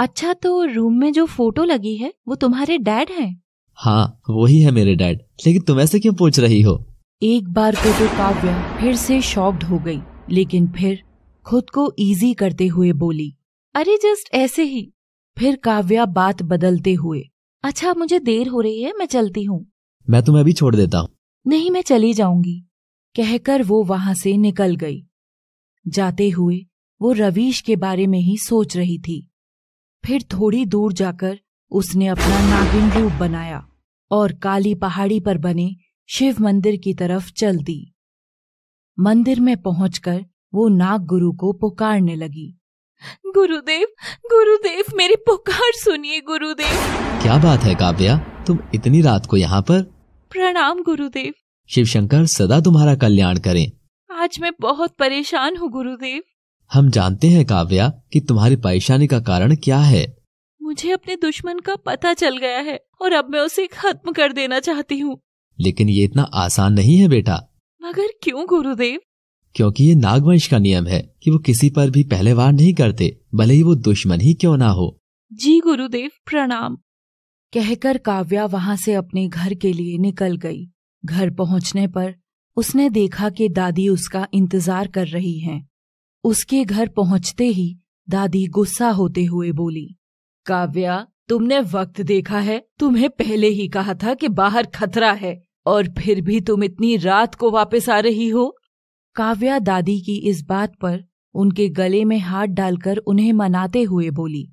अच्छा तो रूम में जो फोटो लगी है वो तुम्हारे डैड हैं? हाँ वही है मेरे डैड लेकिन तुम ऐसे क्यों पूछ रही हो एक बार को तो, तो काव्या फिर से शॉक्ड हो गई लेकिन फिर खुद को इजी करते हुए बोली अरे जस्ट ऐसे ही फिर काव्या बात बदलते हुए अच्छा मुझे देर हो रही है मैं चलती हूँ मैं तुम्हें अभी छोड़ देता हूँ नहीं मैं चली जाऊंगी कहकर वो वहां से निकल गई जाते हुए वो रवीश के बारे में ही सोच रही थी फिर थोड़ी दूर जाकर उसने अपना नागिन रूप बनाया और काली पहाड़ी पर बने शिव मंदिर की तरफ चल दी मंदिर में पहुंचकर वो नाग गुरु को पुकारने लगी गुरुदेव गुरुदेव मेरी पुकार सुनिए गुरुदेव क्या बात है काव्या तुम इतनी रात को यहाँ पर प्रणाम गुरुदेव शिव शंकर सदा तुम्हारा कल्याण करें आज मैं बहुत परेशान हूँ गुरुदेव हम जानते हैं काव्या कि तुम्हारी परेशानी का कारण क्या है मुझे अपने दुश्मन का पता चल गया है और अब मैं उसे खत्म कर देना चाहती हूँ लेकिन ये इतना आसान नहीं है बेटा मगर क्यों गुरुदेव क्योंकि ये नागवंश का नियम है कि वो किसी पर भी पहले वार नहीं करते भले ही वो दुश्मन ही क्यों ना हो जी गुरुदेव प्रणाम कहकर काव्या वहाँ से अपने घर के लिए निकल गई घर पहुँचने पर उसने देखा कि दादी उसका इंतजार कर रही हैं। उसके घर पहुंचते ही दादी गुस्सा होते हुए बोली काव्या तुमने वक्त देखा है तुम्हें पहले ही कहा था कि बाहर खतरा है और फिर भी तुम इतनी रात को वापस आ रही हो काव्या दादी की इस बात पर उनके गले में हाथ डालकर उन्हें मनाते हुए बोली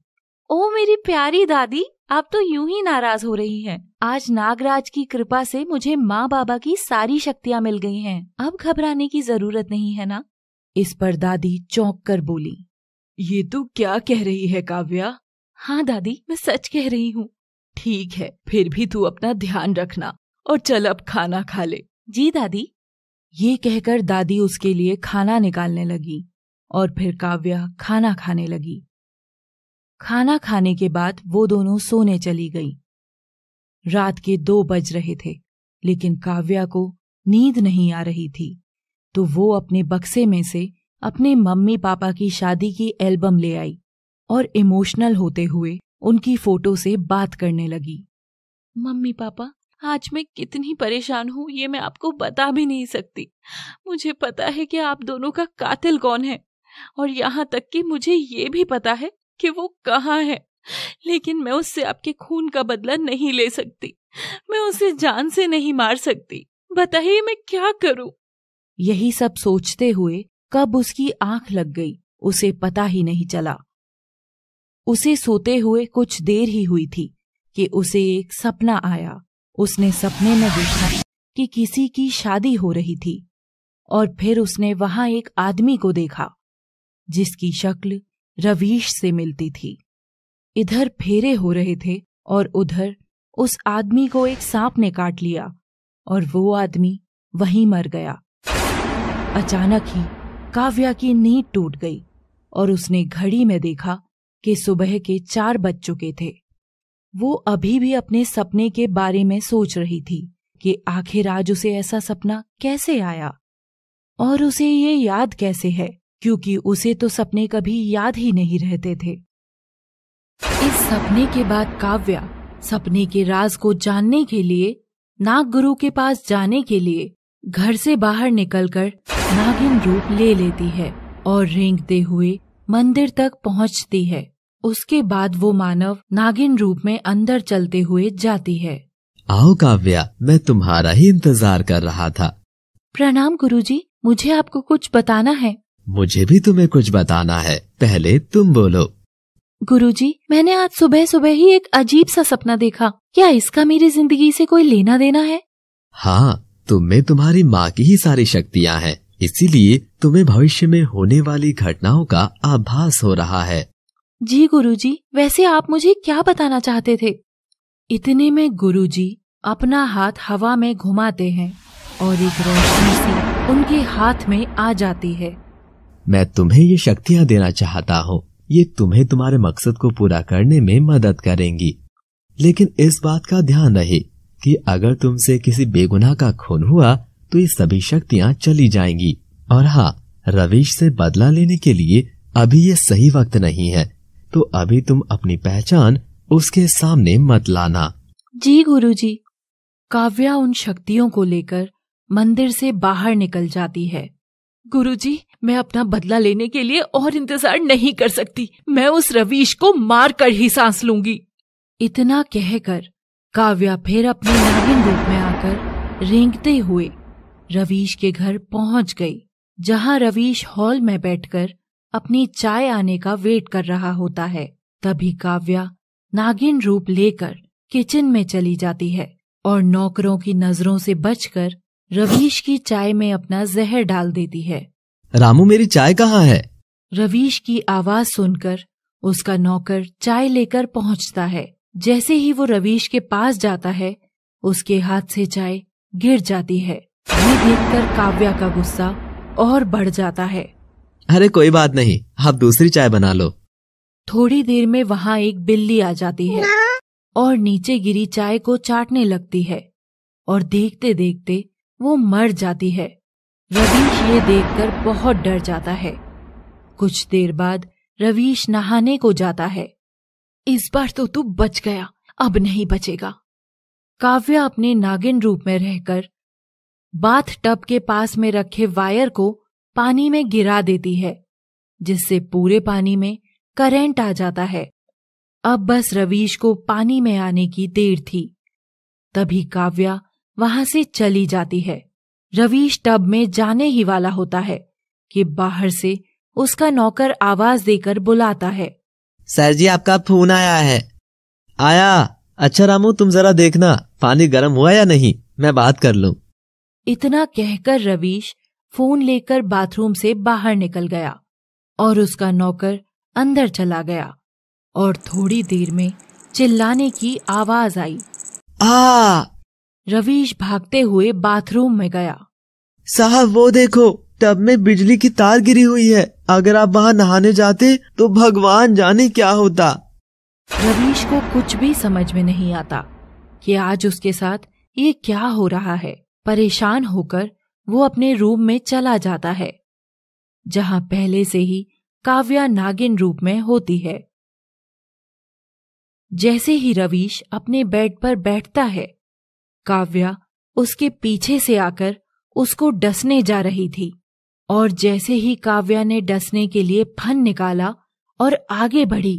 ओ मेरी प्यारी दादी आप तो यूं ही नाराज हो रही हैं। आज नागराज की कृपा से मुझे माँ बाबा की सारी शक्तियाँ मिल गई हैं। अब घबराने की जरूरत नहीं है ना इस पर दादी चौंक कर बोली ये तू क्या कह रही है काव्या हाँ दादी मैं सच कह रही हूँ ठीक है फिर भी तू अपना ध्यान रखना और चल अब खाना खा ले जी दादी ये कहकर दादी उसके लिए खाना निकालने लगी और फिर काव्या खाना खाने लगी खाना खाने के बाद वो दोनों सोने चली गई रात के दो बज रहे थे लेकिन काव्या को नींद नहीं आ रही थी तो वो अपने बक्से में से अपने मम्मी पापा की शादी की एल्बम ले आई और इमोशनल होते हुए उनकी फोटो से बात करने लगी मम्मी पापा आज मैं कितनी परेशान हूँ ये मैं आपको बता भी नहीं सकती मुझे पता है कि आप दोनों का कातिल कौन है और यहाँ तक कि मुझे ये भी पता है कि वो कहाँ है लेकिन मैं उससे आपके खून का बदला नहीं ले सकती मैं उसे जान से नहीं मार सकती बताइए मैं क्या करूं यही सब सोचते हुए कब उसकी आंख लग गई उसे पता ही नहीं चला उसे सोते हुए कुछ देर ही हुई थी कि उसे एक सपना आया उसने सपने में देखा कि किसी की शादी हो रही थी और फिर उसने वहां एक आदमी को देखा जिसकी शक्ल रवीश से मिलती थी इधर फेरे हो रहे थे और उधर उस आदमी को एक सांप ने काट लिया और वो आदमी वहीं मर गया अचानक ही काव्या की नींद टूट गई और उसने घड़ी में देखा कि सुबह के चार बज चुके थे वो अभी भी अपने सपने के बारे में सोच रही थी कि आखिर आज उसे ऐसा सपना कैसे आया और उसे ये याद कैसे है क्योंकि उसे तो सपने कभी याद ही नहीं रहते थे इस सपने के बाद काव्या सपने के राज को जानने के लिए नागगुरु के पास जाने के लिए घर से बाहर निकलकर नागिन रूप ले लेती है और रेंगते हुए मंदिर तक पहुंचती है उसके बाद वो मानव नागिन रूप में अंदर चलते हुए जाती है आओ काव्या मैं तुम्हारा ही इंतजार कर रहा था प्रणाम गुरुजी, मुझे आपको कुछ बताना है मुझे भी तुम्हें कुछ बताना है पहले तुम बोलो गुरुजी, मैंने आज सुबह सुबह ही एक अजीब सा सपना देखा क्या इसका मेरी जिंदगी से कोई लेना देना है हाँ तुम में तुम्हारी माँ की ही सारी शक्तियाँ हैं इसीलिए तुम्हें भविष्य में होने वाली घटनाओं का आभास हो रहा है जी गुरुजी, वैसे आप मुझे क्या बताना चाहते थे इतने में गुरुजी अपना हाथ हवा में घुमाते हैं और एक रोशनी सी उनके हाथ में आ जाती है मैं तुम्हें ये शक्तियाँ देना चाहता हूँ ये तुम्हें तुम्हारे मकसद को पूरा करने में मदद करेंगी लेकिन इस बात का ध्यान रहे कि अगर तुमसे किसी बेगुनाह का खून हुआ तो ये सभी शक्तियाँ चली जाएंगी और हाँ रवीश से बदला लेने के लिए अभी ये सही वक्त नहीं है तो अभी तुम अपनी पहचान उसके सामने मत लाना जी गुरुजी। काव्या उन शक्तियों को लेकर मंदिर से बाहर निकल जाती है गुरुजी, मैं अपना बदला लेने के लिए और इंतजार नहीं कर सकती मैं उस रवीश को मार कर ही सांस लूंगी इतना कहकर काव्या फिर अपने नागिन रूप में आकर रेंगते हुए रवीश के घर पहुंच गई जहां रवीश हॉल में बैठकर अपनी चाय आने का वेट कर रहा होता है तभी काव्या नागिन रूप लेकर किचन में चली जाती है और नौकरों की नजरों से बचकर रवीश की चाय में अपना जहर डाल देती है रामू मेरी चाय कहाँ है रवीश की आवाज सुनकर उसका नौकर चाय लेकर पहुंचता है जैसे ही वो रवीश के पास जाता है उसके हाथ से चाय गिर जाती है ये देखकर काव्या का गुस्सा और बढ़ जाता है अरे कोई बात नहीं आप दूसरी चाय बना लो थोड़ी देर में वहाँ एक बिल्ली आ जाती है और नीचे गिरी चाय को चाटने लगती है और देखते देखते वो मर जाती है रवीश ये देखकर बहुत डर जाता है कुछ देर बाद रवीश नहाने को जाता है इस बार तो तू बच गया अब नहीं बचेगा काव्या अपने नागिन रूप में रहकर बाथ टब के पास में रखे वायर को पानी में गिरा देती है जिससे पूरे पानी में करेंट आ जाता है अब बस रवीश को पानी में आने की देर थी तभी काव्या वहां से चली जाती है रवीश टब में जाने ही वाला होता है कि बाहर से उसका नौकर आवाज देकर बुलाता है सर जी आपका फोन आया है आया अच्छा रामू तुम जरा देखना पानी गर्म हुआ या नहीं मैं बात कर लू इतना कहकर रवीश फोन लेकर बाथरूम से बाहर निकल गया और उसका नौकर अंदर चला गया और थोड़ी देर में चिल्लाने की आवाज आई आ रवीश भागते हुए बाथरूम में गया साहब वो देखो टब में बिजली की तार गिरी हुई है अगर आप वहाँ नहाने जाते तो भगवान जाने क्या होता रवीश को कुछ भी समझ में नहीं आता कि आज उसके साथ ये क्या हो रहा है परेशान होकर वो अपने रूम में चला जाता है जहाँ पहले से ही काव्या नागिन रूप में होती है जैसे ही रवीश अपने बेड पर बैठता है काव्या उसके पीछे से आकर उसको डसने जा रही थी और जैसे ही काव्या ने डसने के लिए फन निकाला और आगे बढ़ी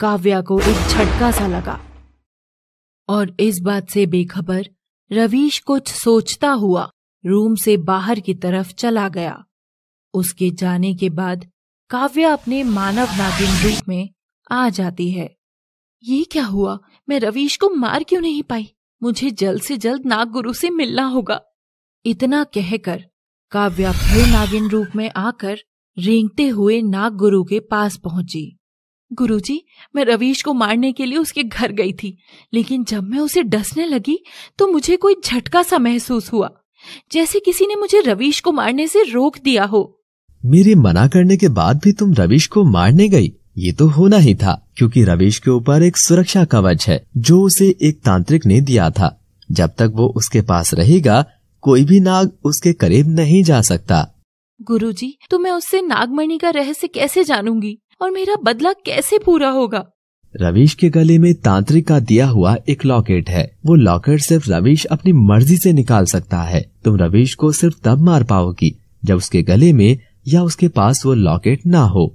काव्या को एक झटका सा लगा और इस बात से बेखबर रवीश कुछ सोचता हुआ रूम से बाहर की तरफ चला गया उसके जाने के बाद काव्या अपने मानव नागिन रूप में आ जाती है ये क्या हुआ मैं रवीश को मार क्यों नहीं पाई मुझे जल्द से जल्द नाग गुरु से मिलना होगा इतना कहकर काव्या फिर नागिन रूप में आकर रेंगते हुए नाग गुरु के पास पहुंची गुरुजी मैं रवीश को मारने के लिए उसके घर गई थी लेकिन जब मैं उसे डसने लगी तो मुझे कोई झटका सा महसूस हुआ जैसे किसी ने मुझे रवीश को मारने से रोक दिया हो मेरे मना करने के बाद भी तुम रवीश को मारने गई ये तो होना ही था क्योंकि रवीश के ऊपर एक सुरक्षा कवच है जो उसे एक तांत्रिक ने दिया था जब तक वो उसके पास रहेगा कोई भी नाग उसके करीब नहीं जा सकता गुरुजी, तो मैं उससे नागमणि का रहस्य कैसे जानूंगी और मेरा बदला कैसे पूरा होगा रवीश के गले में तांत्रिक का दिया हुआ एक लॉकेट है वो लॉकेट सिर्फ रवीश अपनी मर्जी से निकाल सकता है तुम रवीश को सिर्फ तब मार पाओगी जब उसके गले में या उसके पास वो लॉकेट ना हो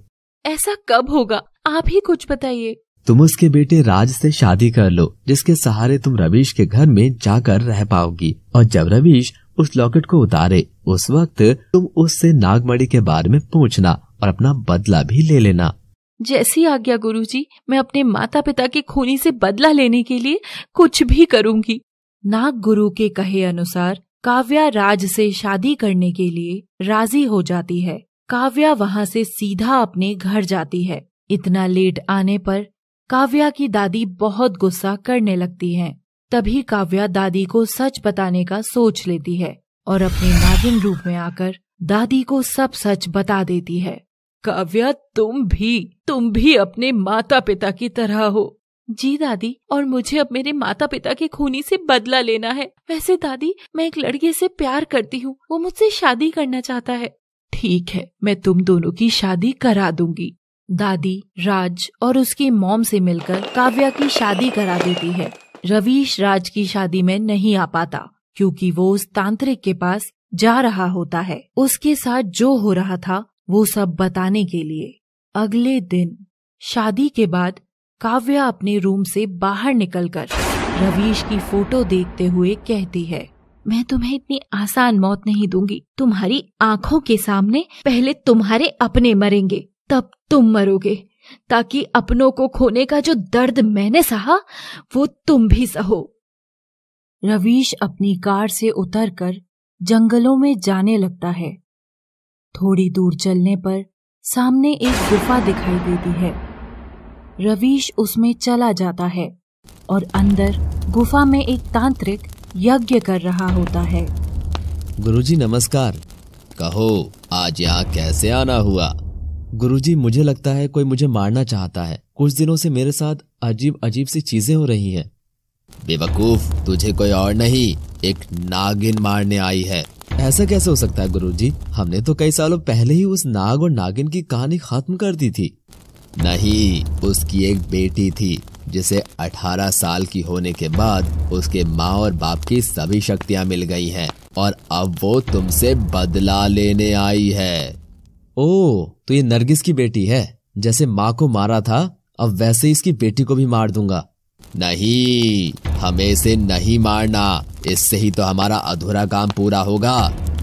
ऐसा कब होगा आप ही कुछ बताइए तुम उसके बेटे राज से शादी कर लो जिसके सहारे तुम रवीश के घर में जाकर रह पाओगी और जब रवीश उस लॉकेट को उतारे उस वक्त तुम उससे नागमढ़ी के बारे में पूछना और अपना बदला भी ले लेना जैसी आज्ञा गुरु जी मैं अपने माता पिता के खूनी से बदला लेने के लिए कुछ भी करूंगी नाग गुरु के कहे अनुसार काव्या राज से शादी करने के लिए राजी हो जाती है काव्या वहाँ से सीधा अपने घर जाती है इतना लेट आने पर काव्या की दादी बहुत गुस्सा करने लगती हैं। तभी काव्या दादी को सच बताने का सोच लेती है और अपने नागिन रूप में आकर दादी को सब सच बता देती है काव्या तुम भी तुम भी अपने माता पिता की तरह हो जी दादी और मुझे अब मेरे माता पिता के खूनी से बदला लेना है वैसे दादी मैं एक लड़के से प्यार करती हूँ वो मुझसे शादी करना चाहता है ठीक है मैं तुम दोनों की शादी करा दूंगी दादी राज और उसकी मॉम से मिलकर काव्या की शादी करा देती है रवीश राज की शादी में नहीं आ पाता क्योंकि वो उस तांत्रिक के पास जा रहा होता है उसके साथ जो हो रहा था वो सब बताने के लिए अगले दिन शादी के बाद काव्या अपने रूम से बाहर निकलकर रवीश की फोटो देखते हुए कहती है मैं तुम्हें इतनी आसान मौत नहीं दूंगी तुम्हारी आंखों के सामने पहले तुम्हारे अपने मरेंगे तब तुम मरोगे ताकि अपनों को खोने का जो दर्द मैंने सहा वो तुम भी सहो रवीश अपनी कार से उतरकर जंगलों में जाने लगता है थोड़ी दूर चलने पर सामने एक गुफा दिखाई देती है रवीश उसमें चला जाता है और अंदर गुफा में एक तांत्रिक यज्ञ कर रहा होता है गुरुजी नमस्कार कहो आज यहाँ कैसे आना हुआ गुरुजी मुझे लगता है कोई मुझे मारना चाहता है कुछ दिनों से मेरे साथ अजीब अजीब सी चीजें हो रही हैं। बेवकूफ तुझे कोई और नहीं एक नागिन मारने आई है ऐसा कैसे हो सकता है गुरुजी? हमने तो कई सालों पहले ही उस नाग और नागिन की कहानी खत्म कर दी थी नहीं उसकी एक बेटी थी जिसे 18 साल की होने के बाद उसके माँ और बाप की सभी शक्तियाँ मिल गई हैं और अब वो तुमसे बदला लेने आई है ओ तो ये नरगिस की बेटी है जैसे माँ को मारा था अब वैसे ही इसकी बेटी को भी मार दूंगा नहीं हमें इसे नहीं मारना इससे ही तो हमारा अधूरा काम पूरा होगा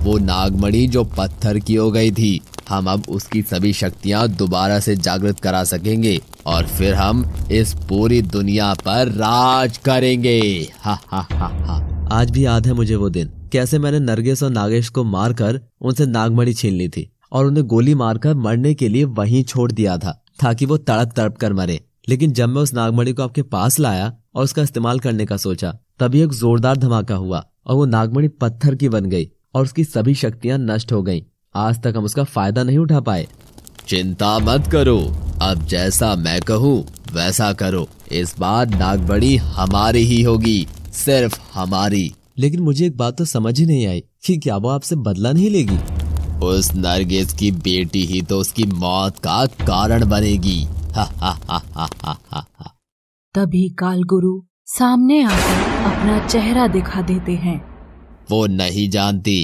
वो नागमणि जो पत्थर की हो गई थी हम अब उसकी सभी शक्तियाँ दोबारा से जागृत करा सकेंगे और फिर हम इस पूरी दुनिया पर राज करेंगे हा हा हा हा आज भी याद है मुझे वो दिन कैसे मैंने नरगिस और नागेश को मारकर उनसे नागमणी छीन ली थी और उन्हें गोली मारकर मरने के लिए वहीं छोड़ दिया था ताकि वो तड़प तड़प कर मरे लेकिन जब मैं उस नागमणि को आपके पास लाया और उसका इस्तेमाल करने का सोचा तभी एक जोरदार धमाका हुआ और वो नागमणि पत्थर की बन गई और उसकी सभी शक्तियां नष्ट हो गईं। आज तक हम उसका फायदा नहीं उठा पाए चिंता मत करो अब जैसा मैं कहूँ वैसा करो इस बार नागमणी हमारी ही होगी सिर्फ हमारी लेकिन मुझे एक बात तो समझ ही नहीं आई कि क्या वो आपसे बदला नहीं लेगी उस नरगिस की बेटी ही तो उसकी मौत का कारण बनेगी तभी काल गुरु सामने आकर अपना चेहरा दिखा देते हैं वो नहीं जानती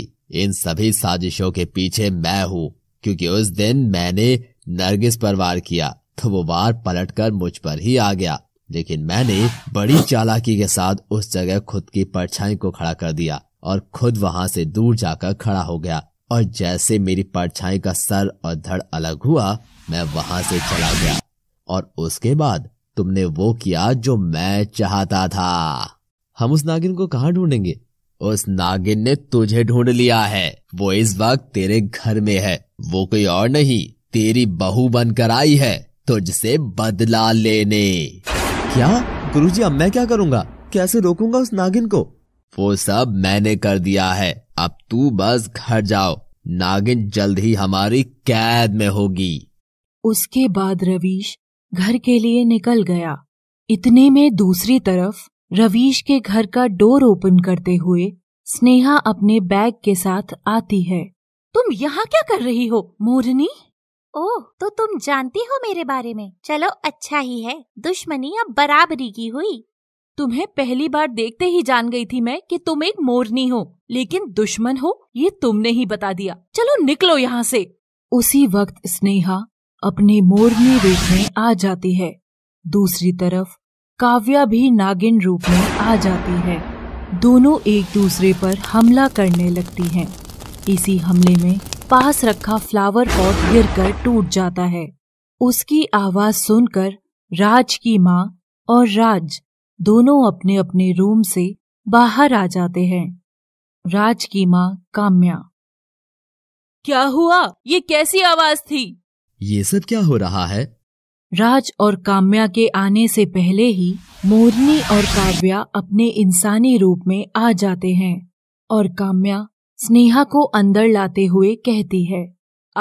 इन सभी साजिशों के पीछे मैं हूँ क्योंकि उस दिन मैंने नरगिस पर वार किया तो वो वार पलटकर मुझ पर ही आ गया लेकिन मैंने बड़ी चालाकी के साथ उस जगह खुद की परछाई को खड़ा कर दिया और खुद वहां से दूर जाकर खड़ा हो गया और जैसे मेरी परछाई का सर और धड़ अलग हुआ मैं वहां से चला गया और उसके बाद तुमने वो किया जो मैं चाहता था हम उस नागिन को कहाँ ढूंढेंगे उस नागिन ने तुझे ढूंढ लिया है वो इस वक्त तेरे घर में है वो कोई और नहीं तेरी बहू बनकर आई है तुझसे बदला लेने क्या गुरुजी अब मैं क्या करूँगा कैसे रोकूंगा उस नागिन को वो सब मैंने कर दिया है अब तू बस घर जाओ नागिन जल्द ही हमारी कैद में होगी उसके बाद रवीश घर के लिए निकल गया इतने में दूसरी तरफ रवीश के घर का डोर ओपन करते हुए स्नेहा अपने बैग के साथ आती है तुम यहाँ क्या कर रही हो मोरनी ओह तो तुम जानती हो मेरे बारे में चलो अच्छा ही है दुश्मनी अब बराबरी की हुई तुम्हें पहली बार देखते ही जान गई थी मैं कि तुम एक मोरनी हो लेकिन दुश्मन हो ये तुमने ही बता दिया चलो निकलो यहाँ से उसी वक्त स्नेहा अपने मोरने रूप में आ जाती है दूसरी तरफ काव्या भी नागिन रूप में आ जाती है दोनों एक दूसरे पर हमला करने लगती हैं। इसी हमले में पास रखा फ्लावर पॉट गिरकर टूट जाता है उसकी आवाज सुनकर राज की माँ और राज दोनों अपने अपने रूम से बाहर आ जाते हैं राज की माँ काम्या क्या हुआ ये कैसी आवाज थी ये सब क्या हो रहा है राज और काम्या के आने से पहले ही मोरनी और काव्या अपने इंसानी रूप में आ जाते हैं और काम्या स्नेहा को अंदर लाते हुए कहती है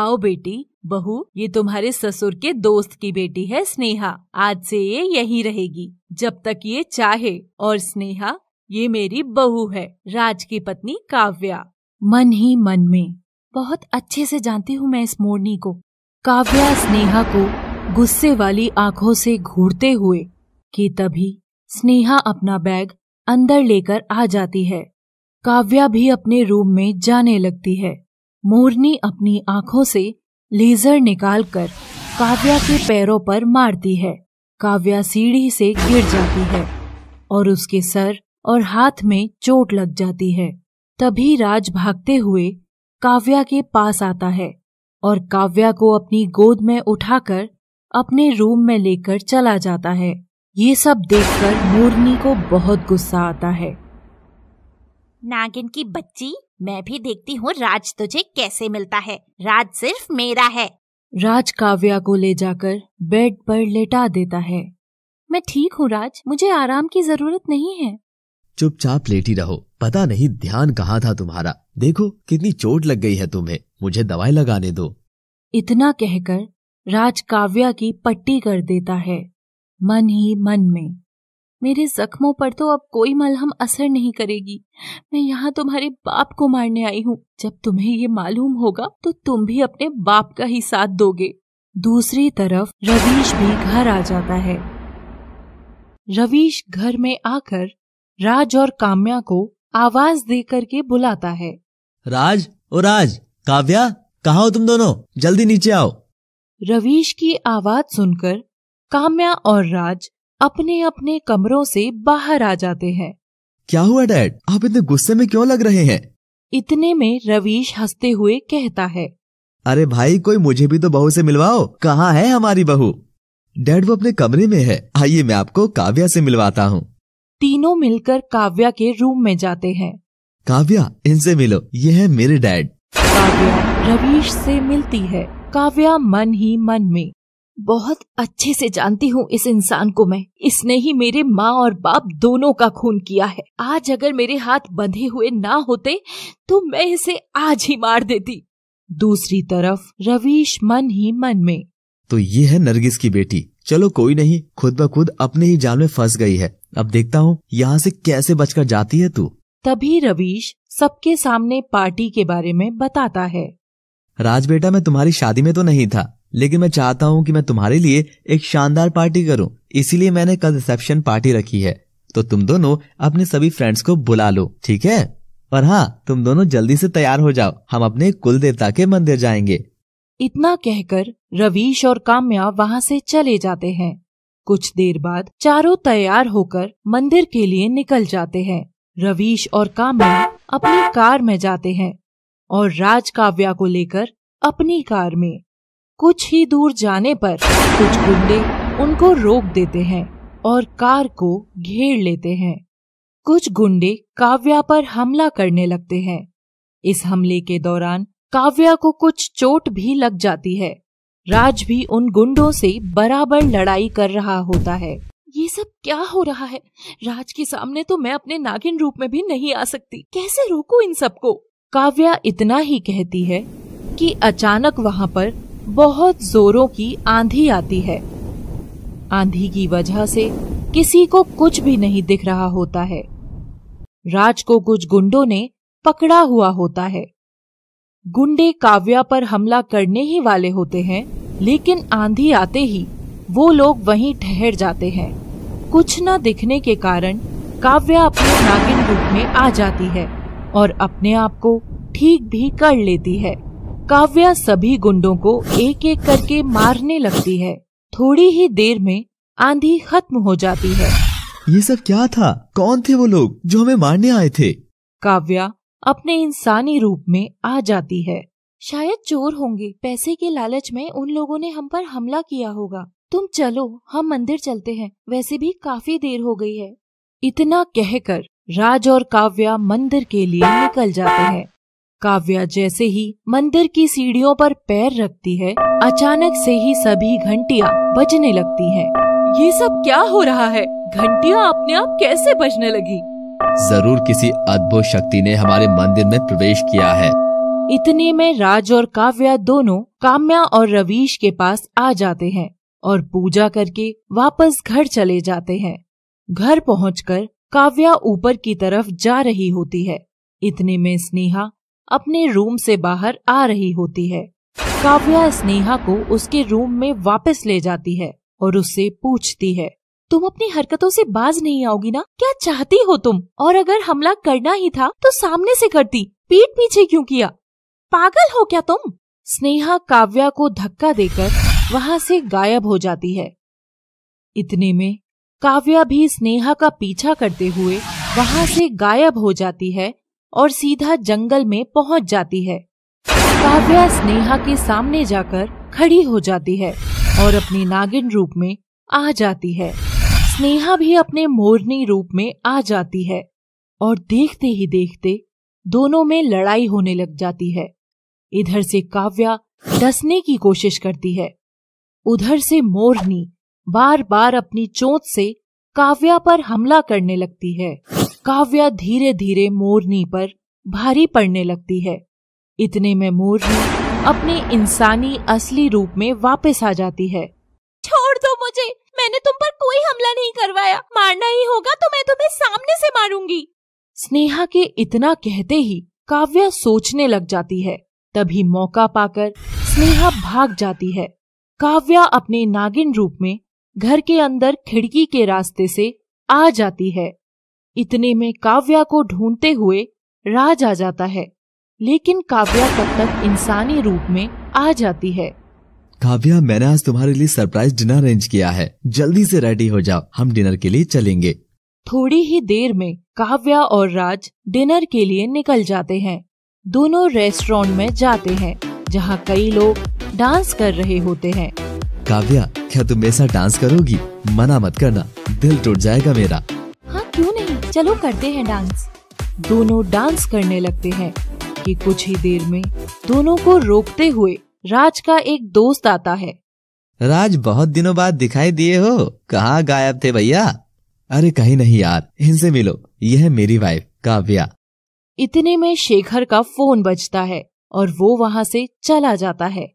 आओ बेटी बहू ये तुम्हारे ससुर के दोस्त की बेटी है स्नेहा आज से ये यही रहेगी जब तक ये चाहे और स्नेहा ये मेरी बहू है राज की पत्नी काव्या मन ही मन में बहुत अच्छे से जानती हूँ मैं इस मोरनी को काव्या स्नेहा को गुस्से वाली आंखों से घूरते हुए कि तभी स्नेहा अपना बैग अंदर लेकर आ जाती है काव्या भी अपने रूम में जाने लगती है मोरनी अपनी आंखों से लेजर निकालकर काव्या के पैरों पर मारती है काव्या सीढ़ी से गिर जाती है और उसके सर और हाथ में चोट लग जाती है तभी राज भागते हुए काव्या के पास आता है और काव्या को अपनी गोद में उठाकर अपने रूम में लेकर चला जाता है ये सब देखकर मोरनी को बहुत गुस्सा आता है नागिन की बच्ची मैं भी देखती हूँ राज तुझे कैसे मिलता है राज सिर्फ मेरा है राज काव्या को ले जाकर बेड पर लेटा देता है मैं ठीक हूँ राज मुझे आराम की जरूरत नहीं है चुपचाप लेटी रहो पता नहीं ध्यान कहाँ था तुम्हारा देखो कितनी चोट लग गई है तुम्हें मुझे दवाई लगाने दो इतना कहकर राज काव्या की पट्टी कर देता है मन ही मन में मेरे जख्मों पर तो अब कोई मलहम असर नहीं करेगी मैं यहाँ तुम्हारे बाप को मारने आई हूँ जब तुम्हें ये मालूम होगा तो तुम भी अपने बाप का ही साथ दोगे दूसरी तरफ रवीश भी घर आ जाता है रवीश घर में आकर राज और काम्या को आवाज दे करके बुलाता है राज ओ राज काव्या कहा हो तुम दोनों जल्दी नीचे आओ रवीश की आवाज सुनकर काम्या और राज अपने अपने कमरों से बाहर आ जाते हैं क्या हुआ डैड आप इतने गुस्से में क्यों लग रहे हैं इतने में रवीश हंसते हुए कहता है अरे भाई कोई मुझे भी तो बहू से मिलवाओ कहाँ है हमारी बहू डैड वो अपने कमरे में है आइए मैं आपको काव्या से मिलवाता हूँ तीनों मिलकर काव्या के रूम में जाते हैं काव्या इनसे मिलो ये है मेरे डैड काव्या रवीश से मिलती है काव्या मन ही मन में बहुत अच्छे से जानती हूँ इस इंसान को मैं इसने ही मेरे माँ और बाप दोनों का खून किया है आज अगर मेरे हाथ बंधे हुए ना होते तो मैं इसे आज ही मार देती दूसरी तरफ रवीश मन ही मन में तो ये है नरगिस की बेटी चलो कोई नहीं खुद ब खुद अपने ही जाल में फंस गई है अब देखता हूँ यहाँ से कैसे बचकर जाती है तू तभी रवीश सबके सामने पार्टी के बारे में बताता है राज बेटा मैं तुम्हारी शादी में तो नहीं था लेकिन मैं चाहता हूँ कि मैं तुम्हारे लिए एक शानदार पार्टी करूँ इसीलिए मैंने कल रिसेप्शन पार्टी रखी है तो तुम दोनों अपने सभी फ्रेंड्स को बुला लो ठीक है और हाँ तुम दोनों जल्दी से तैयार हो जाओ हम अपने कुल देवता के मंदिर जाएंगे इतना कहकर रवीश और काम्या वहाँ से चले जाते हैं कुछ देर बाद चारों तैयार होकर मंदिर के लिए निकल जाते हैं रवीश और काम्या अपनी कार में जाते हैं और राज काव्या को लेकर अपनी कार में कुछ ही दूर जाने पर कुछ गुंडे उनको रोक देते हैं और कार को घेर लेते हैं कुछ गुंडे काव्या पर हमला करने लगते हैं इस हमले के दौरान काव्या को कुछ चोट भी लग जाती है राज भी उन गुंडों से बराबर लड़ाई कर रहा होता है ये सब क्या हो रहा है राज के सामने तो मैं अपने नागिन रूप में भी नहीं आ सकती कैसे रोकू इन सबको काव्या इतना ही कहती है कि अचानक वहाँ पर बहुत जोरों की आंधी आती है आंधी की वजह से किसी को कुछ भी नहीं दिख रहा होता है राज को कुछ गुंडों ने पकड़ा हुआ होता है गुंडे काव्या पर हमला करने ही वाले होते हैं लेकिन आंधी आते ही वो लोग वहीं ठहर जाते हैं कुछ न दिखने के कारण काव्या अपने नागिन रूप में आ जाती है और अपने आप को ठीक भी कर लेती है काव्या सभी गुंडों को एक एक करके मारने लगती है थोड़ी ही देर में आंधी खत्म हो जाती है ये सब क्या था कौन थे वो लोग जो हमें मारने आए थे काव्या अपने इंसानी रूप में आ जाती है शायद चोर होंगे पैसे के लालच में उन लोगों ने हम पर हमला किया होगा तुम चलो हम मंदिर चलते हैं वैसे भी काफी देर हो गई है इतना कहकर राज और काव्या मंदिर के लिए निकल जाते हैं काव्या जैसे ही मंदिर की सीढ़ियों पर पैर रखती है अचानक से ही सभी घंटिया बजने लगती हैं। ये सब क्या हो रहा है घंटिया अपने आप कैसे बजने लगी जरूर किसी अद्भुत शक्ति ने हमारे मंदिर में प्रवेश किया है इतने में राज और काव्या दोनों काम्या और रवीश के पास आ जाते हैं और पूजा करके वापस घर चले जाते हैं घर पहुंचकर काव्या ऊपर की तरफ जा रही होती है इतने में स्नेहा अपने रूम से बाहर आ रही होती है काव्या स्नेहा को उसके रूम में वापस ले जाती है और उससे पूछती है तुम अपनी हरकतों से बाज नहीं आओगी ना क्या चाहती हो तुम और अगर हमला करना ही था तो सामने से करती पीठ पीछे क्यों किया पागल हो क्या तुम स्नेहा काव्या को धक्का देकर वहां से गायब हो जाती है इतने में काव्या भी स्नेहा का पीछा करते हुए वहां से गायब हो जाती है और सीधा जंगल में पहुंच जाती है काव्या स्नेहा के सामने जाकर खड़ी हो जाती है और अपने नागिन रूप में आ जाती है स्नेहा भी अपने मोरनी रूप में आ जाती है और देखते ही देखते दोनों में लड़ाई होने लग जाती है इधर से काव्या डसने की कोशिश करती है उधर से मोरनी बार बार अपनी चोट से काव्या पर हमला करने लगती है काव्या धीरे धीरे मोरनी पर भारी पड़ने लगती है इतने में मोरनी अपने इंसानी असली रूप में वापस आ जाती है छोड़ दो मुझे मैंने तुम पर कोई हमला नहीं करवाया मारना ही होगा तो मैं तुम्हें सामने से मारूंगी स्नेहा के इतना कहते ही काव्या सोचने लग जाती है तभी मौका पाकर स्नेहा भाग जाती है काव्या अपने नागिन रूप में घर के अंदर खिड़की के रास्ते से आ जाती है इतने में काव्या को ढूंढते हुए राज आ जाता है लेकिन काव्या तब तक इंसानी रूप में आ जाती है काव्या मैंने आज तुम्हारे लिए सरप्राइज डिनर अरेंज किया है जल्दी से रेडी हो जाओ हम डिनर के लिए चलेंगे थोड़ी ही देर में काव्या और राज डिनर के लिए निकल जाते हैं दोनों रेस्टोरेंट में जाते हैं जहाँ कई लोग डांस कर रहे होते हैं काव्या क्या तुम ऐसा डांस करोगी मना मत करना दिल टूट जाएगा मेरा हाँ क्यों नहीं चलो करते हैं डांस दोनों डांस करने लगते हैं कि कुछ ही देर में दोनों को रोकते हुए राज का एक दोस्त आता है राज बहुत दिनों बाद दिखाई दिए हो कहाँ गायब थे भैया अरे कहीं नहीं यार इनसे मिलो यह मेरी वाइफ काव्या इतने में शेखर का फोन बजता है और वो वहाँ से चला जाता है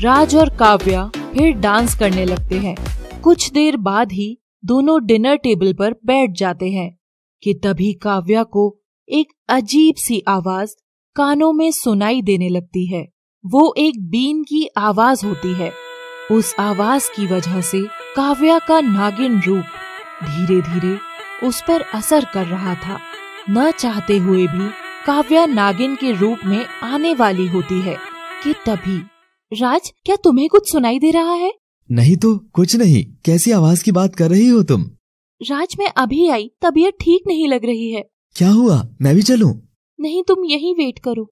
राज और काव्या फिर डांस करने लगते हैं कुछ देर बाद ही दोनों डिनर टेबल पर बैठ जाते हैं कि तभी काव्या को एक अजीब सी आवाज कानों में सुनाई देने लगती है वो एक बीन की आवाज होती है उस आवाज की वजह से काव्या का नागिन रूप धीरे धीरे उस पर असर कर रहा था न चाहते हुए भी काव्या नागिन के रूप में आने वाली होती है कि तभी राज क्या तुम्हें कुछ सुनाई दे रहा है नहीं तो कुछ नहीं कैसी आवाज की बात कर रही हो तुम राज मैं अभी आई तबीयत ठीक नहीं लग रही है क्या हुआ मैं भी चलूं? नहीं तुम यही वेट करो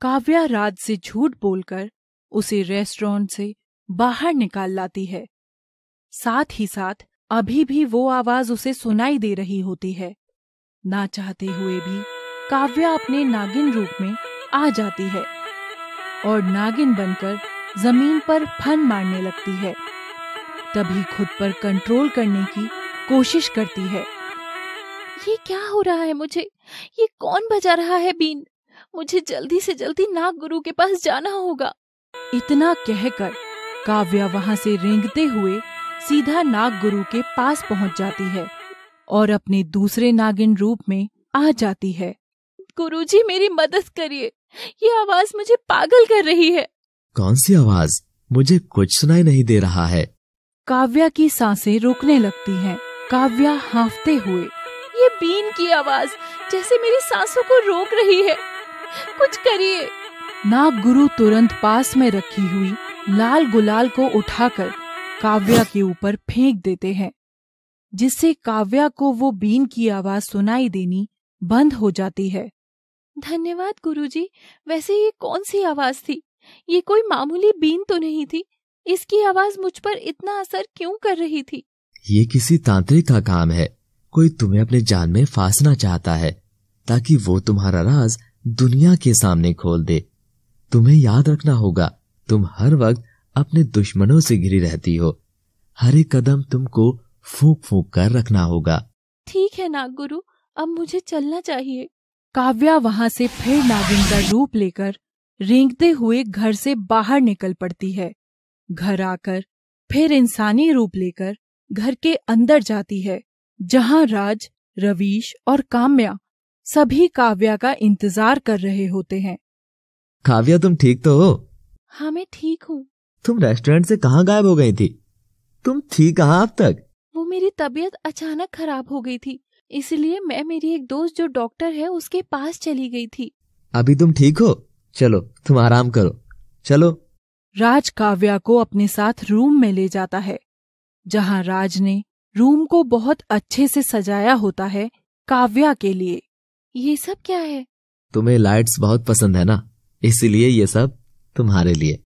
काव्या राज से झूठ बोलकर उसे रेस्टोरेंट से बाहर निकाल लाती है साथ ही साथ अभी भी वो आवाज उसे सुनाई दे रही होती है ना चाहते हुए भी काव्या अपने नागिन रूप में आ जाती है और नागिन बनकर जमीन पर फन मारने लगती है तभी खुद पर कंट्रोल करने की कोशिश करती है ये क्या हो रहा है मुझे ये कौन बजा रहा है बीन मुझे जल्दी से जल्दी नाग गुरु के पास जाना होगा इतना कहकर काव्या वहाँ से रेंगते हुए सीधा नाग गुरु के पास पहुँच जाती है और अपने दूसरे नागिन रूप में आ जाती है गुरु जी मेरी मदद करिए ये आवाज मुझे पागल कर रही है कौन सी आवाज मुझे कुछ सुनाई नहीं दे रहा है काव्या की सांसें रुकने लगती हैं। काव्या हाँफते हुए ये बीन की आवाज जैसे मेरी सांसों को रोक रही है कुछ करिए नाग गुरु तुरंत पास में रखी हुई लाल गुलाल को उठाकर काव्या के ऊपर फेंक देते हैं जिससे काव्या को वो बीन की आवाज सुनाई देनी बंद हो जाती है धन्यवाद गुरुजी वैसे ये कौन सी आवाज थी ये कोई मामूली बीन तो नहीं थी इसकी आवाज मुझ पर इतना असर क्यों कर रही थी ये किसी तांत्रिक का काम है कोई तुम्हें अपने जान में फांसना चाहता है ताकि वो तुम्हारा राज दुनिया के सामने खोल दे तुम्हें याद रखना होगा तुम हर वक्त अपने दुश्मनों से घिरी रहती हो हर एक कदम तुमको फूक फूक कर रखना होगा ठीक है नागुरु अब मुझे चलना चाहिए काव्या वहाँ से फिर नागिन का रूप लेकर रेंगते हुए घर से बाहर निकल पड़ती है घर आकर फिर इंसानी रूप लेकर घर के अंदर जाती है जहाँ राज रवीश और काम्या सभी काव्या का इंतजार कर रहे होते हैं काव्या तुम ठीक तो हो हाँ मैं ठीक हूँ तुम रेस्टोरेंट से कहाँ गायब हो गई थी तुम थी कहाँ अब तक वो मेरी तबीयत अचानक खराब हो गई थी इसलिए मैं मेरी एक दोस्त जो डॉक्टर है उसके पास चली गई थी अभी तुम ठीक हो चलो तुम आराम करो चलो राज काव्या को अपने साथ रूम में ले जाता है जहाँ राज ने रूम को बहुत अच्छे से सजाया होता है काव्या के लिए ये सब क्या है तुम्हें लाइट्स बहुत पसंद है ना इसीलिए ये सब तुम्हारे लिए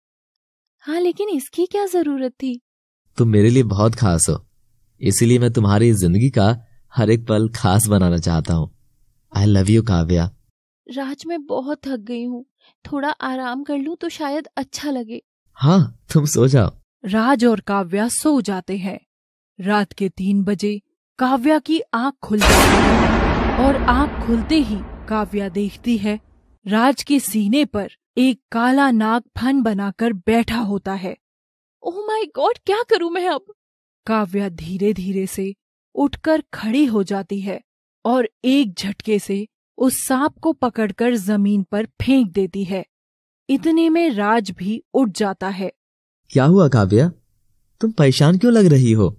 हाँ लेकिन इसकी क्या जरूरत थी तुम मेरे लिए बहुत खास हो इसीलिए मैं तुम्हारी जिंदगी का हर एक पल खास बनाना चाहता हूँ I love you Kavya Raj मैं बहुत थक गई हूँ थोड़ा आराम कर लूँ तो शायद अच्छा लगे हाँ तुम सो जाओ राज और काव्या सो जाते हैं रात के तीन बजे काव्या की आंख खुल जाती है और आंख खुलते ही काव्या देखती है राज के सीने पर एक काला नाग फन बनाकर बैठा होता है ओह माय गॉड क्या करूं मैं अब काव्या धीरे धीरे से उठकर खड़ी हो जाती है और एक झटके से उस सांप को पकड़कर जमीन पर फेंक देती है इतने में राज भी उठ जाता है क्या हुआ काव्या तुम परेशान क्यों लग रही हो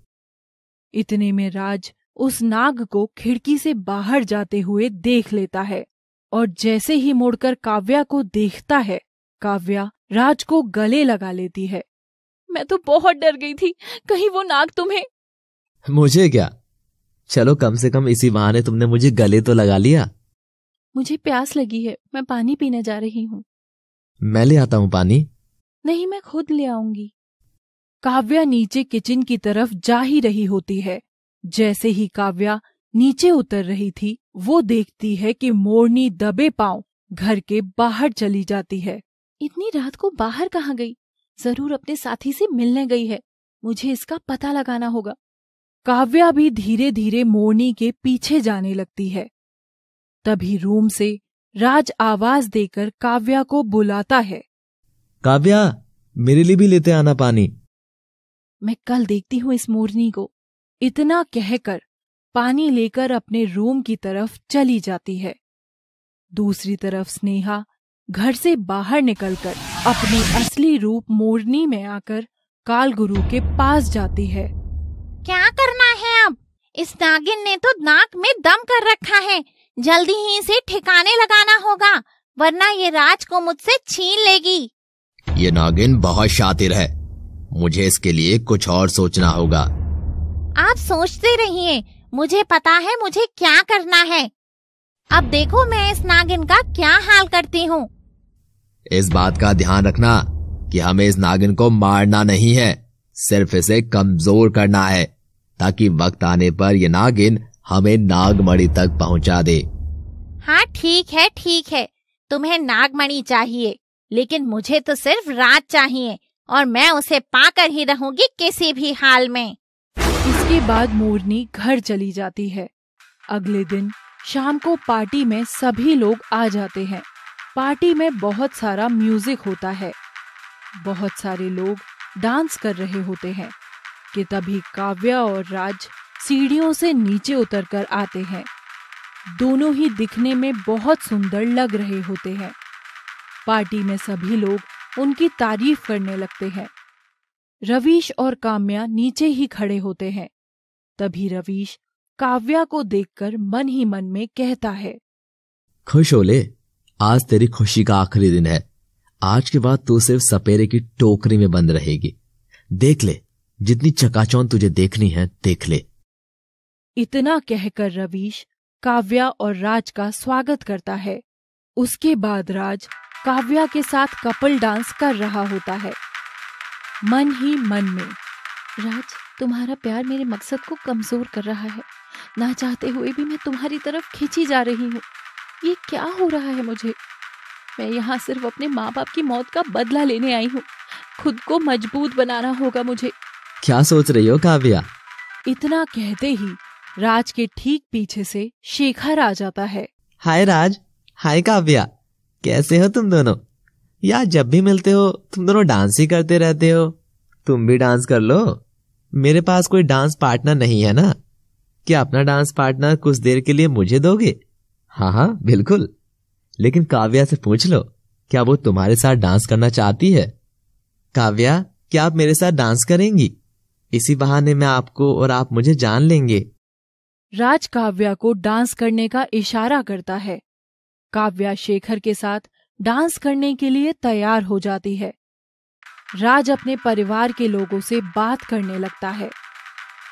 इतने में राज उस नाग को खिड़की से बाहर जाते हुए देख लेता है और जैसे ही मुड़कर काव्या को देखता है काव्या राज को गले लगा लेती है मैं तो बहुत डर गई थी कहीं वो नाग तुम्हें मुझे क्या चलो कम से कम इसी बहाने तुमने मुझे गले तो लगा लिया मुझे प्यास लगी है मैं पानी पीने जा रही हूँ मैं ले आता हूँ पानी नहीं मैं खुद ले आऊंगी काव्या नीचे किचन की तरफ जा ही रही होती है जैसे ही काव्या नीचे उतर रही थी वो देखती है कि मोरनी दबे पांव घर के बाहर चली जाती है इतनी रात को बाहर कहाँ गई जरूर अपने साथी से मिलने गई है मुझे इसका पता लगाना होगा काव्या भी धीरे धीरे मोरनी के पीछे जाने लगती है तभी रूम से राज आवाज देकर काव्या को बुलाता है काव्या मेरे लिए भी लेते आना पानी मैं कल देखती हूँ इस मोरनी को इतना कहकर पानी लेकर अपने रूम की तरफ चली जाती है दूसरी तरफ स्नेहा घर से बाहर निकलकर अपने असली रूप मोरनी में आकर काल गुरु के पास जाती है क्या करना है अब इस नागिन ने तो नाक में दम कर रखा है जल्दी ही इसे ठिकाने लगाना होगा वरना ये राज को मुझसे छीन लेगी ये नागिन बहुत शातिर है मुझे इसके लिए कुछ और सोचना होगा आप सोचते रहिए मुझे पता है मुझे क्या करना है अब देखो मैं इस नागिन का क्या हाल करती हूँ इस बात का ध्यान रखना कि हमें इस नागिन को मारना नहीं है सिर्फ इसे कमजोर करना है ताकि वक्त आने पर यह नागिन हमें नागमणि तक पहुँचा दे हाँ ठीक है ठीक है तुम्हें नागमणि चाहिए लेकिन मुझे तो सिर्फ रात चाहिए और मैं उसे पाकर ही रहूंगी किसी भी हाल में इसके बाद मोरनी घर चली जाती है अगले दिन शाम को पार्टी में सभी लोग आ जाते हैं पार्टी में बहुत सारा म्यूजिक होता है बहुत सारे लोग डांस कर रहे होते हैं कि तभी काव्या और राज सीढ़ियों से नीचे उतर कर आते हैं दोनों ही दिखने में बहुत सुंदर लग रहे होते हैं पार्टी में सभी लोग उनकी तारीफ करने लगते हैं रवीश और काम्या नीचे ही खड़े होते हैं तभी रवीश काव्या को देखकर मन ही मन में कहता है खुश हो ले आज तेरी खुशी का आखिरी दिन है आज के बाद तू सिर्फ सपेरे की टोकरी में बंद रहेगी देख ले जितनी चकाचौन तुझे देखनी है देख ले इतना कहकर रवीश काव्या और राज का स्वागत करता है उसके बाद राज काव्या के साथ कपल डांस कर रहा होता है मन ही मन में राज तुम्हारा प्यार मेरे मकसद को कमज़ोर कर रहा है ना चाहते हुए भी मैं तुम्हारी तरफ खींची जा रही हूँ ये क्या हो रहा है मुझे मैं यहाँ सिर्फ अपने माँ बाप की मौत का बदला लेने आई हूँ खुद को मजबूत बनाना होगा मुझे क्या सोच रही हो काव्या इतना कहते ही राज के ठीक पीछे से शेखर आ जाता है हाय राज हाय काव्या कैसे हो तुम दोनों यार जब भी मिलते हो तुम दोनों डांस ही करते रहते हो तुम भी डांस कर लो मेरे पास कोई डांस पार्टनर नहीं है ना क्या अपना डांस पार्टनर कुछ देर के लिए मुझे दोगे हाँ हाँ बिल्कुल लेकिन काव्या से पूछ लो क्या वो तुम्हारे साथ डांस करना चाहती है काव्या क्या आप मेरे साथ डांस करेंगी इसी बहाने मैं आपको और आप मुझे जान लेंगे राज काव्या को डांस करने का इशारा करता है काव्या शेखर के साथ डांस करने के लिए तैयार हो जाती है राज अपने परिवार के लोगों से बात करने लगता है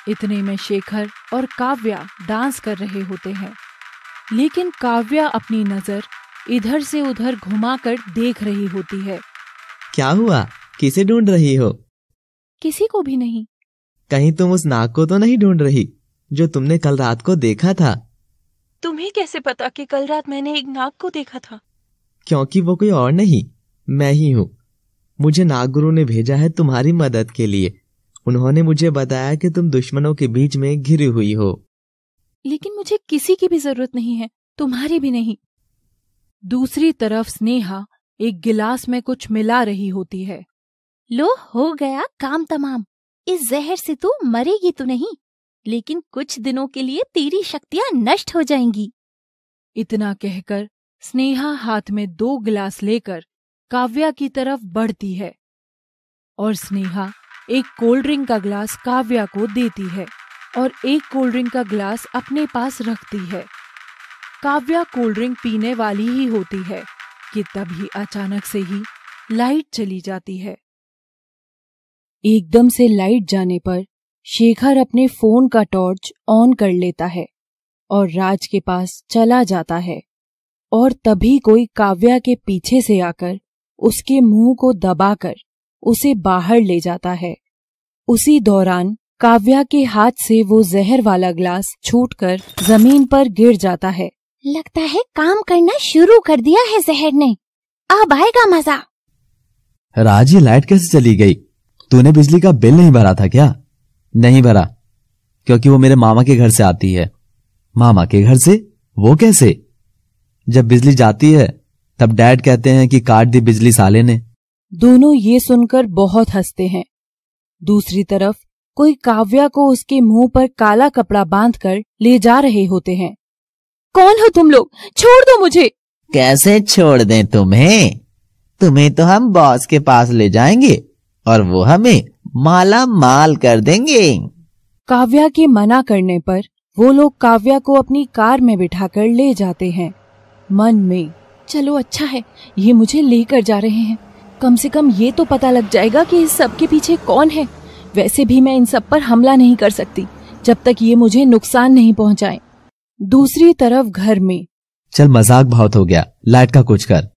इतने में शेखर और काव्या डांस कर रहे होते हैं लेकिन काव्या अपनी नजर इधर से उधर घुमाकर देख रही होती है क्या हुआ किसे ढूंढ रही हो किसी को भी नहीं कहीं तुम उस नाक को तो नहीं ढूंढ रही जो तुमने कल रात को देखा था तुम्हें कैसे पता कि कल रात मैंने एक नाक को देखा था क्योंकि वो कोई और नहीं मैं ही हूँ मुझे नागुरु ने भेजा है तुम्हारी मदद के लिए उन्होंने मुझे बताया कि तुम दुश्मनों के बीच में घिरी हुई हो लेकिन मुझे किसी की भी जरूरत नहीं है तुम्हारी भी नहीं दूसरी तरफ स्नेहा एक गिलास में कुछ मिला रही होती है लो हो गया काम तमाम इस जहर से तू तो मरेगी तो नहीं लेकिन कुछ दिनों के लिए तेरी शक्तियां नष्ट हो जाएंगी इतना कहकर स्नेहा हाथ में दो गिलास लेकर काव्या की तरफ बढ़ती है और स्नेहा एक कोल्ड ड्रिंक का ग्लास काव्या को देती है और एक कोल्ड ड्रिंक का ग्लास अपने पास रखती है काव्या कोल्ड ड्रिंक पीने वाली ही होती है कि तभी अचानक से ही लाइट चली जाती है एकदम से लाइट जाने पर शेखर अपने फोन का टॉर्च ऑन कर लेता है और राज के पास चला जाता है और तभी कोई काव्या के पीछे से आकर उसके मुंह को दबाकर उसे बाहर ले जाता है उसी दौरान काव्या के हाथ से वो जहर वाला ग्लास छूटकर जमीन पर गिर जाता है लगता है काम करना शुरू कर दिया है जहर ने अब आएगा मजा राजी लाइट कैसे चली गई तूने बिजली का बिल नहीं भरा था क्या नहीं भरा क्योंकि वो मेरे मामा के घर से आती है मामा के घर से वो कैसे जब बिजली जाती है तब डैड कहते हैं कि काट दी बिजली साले ने दोनों ये सुनकर बहुत हंसते हैं दूसरी तरफ कोई काव्या को उसके मुंह पर काला कपड़ा बांधकर ले जा रहे होते हैं कौन हो तुम लोग छोड़ दो मुझे कैसे छोड़ दें तुम्हें तुम्हें तो हम बॉस के पास ले जाएंगे और वो हमें माला माल कर देंगे काव्या के मना करने पर वो लोग काव्या को अपनी कार में बिठाकर ले जाते हैं मन में चलो अच्छा है ये मुझे लेकर जा रहे हैं कम से कम ये तो पता लग जाएगा कि इस सब के पीछे कौन है वैसे भी मैं इन सब पर हमला नहीं कर सकती जब तक ये मुझे नुकसान नहीं पहुंचाए दूसरी तरफ घर में चल मजाक बहुत हो गया लाइट का कुछ कर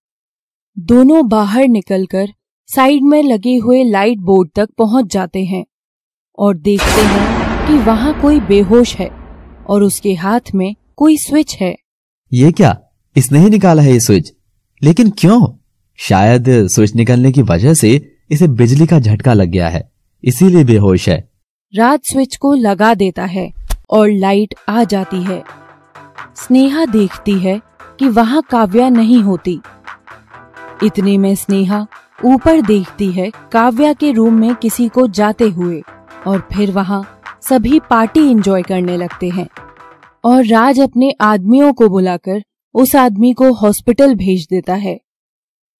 दोनों बाहर निकलकर साइड में लगे हुए लाइट बोर्ड तक पहुंच जाते हैं और देखते हैं कि वहाँ कोई बेहोश है और उसके हाथ में कोई स्विच है ये क्या इसने ही निकाला है ये स्विच लेकिन क्यों शायद स्विच निकलने की वजह से इसे बिजली का झटका लग गया है इसीलिए बेहोश है राज स्विच को लगा देता है और लाइट आ जाती है स्नेहा देखती है कि वहाँ काव्या नहीं होती इतने में स्नेहा ऊपर देखती है काव्या के रूम में किसी को जाते हुए और फिर वहाँ सभी पार्टी एंजॉय करने लगते हैं और राज अपने आदमियों को बुलाकर उस आदमी को हॉस्पिटल भेज देता है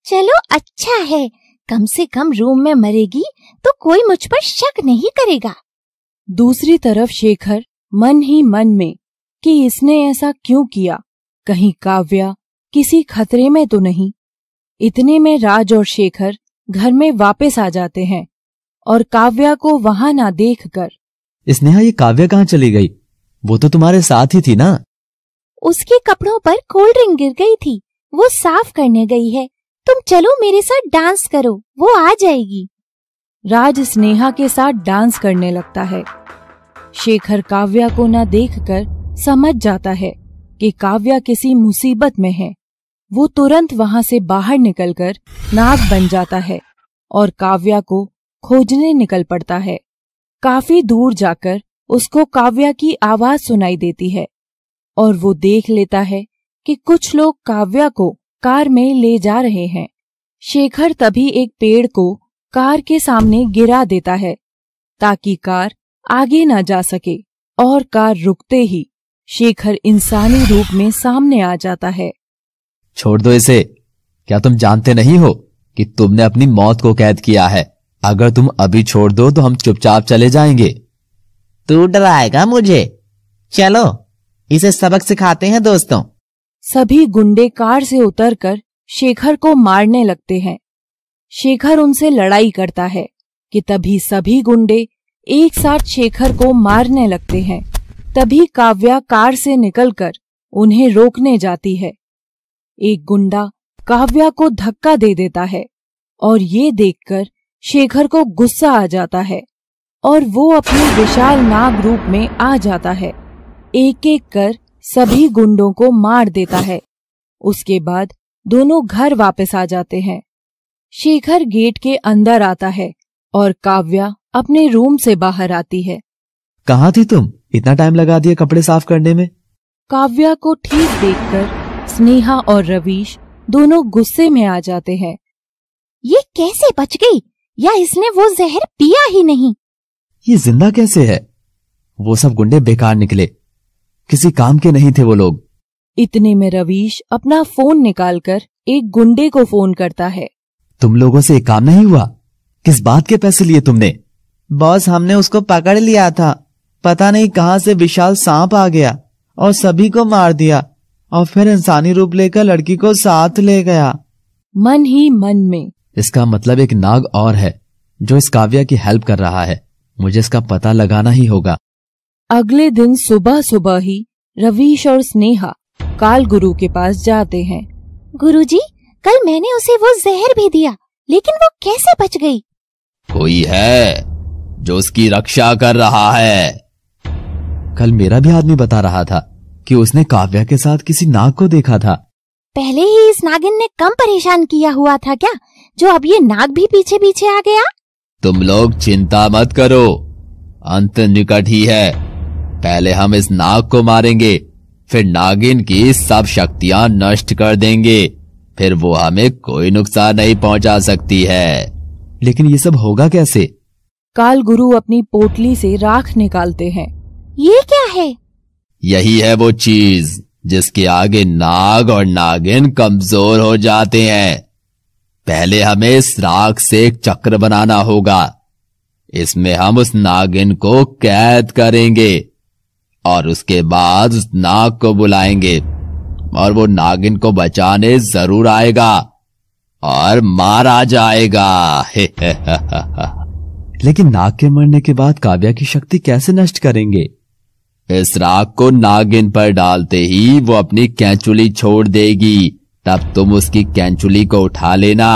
चलो अच्छा है कम से कम रूम में मरेगी तो कोई मुझ पर शक नहीं करेगा दूसरी तरफ शेखर मन ही मन में कि इसने ऐसा क्यों किया कहीं काव्या किसी खतरे में तो नहीं इतने में राज और शेखर घर में वापस आ जाते हैं और काव्या को वहां ना देखकर स्नेहा ये काव्या कहाँ चली गई वो तो तुम्हारे साथ ही थी ना उसके कपड़ों पर कोल्ड ड्रिंक गिर गई थी वो साफ करने गई है तुम चलो मेरे साथ डांस करो वो आ जाएगी राज स्नेहा के साथ डांस करने लगता है शेखर काव्या को न देखकर समझ जाता है कि काव्या किसी मुसीबत में है वो तुरंत वहां से बाहर निकलकर नाग बन जाता है और काव्या को खोजने निकल पड़ता है काफी दूर जाकर उसको काव्या की आवाज सुनाई देती है और वो देख लेता है कि कुछ लोग काव्या को कार में ले जा रहे हैं शेखर तभी एक पेड़ को कार के सामने गिरा देता है ताकि कार आगे ना जा सके और कार रुकते ही शेखर इंसानी रूप में सामने आ जाता है छोड़ दो इसे क्या तुम जानते नहीं हो कि तुमने अपनी मौत को कैद किया है अगर तुम अभी छोड़ दो तो हम चुपचाप चले जाएंगे तू डराएगा मुझे चलो इसे सबक सिखाते हैं दोस्तों सभी गुंडे कार से उतरकर शेखर को मारने लगते हैं शेखर उनसे लड़ाई करता है कि तभी सभी गुंडे एक साथ शेखर को मारने लगते हैं तभी काव्या कार से निकलकर उन्हें रोकने जाती है एक गुंडा काव्या को धक्का दे देता है और ये देखकर शेखर को गुस्सा आ जाता है और वो अपने विशाल नाग रूप में आ जाता है एक एक कर सभी गुंडों को मार देता है उसके बाद दोनों घर वापस आ जाते हैं शेखर गेट के अंदर आता है और काव्या अपने रूम से बाहर आती है कहाँ थी तुम इतना टाइम लगा दिया कपड़े साफ करने में काव्या को ठीक देखकर स्नेहा और रवीश दोनों गुस्से में आ जाते हैं ये कैसे बच गई या इसने वो जहर पिया ही नहीं ये जिंदा कैसे है वो सब गुंडे बेकार निकले किसी काम के नहीं थे वो लोग इतने में रवीश अपना फोन निकालकर एक गुंडे को फोन करता है तुम लोगों से एक काम नहीं हुआ किस बात के पैसे लिए तुमने बॉस हमने उसको पकड़ लिया था पता नहीं कहाँ से विशाल सांप आ गया और सभी को मार दिया और फिर इंसानी रूप लेकर लड़की को साथ ले गया मन ही मन में इसका मतलब एक नाग और है जो इस काव्या की हेल्प कर रहा है मुझे इसका पता लगाना ही होगा अगले दिन सुबह सुबह ही रवीश और स्नेहा काल गुरु के पास जाते हैं गुरुजी, कल मैंने उसे वो जहर भी दिया लेकिन वो कैसे बच गई कोई है जो उसकी रक्षा कर रहा है कल मेरा भी आदमी बता रहा था कि उसने काव्या के साथ किसी नाग को देखा था पहले ही इस नागिन ने कम परेशान किया हुआ था क्या जो अब ये नाग भी पीछे पीछे आ गया तुम लोग चिंता मत करो अंत निकट ही है पहले हम इस नाग को मारेंगे फिर नागिन की सब शक्तियां नष्ट कर देंगे फिर वो हमें कोई नुकसान नहीं पहुंचा सकती है लेकिन ये सब होगा कैसे काल गुरु अपनी पोटली से राख निकालते हैं ये क्या है यही है वो चीज जिसके आगे नाग और नागिन कमजोर हो जाते हैं पहले हमें इस राख से एक चक्र बनाना होगा इसमें हम उस नागिन को कैद करेंगे और उसके बाद उस नाग को बुलाएंगे और वो नागिन को बचाने जरूर आएगा और मारा जाएगा लेकिन नाग के मरने के बाद काव्या की शक्ति कैसे नष्ट करेंगे इस राग को नागिन पर डालते ही वो अपनी कैंचुली छोड़ देगी तब तुम उसकी कैंचुली को उठा लेना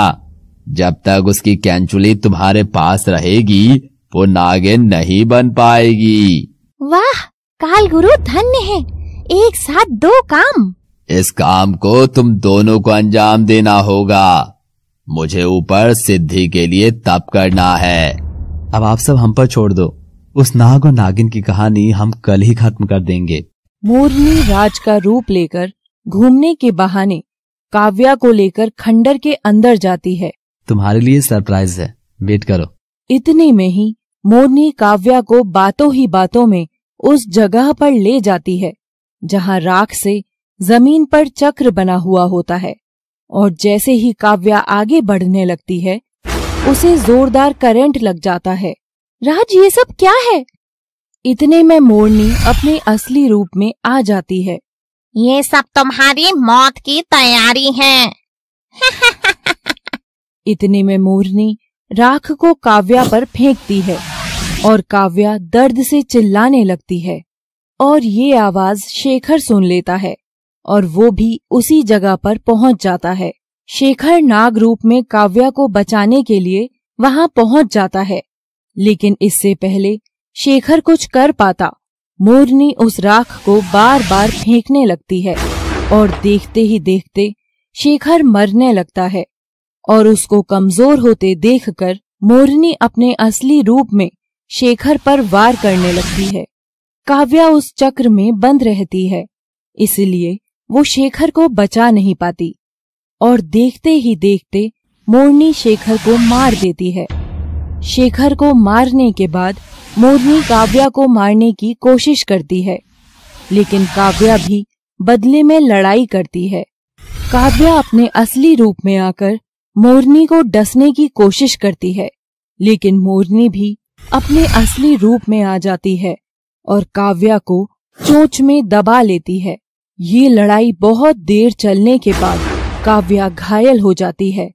जब तक उसकी कैंचुली तुम्हारे पास रहेगी वो नागिन नहीं बन पाएगी वाह काल गुरु धन्य है एक साथ दो काम इस काम को तुम दोनों को अंजाम देना होगा मुझे ऊपर सिद्धि के लिए तप करना है अब आप सब हम पर छोड़ दो उस नाग और नागिन की कहानी हम कल ही खत्म कर देंगे मोरनी राज का रूप लेकर घूमने के बहाने काव्या को लेकर खंडर के अंदर जाती है तुम्हारे लिए सरप्राइज है वेट करो इतने में ही मोरनी काव्या को बातों ही बातों में उस जगह पर ले जाती है जहां राख से जमीन पर चक्र बना हुआ होता है और जैसे ही काव्या आगे बढ़ने लगती है उसे जोरदार करंट लग जाता है राज ये सब क्या है इतने में मोरनी अपने असली रूप में आ जाती है ये सब तुम्हारी मौत की तैयारी है इतने में मोरनी राख को काव्या पर फेंकती है और काव्या दर्द से चिल्लाने लगती है और ये आवाज शेखर सुन लेता है और वो भी उसी जगह पर पहुंच जाता है शेखर नाग रूप में काव्या को बचाने के लिए वहां पहुंच जाता है लेकिन इससे पहले शेखर कुछ कर पाता मोरनी उस राख को बार बार फेंकने लगती है और देखते ही देखते शेखर मरने लगता है और उसको कमजोर होते देखकर मोरनी अपने असली रूप में शेखर पर वार करने लगती है काव्या उस चक्र में बंद रहती है इसलिए वो शेखर को बचा नहीं पाती और देखते ही देखते मोरनी शेखर को मार देती है शेखर को मारने के बाद मोरनी काव्या को मारने की कोशिश करती है लेकिन काव्या भी बदले में लड़ाई करती है काव्या अपने असली रूप में आकर मोरनी को डसने की कोशिश करती है लेकिन मोरनी भी अपने असली रूप में आ जाती है और काव्या को चोच में दबा लेती है ये लड़ाई बहुत देर चलने के बाद काव्या घायल हो जाती है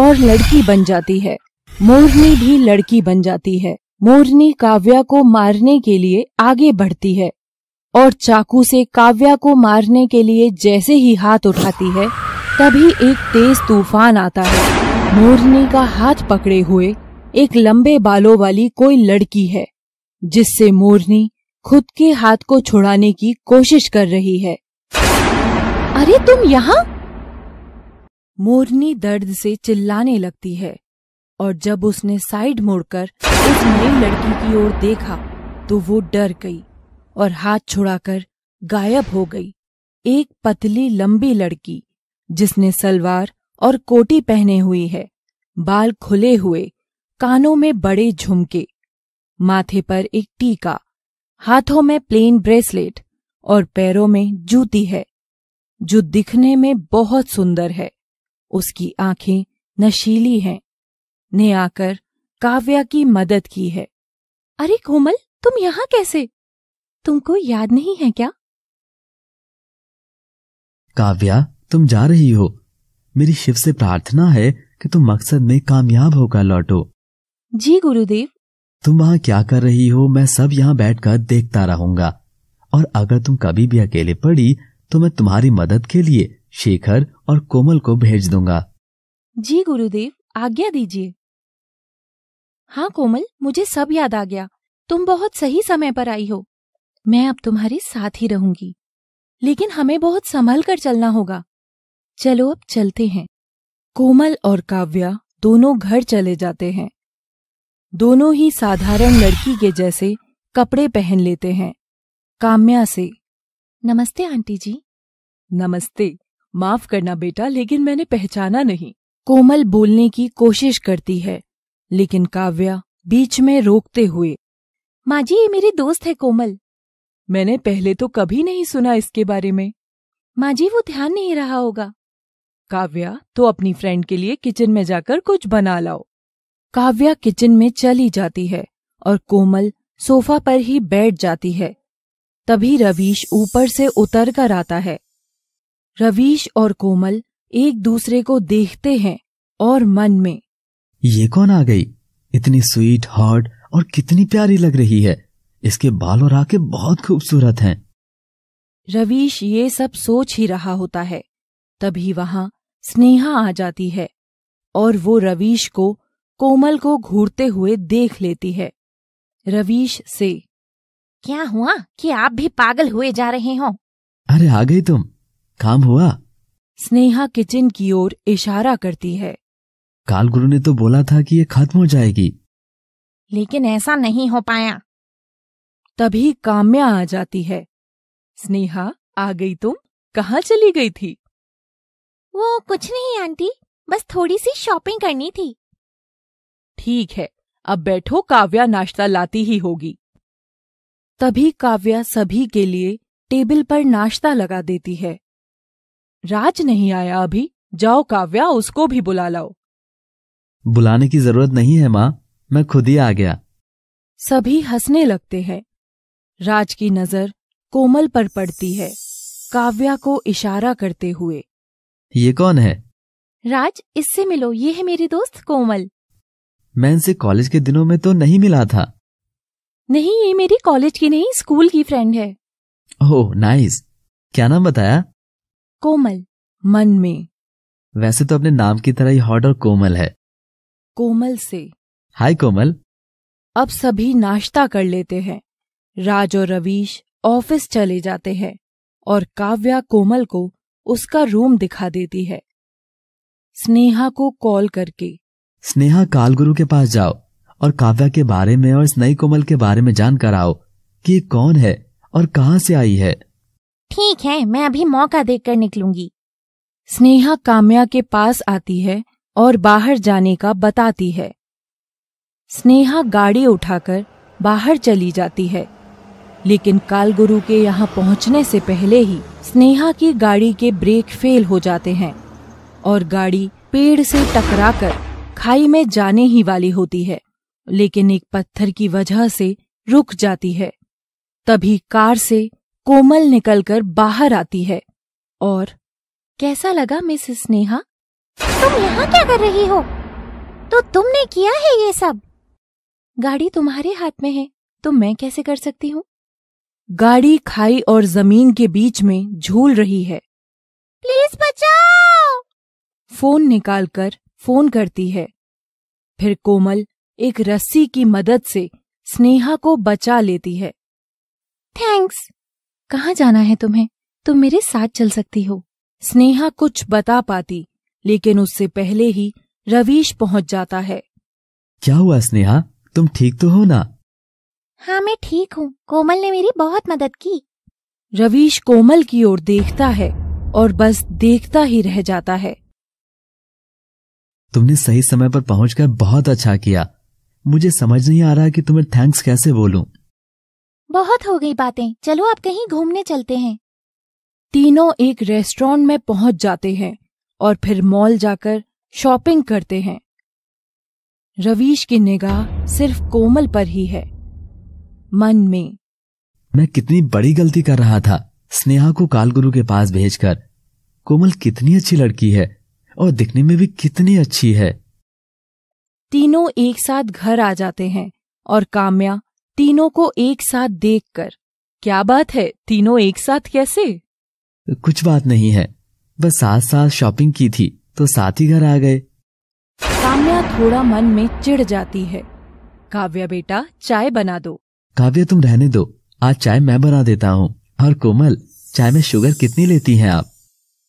और लड़की बन जाती है मोरनी भी लड़की बन जाती है मोरनी काव्या को मारने के लिए आगे बढ़ती है और चाकू से काव्या को मारने के लिए जैसे ही हाथ उठाती है तभी एक तेज तूफान आता है मोरनी का हाथ पकड़े हुए एक लंबे बालों वाली कोई लड़की है जिससे मोरनी खुद के हाथ को छुड़ाने की कोशिश कर रही है अरे तुम यहाँ मोरनी दर्द से चिल्लाने लगती है और जब उसने साइड मोड़कर उस नई लड़की की ओर देखा तो वो डर गई और हाथ छुड़ाकर गायब हो गई एक पतली लंबी लड़की जिसने सलवार और कोटी पहने हुई है बाल खुले हुए कानों में बड़े झुमके माथे पर एक टीका हाथों में प्लेन ब्रेसलेट और पैरों में जूती है जो दिखने में बहुत सुंदर है उसकी आंखें नशीली हैं ने आकर काव्या की मदद की है अरे कोमल तुम यहाँ कैसे तुमको याद नहीं है क्या काव्या तुम जा रही हो मेरी शिव से प्रार्थना है कि तुम मकसद में कामयाब होकर लौटो जी गुरुदेव तुम वहाँ क्या कर रही हो मैं सब यहाँ बैठ कर देखता रहूंगा और अगर तुम कभी भी अकेले पड़ी तो मैं तुम्हारी मदद के लिए शेखर और कोमल को भेज दूंगा जी गुरुदेव आज्ञा दीजिए हाँ कोमल मुझे सब याद आ गया तुम बहुत सही समय पर आई हो मैं अब तुम्हारे साथ ही रहूंगी लेकिन हमें बहुत संभल कर चलना होगा चलो अब चलते हैं कोमल और काव्या दोनों घर चले जाते हैं दोनों ही साधारण लड़की के जैसे कपड़े पहन लेते हैं काम्या से नमस्ते आंटी जी नमस्ते माफ करना बेटा लेकिन मैंने पहचाना नहीं कोमल बोलने की कोशिश करती है लेकिन काव्या बीच में रोकते हुए माँ जी ये मेरी दोस्त है कोमल मैंने पहले तो कभी नहीं सुना इसके बारे में माँ जी वो ध्यान नहीं रहा होगा काव्या तो अपनी फ्रेंड के लिए किचन में जाकर कुछ बना लाओ काव्या किचन में चली जाती है और कोमल सोफा पर ही बैठ जाती है तभी रवीश ऊपर से उतर कर आता है रवीश और कोमल एक दूसरे को देखते हैं और मन में ये कौन आ गई इतनी स्वीट हॉट और कितनी प्यारी लग रही है इसके बाल और आंखें बहुत खूबसूरत हैं। रवीश ये सब सोच ही रहा होता है तभी वहाँ स्नेहा आ जाती है और वो रवीश को कोमल को घूरते हुए देख लेती है रवीश से क्या हुआ कि आप भी पागल हुए जा रहे हो अरे आ गई तुम काम हुआ स्नेहा किचन की ओर इशारा करती है काल गुरु ने तो बोला था कि ये खत्म हो जाएगी लेकिन ऐसा नहीं हो पाया तभी काम्या आ जाती है स्नेहा आ गई तुम कहाँ चली गई थी वो कुछ नहीं आंटी बस थोड़ी सी शॉपिंग करनी थी ठीक है अब बैठो काव्या नाश्ता लाती ही होगी तभी काव्या सभी के लिए टेबल पर नाश्ता लगा देती है राज नहीं आया अभी जाओ काव्या उसको भी बुला लाओ बुलाने की जरूरत नहीं है माँ मैं खुद ही आ गया सभी हंसने लगते हैं राज की नजर कोमल पर पड़ती है काव्या को इशारा करते हुए ये कौन है राज इससे मिलो ये है मेरी दोस्त कोमल मैं इनसे कॉलेज के दिनों में तो नहीं मिला था नहीं ये मेरी कॉलेज की नहीं स्कूल की फ्रेंड है ओह नाइस क्या नाम बताया कोमल मन में वैसे तो अपने नाम की तरह ही हॉट और कोमल है कोमल से हाय कोमल अब सभी नाश्ता कर लेते हैं राज और रवीश ऑफिस चले जाते हैं और काव्या कोमल को उसका रूम दिखा देती है स्नेहा को कॉल करके स्नेहा कालगुरु के पास जाओ और काव्या के बारे में और नई कोमल के बारे में जानकर आओ कि ये कौन है और कहाँ से आई है ठीक है मैं अभी मौका देखकर निकलूंगी स्नेहा काम्या के पास आती है और बाहर जाने का बताती है स्नेहा गाड़ी उठाकर बाहर चली जाती है लेकिन कालगुरु के यहाँ पहुँचने से पहले ही स्नेहा की गाड़ी के ब्रेक फेल हो जाते हैं और गाड़ी पेड़ से टकराकर खाई में जाने ही वाली होती है लेकिन एक पत्थर की वजह से रुक जाती है तभी कार से कोमल निकलकर बाहर आती है और कैसा लगा मिस स्नेहा तुम यहाँ क्या कर रही हो तो तुमने किया है ये सब गाड़ी तुम्हारे हाथ में है तो मैं कैसे कर सकती हूँ गाड़ी खाई और जमीन के बीच में झूल रही है प्लीज बचाओ फोन निकालकर फोन करती है फिर कोमल एक रस्सी की मदद से स्नेहा को बचा लेती है थैंक्स कहाँ जाना है तुम्हें तुम मेरे साथ चल सकती हो स्नेहा कुछ बता पाती लेकिन उससे पहले ही रवीश पहुंच जाता है क्या हुआ स्नेहा तुम ठीक तो हो ना हाँ मैं ठीक हूँ कोमल ने मेरी बहुत मदद की रवीश कोमल की ओर देखता है और बस देखता ही रह जाता है तुमने सही समय पर पहुंचकर बहुत अच्छा किया मुझे समझ नहीं आ रहा कि तुम्हें थैंक्स कैसे बोलूं। बहुत हो गई बातें चलो आप कहीं घूमने चलते हैं तीनों एक रेस्टोरेंट में पहुंच जाते हैं और फिर मॉल जाकर शॉपिंग करते हैं रवीश की निगाह सिर्फ कोमल पर ही है मन में मैं कितनी बड़ी गलती कर रहा था स्नेहा को कालगुरु के पास भेजकर कोमल कितनी अच्छी लड़की है और दिखने में भी कितनी अच्छी है तीनों एक साथ घर आ जाते हैं और काम्या तीनों को एक साथ देखकर क्या बात है तीनों एक साथ कैसे कुछ बात नहीं है बस साथ साथ शॉपिंग की थी तो साथ ही घर आ गए काम्या थोड़ा मन में चिढ़ जाती है काव्या बेटा चाय बना दो काव्या तुम रहने दो आज चाय मैं बना देता हूँ और कोमल चाय में शुगर कितनी लेती हैं आप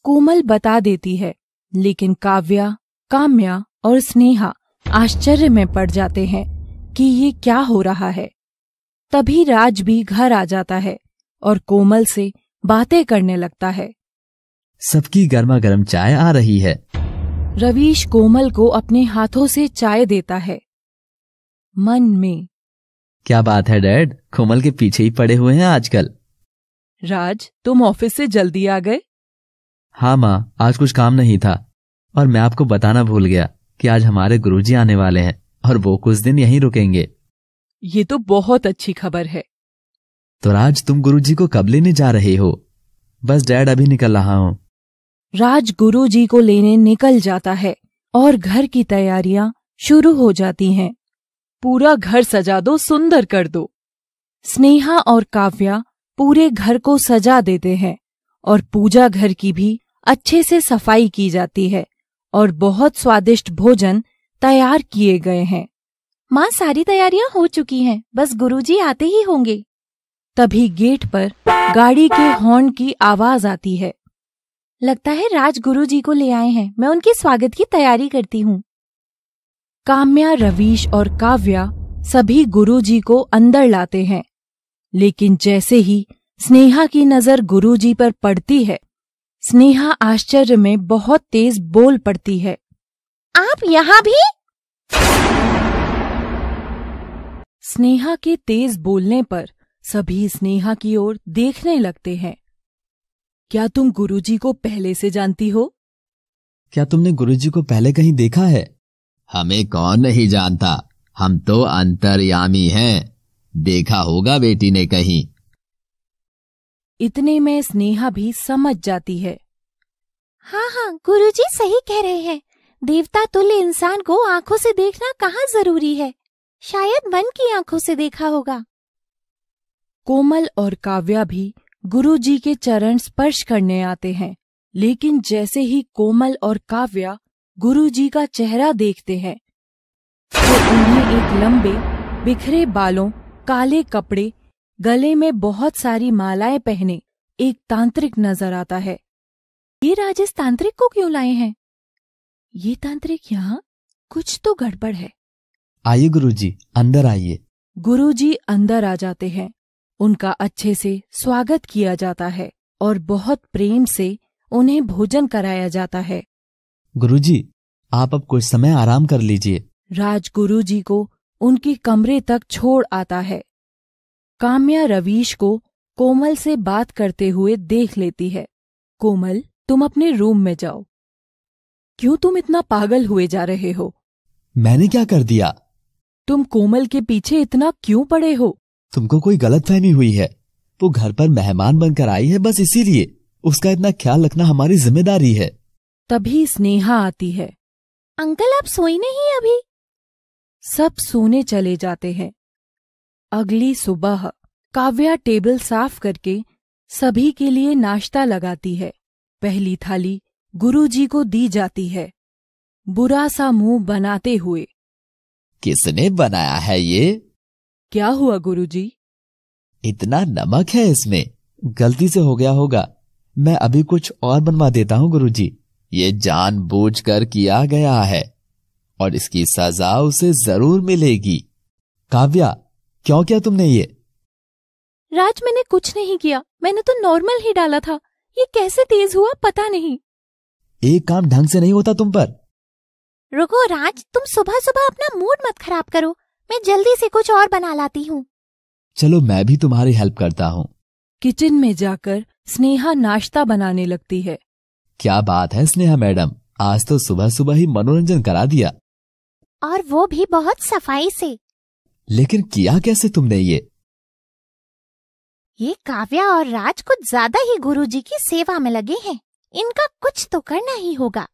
कोमल बता देती है लेकिन काव्या काम्या और स्नेहा आश्चर्य में पड़ जाते हैं कि ये क्या हो रहा है तभी राज भी घर आ जाता है और कोमल से बातें करने लगता है सबकी गर्मा गर्म चाय आ रही है रवीश कोमल को अपने हाथों से चाय देता है मन में क्या बात है डैड कोमल के पीछे ही पड़े हुए हैं आजकल राज तुम ऑफिस से जल्दी आ गए हाँ माँ आज कुछ काम नहीं था और मैं आपको बताना भूल गया कि आज हमारे गुरुजी आने वाले हैं और वो कुछ दिन यहीं रुकेंगे ये तो बहुत अच्छी खबर है तो राज तुम गुरुजी को कब लेने जा रहे हो बस डैड अभी निकल रहा हूँ राज गुरुजी को लेने निकल जाता है और घर की तैयारियां शुरू हो जाती हैं पूरा घर सजा दो सुंदर कर दो स्नेहा और काव्या पूरे घर को सजा देते हैं और पूजा घर की भी अच्छे से सफाई की जाती है और बहुत स्वादिष्ट भोजन तैयार किए गए हैं माँ सारी तैयारियां हो चुकी हैं बस गुरुजी आते ही होंगे तभी गेट पर गाड़ी के हॉर्न की आवाज आती है लगता है राज जी को ले आए हैं मैं उनके स्वागत की तैयारी करती हूँ काम्या रवीश और काव्या सभी गुरुजी को अंदर लाते हैं लेकिन जैसे ही स्नेहा की नजर गुरुजी पर पड़ती है स्नेहा आश्चर्य में बहुत तेज बोल पड़ती है आप यहाँ भी स्नेहा के तेज बोलने पर सभी स्नेहा की ओर देखने लगते हैं क्या तुम गुरुजी को पहले से जानती हो क्या तुमने गुरुजी को पहले कहीं देखा है हमें कौन नहीं जानता हम तो अंतर्यामी हैं देखा होगा बेटी ने कहीं इतने में स्नेहा भी समझ जाती है हाँ हाँ गुरुजी सही कह रहे हैं देवता तुल्य इंसान को आंखों से देखना कहाँ जरूरी है शायद मन की आंखों से देखा होगा कोमल और काव्या भी गुरुजी के चरण स्पर्श करने आते हैं लेकिन जैसे ही कोमल और काव्या गुरुजी का चेहरा देखते हैं तो उन्हें एक लंबे बिखरे बालों काले कपड़े गले में बहुत सारी मालाएं पहने एक तांत्रिक नजर आता है ये राजेश तांत्रिक को क्यों लाए हैं ये तांत्रिक यहाँ कुछ तो गड़बड़ है आइए गुरुजी अंदर आइए गुरुजी अंदर आ जाते हैं उनका अच्छे से स्वागत किया जाता है और बहुत प्रेम से उन्हें भोजन कराया जाता है गुरुजी आप अब कुछ समय आराम कर लीजिए राज जी को उनकी कमरे तक छोड़ आता है काम्या रवीश को कोमल से बात करते हुए देख लेती है कोमल तुम अपने रूम में जाओ क्यों तुम इतना पागल हुए जा रहे हो मैंने क्या कर दिया तुम कोमल के पीछे इतना क्यों पड़े हो तुमको कोई गलत फहमी हुई है वो घर पर मेहमान बनकर आई है बस इसीलिए उसका इतना ख्याल रखना हमारी जिम्मेदारी है तभी स्नेहा आती है अंकल आप सोई नहीं अभी सब सोने चले जाते हैं अगली सुबह काव्या टेबल साफ करके सभी के लिए नाश्ता लगाती है पहली थाली गुरुजी को दी जाती है बुरा सा मुंह बनाते हुए किसने बनाया है ये क्या हुआ गुरुजी? इतना नमक है इसमें गलती से हो गया होगा मैं अभी कुछ और बनवा देता हूँ गुरुजी। ये जान कर किया गया है और इसकी सजा उसे जरूर मिलेगी काव्या क्यों किया तुमने ये राज मैंने कुछ नहीं किया मैंने तो नॉर्मल ही डाला था ये कैसे तेज हुआ पता नहीं एक काम ढंग से नहीं होता तुम पर रुको राज तुम सुबह सुबह अपना मूड मत खराब करो मैं जल्दी से कुछ और बना लाती हूँ चलो मैं भी तुम्हारी हेल्प करता हूँ किचन में जाकर स्नेहा नाश्ता बनाने लगती है क्या बात है स्नेहा मैडम आज तो सुबह सुबह ही मनोरंजन करा दिया और वो भी बहुत सफाई से लेकिन किया कैसे तुमने ये ये काव्या और राज कुछ ज्यादा ही गुरुजी की सेवा में लगे हैं इनका कुछ तो करना ही होगा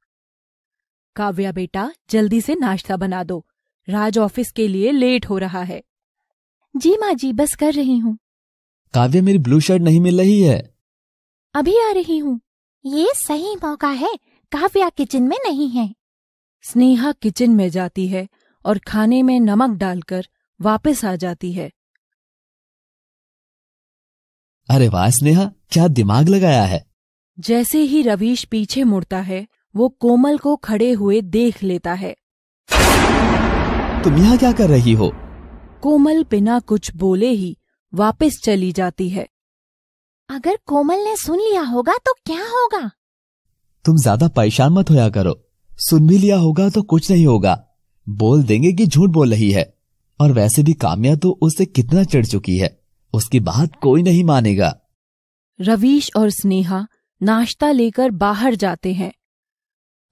काव्या बेटा जल्दी से नाश्ता बना दो राज ऑफिस के लिए लेट हो रहा है जी माँ जी बस कर रही हूँ काव्या मेरी ब्लू शर्ट नहीं मिल रही है अभी आ रही हूँ ये सही मौका है काव्या किचन में नहीं है स्नेहा किचन में जाती है और खाने में नमक डालकर वापस आ जाती है अरे वाह स्नेहा क्या दिमाग लगाया है जैसे ही रवीश पीछे मुड़ता है वो कोमल को खड़े हुए देख लेता है तुम यहाँ क्या कर रही हो कोमल बिना कुछ बोले ही वापस चली जाती है अगर कोमल ने सुन लिया होगा तो क्या होगा तुम ज्यादा परेशान मत होया करो सुन भी लिया होगा तो कुछ नहीं होगा बोल देंगे कि झूठ बोल रही है और वैसे भी काम्या तो उससे कितना चढ़ चुकी है उसकी बात कोई नहीं मानेगा रवीश और स्नेहा नाश्ता लेकर बाहर जाते हैं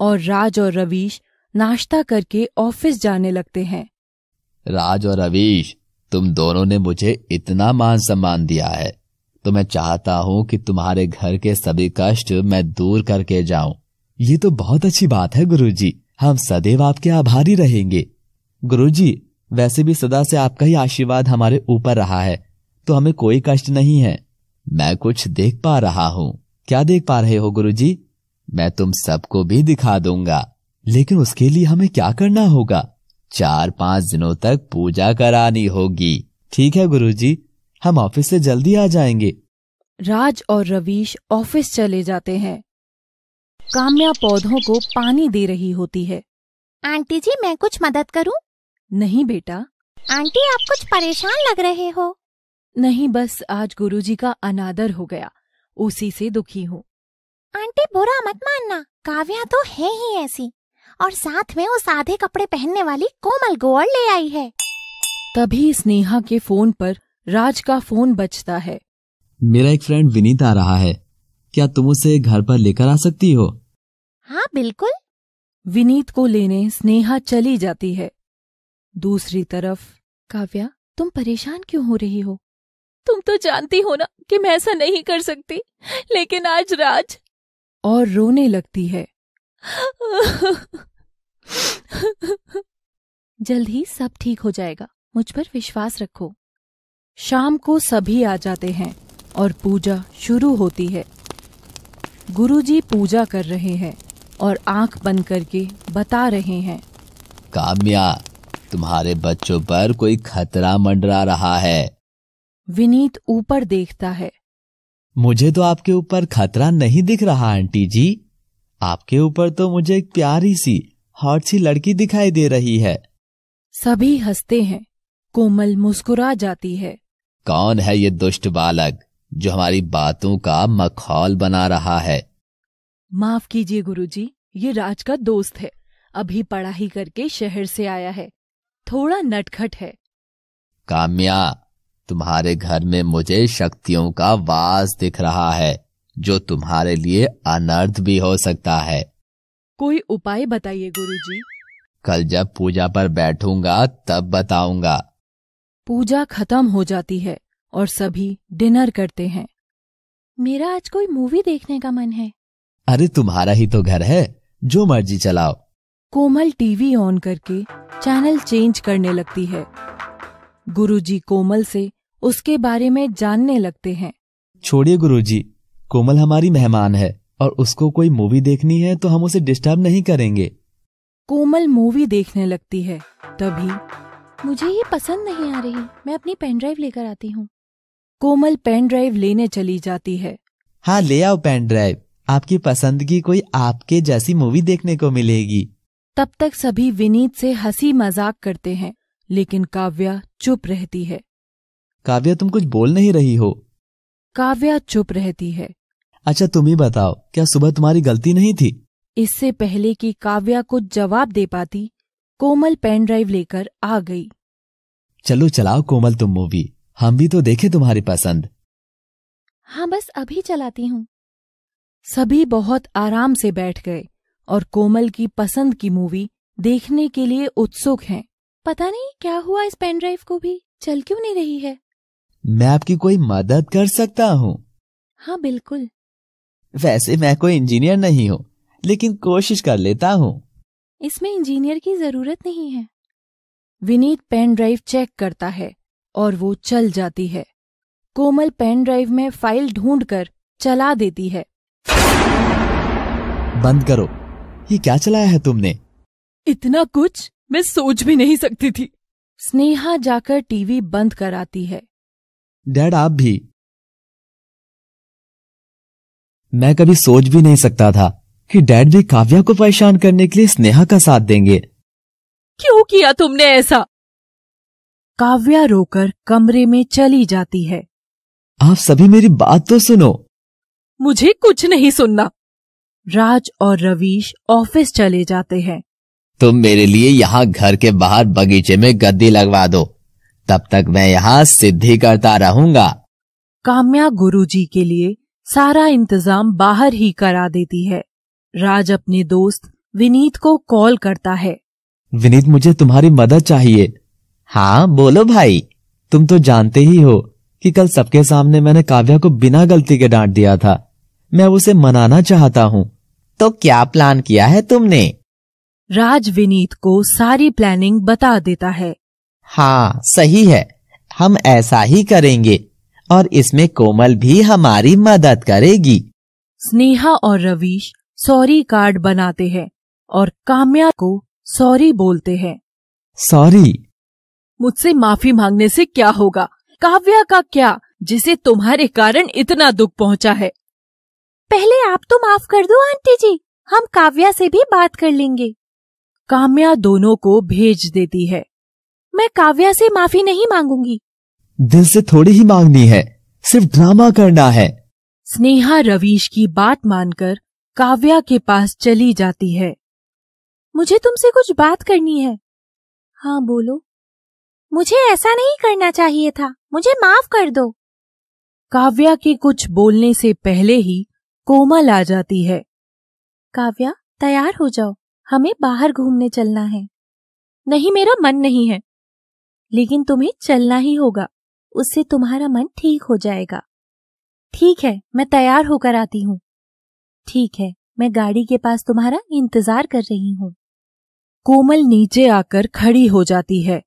और राज और रवीश नाश्ता करके ऑफिस जाने लगते हैं राज और रवीश तुम दोनों ने मुझे इतना मान सम्मान दिया है तो मैं चाहता हूँ कि तुम्हारे घर के सभी कष्ट मैं दूर करके जाऊं ये तो बहुत अच्छी बात है गुरुजी हम सदैव आपके आभारी रहेंगे गुरुजी वैसे भी सदा से आपका ही आशीर्वाद हमारे ऊपर रहा है तो हमें कोई कष्ट नहीं है मैं कुछ देख पा रहा हूँ क्या देख पा रहे हो गुरुजी? मैं तुम सबको भी दिखा दूंगा लेकिन उसके लिए हमें क्या करना होगा चार पाँच दिनों तक पूजा करानी होगी ठीक है गुरुजी, हम ऑफिस से जल्दी आ जाएंगे राज और रवीश ऑफिस चले जाते हैं काम्या पौधों को पानी दे रही होती है आंटी जी मैं कुछ मदद करूं? नहीं बेटा आंटी आप कुछ परेशान लग रहे हो नहीं बस आज गुरुजी का अनादर हो गया उसी से दुखी हूँ आंटी बुरा मत मानना काव्या तो है ही ऐसी और साथ में वो साधे कपड़े पहनने वाली कोमल गोवर ले आई है तभी स्नेहा के फोन पर राज का फोन बचता है मेरा एक फ्रेंड विनीत आ रहा है क्या तुम उसे घर पर लेकर आ सकती हो हाँ बिल्कुल विनीत को लेने स्नेहा चली जाती है दूसरी तरफ काव्या तुम परेशान क्यों हो रही हो तुम तो जानती हो ना कि मैं ऐसा नहीं कर सकती लेकिन आज राज और रोने लगती है जल्द ही सब ठीक हो जाएगा मुझ पर विश्वास रखो शाम को सभी आ जाते हैं और पूजा शुरू होती है गुरुजी पूजा कर रहे हैं और आंख बंद करके बता रहे हैं काम्या तुम्हारे बच्चों पर कोई खतरा मंडरा रहा है विनीत ऊपर देखता है मुझे तो आपके ऊपर खतरा नहीं दिख रहा आंटी जी आपके ऊपर तो मुझे एक प्यारी सी हॉट सी लड़की दिखाई दे रही है सभी हंसते हैं कोमल मुस्कुरा जाती है कौन है ये दुष्ट बालक जो हमारी बातों का मखौल बना रहा है माफ कीजिए गुरुजी, ये राज का दोस्त है अभी पढ़ाई करके शहर से आया है थोड़ा नटखट है काम्या तुम्हारे घर में मुझे शक्तियों का वास दिख रहा है जो तुम्हारे लिए अनर्थ भी हो सकता है कोई उपाय बताइए गुरुजी। कल जब पूजा पर बैठूंगा तब बताऊंगा पूजा खत्म हो जाती है और सभी डिनर करते हैं मेरा आज कोई मूवी देखने का मन है अरे तुम्हारा ही तो घर है जो मर्जी चलाओ कोमल टीवी ऑन करके चैनल चेंज करने लगती है गुरुजी कोमल से उसके बारे में जानने लगते हैं छोड़िए गुरुजी, कोमल हमारी मेहमान है और उसको कोई मूवी देखनी है तो हम उसे डिस्टर्ब नहीं करेंगे कोमल मूवी देखने लगती है तभी मुझे ये पसंद नहीं आ रही मैं अपनी पेन ड्राइव लेकर आती हूँ कोमल पेन ड्राइव लेने चली जाती है हाँ ले आओ पेन ड्राइव आपकी पसंद की कोई आपके जैसी मूवी देखने को मिलेगी तब तक सभी विनीत से हंसी मजाक करते हैं लेकिन काव्या चुप रहती है काव्या तुम कुछ बोल नहीं रही हो काव्या चुप रहती है अच्छा तुम ही बताओ क्या सुबह तुम्हारी गलती नहीं थी इससे पहले कि काव्या कुछ जवाब दे पाती कोमल पेन ड्राइव लेकर आ गई चलो चलाओ कोमल तुम मूवी हम भी तो देखे तुम्हारी पसंद हाँ बस अभी चलाती हूँ सभी बहुत आराम से बैठ गए और कोमल की पसंद की मूवी देखने के लिए उत्सुक हैं। पता नहीं क्या हुआ इस पेन ड्राइव को भी चल क्यों नहीं रही है मैं आपकी कोई मदद कर सकता हूँ हाँ बिल्कुल वैसे मैं कोई इंजीनियर नहीं हूँ लेकिन कोशिश कर लेता हूँ इसमें इंजीनियर की जरूरत नहीं है विनीत पेन ड्राइव चेक करता है और वो चल जाती है कोमल पेन ड्राइव में फाइल ढूंढकर चला देती है बंद करो ये क्या चलाया है तुमने इतना कुछ मैं सोच भी नहीं सकती थी स्नेहा जाकर टीवी बंद कर आती है डैड आप भी मैं कभी सोच भी नहीं सकता था कि डैड भी काव्या को परेशान करने के लिए स्नेहा का साथ देंगे क्यों किया तुमने ऐसा काव्या रोकर कमरे में चली जाती है आप सभी मेरी बात तो सुनो मुझे कुछ नहीं सुनना राज और रवीश ऑफिस चले जाते हैं तुम मेरे लिए यहाँ घर के बाहर बगीचे में गद्दी लगवा दो तब तक मैं यहाँ सिद्धि करता रहूंगा काम्या गुरुजी के लिए सारा इंतजाम बाहर ही करा देती है राज अपने दोस्त विनीत को कॉल करता है विनीत मुझे तुम्हारी मदद चाहिए हाँ बोलो भाई तुम तो जानते ही हो कि कल सबके सामने मैंने काव्या को बिना गलती के डांट दिया था मैं उसे मनाना चाहता हूँ तो क्या प्लान किया है तुमने राज विनीत को सारी प्लानिंग बता देता है हाँ सही है हम ऐसा ही करेंगे और इसमें कोमल भी हमारी मदद करेगी स्नेहा और रवीश सॉरी कार्ड बनाते हैं और काम्या को सॉरी बोलते हैं सॉरी मुझसे माफी मांगने से क्या होगा काव्या का क्या जिसे तुम्हारे कारण इतना दुख पहुंचा है पहले आप तो माफ कर दो आंटी जी हम काव्या से भी बात कर लेंगे काम्या दोनों को भेज देती है मैं काव्या से माफी नहीं मांगूंगी दिल से थोड़ी ही मांगनी है सिर्फ ड्रामा करना है स्नेहा रवीश की बात मानकर काव्या के पास चली जाती है मुझे तुमसे कुछ बात करनी है हाँ बोलो मुझे ऐसा नहीं करना चाहिए था मुझे माफ कर दो काव्या के कुछ बोलने से पहले ही कोमल आ जाती है काव्या तैयार हो जाओ हमें बाहर घूमने चलना है नहीं मेरा मन नहीं है लेकिन तुम्हें चलना ही होगा उससे तुम्हारा मन ठीक हो जाएगा ठीक है मैं तैयार होकर आती हूँ ठीक है मैं गाड़ी के पास तुम्हारा इंतजार कर रही हूँ कोमल नीचे आकर खड़ी हो जाती है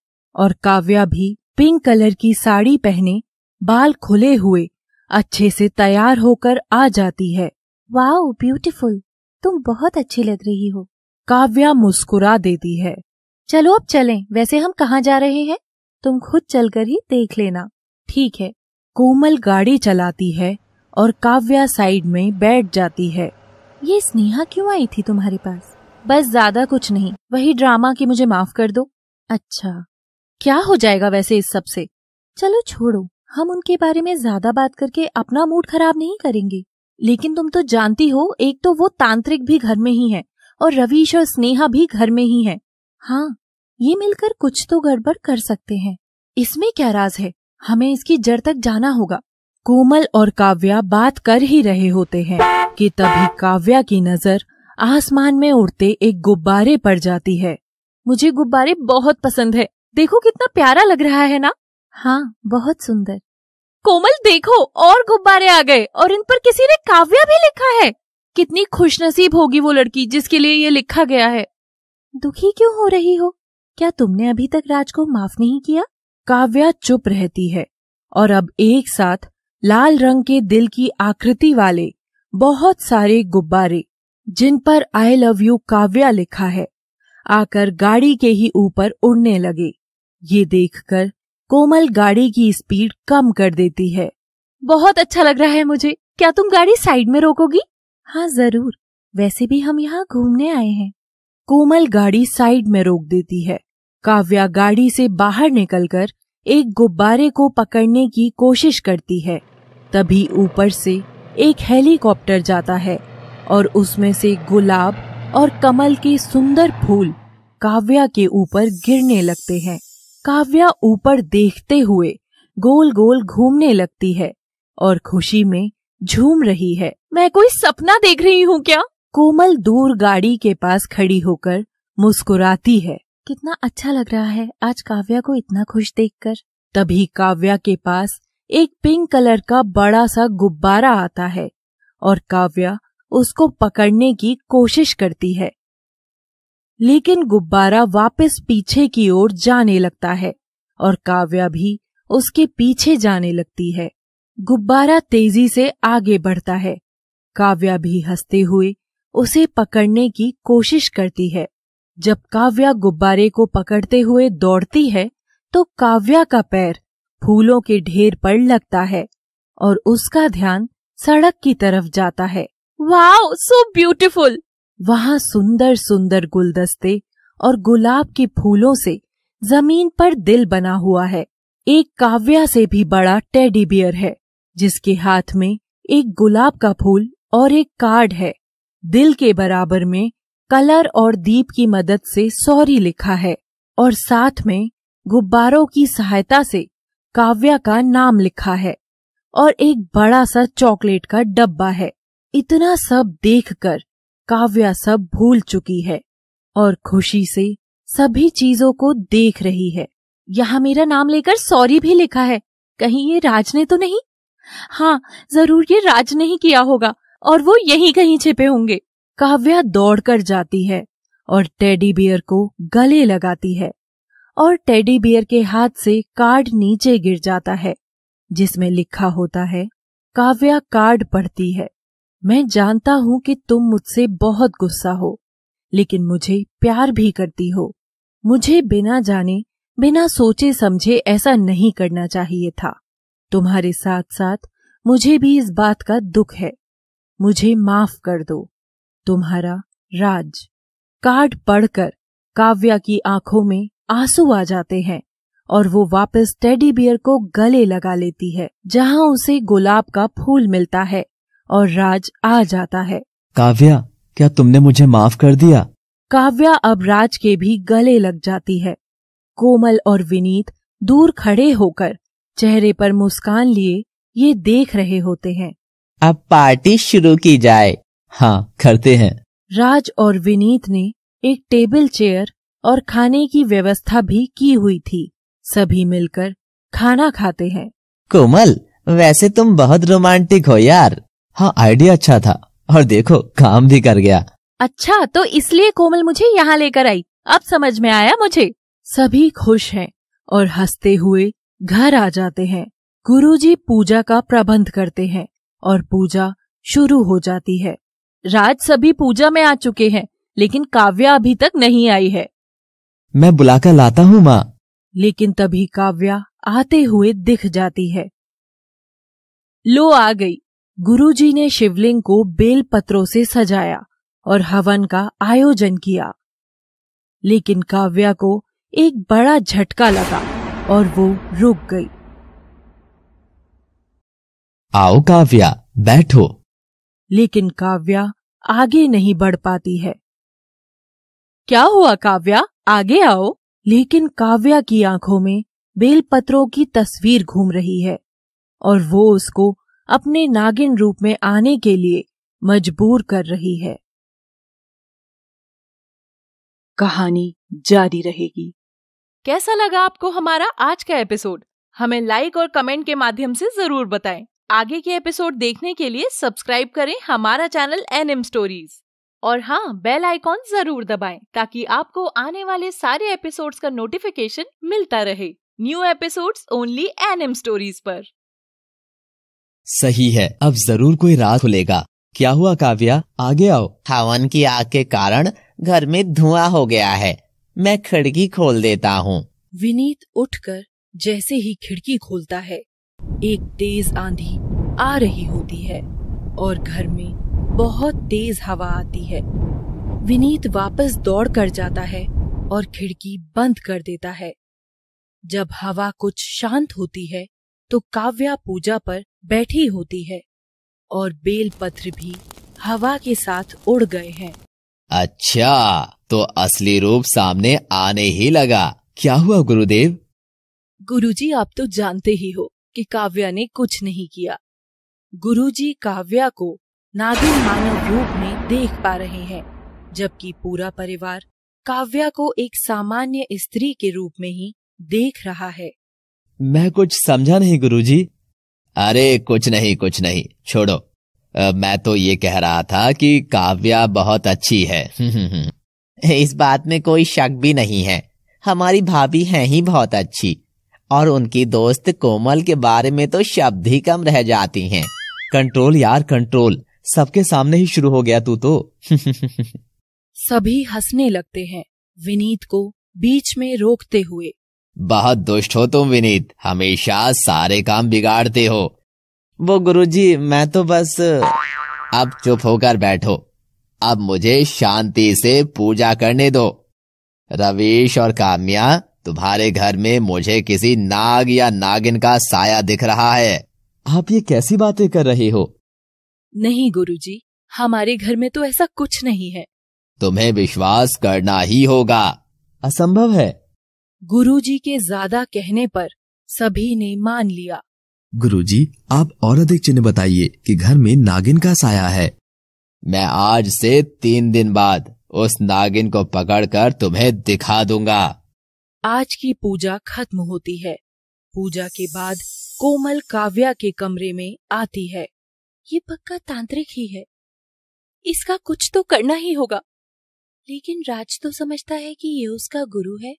और काव्या भी पिंक कलर की साड़ी पहने बाल खुले हुए अच्छे से तैयार होकर आ जाती है वाह ब्यूटीफुल तुम बहुत अच्छी लग रही हो काव्या मुस्कुरा देती है चलो अब चलें वैसे हम कहाँ जा रहे हैं तुम खुद चलकर ही देख लेना ठीक है कोमल गाड़ी चलाती है और काव्या साइड में बैठ जाती है ये स्नेहा क्यों आई थी तुम्हारे पास बस ज्यादा कुछ नहीं वही ड्रामा की मुझे माफ कर दो अच्छा क्या हो जाएगा वैसे इस सब से चलो छोड़ो हम उनके बारे में ज्यादा बात करके अपना मूड खराब नहीं करेंगे लेकिन तुम तो जानती हो एक तो वो तांत्रिक भी घर में ही है और रवीश और स्नेहा भी घर में ही है हाँ ये मिलकर कुछ तो गड़बड़ कर सकते हैं इसमें क्या राज है हमें इसकी जड़ तक जाना होगा कोमल और काव्या बात कर ही रहे होते हैं कि तभी काव्या की नजर आसमान में उड़ते एक गुब्बारे पर जाती है मुझे गुब्बारे बहुत पसंद है देखो कितना प्यारा लग रहा है ना हाँ बहुत सुंदर कोमल देखो और गुब्बारे आ गए और इन पर किसी ने काव्या भी लिखा है कितनी खुशनसीब होगी वो लड़की जिसके लिए ये लिखा गया है दुखी क्यों हो रही हो क्या तुमने अभी तक राज को माफ नहीं किया काव्या चुप रहती है और अब एक साथ लाल रंग के दिल की आकृति वाले बहुत सारे गुब्बारे जिन पर आई लव यू काव्या लिखा है आकर गाड़ी के ही ऊपर उड़ने लगे ये देखकर कोमल गाड़ी की स्पीड कम कर देती है बहुत अच्छा लग रहा है मुझे क्या तुम गाड़ी साइड में रोकोगी हाँ जरूर वैसे भी हम यहाँ घूमने आए हैं कोमल गाड़ी साइड में रोक देती है काव्या गाड़ी से बाहर निकलकर एक गुब्बारे को पकड़ने की कोशिश करती है तभी ऊपर से एक हेलीकॉप्टर जाता है और उसमें से गुलाब और कमल के सुंदर फूल काव्या के ऊपर गिरने लगते हैं काव्या ऊपर देखते हुए गोल गोल घूमने लगती है और खुशी में झूम रही है मैं कोई सपना देख रही हूँ क्या कोमल दूर गाड़ी के पास खड़ी होकर मुस्कुराती है कितना अच्छा लग रहा है आज काव्या को इतना खुश देखकर तभी काव्या के पास एक पिंक कलर का बड़ा सा गुब्बारा आता है और काव्या उसको पकड़ने की कोशिश करती है लेकिन गुब्बारा वापस पीछे की ओर जाने लगता है और काव्या भी उसके पीछे जाने लगती है गुब्बारा तेजी से आगे बढ़ता है काव्या भी हंसते हुए उसे पकड़ने की कोशिश करती है जब काव्या गुब्बारे को पकड़ते हुए दौड़ती है तो काव्या का पैर फूलों के ढेर पर लगता है और उसका ध्यान सड़क की तरफ जाता है वाओ सो ब्यूटीफुल वहां सुंदर सुंदर गुलदस्ते और गुलाब के फूलों से जमीन पर दिल बना हुआ है एक काव्या से भी बड़ा टेडी बियर है जिसके हाथ में एक गुलाब का फूल और एक कार्ड है दिल के बराबर में कलर और दीप की मदद से सॉरी लिखा है और साथ में गुब्बारों की सहायता से काव्या का नाम लिखा है और एक बड़ा सा चॉकलेट का डब्बा है इतना सब देखकर काव्या सब भूल चुकी है और खुशी से सभी चीजों को देख रही है यहाँ मेरा नाम लेकर सॉरी भी लिखा है कहीं ये राज ने तो नहीं हाँ जरूर ये राज ने ही किया होगा और वो यहीं कहीं छिपे होंगे काव्या दौड़कर जाती है और टेडी बियर को गले लगाती है और टेडी बियर के हाथ से कार्ड नीचे गिर जाता है जिसमें लिखा होता है काव्या कार्ड पढ़ती है मैं जानता हूं कि तुम मुझसे बहुत गुस्सा हो लेकिन मुझे प्यार भी करती हो मुझे बिना जाने बिना सोचे समझे ऐसा नहीं करना चाहिए था तुम्हारे साथ साथ मुझे भी इस बात का दुख है मुझे माफ कर दो तुम्हारा राज कार्ड पढ़कर काव्या की आंखों में आंसू आ जाते हैं और वो वापस टेडी बियर को गले लगा लेती है जहां उसे गुलाब का फूल मिलता है और राज आ जाता है काव्या क्या तुमने मुझे माफ कर दिया काव्या अब राज के भी गले लग जाती है कोमल और विनीत दूर खड़े होकर चेहरे पर मुस्कान लिए ये देख रहे होते हैं अब पार्टी शुरू की जाए हाँ करते हैं राज और विनीत ने एक टेबल चेयर और खाने की व्यवस्था भी की हुई थी सभी मिलकर खाना खाते हैं कोमल वैसे तुम बहुत रोमांटिक हो यार हाँ आइडिया अच्छा था और देखो काम भी कर गया अच्छा तो इसलिए कोमल मुझे यहाँ लेकर आई अब समझ में आया मुझे सभी खुश हैं और हंसते हुए घर आ जाते हैं गुरुजी पूजा का प्रबंध करते हैं और पूजा शुरू हो जाती है राज सभी पूजा में आ चुके हैं लेकिन काव्या अभी तक नहीं आई है मैं बुलाकर लाता हूँ माँ लेकिन तभी काव्या आते हुए दिख जाती है लो आ गई गुरुजी ने शिवलिंग को बेल पत्रों से सजाया और हवन का आयोजन किया लेकिन काव्या को एक बड़ा झटका लगा और वो रुक गई आओ काव्या बैठो लेकिन काव्या आगे नहीं बढ़ पाती है क्या हुआ काव्या आगे आओ लेकिन काव्या की आंखों में बेलपत्रों की तस्वीर घूम रही है और वो उसको अपने नागिन रूप में आने के लिए मजबूर कर रही है कहानी जारी रहेगी कैसा लगा आपको हमारा आज का एपिसोड हमें लाइक और कमेंट के माध्यम से जरूर बताएं आगे के एपिसोड देखने के लिए सब्सक्राइब करें हमारा चैनल एन एम स्टोरीज और हाँ बेल आइकॉन जरूर दबाएं ताकि आपको आने वाले सारे एपिसोड्स का नोटिफिकेशन मिलता रहे new episodes only N M stories पर सही है अब जरूर कोई राह खुलेगा क्या हुआ काव्या आगे आओ हवन की आग के कारण घर में धुआं हो गया है मैं खिड़की खोल देता हूँ विनीत उठकर जैसे ही खिड़की खोलता है एक तेज आंधी आ रही होती है और घर में बहुत तेज हवा आती है विनीत वापस दौड़ कर जाता है और खिड़की बंद कर देता है जब हवा कुछ शांत होती है तो काव्या पूजा पर बैठी होती है और बेल पत्र भी हवा के साथ उड़ गए हैं अच्छा तो असली रूप सामने आने ही लगा क्या हुआ गुरुदेव गुरुजी आप तो जानते ही हो कि काव्या ने कुछ नहीं किया गुरुजी काव्या को नागिन मानव रूप में देख पा रहे हैं जबकि पूरा परिवार काव्या को एक सामान्य स्त्री के रूप में ही देख रहा है मैं कुछ समझा नहीं गुरुजी अरे कुछ नहीं कुछ नहीं छोड़ो आ, मैं तो ये कह रहा था कि काव्या बहुत अच्छी है इस बात में कोई शक भी नहीं है हमारी भाभी हैं ही बहुत अच्छी और उनकी दोस्त कोमल के बारे में तो शब्द ही कम रह जाती हैं कंट्रोल यार कंट्रोल सबके सामने ही शुरू हो गया तू तो सभी हंसने लगते हैं विनीत को बीच में रोकते हुए बहुत दुष्ट हो तुम विनीत हमेशा सारे काम बिगाड़ते हो वो गुरुजी मैं तो बस अब चुप होकर बैठो अब मुझे शांति से पूजा करने दो रवीश और काम्या तुम्हारे घर में मुझे किसी नाग या नागिन का साया दिख रहा है आप ये कैसी बातें कर रहे हो नहीं गुरुजी, हमारे घर में तो ऐसा कुछ नहीं है तुम्हें विश्वास करना ही होगा असंभव है गुरुजी के ज्यादा कहने पर सभी ने मान लिया गुरुजी आप और अधिक चिन्ह बताइए कि घर में नागिन का साया है मैं आज से तीन दिन बाद उस नागिन को पकड़कर तुम्हें दिखा दूंगा आज की पूजा खत्म होती है पूजा के बाद कोमल काव्या के कमरे में आती है ये पक्का तांत्रिक ही है इसका कुछ तो करना ही होगा लेकिन राज तो समझता है कि ये उसका गुरु है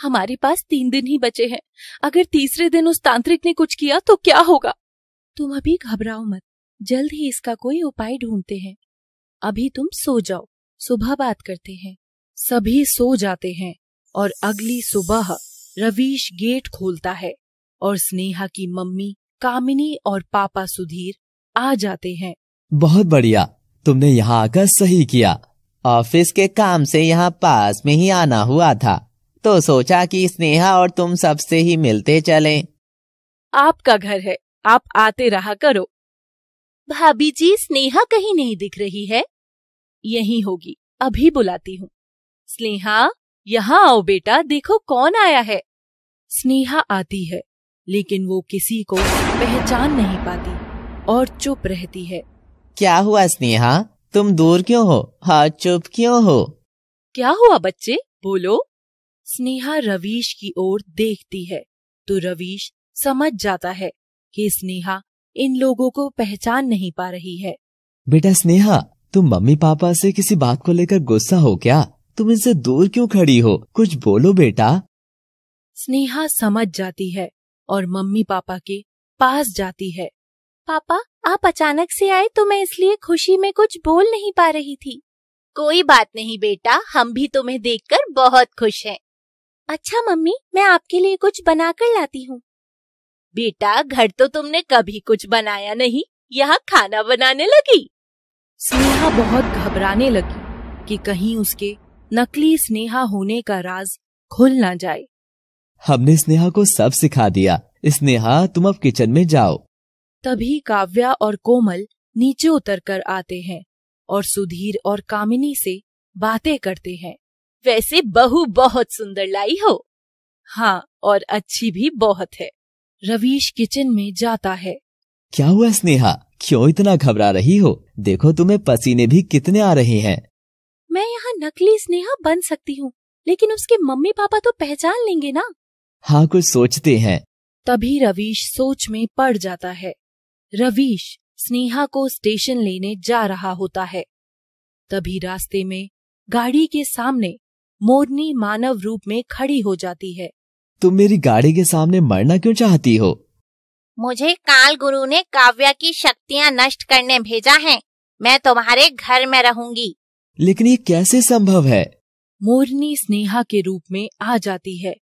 हमारे पास तीन दिन ही बचे हैं अगर तीसरे दिन उस तांत्रिक ने कुछ किया तो क्या होगा तुम अभी घबराओ मत जल्द ही इसका कोई उपाय ढूंढते हैं अभी तुम सो जाओ सुबह बात करते हैं सभी सो जाते हैं और अगली सुबह रवीश गेट खोलता है और स्नेहा की मम्मी कामिनी और पापा सुधीर आ जाते हैं बहुत बढ़िया तुमने यहाँ आकर सही किया ऑफिस के काम से यहाँ पास में ही आना हुआ था तो सोचा कि स्नेहा और तुम सबसे ही मिलते चलें। आपका घर है आप आते रहा करो भाभी जी स्नेहा कहीं नहीं दिख रही है यही होगी अभी बुलाती हूँ स्नेहा यहाँ आओ बेटा देखो कौन आया है स्नेहा आती है लेकिन वो किसी को पहचान नहीं पाती और चुप रहती है क्या हुआ स्नेहा तुम दूर क्यों हो हाँ चुप क्यों हो क्या हुआ बच्चे बोलो स्नेहा रवीश की ओर देखती है तो रवीश समझ जाता है कि स्नेहा इन लोगों को पहचान नहीं पा रही है बेटा स्नेहा तुम मम्मी पापा से किसी बात को लेकर गुस्सा हो क्या तुम इनसे दूर क्यों खड़ी हो कुछ बोलो बेटा स्नेहा समझ जाती है और मम्मी पापा के पास जाती है पापा आप अचानक से आए तो मैं इसलिए खुशी में कुछ बोल नहीं पा रही थी कोई बात नहीं बेटा हम भी तुम्हें देखकर बहुत खुश हैं। अच्छा मम्मी मैं आपके लिए कुछ बना कर लाती हूँ बेटा घर तो तुमने कभी कुछ बनाया नहीं यहाँ खाना बनाने लगी स्नेहा बहुत घबराने लगी कि कहीं उसके नकली स्नेहा होने का राज खुल ना जाए हमने स्नेहा को सब सिखा दिया स्नेहा तुम अब किचन में जाओ तभी काव्या और कोमल नीचे उतर कर आते हैं और सुधीर और कामिनी से बातें करते हैं वैसे बहू बहुत सुंदर लाई हो हाँ और अच्छी भी बहुत है रवीश किचन में जाता है क्या हुआ स्नेहा क्यों इतना घबरा रही हो देखो तुम्हें पसीने भी कितने आ रहे हैं मैं यहाँ नकली स्नेहा बन सकती हूँ लेकिन उसके मम्मी पापा तो पहचान लेंगे ना हाँ कुछ सोचते हैं तभी रवीश सोच में पड़ जाता है रवीश स्नेहा को स्टेशन लेने जा रहा होता है तभी रास्ते में गाड़ी के सामने मोरनी मानव रूप में खड़ी हो जाती है तुम मेरी गाड़ी के सामने मरना क्यों चाहती हो मुझे काल गुरु ने काव्या की शक्तियाँ नष्ट करने भेजा है मैं तुम्हारे घर में रहूंगी लेकिन ये कैसे संभव है मोरनी स्नेहा के रूप में आ जाती है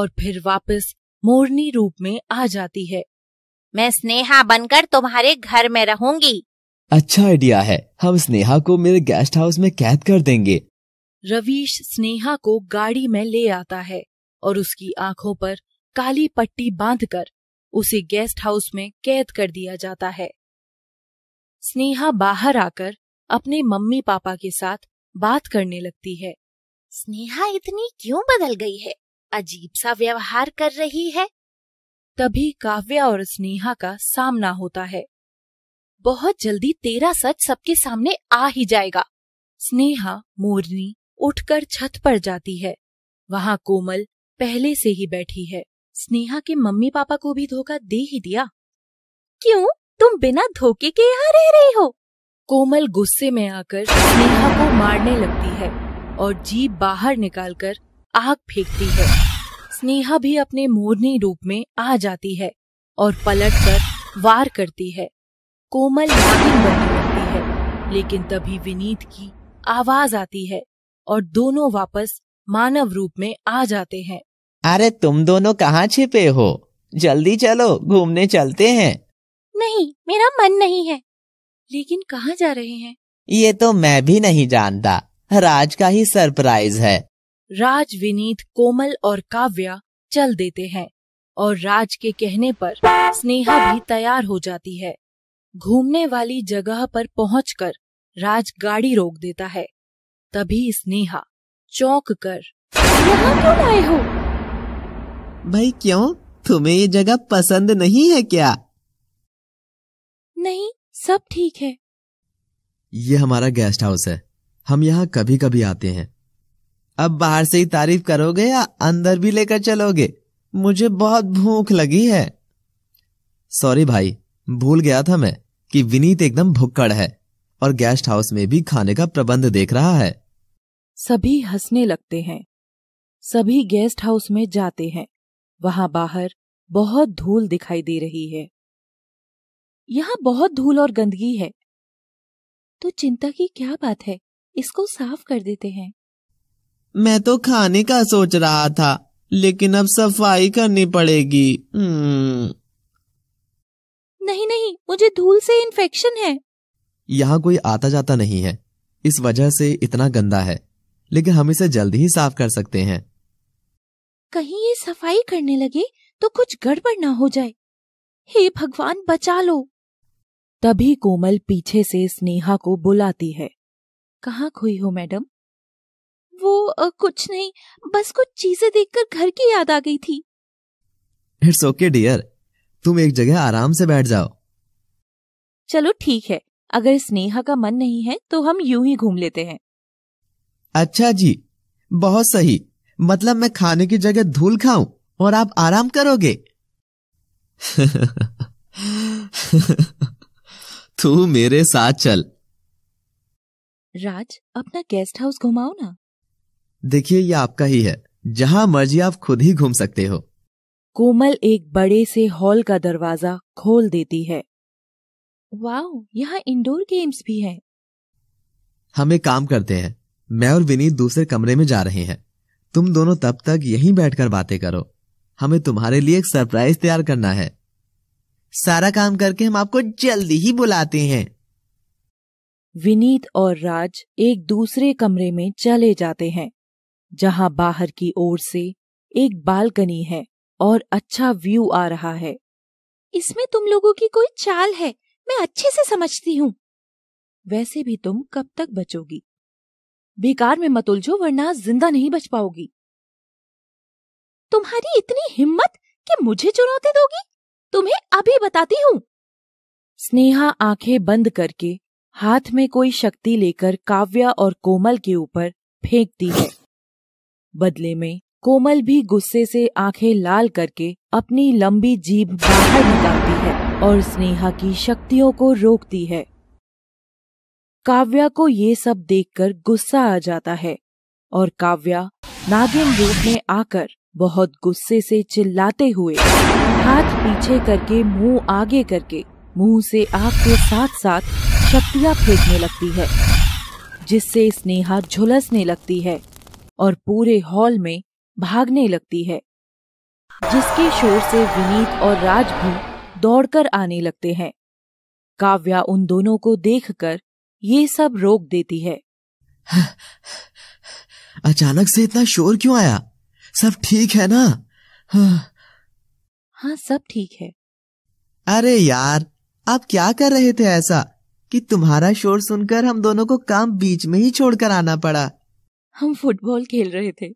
और फिर वापस मोरनी रूप में आ जाती है मैं स्नेहा बनकर तुम्हारे घर में रहूंगी अच्छा आइडिया है हम स्नेहा को मेरे गेस्ट हाउस में कैद कर देंगे रवीश स्नेहा को गाड़ी में ले आता है और उसकी आंखों पर काली पट्टी बांधकर उसे गेस्ट हाउस में कैद कर दिया जाता है स्नेहा बाहर आकर अपने मम्मी पापा के साथ बात करने लगती है स्नेहा इतनी क्यों बदल गई है अजीब सा व्यवहार कर रही है तभी काव्या और स्नेहा का सामना होता है बहुत जल्दी तेरा सच सबके सामने आ ही जाएगा स्नेहा मोरनी उठकर छत पर जाती है वहां कोमल पहले से ही बैठी है स्नेहा के मम्मी पापा को भी धोखा दे ही दिया क्यों तुम बिना धोखे के यहाँ रह रही हो कोमल गुस्से में आकर स्नेहा को मारने लगती है और जीप बाहर निकालकर आग फेंकती है स्नेहा भी अपने मोरनी रूप में आ जाती है और पलट कर वार करती है कोमल लगती है लेकिन तभी विनीत की आवाज आती है और दोनों वापस मानव रूप में आ जाते हैं अरे तुम दोनों कहाँ छिपे हो जल्दी चलो घूमने चलते हैं नहीं मेरा मन नहीं है लेकिन कहाँ जा रहे हैं ये तो मैं भी नहीं जानता राज का ही सरप्राइज है राज विनीत कोमल और काव्या चल देते हैं और राज के कहने पर स्नेहा भी तैयार हो जाती है घूमने वाली जगह पर पहुंचकर राज गाड़ी रोक देता है तभी स्नेहा चौंक कर यहाँ क्यों आए हो भाई क्यों तुम्हें ये जगह पसंद नहीं है क्या नहीं सब ठीक है ये हमारा गेस्ट हाउस है हम यहाँ कभी कभी आते हैं अब बाहर से ही तारीफ करोगे या अंदर भी लेकर चलोगे मुझे बहुत भूख लगी है सॉरी भाई भूल गया था मैं कि विनीत एकदम भुक्कड़ है और गेस्ट हाउस में भी खाने का प्रबंध देख रहा है सभी हंसने लगते हैं सभी गेस्ट हाउस में जाते हैं वहां बाहर बहुत धूल दिखाई दे रही है यहाँ बहुत धूल और गंदगी है तो चिंता की क्या बात है इसको साफ कर देते हैं मैं तो खाने का सोच रहा था लेकिन अब सफाई करनी पड़ेगी हम्म। नहीं नहीं मुझे धूल से इन्फेक्शन है यहाँ कोई आता जाता नहीं है इस वजह से इतना गंदा है लेकिन हम इसे जल्दी ही साफ कर सकते हैं कहीं ये सफाई करने लगे तो कुछ गड़बड़ ना हो जाए हे भगवान बचा लो तभी कोमल पीछे से स्नेहा को बुलाती है कहाँ खोई हो मैडम वो आ, कुछ नहीं बस कुछ चीजें देखकर घर की याद आ गई थी इट्स ओके डियर तुम एक जगह आराम से बैठ जाओ चलो ठीक है अगर स्नेहा का मन नहीं है तो हम यूं ही घूम लेते हैं अच्छा जी बहुत सही मतलब मैं खाने की जगह धूल खाऊं और आप आराम करोगे तू मेरे साथ चल राज अपना गेस्ट हाउस घुमाओ ना देखिए ये आपका ही है जहाँ मर्जी आप खुद ही घूम सकते हो कोमल एक बड़े से हॉल का दरवाजा खोल देती है वाह यहाँ इंडोर गेम्स भी हैं। हम एक काम करते हैं मैं और विनीत दूसरे कमरे में जा रहे हैं तुम दोनों तब तक यहीं बैठकर बातें करो हमें तुम्हारे लिए एक सरप्राइज तैयार करना है सारा काम करके हम आपको जल्दी ही बुलाते हैं विनीत और राज एक दूसरे कमरे में चले जाते हैं जहां बाहर की ओर से एक बालकनी है और अच्छा व्यू आ रहा है इसमें तुम लोगों की कोई चाल है मैं अच्छे से समझती हूँ वैसे भी तुम कब तक बचोगी बेकार में मत उलझो वरना जिंदा नहीं बच पाओगी तुम्हारी इतनी हिम्मत कि मुझे चुनौती दोगी तुम्हें अभी बताती हूँ स्नेहा आंखें बंद करके हाथ में कोई शक्ति लेकर काव्या और कोमल के ऊपर फेंकती है बदले में कोमल भी गुस्से से आंखें लाल करके अपनी लंबी जीभ बाहर निकालती है और स्नेहा की शक्तियों को रोकती है काव्या को ये सब देखकर गुस्सा आ जाता है और काव्या नागिन रूप में आकर बहुत गुस्से से चिल्लाते हुए हाथ पीछे करके मुंह आगे करके मुंह से आग के साथ साथ शक्तियाँ फेंकने लगती है जिससे स्नेहा झुलसने लगती है और पूरे हॉल में भागने लगती है जिसके शोर से विनीत और राज भी दौड़कर आने लगते हैं काव्या उन दोनों को देखकर ये सब रोक देती है अचानक से इतना शोर क्यों आया सब ठीक है ना हाँ सब ठीक है अरे यार आप क्या कर रहे थे ऐसा कि तुम्हारा शोर सुनकर हम दोनों को काम बीच में ही छोड़कर आना पड़ा हम फुटबॉल खेल रहे थे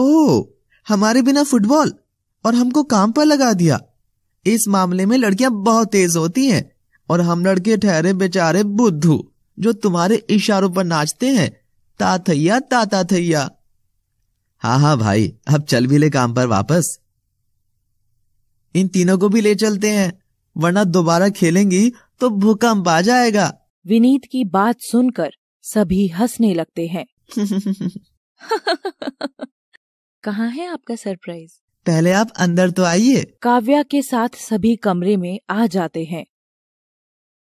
ओ हमारे बिना फुटबॉल और हमको काम पर लगा दिया इस मामले में लड़कियां बहुत तेज होती हैं और हम लड़के ठहरे बेचारे बुद्धू जो तुम्हारे इशारों पर नाचते हैं ताथैया ताता थैया हाँ हाँ भाई अब चल भी ले काम पर वापस इन तीनों को भी ले चलते हैं वरना दोबारा खेलेंगी तो भूकंप आ जाएगा विनीत की बात सुनकर सभी हंसने लगते हैं कहाँ है आपका सरप्राइज पहले आप अंदर तो आइए काव्या के साथ सभी कमरे में आ जाते हैं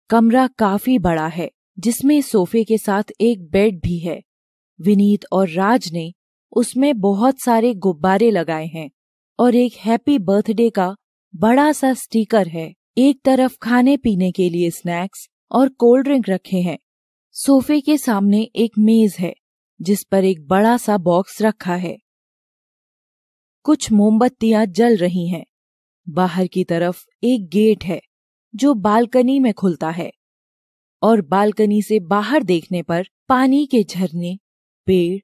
कमरा काफी बड़ा है जिसमें सोफे के साथ एक बेड भी है विनीत और राज ने उसमें बहुत सारे गुब्बारे लगाए हैं और एक हैप्पी बर्थडे का बड़ा सा स्टीकर है एक तरफ खाने पीने के लिए स्नैक्स और कोल्ड ड्रिंक रखे हैं सोफे के सामने एक मेज है जिस पर एक बड़ा सा बॉक्स रखा है कुछ मोमबत्तियां जल रही हैं बाहर की तरफ एक गेट है जो बालकनी में खुलता है और बालकनी से बाहर देखने पर पानी के झरने पेड़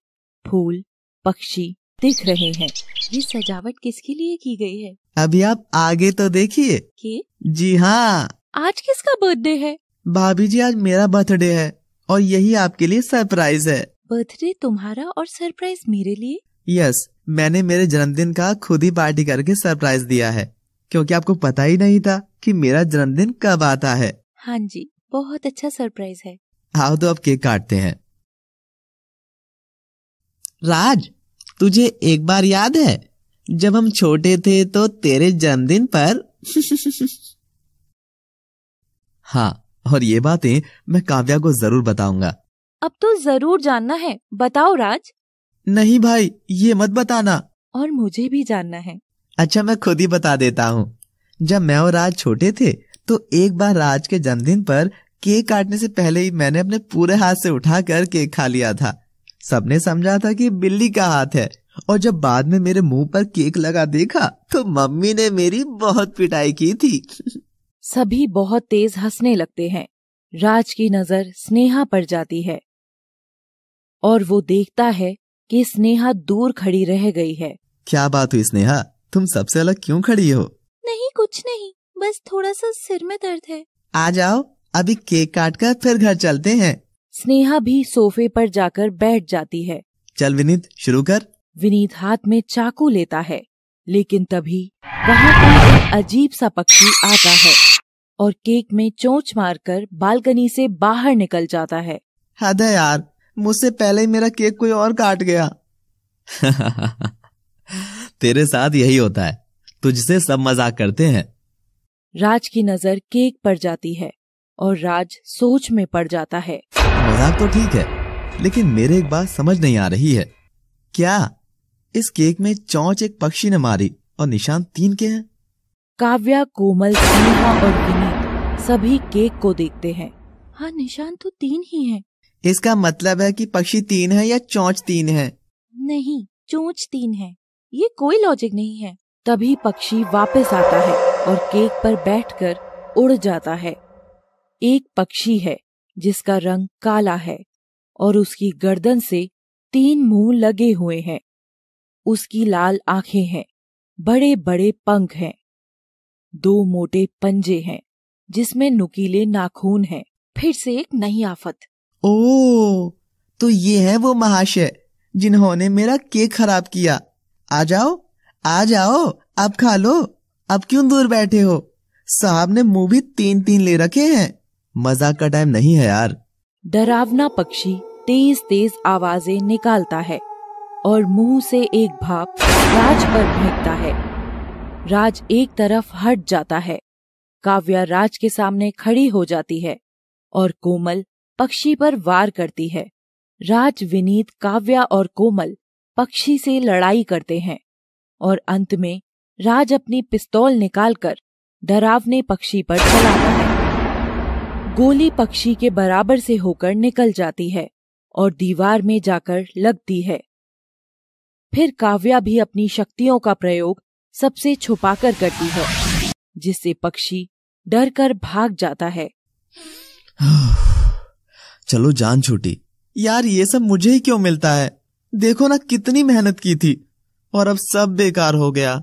फूल पक्षी दिख रहे हैं ये सजावट किसके लिए की गई है अभी आप आगे तो देखिए कि जी हाँ आज किसका बर्थडे है भाभी जी आज मेरा बर्थडे है और यही आपके लिए सरप्राइज है बर्थडे तुम्हारा और सरप्राइज मेरे लिए यस मैंने मेरे जन्मदिन का खुद ही पार्टी करके सरप्राइज दिया है क्योंकि आपको पता ही नहीं था कि मेरा जन्मदिन कब आता है हाँ जी बहुत अच्छा सरप्राइज है आओ तो अब केक काटते हैं राज तुझे एक बार याद है जब हम छोटे थे तो तेरे जन्मदिन पर हाँ और ये बातें मैं काव्या को जरूर बताऊंगा अब तो जरूर जानना है बताओ राज नहीं भाई ये मत बताना और मुझे भी जानना है अच्छा मैं खुद ही बता देता हूँ जब मैं और राज छोटे थे तो एक बार राज के जन्मदिन पर केक काटने से पहले ही मैंने अपने पूरे हाथ से उठाकर केक खा लिया था सबने समझा था कि बिल्ली का हाथ है और जब बाद में मेरे मुंह पर केक लगा देखा तो मम्मी ने मेरी बहुत पिटाई की थी सभी बहुत तेज हंसने लगते हैं राज की नजर स्नेहा पर जाती है और वो देखता है कि स्नेहा दूर खड़ी रह गई है क्या बात हुई स्नेहा तुम सबसे अलग क्यों खड़ी हो नहीं कुछ नहीं बस थोड़ा सा सिर में दर्द है आ जाओ अभी केक काट कर फिर घर चलते हैं स्नेहा भी सोफे पर जाकर बैठ जाती है चल विनीत शुरू कर विनीत हाथ में चाकू लेता है लेकिन तभी वहाँ पर एक अजीब सा पक्षी आता है और केक में चोंच मारकर बालकनी से बाहर निकल जाता है हद है यार मुझसे पहले ही मेरा केक कोई और काट गया तेरे साथ यही होता है तुझसे सब मजाक करते हैं राज की नजर केक पर जाती है और राज सोच में पड़ जाता है मजाक तो ठीक है लेकिन मेरे एक बात समझ नहीं आ रही है क्या इस केक में चौंच एक पक्षी ने मारी और निशान तीन के हैं काव्या कोमल सीमा और विनीत सभी केक को देखते हैं हाँ निशान तो तीन ही है इसका मतलब है कि पक्षी तीन है या चौंच तीन है नहीं चौंच तीन है ये कोई लॉजिक नहीं है तभी पक्षी वापस आता है और केक पर बैठकर उड़ जाता है एक पक्षी है जिसका रंग काला है और उसकी गर्दन से तीन मुंह लगे हुए हैं उसकी लाल आंखें हैं बड़े बड़े पंख हैं दो मोटे पंजे हैं जिसमें नुकीले नाखून हैं फिर से एक नई आफत ओ तो ये है वो महाशय जिन्होंने मेरा केक खराब किया आ जाओ आ जाओ अब खा लो अब क्यों दूर बैठे हो साहब ने मुंह भी तीन तीन ले रखे हैं मजाक का टाइम नहीं है यार डरावना पक्षी तेज तेज आवाजें निकालता है और मुंह से एक भाप राज पर फेंकता है राज एक तरफ हट जाता है काव्या राज के सामने खड़ी हो जाती है और कोमल पक्षी पर वार करती है राज विनीत काव्या और कोमल पक्षी से लड़ाई करते हैं और अंत में राज अपनी पिस्तौल निकालकर डरावने पक्षी पर चलाता है गोली पक्षी के बराबर से होकर निकल जाती है और दीवार में जाकर लगती है फिर काव्या भी अपनी शक्तियों का प्रयोग सबसे छुपाकर करती है जिससे पक्षी डर कर भाग जाता है चलो जान छोटी यार ये सब मुझे ही क्यों मिलता है देखो ना कितनी मेहनत की थी और अब सब बेकार हो गया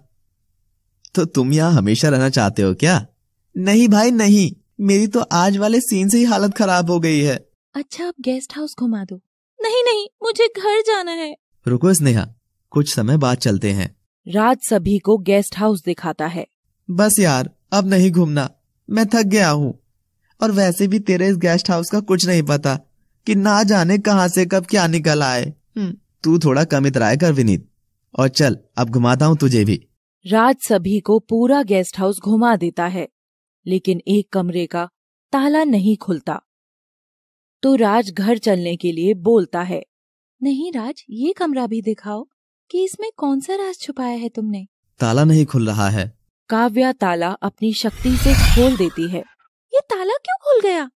तो तुम यहाँ हमेशा रहना चाहते हो क्या नहीं भाई नहीं मेरी तो आज वाले सीन से ही हालत खराब हो गई है अच्छा आप गेस्ट हाउस घुमा दो नहीं नहीं मुझे घर जाना है रुको स्नेहा कुछ समय बाद चलते हैं राज सभी को गेस्ट हाउस दिखाता है बस यार अब नहीं घूमना मैं थक गया हूँ और वैसे भी तेरे इस गेस्ट हाउस का कुछ नहीं पता कि ना जाने कहाँ से कब क्या निकल आए हम्म, तू थोड़ा कम इतराया कर विनीत और चल अब घुमाता हूँ तुझे भी राज सभी को पूरा गेस्ट हाउस घुमा देता है लेकिन एक कमरे का ताला नहीं खुलता तो राज घर चलने के लिए बोलता है नहीं राज ये कमरा भी दिखाओ कि इसमें कौन सा राज छुपाया है तुमने ताला नहीं खुल रहा है काव्या ताला अपनी शक्ति से खोल देती है ये ताला क्यों खुल गया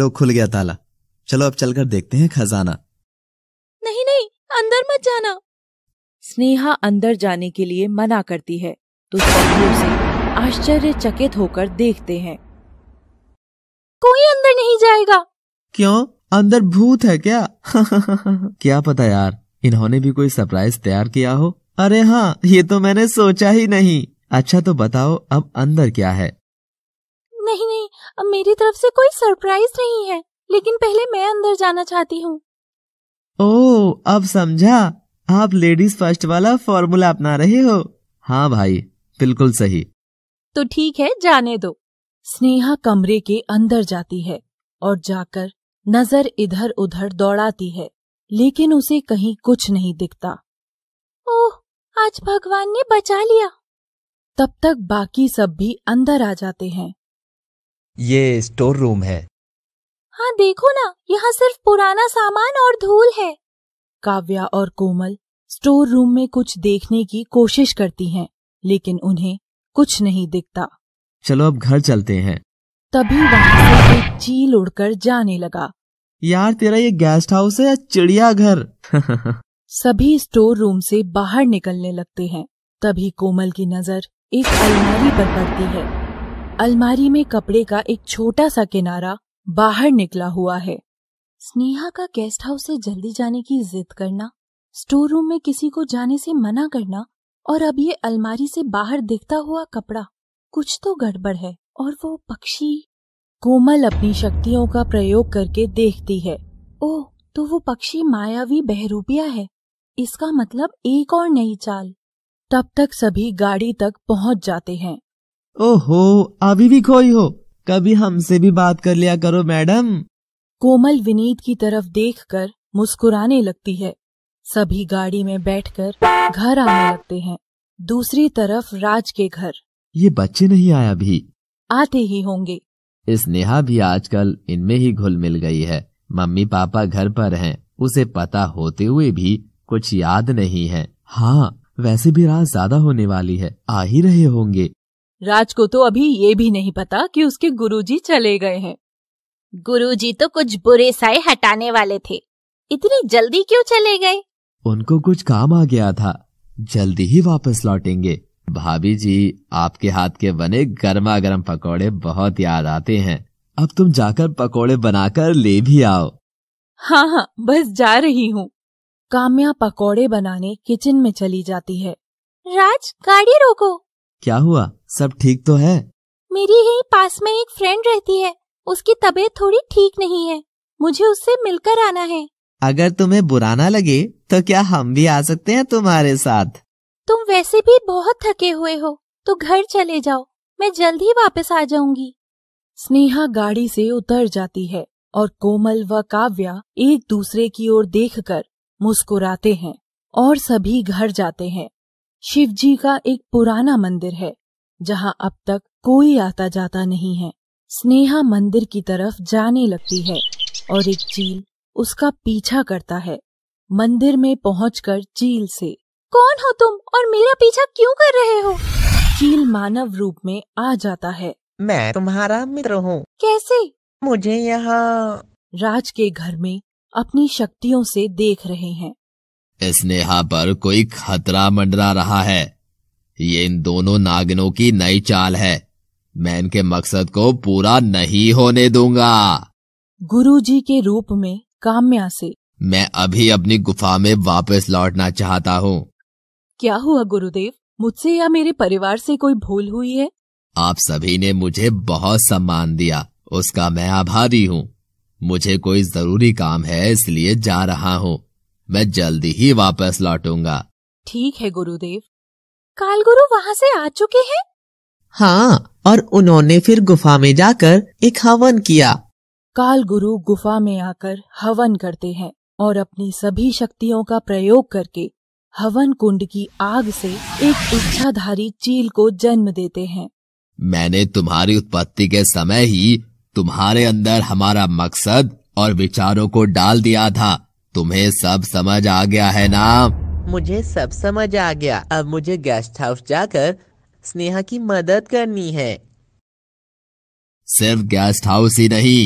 लो खुल गया ताला चलो अब चलकर देखते हैं खजाना नहीं नहीं अंदर मत जाना स्नेहा अंदर जाने के लिए मना करती है तो सभी उसे आश्चर्यचकित होकर देखते हैं कोई अंदर नहीं जाएगा क्यों अंदर भूत है क्या क्या पता यार इन्होंने भी कोई सरप्राइज तैयार किया हो अरे हाँ ये तो मैंने सोचा ही नहीं अच्छा तो बताओ अब अंदर क्या है नहीं नहीं अब मेरी तरफ से कोई सरप्राइज नहीं है लेकिन पहले मैं अंदर जाना चाहती हूँ ओ अब समझा आप लेडीज फर्स्ट वाला फॉर्मूला अपना रहे हो हाँ भाई बिल्कुल सही तो ठीक है जाने दो स्नेहा कमरे के अंदर जाती है और जाकर नजर इधर उधर दौड़ाती है लेकिन उसे कहीं कुछ नहीं दिखता ओह आज भगवान ने बचा लिया तब तक बाकी सब भी अंदर आ जाते हैं ये स्टोर रूम है हाँ देखो ना यहाँ सिर्फ पुराना सामान और धूल है काव्या और कोमल स्टोर रूम में कुछ देखने की कोशिश करती हैं, लेकिन उन्हें कुछ नहीं दिखता चलो अब घर चलते हैं तभी वहाँ से एक चील उड़कर जाने लगा यार तेरा ये गेस्ट हाउस है या चिड़िया घर सभी स्टोर रूम से बाहर निकलने लगते हैं तभी कोमल की नजर एक अलमारी पर पड़ती है अलमारी में कपड़े का एक छोटा सा किनारा बाहर निकला हुआ है स्नेहा का गेस्ट हाउस से जल्दी जाने की जिद करना स्टोर रूम में किसी को जाने से मना करना और अब ये अलमारी से बाहर दिखता हुआ कपड़ा कुछ तो गड़बड़ है और वो पक्षी कोमल अपनी शक्तियों का प्रयोग करके देखती है ओह तो वो पक्षी मायावी बहरूपिया है इसका मतलब एक और नई चाल तब तक सभी गाड़ी तक पहुंच जाते हैं ओहो अभी भी खोई हो कभी हमसे भी बात कर लिया करो मैडम कोमल विनीत की तरफ देखकर मुस्कुराने लगती है सभी गाड़ी में बैठकर घर आने लगते हैं दूसरी तरफ राज के घर ये बच्चे नहीं आया भी आते ही होंगे इस नेहा भी आजकल इनमें ही घुल मिल गई है मम्मी पापा घर पर हैं उसे पता होते हुए भी कुछ याद नहीं है हाँ वैसे भी रात ज्यादा होने वाली है आ ही रहे होंगे राज को तो अभी ये भी नहीं पता कि उसके गुरुजी चले गए हैं गुरुजी तो कुछ बुरे साए हटाने वाले थे इतनी जल्दी क्यों चले गए उनको कुछ काम आ गया था जल्दी ही वापस लौटेंगे भाभी जी आपके हाथ के बने गर्मा गर्म पकौड़े बहुत याद आते हैं अब तुम जाकर पकौड़े बनाकर ले भी आओ हाँ हाँ बस जा रही हूँ काम्या पकौड़े बनाने किचन में चली जाती है राज गाड़ी रोको क्या हुआ सब ठीक तो है मेरी यही पास में एक फ्रेंड रहती है उसकी तबीयत थोड़ी ठीक नहीं है मुझे उससे मिलकर आना है अगर तुम्हें बुरा ना लगे तो क्या हम भी आ सकते हैं तुम्हारे साथ तुम वैसे भी बहुत थके हुए हो तो घर चले जाओ मैं जल्द ही वापस आ जाऊंगी स्नेहा गाड़ी से उतर जाती है और कोमल व काव्या एक दूसरे की ओर देखकर मुस्कुराते हैं और सभी घर जाते हैं शिव जी का एक पुराना मंदिर है जहाँ अब तक कोई आता जाता नहीं है स्नेहा मंदिर की तरफ जाने लगती है और एक चील उसका पीछा करता है मंदिर में पहुंचकर चील से कौन हो तुम और मेरा पीछा क्यों कर रहे हो चील मानव रूप में आ जाता है मैं तुम्हारा मित्र हूँ कैसे मुझे यहाँ राज के घर में अपनी शक्तियों से देख रहे हैं स्नेहा पर कोई खतरा मंडरा रहा है ये इन दोनों नागनों की नई चाल है मैं इनके मकसद को पूरा नहीं होने दूंगा गुरुजी के रूप में काम्या से मैं अभी अपनी गुफा में वापस लौटना चाहता हूँ क्या हुआ गुरुदेव मुझसे या मेरे परिवार से कोई भूल हुई है आप सभी ने मुझे बहुत सम्मान दिया उसका मैं आभारी हूँ मुझे कोई जरूरी काम है इसलिए जा रहा हूँ मैं जल्दी ही वापस लौटूंगा ठीक है गुरुदेव काल गुरु वहाँ से आ चुके हैं हाँ और उन्होंने फिर गुफा में जाकर एक हवन किया काल गुरु गुफा में आकर हवन करते हैं और अपनी सभी शक्तियों का प्रयोग करके हवन कुंड की आग से एक इच्छाधारी चील को जन्म देते हैं मैंने तुम्हारी उत्पत्ति के समय ही तुम्हारे अंदर हमारा मकसद और विचारों को डाल दिया था तुम्हें सब समझ आ गया है ना मुझे सब समझ आ गया अब मुझे गेस्ट हाउस जाकर स्नेहा की मदद करनी है सिर्फ गेस्ट हाउस ही नहीं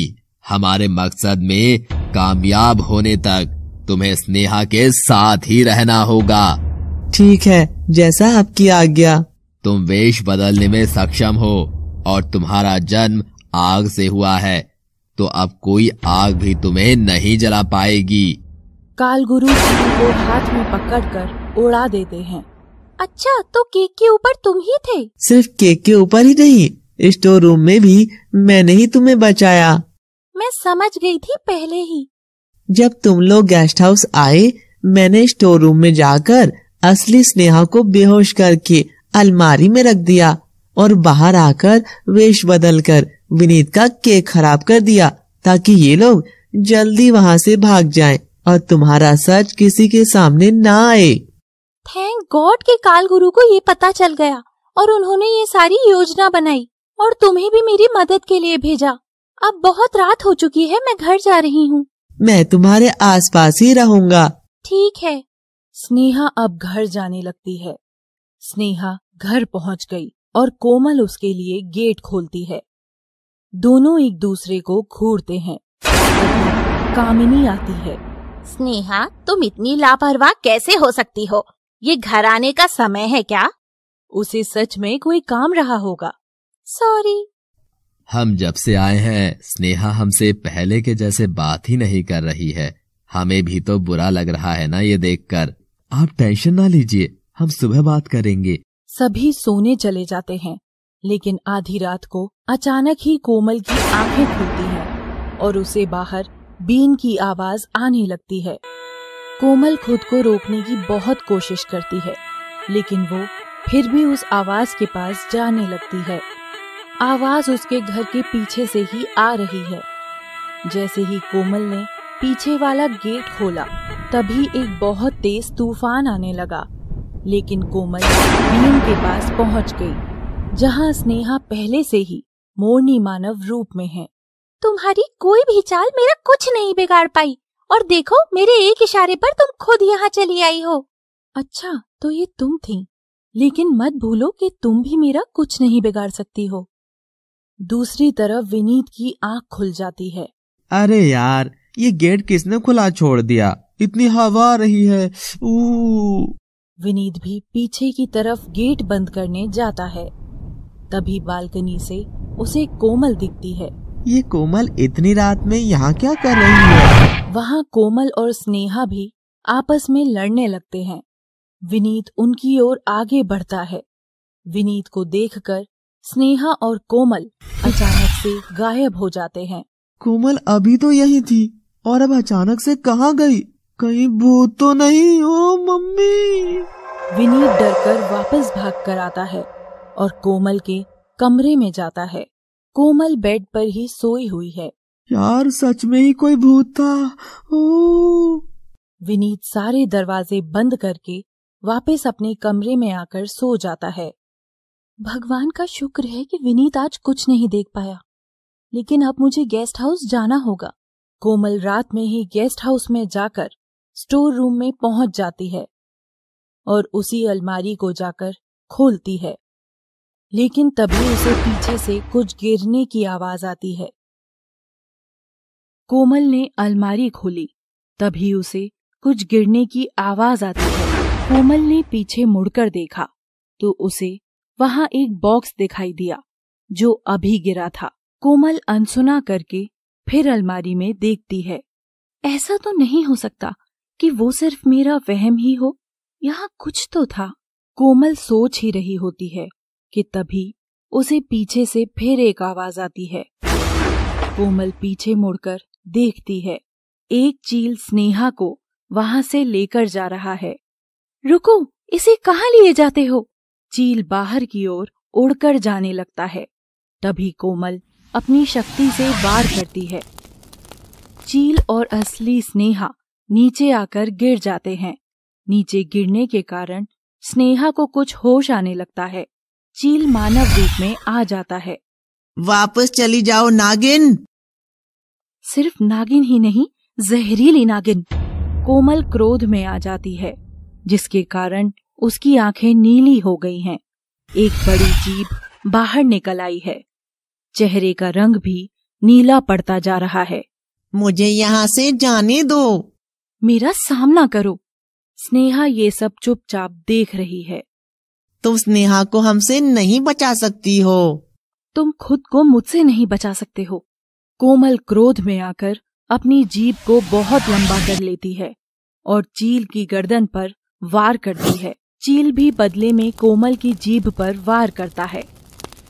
हमारे मकसद में कामयाब होने तक तुम्हें स्नेहा के साथ ही रहना होगा ठीक है जैसा आपकी आज्ञा तुम वेश बदलने में सक्षम हो और तुम्हारा जन्म आग से हुआ है तो अब कोई आग भी तुम्हें नहीं जला पाएगी काल गुरु को हाथ में पकड़कर उड़ा देते हैं अच्छा तो केक के ऊपर तुम ही थे सिर्फ केक के ऊपर ही नहीं स्टोर रूम में भी मैंने ही तुम्हें बचाया मैं समझ गई थी पहले ही जब तुम लोग गेस्ट हाउस आए मैंने स्टोर रूम में जाकर असली स्नेहा को बेहोश करके अलमारी में रख दिया और बाहर आकर वेश बदल कर विनीत का केक खराब कर दिया ताकि ये लोग जल्दी वहाँ से भाग जाएं और तुम्हारा सच किसी के सामने ना आए थैंक गॉड के काल गुरु को ये पता चल गया और उन्होंने ये सारी योजना बनाई और तुम्हें भी मेरी मदद के लिए भेजा अब बहुत रात हो चुकी है मैं घर जा रही हूँ मैं तुम्हारे आसपास ही रहूंगा ठीक है स्नेहा अब घर जाने लगती है स्नेहा घर पहुंच गई और कोमल उसके लिए गेट खोलती है दोनों एक दूसरे को घूरते हैं कामिनी आती है स्नेहा तुम इतनी लापरवाह कैसे हो सकती हो ये घर आने का समय है क्या उसे सच में कोई काम रहा होगा सॉरी हम जब से आए हैं स्नेहा हमसे पहले के जैसे बात ही नहीं कर रही है हमें भी तो बुरा लग रहा है ना ये देखकर आप टेंशन ना लीजिए हम सुबह बात करेंगे सभी सोने चले जाते हैं लेकिन आधी रात को अचानक ही कोमल की आंखें खुलती हैं और उसे बाहर बीन की आवाज आने लगती है कोमल खुद को रोकने की बहुत कोशिश करती है लेकिन वो फिर भी उस आवाज के पास जाने लगती है आवाज उसके घर के पीछे से ही आ रही है जैसे ही कोमल ने पीछे वाला गेट खोला तभी एक बहुत तेज तूफान आने लगा लेकिन कोमल भीम के पास पहुंच गई जहां स्नेहा पहले से ही मोरनी मानव रूप में है तुम्हारी कोई भी चाल मेरा कुछ नहीं बिगाड़ पाई और देखो मेरे एक इशारे पर तुम खुद यहाँ चली आई हो अच्छा तो ये तुम थी लेकिन मत भूलो कि तुम भी मेरा कुछ नहीं बिगाड़ सकती हो दूसरी तरफ विनीत की आंख खुल जाती है अरे यार ये गेट किसने खुला छोड़ दिया इतनी हवा आ रही है विनीत भी पीछे की तरफ गेट बंद करने जाता है तभी बालकनी से उसे कोमल दिखती है ये कोमल इतनी रात में यहाँ क्या कर रही है वहाँ कोमल और स्नेहा भी आपस में लड़ने लगते हैं विनीत उनकी ओर आगे बढ़ता है विनीत को देखकर स्नेहा और कोमल अचानक से गायब हो जाते हैं कोमल अभी तो यही थी और अब अचानक से कहाँ गई कहीं भूत तो नहीं हो मम्मी विनीत डरकर वापस भाग कर आता है और कोमल के कमरे में जाता है कोमल बेड पर ही सोई हुई है यार सच में ही कोई भूत था ओ विनीत सारे दरवाजे बंद करके वापस अपने कमरे में आकर सो जाता है भगवान का शुक्र है कि विनीत आज कुछ नहीं देख पाया लेकिन अब मुझे गेस्ट हाउस जाना होगा कोमल रात में ही गेस्ट हाउस में जाकर स्टोर रूम में पहुंच जाती है और उसी अलमारी को जाकर खोलती है लेकिन तभी उसे पीछे से कुछ गिरने की आवाज आती है कोमल ने अलमारी खोली तभी उसे कुछ गिरने की आवाज आती है कोमल ने पीछे मुड़कर देखा तो उसे वहां एक बॉक्स दिखाई दिया जो अभी गिरा था कोमल अनसुना करके फिर अलमारी में देखती है ऐसा तो नहीं हो सकता कि वो सिर्फ मेरा वहम ही हो यहाँ कुछ तो था कोमल सोच ही रही होती है कि तभी उसे पीछे से फिर एक आवाज आती है कोमल पीछे मुड़कर देखती है एक चील स्नेहा को वहां से लेकर जा रहा है रुको इसे कहाँ लिए जाते हो चील बाहर की ओर उड़कर जाने लगता है तभी कोमल अपनी शक्ति से वार करती है चील और असली स्नेहा नीचे आकर गिर जाते हैं नीचे गिरने के कारण स्नेहा को कुछ होश आने लगता है चील मानव रूप में आ जाता है वापस चली जाओ नागिन सिर्फ नागिन ही नहीं जहरीली नागिन कोमल क्रोध में आ जाती है जिसके कारण उसकी आंखें नीली हो गई हैं। एक बड़ी जीभ बाहर निकल आई है चेहरे का रंग भी नीला पड़ता जा रहा है मुझे यहाँ से जाने दो मेरा सामना करो स्नेहा ये सब चुपचाप देख रही है तुम स्नेहा को हमसे नहीं बचा सकती हो तुम खुद को मुझसे नहीं बचा सकते हो कोमल क्रोध में आकर अपनी जीभ को बहुत लंबा कर लेती है और चील की गर्दन पर वार करती है चील भी बदले में कोमल की जीभ पर वार करता है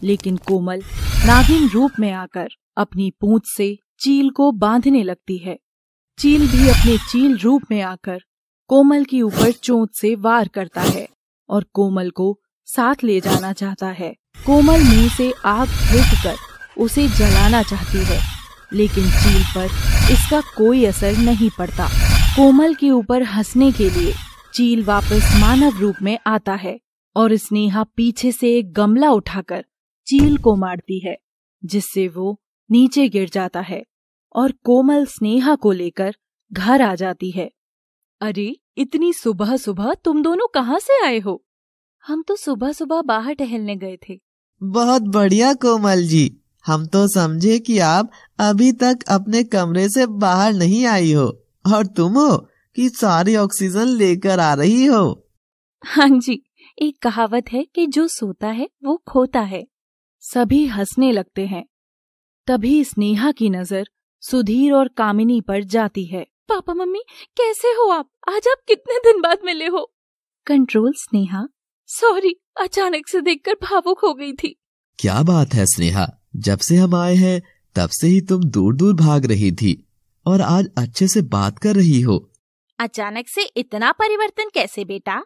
लेकिन कोमल नागिन रूप में आकर अपनी पूंछ से चील को बांधने लगती है चील भी अपने चील रूप में आकर कोमल के ऊपर चोट से वार करता है और कोमल को साथ ले जाना चाहता है कोमल मुंह से आग फेंक कर उसे जलाना चाहती है लेकिन चील पर इसका कोई असर नहीं पड़ता कोमल के ऊपर हंसने के लिए चील वापस मानव रूप में आता है और स्नेहा पीछे से एक गमला उठाकर चील को मारती है जिससे वो नीचे गिर जाता है और कोमल स्नेहा को लेकर घर आ जाती है अरे इतनी सुबह सुबह तुम दोनों कहाँ से आए हो हम तो सुबह सुबह बाहर टहलने गए थे बहुत बढ़िया कोमल जी हम तो समझे कि आप अभी तक अपने कमरे से बाहर नहीं आई हो और तुम हो कि सारी ऑक्सीजन लेकर आ रही हो हाँ जी एक कहावत है कि जो सोता है वो खोता है सभी हंसने लगते हैं तभी स्नेहा की नजर सुधीर और कामिनी पर जाती है पापा मम्मी कैसे हो आप आज आप कितने दिन बाद मिले हो कंट्रोल स्नेहा सॉरी अचानक से देखकर भावुक हो गई थी क्या बात है स्नेहा जब से हम आए हैं तब से ही तुम दूर दूर भाग रही थी और आज अच्छे से बात कर रही हो अचानक से इतना परिवर्तन कैसे बेटा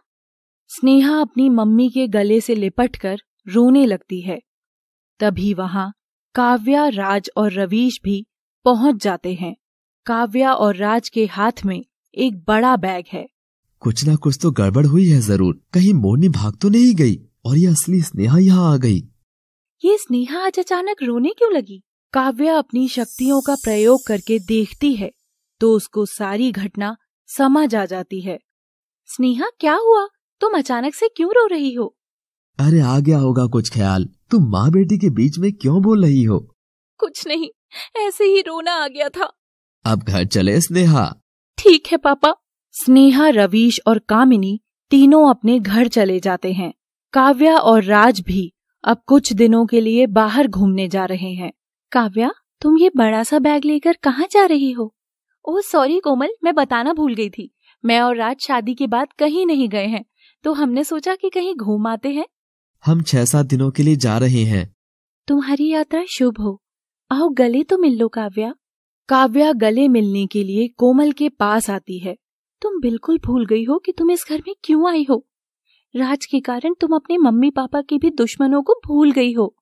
स्नेहा अपनी मम्मी के गले से लिपटकर रोने लगती है तभी वहाँ काव्या राज और रवीश भी पहुंच जाते हैं काव्या और राज के हाथ में एक बड़ा बैग है कुछ ना कुछ तो गड़बड़ हुई है जरूर कहीं मोनी भाग तो नहीं गई और ये असली स्नेहा यहाँ आ गई ये स्नेहा आज अचानक रोने क्यों लगी काव्या अपनी शक्तियों का प्रयोग करके देखती है तो उसको सारी घटना समझ आ जाती है स्नेहा क्या हुआ तुम अचानक से क्यों रो रही हो अरे आ गया होगा कुछ ख्याल तुम माँ बेटी के बीच में क्यों बोल रही हो कुछ नहीं ऐसे ही रोना आ गया था अब घर चले स्नेहा ठीक है पापा स्नेहा रवीश और कामिनी तीनों अपने घर चले जाते हैं काव्या और राज भी अब कुछ दिनों के लिए बाहर घूमने जा रहे हैं काव्या तुम ये बड़ा सा बैग लेकर कहाँ जा रही हो ओ सॉरी कोमल मैं बताना भूल गई थी मैं और राज शादी के बाद कहीं नहीं गए हैं तो हमने सोचा कि कहीं घूम आते हैं हम छह सात दिनों के लिए जा रहे हैं तुम्हारी यात्रा शुभ हो आओ गले तो मिल लो काव्या काव्या गले मिलने के लिए कोमल के पास आती है तुम बिल्कुल भूल गई हो कि तुम इस घर में क्यों आई हो राज के कारण तुम अपने मम्मी पापा के भी दुश्मनों को भूल गई हो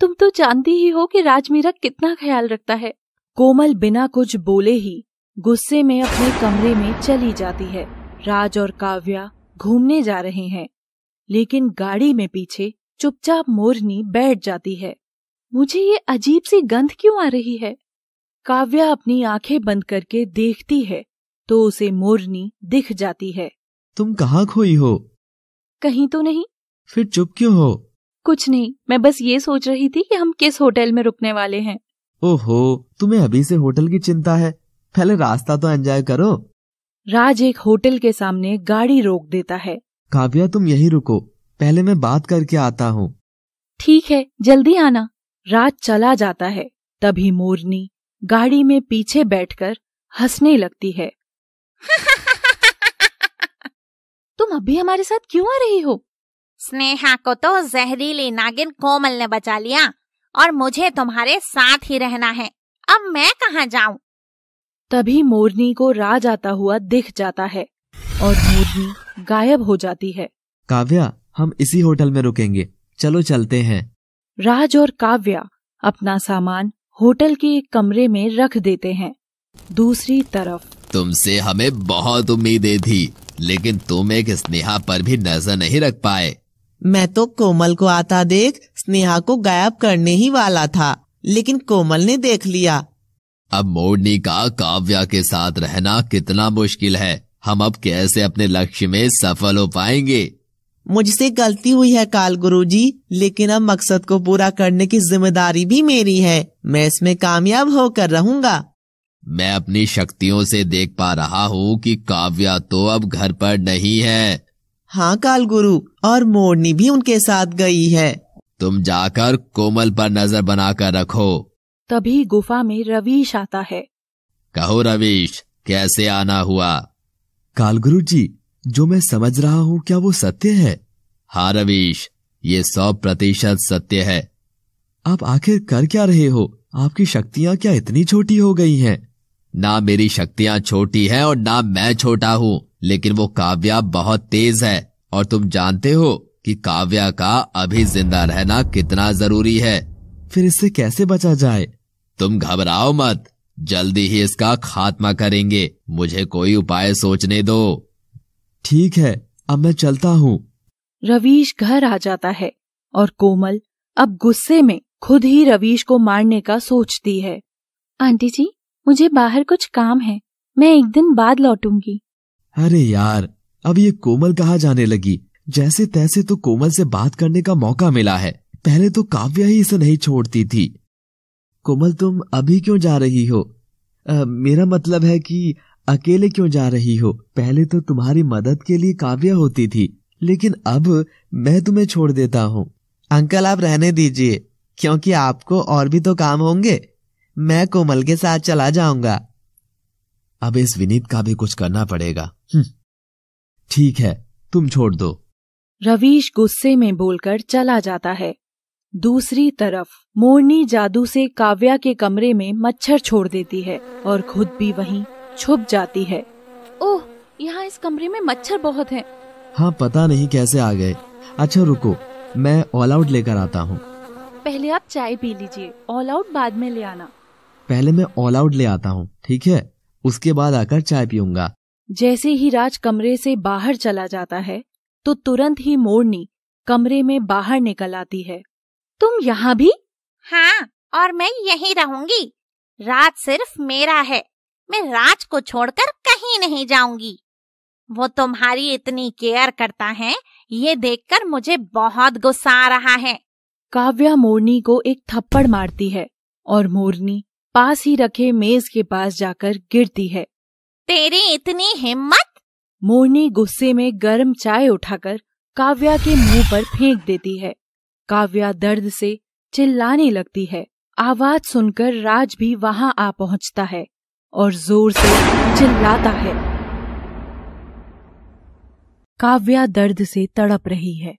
तुम तो जानती ही हो कि राज मेरा कितना ख्याल रखता है कोमल बिना कुछ बोले ही गुस्से में अपने कमरे में चली जाती है राज और काव्या घूमने जा रहे हैं लेकिन गाड़ी में पीछे चुपचाप मोरनी बैठ जाती है मुझे ये अजीब सी गंध क्यों आ रही है काव्या अपनी आंखें बंद करके देखती है तो उसे मोरनी दिख जाती है तुम कहाँ खोई हो कहीं तो नहीं फिर चुप क्यों हो कुछ नहीं मैं बस ये सोच रही थी कि हम किस होटल में रुकने वाले हैं ओहो तुम्हें अभी से होटल की चिंता है पहले रास्ता तो एंजॉय करो राज एक होटल के सामने गाड़ी रोक देता है काव्या तुम यही रुको पहले मैं बात करके आता हूँ ठीक है जल्दी आना राज चला जाता है तभी मोरनी गाड़ी में पीछे बैठकर हंसने लगती है तुम अभी हमारे साथ क्यों आ रही हो स्नेहा को तो जहरीली नागिन कोमल ने बचा लिया और मुझे तुम्हारे साथ ही रहना है अब मैं कहाँ जाऊँ तभी मोरनी को राज आता हुआ दिख जाता है और मोरनी गायब हो जाती है काव्या हम इसी होटल में रुकेंगे चलो चलते हैं राज और काव्या अपना सामान होटल के एक कमरे में रख देते हैं दूसरी तरफ तुमसे हमें बहुत उम्मीदें थी लेकिन तुम एक स्नेहा पर भी नजर नहीं रख पाए मैं तो कोमल को आता देख स्नेहा को गायब करने ही वाला था लेकिन कोमल ने देख लिया अब मोड़नी का काव्या के साथ रहना कितना मुश्किल है हम अब कैसे अपने लक्ष्य में सफल हो पाएंगे मुझसे गलती हुई है काल गुरुजी, लेकिन अब मकसद को पूरा करने की जिम्मेदारी भी मेरी है मैं इसमें कामयाब होकर रहूंगा मैं अपनी शक्तियों से देख पा रहा हूँ कि काव्या तो अब घर पर नहीं है हाँ काल गुरु और मोरनी भी उनके साथ गई है तुम जाकर कोमल पर नजर बनाकर रखो तभी गुफा में रवीश आता है कहो रवीश कैसे आना हुआ कालगुरु जी जो मैं समझ रहा हूँ क्या वो सत्य है हाँ रवीश ये सौ प्रतिशत सत्य है आप आखिर कर क्या रहे हो आपकी शक्तियाँ क्या इतनी छोटी हो गई हैं? ना मेरी शक्तियाँ छोटी हैं और ना मैं छोटा हूँ लेकिन वो काव्या बहुत तेज है और तुम जानते हो कि काव्या का अभी जिंदा रहना कितना जरूरी है फिर इससे कैसे बचा जाए तुम घबराओ मत जल्दी ही इसका खात्मा करेंगे मुझे कोई उपाय सोचने दो ठीक है अब मैं चलता हूँ रवीश घर आ जाता है और कोमल अब गुस्से में खुद ही रवीश को मारने का सोचती है आंटी जी मुझे बाहर कुछ काम है मैं एक दिन बाद लौटूंगी अरे यार अब ये कोमल कहाँ जाने लगी जैसे तैसे तो कोमल से बात करने का मौका मिला है पहले तो काव्या ही इसे नहीं छोड़ती थी कोमल तुम अभी क्यों जा रही हो आ, मेरा मतलब है कि अकेले क्यों जा रही हो पहले तो तुम्हारी मदद के लिए काव्या होती थी लेकिन अब मैं तुम्हें छोड़ देता हूँ अंकल आप रहने दीजिए क्योंकि आपको और भी तो काम होंगे मैं कोमल के साथ चला जाऊंगा अब इस विनीत का भी कुछ करना पड़ेगा हम्म। ठीक है तुम छोड़ दो रवीश गुस्से में बोलकर चला जाता है दूसरी तरफ मोरनी जादू से काव्या के कमरे में मच्छर छोड़ देती है और खुद भी वहीं छुप जाती है ओह यहाँ इस कमरे में मच्छर बहुत हैं। हाँ पता नहीं कैसे आ गए अच्छा रुको मैं ऑल आउट लेकर आता हूँ पहले आप चाय पी लीजिए ऑल आउट बाद में ले आना पहले मैं ऑल आउट ले आता हूँ ठीक है उसके बाद आकर चाय पीऊंगा जैसे ही राज कमरे से बाहर चला जाता है तो तुरंत ही मोरनी कमरे में बाहर निकल आती है तुम यहाँ भी हाँ और मैं यहीं रहूंगी राज सिर्फ मेरा है मैं राज को छोड़कर कहीं नहीं जाऊंगी वो तुम्हारी इतनी केयर करता है ये देखकर मुझे बहुत गुस्सा आ रहा है काव्या मोरनी को एक थप्पड़ मारती है और मोरनी पास ही रखे मेज के पास जाकर गिरती है तेरी इतनी हिम्मत मोरनी गुस्से में गर्म चाय उठाकर काव्या के मुंह पर फेंक देती है काव्या दर्द से चिल्लाने लगती है आवाज सुनकर राज भी वहां आ पहुंचता है और जोर से चिल्लाता है काव्या दर्द से तड़प रही है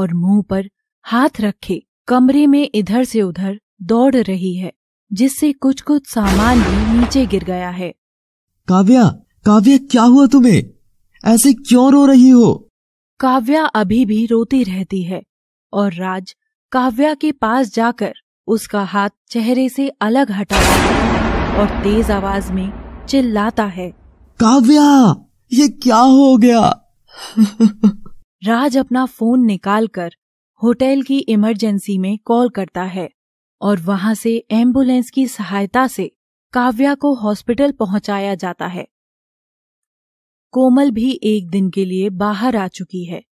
और मुंह पर हाथ रखे कमरे में इधर से उधर दौड़ रही है जिससे कुछ कुछ सामान भी नीचे गिर गया है काव्या काव्या क्या हुआ तुम्हें ऐसे क्यों रो रही हो काव्या अभी भी रोती रहती है और राज काव्या के पास जाकर उसका हाथ चेहरे से अलग हटाता है और तेज आवाज में चिल्लाता है काव्या ये क्या हो गया राज अपना फोन निकालकर होटल की इमरजेंसी में कॉल करता है और वहां से एम्बुलेंस की सहायता से काव्या को हॉस्पिटल पहुंचाया जाता है कोमल भी एक दिन के लिए बाहर आ चुकी है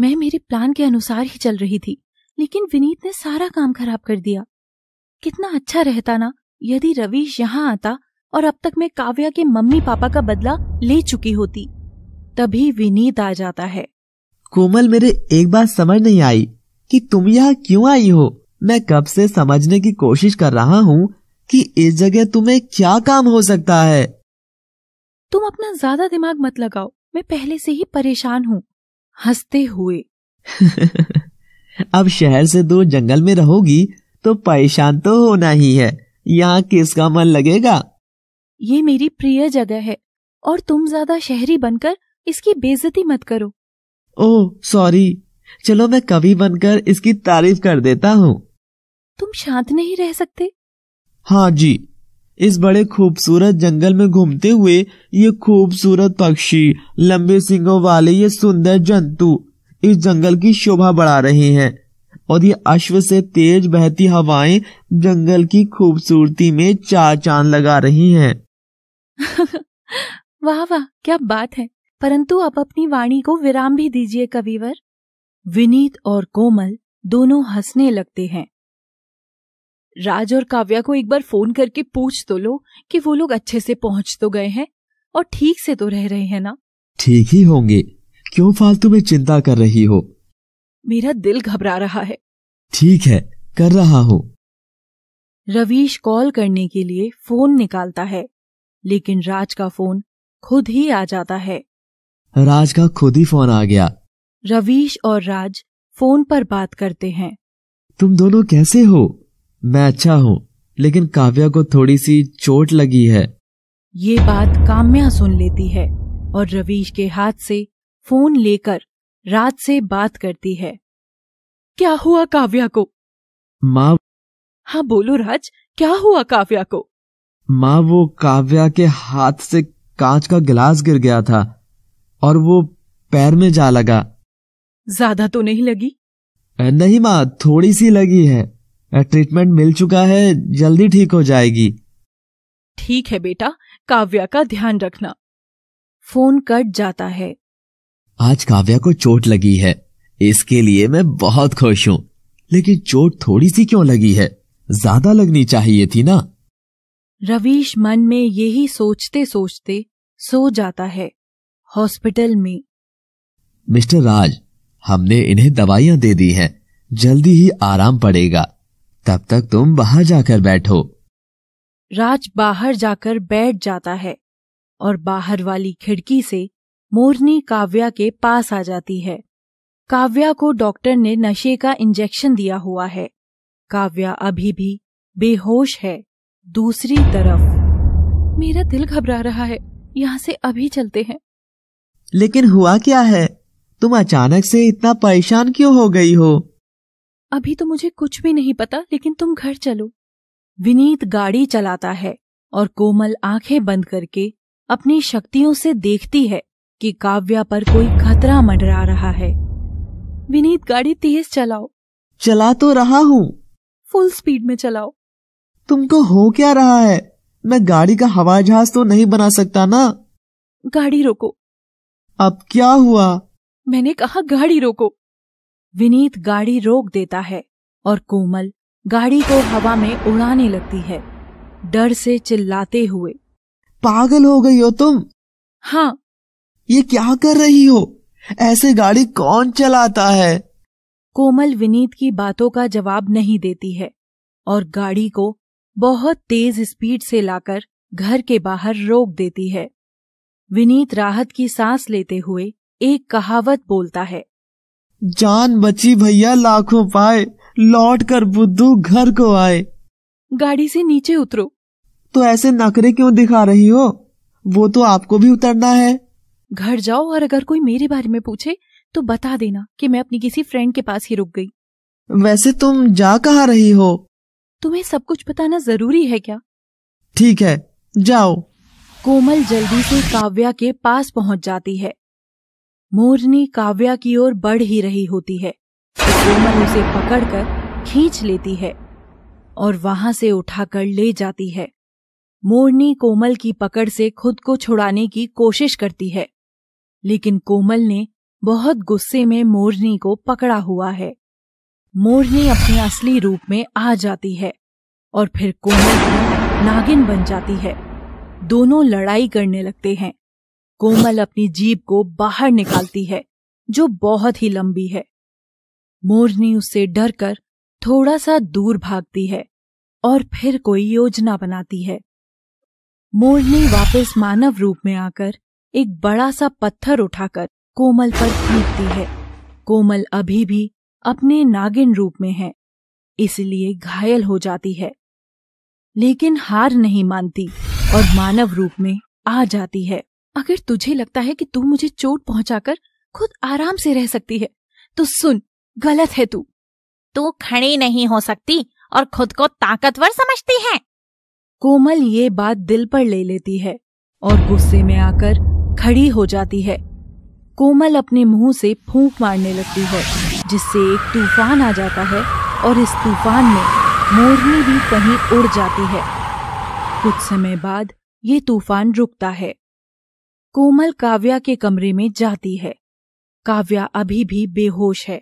मैं मेरे प्लान के अनुसार ही चल रही थी लेकिन विनीत ने सारा काम खराब कर दिया कितना अच्छा रहता ना यदि रवीश यहाँ आता और अब तक मैं काव्या के मम्मी पापा का बदला ले चुकी होती तभी विनीत आ जाता है कोमल मेरे एक बात समझ नहीं आई कि तुम यहाँ क्यों आई हो मैं कब से समझने की कोशिश कर रहा हूँ कि इस जगह तुम्हें क्या काम हो सकता है तुम अपना ज्यादा दिमाग मत लगाओ मैं पहले से ही परेशान हूँ हंसते हुए अब शहर से दूर जंगल में रहोगी तो परेशान तो होना ही है यहाँ किसका मन लगेगा ये मेरी प्रिय जगह है और तुम ज्यादा शहरी बनकर इसकी बेजती मत करो ओह सॉरी चलो मैं कवि बनकर इसकी तारीफ कर देता हूँ तुम शांत नहीं रह सकते हाँ जी इस बड़े खूबसूरत जंगल में घूमते हुए ये खूबसूरत पक्षी लंबे सिंगों वाले ये सुंदर जंतु इस जंगल की शोभा बढ़ा रहे हैं और ये अश्व से तेज बहती हवाएं जंगल की खूबसूरती में चार चांद लगा रही हैं। वाह वाह क्या बात है परंतु आप अपनी वाणी को विराम भी दीजिए कविवर विनीत और कोमल दोनों हंसने लगते हैं राज और काव्या को एक बार फोन करके पूछ तो लो कि वो लोग अच्छे से पहुंच तो गए हैं और ठीक से तो रह रहे हैं ना ठीक ही होंगे क्यों फालतू में चिंता कर रही हो मेरा दिल घबरा रहा है ठीक है कर रहा हूँ रवीश कॉल करने के लिए फोन निकालता है लेकिन राज का फोन खुद ही आ जाता है राज का खुद ही फोन आ गया रवीश और राज फोन पर बात करते हैं तुम दोनों कैसे हो मैं अच्छा हूँ लेकिन काव्या को थोड़ी सी चोट लगी है ये बात काम्या सुन लेती है और रवीश के हाथ से फोन लेकर रात से बात करती है क्या हुआ काव्या को माँ हाँ बोलो राज क्या हुआ काव्या को माँ वो काव्या के हाथ से कांच का गिलास गिर गया था और वो पैर में जा लगा ज्यादा तो नहीं लगी नहीं माँ थोड़ी सी लगी है ट्रीटमेंट मिल चुका है जल्दी ठीक हो जाएगी ठीक है बेटा काव्या का ध्यान रखना फोन कट जाता है आज काव्या को चोट लगी है इसके लिए मैं बहुत खुश हूँ लेकिन चोट थोड़ी सी क्यों लगी है ज्यादा लगनी चाहिए थी ना रवीश मन में यही सोचते सोचते सो जाता है हॉस्पिटल में मिस्टर राज हमने इन्हें दवाइयाँ दे दी हैं जल्दी ही आराम पड़ेगा तब तक तुम बाहर जाकर बैठो राज बाहर जाकर बैठ जाता है और बाहर वाली खिड़की से मोरनी काव्या के पास आ जाती है काव्या को डॉक्टर ने नशे का इंजेक्शन दिया हुआ है काव्या अभी भी बेहोश है दूसरी तरफ मेरा दिल घबरा रहा है यहाँ से अभी चलते हैं लेकिन हुआ क्या है तुम अचानक से इतना परेशान क्यों हो गई हो अभी तो मुझे कुछ भी नहीं पता लेकिन तुम घर चलो विनीत गाड़ी चलाता है और कोमल आंखें बंद करके अपनी शक्तियों से देखती है कि काव्या पर कोई खतरा मंडरा रहा है विनीत गाड़ी तेज चलाओ चला तो रहा हूँ फुल स्पीड में चलाओ तुमको हो क्या रहा है मैं गाड़ी का हवाई जहाज तो नहीं बना सकता ना गाड़ी रोको अब क्या हुआ मैंने कहा गाड़ी रोको विनीत गाड़ी रोक देता है और कोमल गाड़ी को हवा में उड़ाने लगती है डर से चिल्लाते हुए पागल हो गई हो तुम हाँ ये क्या कर रही हो ऐसे गाड़ी कौन चलाता है कोमल विनीत की बातों का जवाब नहीं देती है और गाड़ी को बहुत तेज स्पीड से लाकर घर के बाहर रोक देती है विनीत राहत की सांस लेते हुए एक कहावत बोलता है जान बची भैया लाखों पाए लौट कर बुद्धू घर को आए गाड़ी से नीचे उतरो तो ऐसे नखरे क्यों दिखा रही हो वो तो आपको भी उतरना है घर जाओ और अगर कोई मेरे बारे में पूछे तो बता देना कि मैं अपनी किसी फ्रेंड के पास ही रुक गई वैसे तुम जा कहा रही हो तुम्हें सब कुछ बताना जरूरी है क्या ठीक है जाओ कोमल जल्दी से काव्या के पास पहुंच जाती है मोरनी काव्या की ओर बढ़ ही रही होती है कोमल उसे पकड़कर खींच लेती है और वहां से उठाकर ले जाती है मोरनी कोमल की पकड़ से खुद को छुड़ाने की कोशिश करती है लेकिन कोमल ने बहुत गुस्से में मोरनी को पकड़ा हुआ है मोरनी अपने असली रूप में आ जाती है और फिर कोमल की नागिन बन जाती है दोनों लड़ाई करने लगते हैं कोमल अपनी जीप को बाहर निकालती है जो बहुत ही लंबी है मोरनी उससे डरकर थोड़ा सा दूर भागती है और फिर कोई योजना बनाती है मोरनी वापस मानव रूप में आकर एक बड़ा सा पत्थर उठाकर कोमल पर फेंकती है कोमल अभी भी अपने नागिन रूप में है इसलिए घायल हो जाती है लेकिन हार नहीं मानती और मानव रूप में आ जाती है अगर तुझे लगता है कि तू मुझे चोट पहुंचाकर खुद आराम से रह सकती है तो सुन गलत है तू तू खड़ी नहीं हो सकती और खुद को ताकतवर समझती है कोमल ये बात दिल पर ले लेती है और गुस्से में आकर खड़ी हो जाती है कोमल अपने मुंह से फूंक मारने लगती है जिससे एक तूफान आ जाता है और इस तूफान में मोरनी भी कहीं उड़ जाती है कुछ समय बाद ये तूफान रुकता है कोमल काव्या के कमरे में जाती है काव्या अभी भी बेहोश है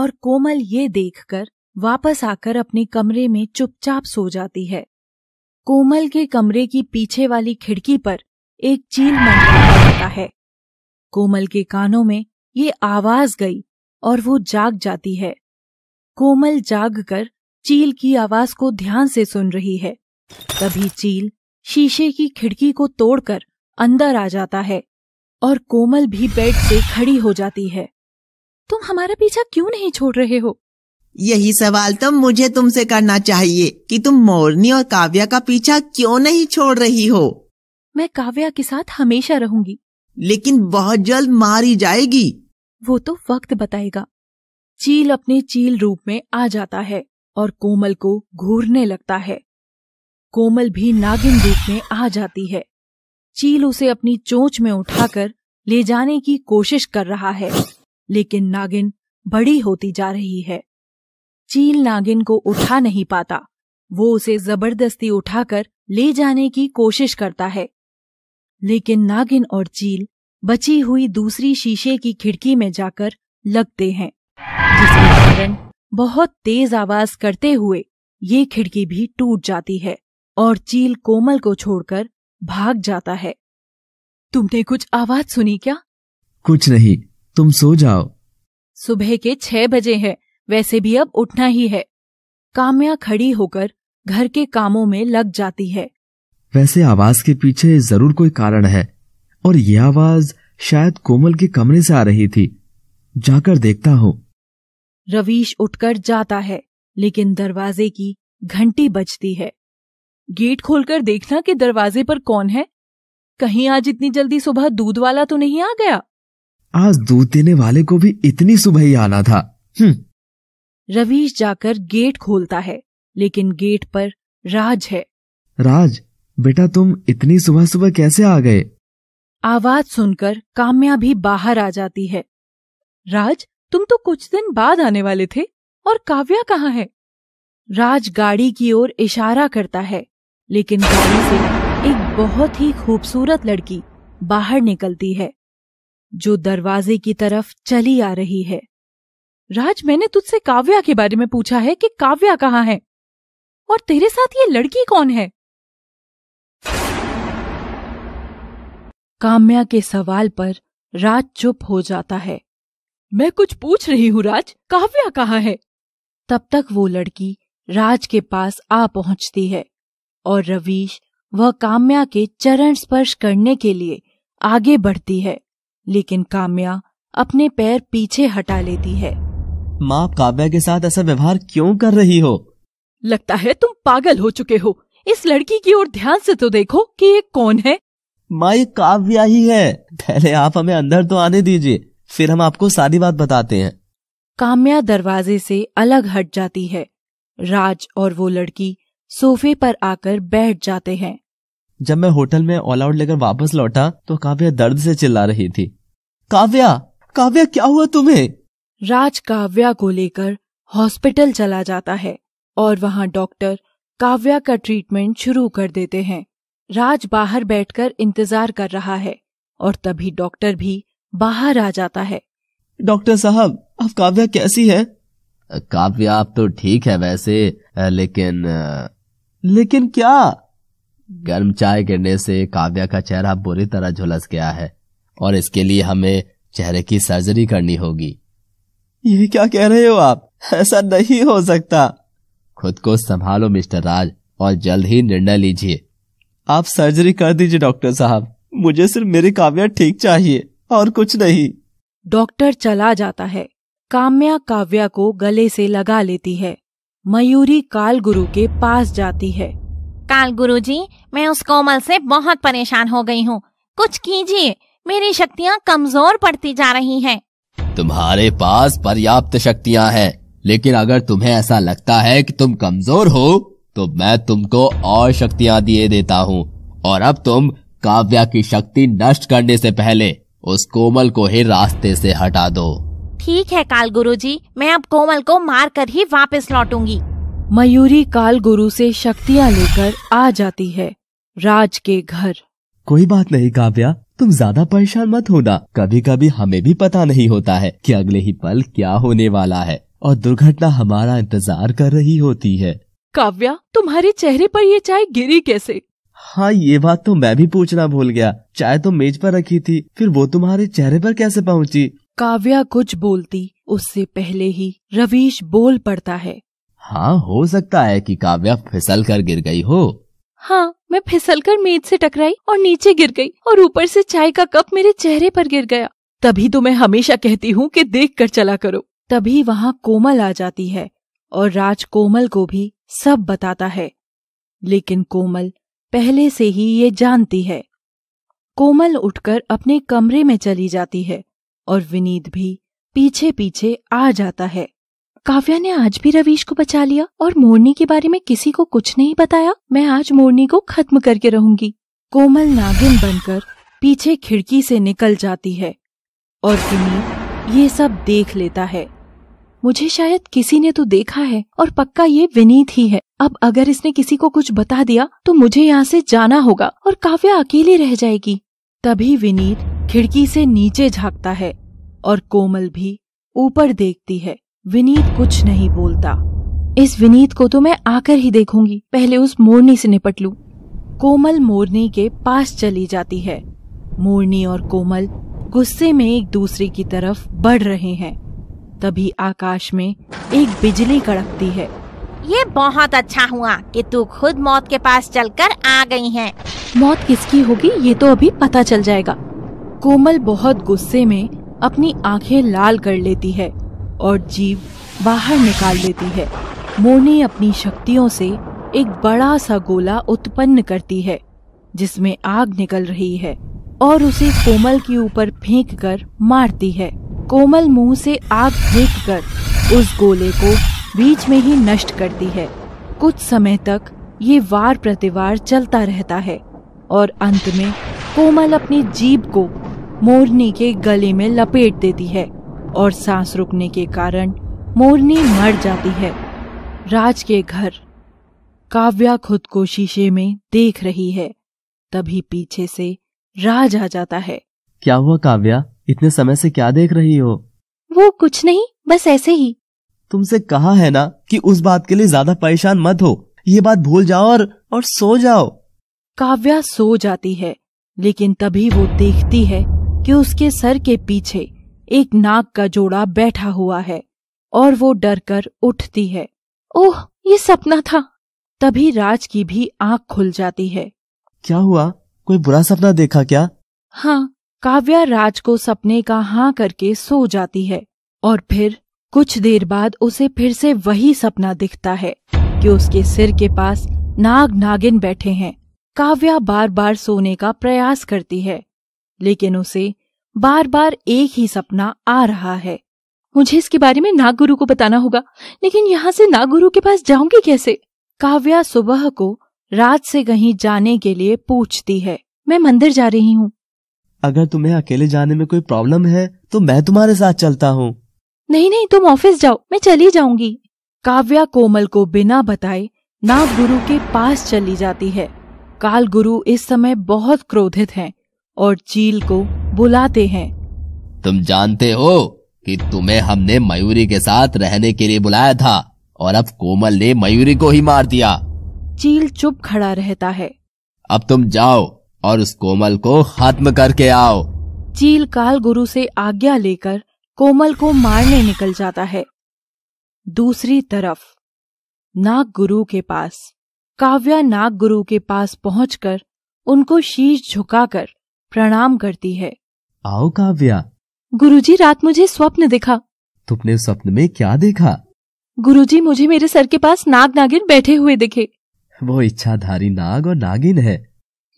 और कोमल ये देखकर वापस आकर अपने कमरे में चुपचाप सो जाती है कोमल के कमरे की पीछे वाली खिड़की पर एक चील मंडरा जाता है कोमल के कानों में ये आवाज गई और वो जाग जाती है कोमल जाग कर चील की आवाज को ध्यान से सुन रही है तभी चील शीशे की खिड़की को तोड़कर अंदर आ जाता है और कोमल भी बेड से खड़ी हो जाती है तुम हमारा पीछा क्यों नहीं छोड़ रहे हो यही सवाल तो मुझे तुमसे करना चाहिए कि तुम मोरनी और काव्या का पीछा क्यों नहीं छोड़ रही हो मैं काव्या के साथ हमेशा रहूंगी लेकिन बहुत जल्द मारी जाएगी वो तो वक्त बताएगा चील अपने चील रूप में आ जाता है और कोमल को घूरने लगता है कोमल भी नागिन रूप में आ जाती है चील उसे अपनी चोंच में उठाकर ले जाने की कोशिश कर रहा है लेकिन नागिन बड़ी होती जा रही है चील नागिन को उठा नहीं पाता वो उसे जबरदस्ती उठाकर ले जाने की कोशिश करता है लेकिन नागिन और चील बची हुई दूसरी शीशे की खिड़की में जाकर लगते हैं जिसके कारण बहुत तेज आवाज करते हुए ये खिड़की भी टूट जाती है और चील कोमल को छोड़कर भाग जाता है तुमने कुछ आवाज सुनी क्या कुछ नहीं तुम सो जाओ सुबह के छह बजे हैं वैसे भी अब उठना ही है काम्या खड़ी होकर घर के कामों में लग जाती है वैसे आवाज के पीछे जरूर कोई कारण है और यह आवाज शायद कोमल के कमरे से आ रही थी जाकर देखता हो रवीश उठकर जाता है लेकिन दरवाजे की घंटी बजती है गेट खोलकर देखना कि दरवाजे पर कौन है कहीं आज इतनी जल्दी सुबह दूध वाला तो नहीं आ गया आज दूध देने वाले को भी इतनी सुबह ही आना था हम्म। रवीश जाकर गेट खोलता है लेकिन गेट पर राज है राज बेटा तुम इतनी सुबह सुबह कैसे आ गए आवाज सुनकर काम्या भी बाहर आ जाती है राज तुम तो कुछ दिन बाद आने वाले थे और काव्या कहाँ है राज गाड़ी की ओर इशारा करता है लेकिन गाड़ी से एक बहुत ही खूबसूरत लड़की बाहर निकलती है जो दरवाजे की तरफ चली आ रही है राज मैंने तुझसे काव्या के बारे में पूछा है कि काव्या कहाँ है और तेरे साथ ये लड़की कौन है काम्या के सवाल पर राज चुप हो जाता है मैं कुछ पूछ रही हूँ राज काव्या कहाँ है तब तक वो लड़की राज के पास आ पहुंचती है और रवीश वह काम्या के चरण स्पर्श करने के लिए आगे बढ़ती है लेकिन काम्या अपने पैर पीछे हटा लेती है माँ काव्या के साथ ऐसा व्यवहार क्यों कर रही हो लगता है तुम पागल हो चुके हो इस लड़की की ओर ध्यान से तो देखो कि ये कौन है माँ ये काव्या ही है पहले आप हमें अंदर तो आने दीजिए फिर हम आपको सारी बात बताते हैं काम्या दरवाजे से अलग हट जाती है राज और वो लड़की सोफे पर आकर बैठ जाते हैं जब मैं होटल में ऑल आउट लेकर वापस लौटा तो काव्या दर्द से चिल्ला रही थी काव्या काव्या क्या हुआ तुम्हें राज काव्या को लेकर हॉस्पिटल चला जाता है और वहाँ डॉक्टर काव्या का ट्रीटमेंट शुरू कर देते हैं राज बाहर बैठकर इंतजार कर रहा है और तभी डॉक्टर भी बाहर आ जाता है डॉक्टर साहब अब काव्या कैसी है काव्या आप तो ठीक है वैसे लेकिन लेकिन क्या गर्म चाय गिरने से काव्या का चेहरा बुरी तरह झुलस गया है और इसके लिए हमें चेहरे की सर्जरी करनी होगी ये क्या कह रहे हो आप ऐसा नहीं हो सकता खुद को संभालो मिस्टर राज और जल्द ही निर्णय लीजिए आप सर्जरी कर दीजिए डॉक्टर साहब मुझे सिर्फ मेरी काव्या ठीक चाहिए और कुछ नहीं डॉक्टर चला जाता है काम्या काव्या को गले से लगा लेती है मयूरी काल गुरु के पास जाती है काल गुरु जी मैं उस कोमल से बहुत परेशान हो गई हूँ कुछ कीजिए मेरी शक्तियाँ कमजोर पड़ती जा रही हैं। तुम्हारे पास पर्याप्त शक्तियाँ हैं लेकिन अगर तुम्हें ऐसा लगता है कि तुम कमजोर हो तो मैं तुमको और शक्तियाँ दिए देता हूँ और अब तुम काव्या की शक्ति नष्ट करने से पहले उस कोमल को ही रास्ते से हटा दो ठीक है काल गुरु जी मैं अब कोमल को मार कर ही वापस लौटूंगी मयूरी काल गुरु से शक्तियाँ लेकर आ जाती है राज के घर कोई बात नहीं काव्या तुम ज्यादा परेशान मत होना कभी कभी हमें भी पता नहीं होता है कि अगले ही पल क्या होने वाला है और दुर्घटना हमारा इंतजार कर रही होती है काव्या तुम्हारे चेहरे पर ये चाय गिरी कैसे हाँ ये बात तो मैं भी पूछना भूल गया चाय तो मेज पर रखी थी फिर वो तुम्हारे चेहरे पर कैसे पहुँची काव्या कुछ बोलती उससे पहले ही रवीश बोल पड़ता है हाँ हो सकता है कि काव्या फिसल कर गिर गई हो हाँ मैं फिसल कर मेज से टकराई और नीचे गिर गई और ऊपर से चाय का कप मेरे चेहरे पर गिर गया तभी तो मैं हमेशा कहती हूँ कि देख कर चला करो तभी वहाँ कोमल आ जाती है और राज कोमल को भी सब बताता है लेकिन कोमल पहले से ही ये जानती है कोमल उठकर अपने कमरे में चली जाती है और विनीत भी पीछे पीछे आ जाता है काव्या ने आज भी रवीश को बचा लिया और मोरनी के बारे में किसी को कुछ नहीं बताया मैं आज मोरनी को खत्म करके रहूंगी कोमल नागिन बनकर पीछे खिड़की से निकल जाती है और विनीत ये सब देख लेता है मुझे शायद किसी ने तो देखा है और पक्का ये विनीत ही है अब अगर इसने किसी को कुछ बता दिया तो मुझे यहाँ से जाना होगा और काव्या अकेली रह जाएगी तभी विनीत खिड़की से नीचे झांकता है और कोमल भी ऊपर देखती है विनीत कुछ नहीं बोलता इस विनीत को तो मैं आकर ही देखूंगी पहले उस मोरनी से निपट लू कोमल मोरनी के पास चली जाती है मोरनी और कोमल गुस्से में एक दूसरे की तरफ बढ़ रहे हैं तभी आकाश में एक बिजली कड़कती है ये बहुत अच्छा हुआ कि तू खुद मौत के पास चलकर आ गई है मौत किसकी होगी ये तो अभी पता चल जाएगा कोमल बहुत गुस्से में अपनी आंखें लाल कर लेती है और जीव बाहर निकाल लेती है मोनी अपनी शक्तियों से एक बड़ा सा गोला उत्पन्न करती है जिसमें आग निकल रही है और उसे कोमल के ऊपर फेंक कर मारती है कोमल मुंह से आग फेंक कर उस गोले को बीच में ही नष्ट करती है कुछ समय तक ये वार प्रतिवार चलता रहता है और अंत में कोमल अपनी जीप को मोरनी के गले में लपेट देती है और सांस रुकने के कारण मोरनी मर जाती है राज के घर काव्या खुद को शीशे में देख रही है तभी पीछे से राज आ जाता है क्या हुआ काव्या इतने समय से क्या देख रही हो वो कुछ नहीं बस ऐसे ही तुमसे कहा है ना कि उस बात के लिए ज्यादा परेशान मत हो ये बात भूल जाओ और और सो जाओ काव्या सो जाती है लेकिन तभी वो देखती है कि उसके सर के पीछे एक नाग का जोड़ा बैठा हुआ है और वो डरकर उठती है ओह ये सपना था तभी राज की भी आंख खुल जाती है क्या हुआ कोई बुरा सपना देखा क्या हाँ काव्या राज को सपने का हाँ करके सो जाती है और फिर कुछ देर बाद उसे फिर से वही सपना दिखता है कि उसके सिर के पास नाग नागिन बैठे हैं काव्या बार बार सोने का प्रयास करती है लेकिन उसे बार बार एक ही सपना आ रहा है मुझे इसके बारे में नागुरु को बताना होगा लेकिन यहाँ से नागुरु के पास जाऊंगी कैसे काव्या सुबह को रात से कहीं जाने के लिए पूछती है मैं मंदिर जा रही हूँ अगर तुम्हें अकेले जाने में कोई प्रॉब्लम है तो मैं तुम्हारे साथ चलता हूँ नहीं नहीं तुम ऑफिस जाओ मैं चली जाऊंगी काव्या कोमल को बिना बताए गुरु के पास चली जाती है काल गुरु इस समय बहुत क्रोधित हैं और चील को बुलाते हैं तुम जानते हो कि तुम्हें हमने मयूरी के साथ रहने के लिए बुलाया था और अब कोमल ने मयूरी को ही मार दिया चील चुप खड़ा रहता है अब तुम जाओ और उस कोमल को खत्म करके आओ चील काल गुरु से आज्ञा लेकर कोमल को मारने निकल जाता है दूसरी तरफ नाग गुरु के पास काव्या नाग गुरु के पास पहुंचकर उनको शीश झुकाकर प्रणाम करती है आओ काव्या गुरुजी रात मुझे स्वप्न दिखा तुमने स्वप्न में क्या देखा गुरुजी मुझे मेरे सर के पास नाग नागिन बैठे हुए दिखे वो इच्छाधारी नाग और नागिन है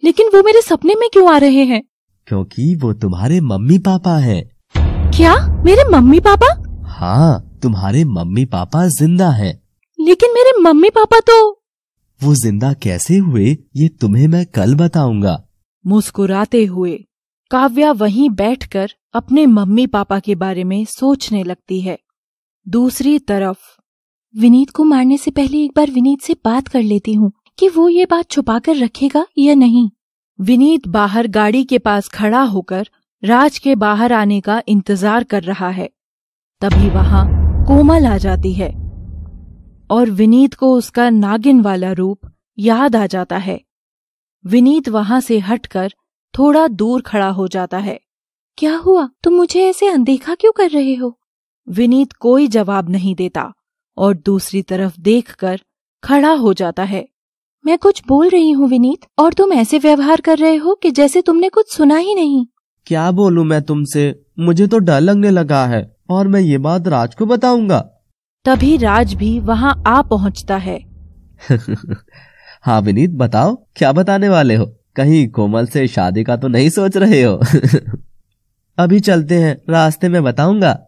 लेकिन वो मेरे सपने में क्यों आ रहे हैं क्योंकि वो तुम्हारे मम्मी पापा है क्या मेरे मम्मी पापा हाँ तुम्हारे मम्मी पापा जिंदा है लेकिन मेरे मम्मी पापा तो वो जिंदा कैसे हुए ये तुम्हें मैं कल बताऊंगा मुस्कुराते हुए काव्या वहीं बैठकर अपने मम्मी पापा के बारे में सोचने लगती है दूसरी तरफ विनीत को मारने से पहले एक बार विनीत से बात कर लेती हूँ कि वो ये बात छुपा कर रखेगा या नहीं विनीत बाहर गाड़ी के पास खड़ा होकर राज के बाहर आने का इंतजार कर रहा है तभी वहाँ कोमल आ जाती है और विनीत को उसका नागिन वाला रूप याद आ जाता है विनीत वहां से हटकर थोड़ा दूर खड़ा हो जाता है क्या हुआ तुम मुझे ऐसे अनदेखा क्यों कर रहे हो विनीत कोई जवाब नहीं देता और दूसरी तरफ देखकर खड़ा हो जाता है मैं कुछ बोल रही हूँ विनीत और तुम ऐसे व्यवहार कर रहे हो कि जैसे तुमने कुछ सुना ही नहीं क्या बोलूँ मैं तुमसे मुझे तो डर लगने लगा है और मैं ये बात राज को बताऊंगा तभी राज भी वहाँ आ पहुँचता है हाँ विनीत बताओ क्या बताने वाले हो कहीं कोमल से शादी का तो नहीं सोच रहे हो अभी चलते हैं रास्ते में बताऊंगा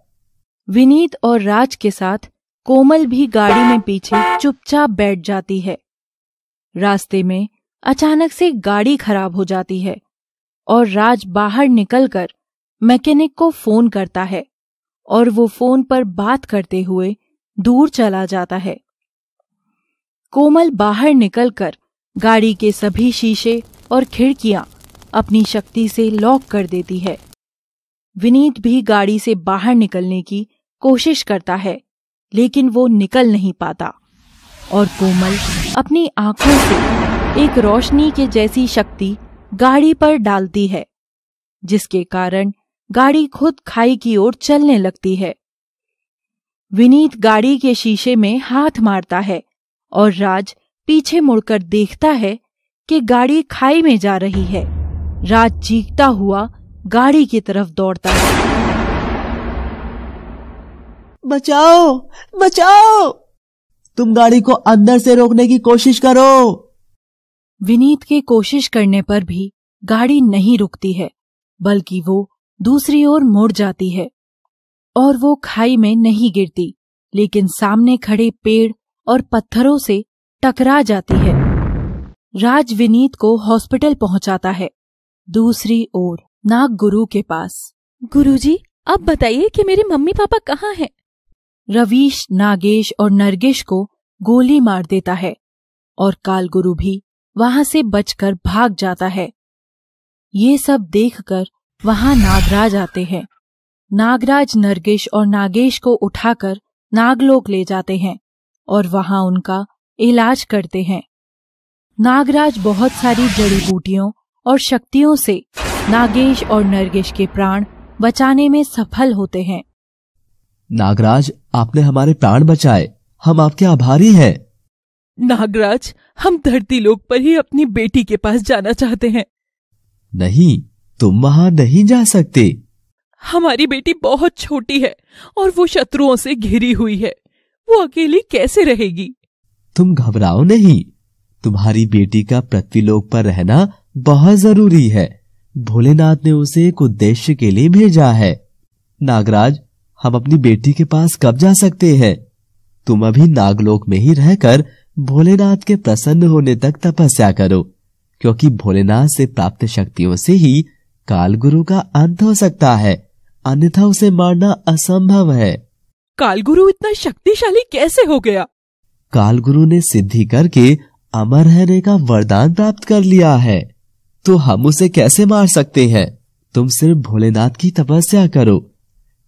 विनीत और राज के साथ कोमल भी गाड़ी में पीछे चुपचाप बैठ जाती है रास्ते में अचानक से गाड़ी खराब हो जाती है और राज बाहर निकलकर मैकेनिक को फोन करता है और वो फोन पर बात करते हुए दूर चला जाता है कोमल बाहर निकलकर गाड़ी के सभी शीशे और खिड़कियां अपनी शक्ति से लॉक कर देती है विनीत भी गाड़ी से बाहर निकलने की कोशिश करता है लेकिन वो निकल नहीं पाता और कोमल अपनी आंखों से एक रोशनी के जैसी शक्ति गाड़ी पर डालती है जिसके कारण गाड़ी खुद खाई की ओर चलने लगती है विनीत गाड़ी के शीशे में हाथ मारता है और राज पीछे मुड़कर देखता है कि गाड़ी खाई में जा रही है राज चीखता हुआ गाड़ी की तरफ दौड़ता है बचाओ बचाओ तुम गाड़ी को अंदर से रोकने की कोशिश करो विनीत के कोशिश करने पर भी गाड़ी नहीं रुकती है बल्कि वो दूसरी ओर मुड़ जाती है और वो खाई में नहीं गिरती लेकिन सामने खड़े पेड़ और पत्थरों से टकरा जाती है राज विनीत को हॉस्पिटल पहुंचाता है दूसरी ओर नाग गुरु के पास गुरुजी अब बताइए कि मेरे मम्मी पापा कहाँ हैं? रवीश नागेश और नरगेश को गोली मार देता है और काल गुरु भी वहां से बचकर भाग जाता है ये सब देखकर वहां नागराज आते हैं नागराज नरगेश और नागेश को उठाकर नागलोक ले जाते हैं और वहां उनका इलाज करते हैं नागराज बहुत सारी जड़ी बूटियों और शक्तियों से नागेश और नरगेश के प्राण बचाने में सफल होते हैं नागराज आपने हमारे प्राण बचाए हम आपके आभारी हैं नागराज हम धरती लोक पर ही अपनी बेटी के पास जाना चाहते हैं नहीं तुम वहां नहीं जा सकते हमारी बेटी बहुत छोटी है और वो शत्रुओं से घिरी हुई है वो अकेली कैसे रहेगी तुम घबराओ नहीं तुम्हारी बेटी का पृथ्वीलोक पर रहना बहुत जरूरी है भोलेनाथ ने उसे एक उद्देश्य के लिए भेजा है नागराज हम अपनी बेटी के पास कब जा सकते हैं तुम अभी नागलोक में ही रहकर भोलेनाथ के प्रसन्न होने तक तपस्या करो क्योंकि भोलेनाथ से प्राप्त शक्तियों से ही कालगुरु का अंत हो सकता है अन्यथा उसे मारना असंभव है कालगुरु इतना शक्तिशाली कैसे हो गया कालगुरु ने सिद्धि करके अमर रहने का वरदान प्राप्त कर लिया है तो हम उसे कैसे मार सकते हैं तुम सिर्फ भोलेनाथ की तपस्या करो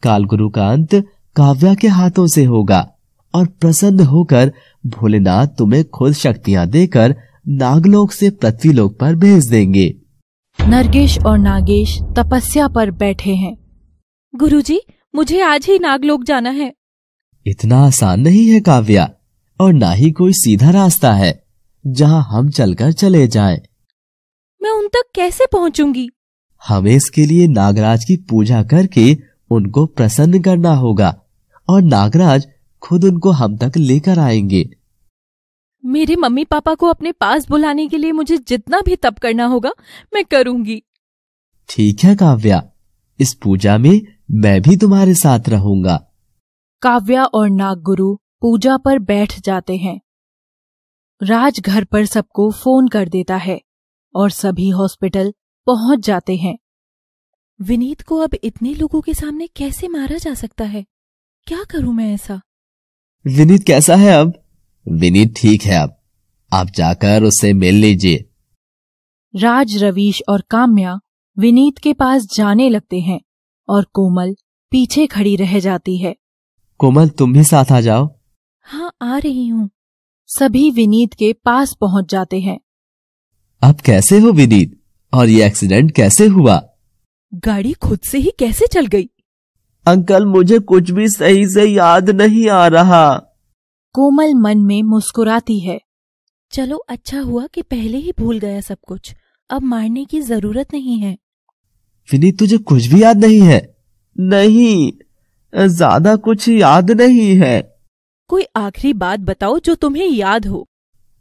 कालगुरु का अंत काव्या के हाथों से होगा और प्रसन्न होकर भोलेनाथ तुम्हें खुद शक्तियाँ देकर नागलोक से पृथ्वीलोक पर भेज देंगे नरगेश और नागेश तपस्या पर बैठे हैं गुरुजी, मुझे आज ही नागलोक जाना है इतना आसान नहीं है काव्या और ना ही कोई सीधा रास्ता है जहाँ हम चलकर चले जाएं। मैं उन तक कैसे पहुँचूंगी हमें इसके लिए नागराज की पूजा करके उनको प्रसन्न करना होगा और नागराज खुद उनको हम तक लेकर आएंगे मेरे मम्मी पापा को अपने पास बुलाने के लिए मुझे जितना भी तप करना होगा मैं करूंगी ठीक है काव्या इस पूजा में मैं भी तुम्हारे साथ रहूंगा काव्या और नाग गुरु पूजा पर बैठ जाते हैं राज घर पर सबको फोन कर देता है और सभी हॉस्पिटल पहुंच जाते हैं विनीत को अब इतने लोगों के सामने कैसे मारा जा सकता है क्या करूं मैं ऐसा विनीत कैसा है अब विनीत ठीक है अब आप जाकर उससे मिल लीजिए राज रवीश और काम्या विनीत के पास जाने लगते हैं और कोमल पीछे खड़ी रह जाती है कोमल तुम भी साथ आ जाओ हाँ आ रही हूँ सभी विनीत के पास पहुँच जाते हैं अब कैसे हो विनीत और ये एक्सीडेंट कैसे हुआ गाड़ी खुद से ही कैसे चल गई अंकल मुझे कुछ भी सही से याद नहीं आ रहा कोमल मन में मुस्कुराती है चलो अच्छा हुआ कि पहले ही भूल गया सब कुछ अब मारने की जरूरत नहीं है विनीत तुझे कुछ भी याद नहीं है नहीं ज्यादा कुछ याद नहीं है कोई आखिरी बात बताओ जो तुम्हें याद हो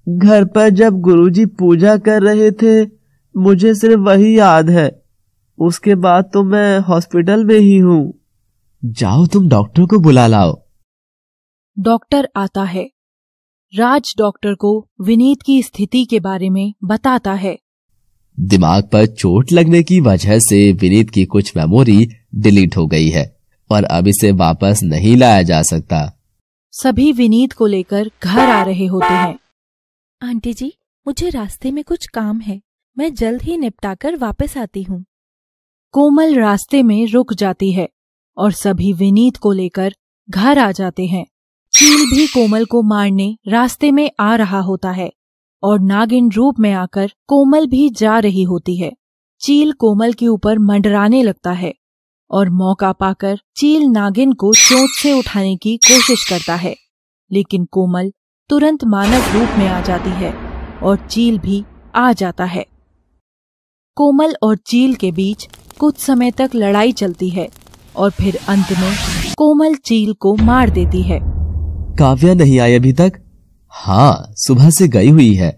घर पर जब गुरुजी पूजा कर रहे थे मुझे सिर्फ वही याद है उसके बाद तो मैं हॉस्पिटल में ही हूँ जाओ तुम डॉक्टर को बुला लाओ डॉक्टर आता है राज डॉक्टर को विनीत की स्थिति के बारे में बताता है दिमाग पर चोट लगने की वजह से विनीत की कुछ मेमोरी डिलीट हो गई है और अब इसे वापस नहीं लाया जा सकता सभी विनीत को लेकर घर आ रहे होते हैं आंटी जी मुझे रास्ते में कुछ काम है मैं जल्द ही निपटा कर वापस आती हूँ कोमल रास्ते में रुक जाती है और सभी विनीत को लेकर घर आ जाते हैं चील भी कोमल को मारने रास्ते में आ रहा होता है और नागिन रूप में आकर कोमल भी जा रही होती है चील कोमल के ऊपर मंडराने लगता है और मौका पाकर चील नागिन को चोट से उठाने की कोशिश करता है लेकिन कोमल तुरंत मानव रूप में आ जाती है और चील भी आ जाता है कोमल और चील के बीच कुछ समय तक लड़ाई चलती है और फिर अंत में कोमल चील को मार देती है काव्या नहीं आई अभी तक हाँ सुबह से गई हुई है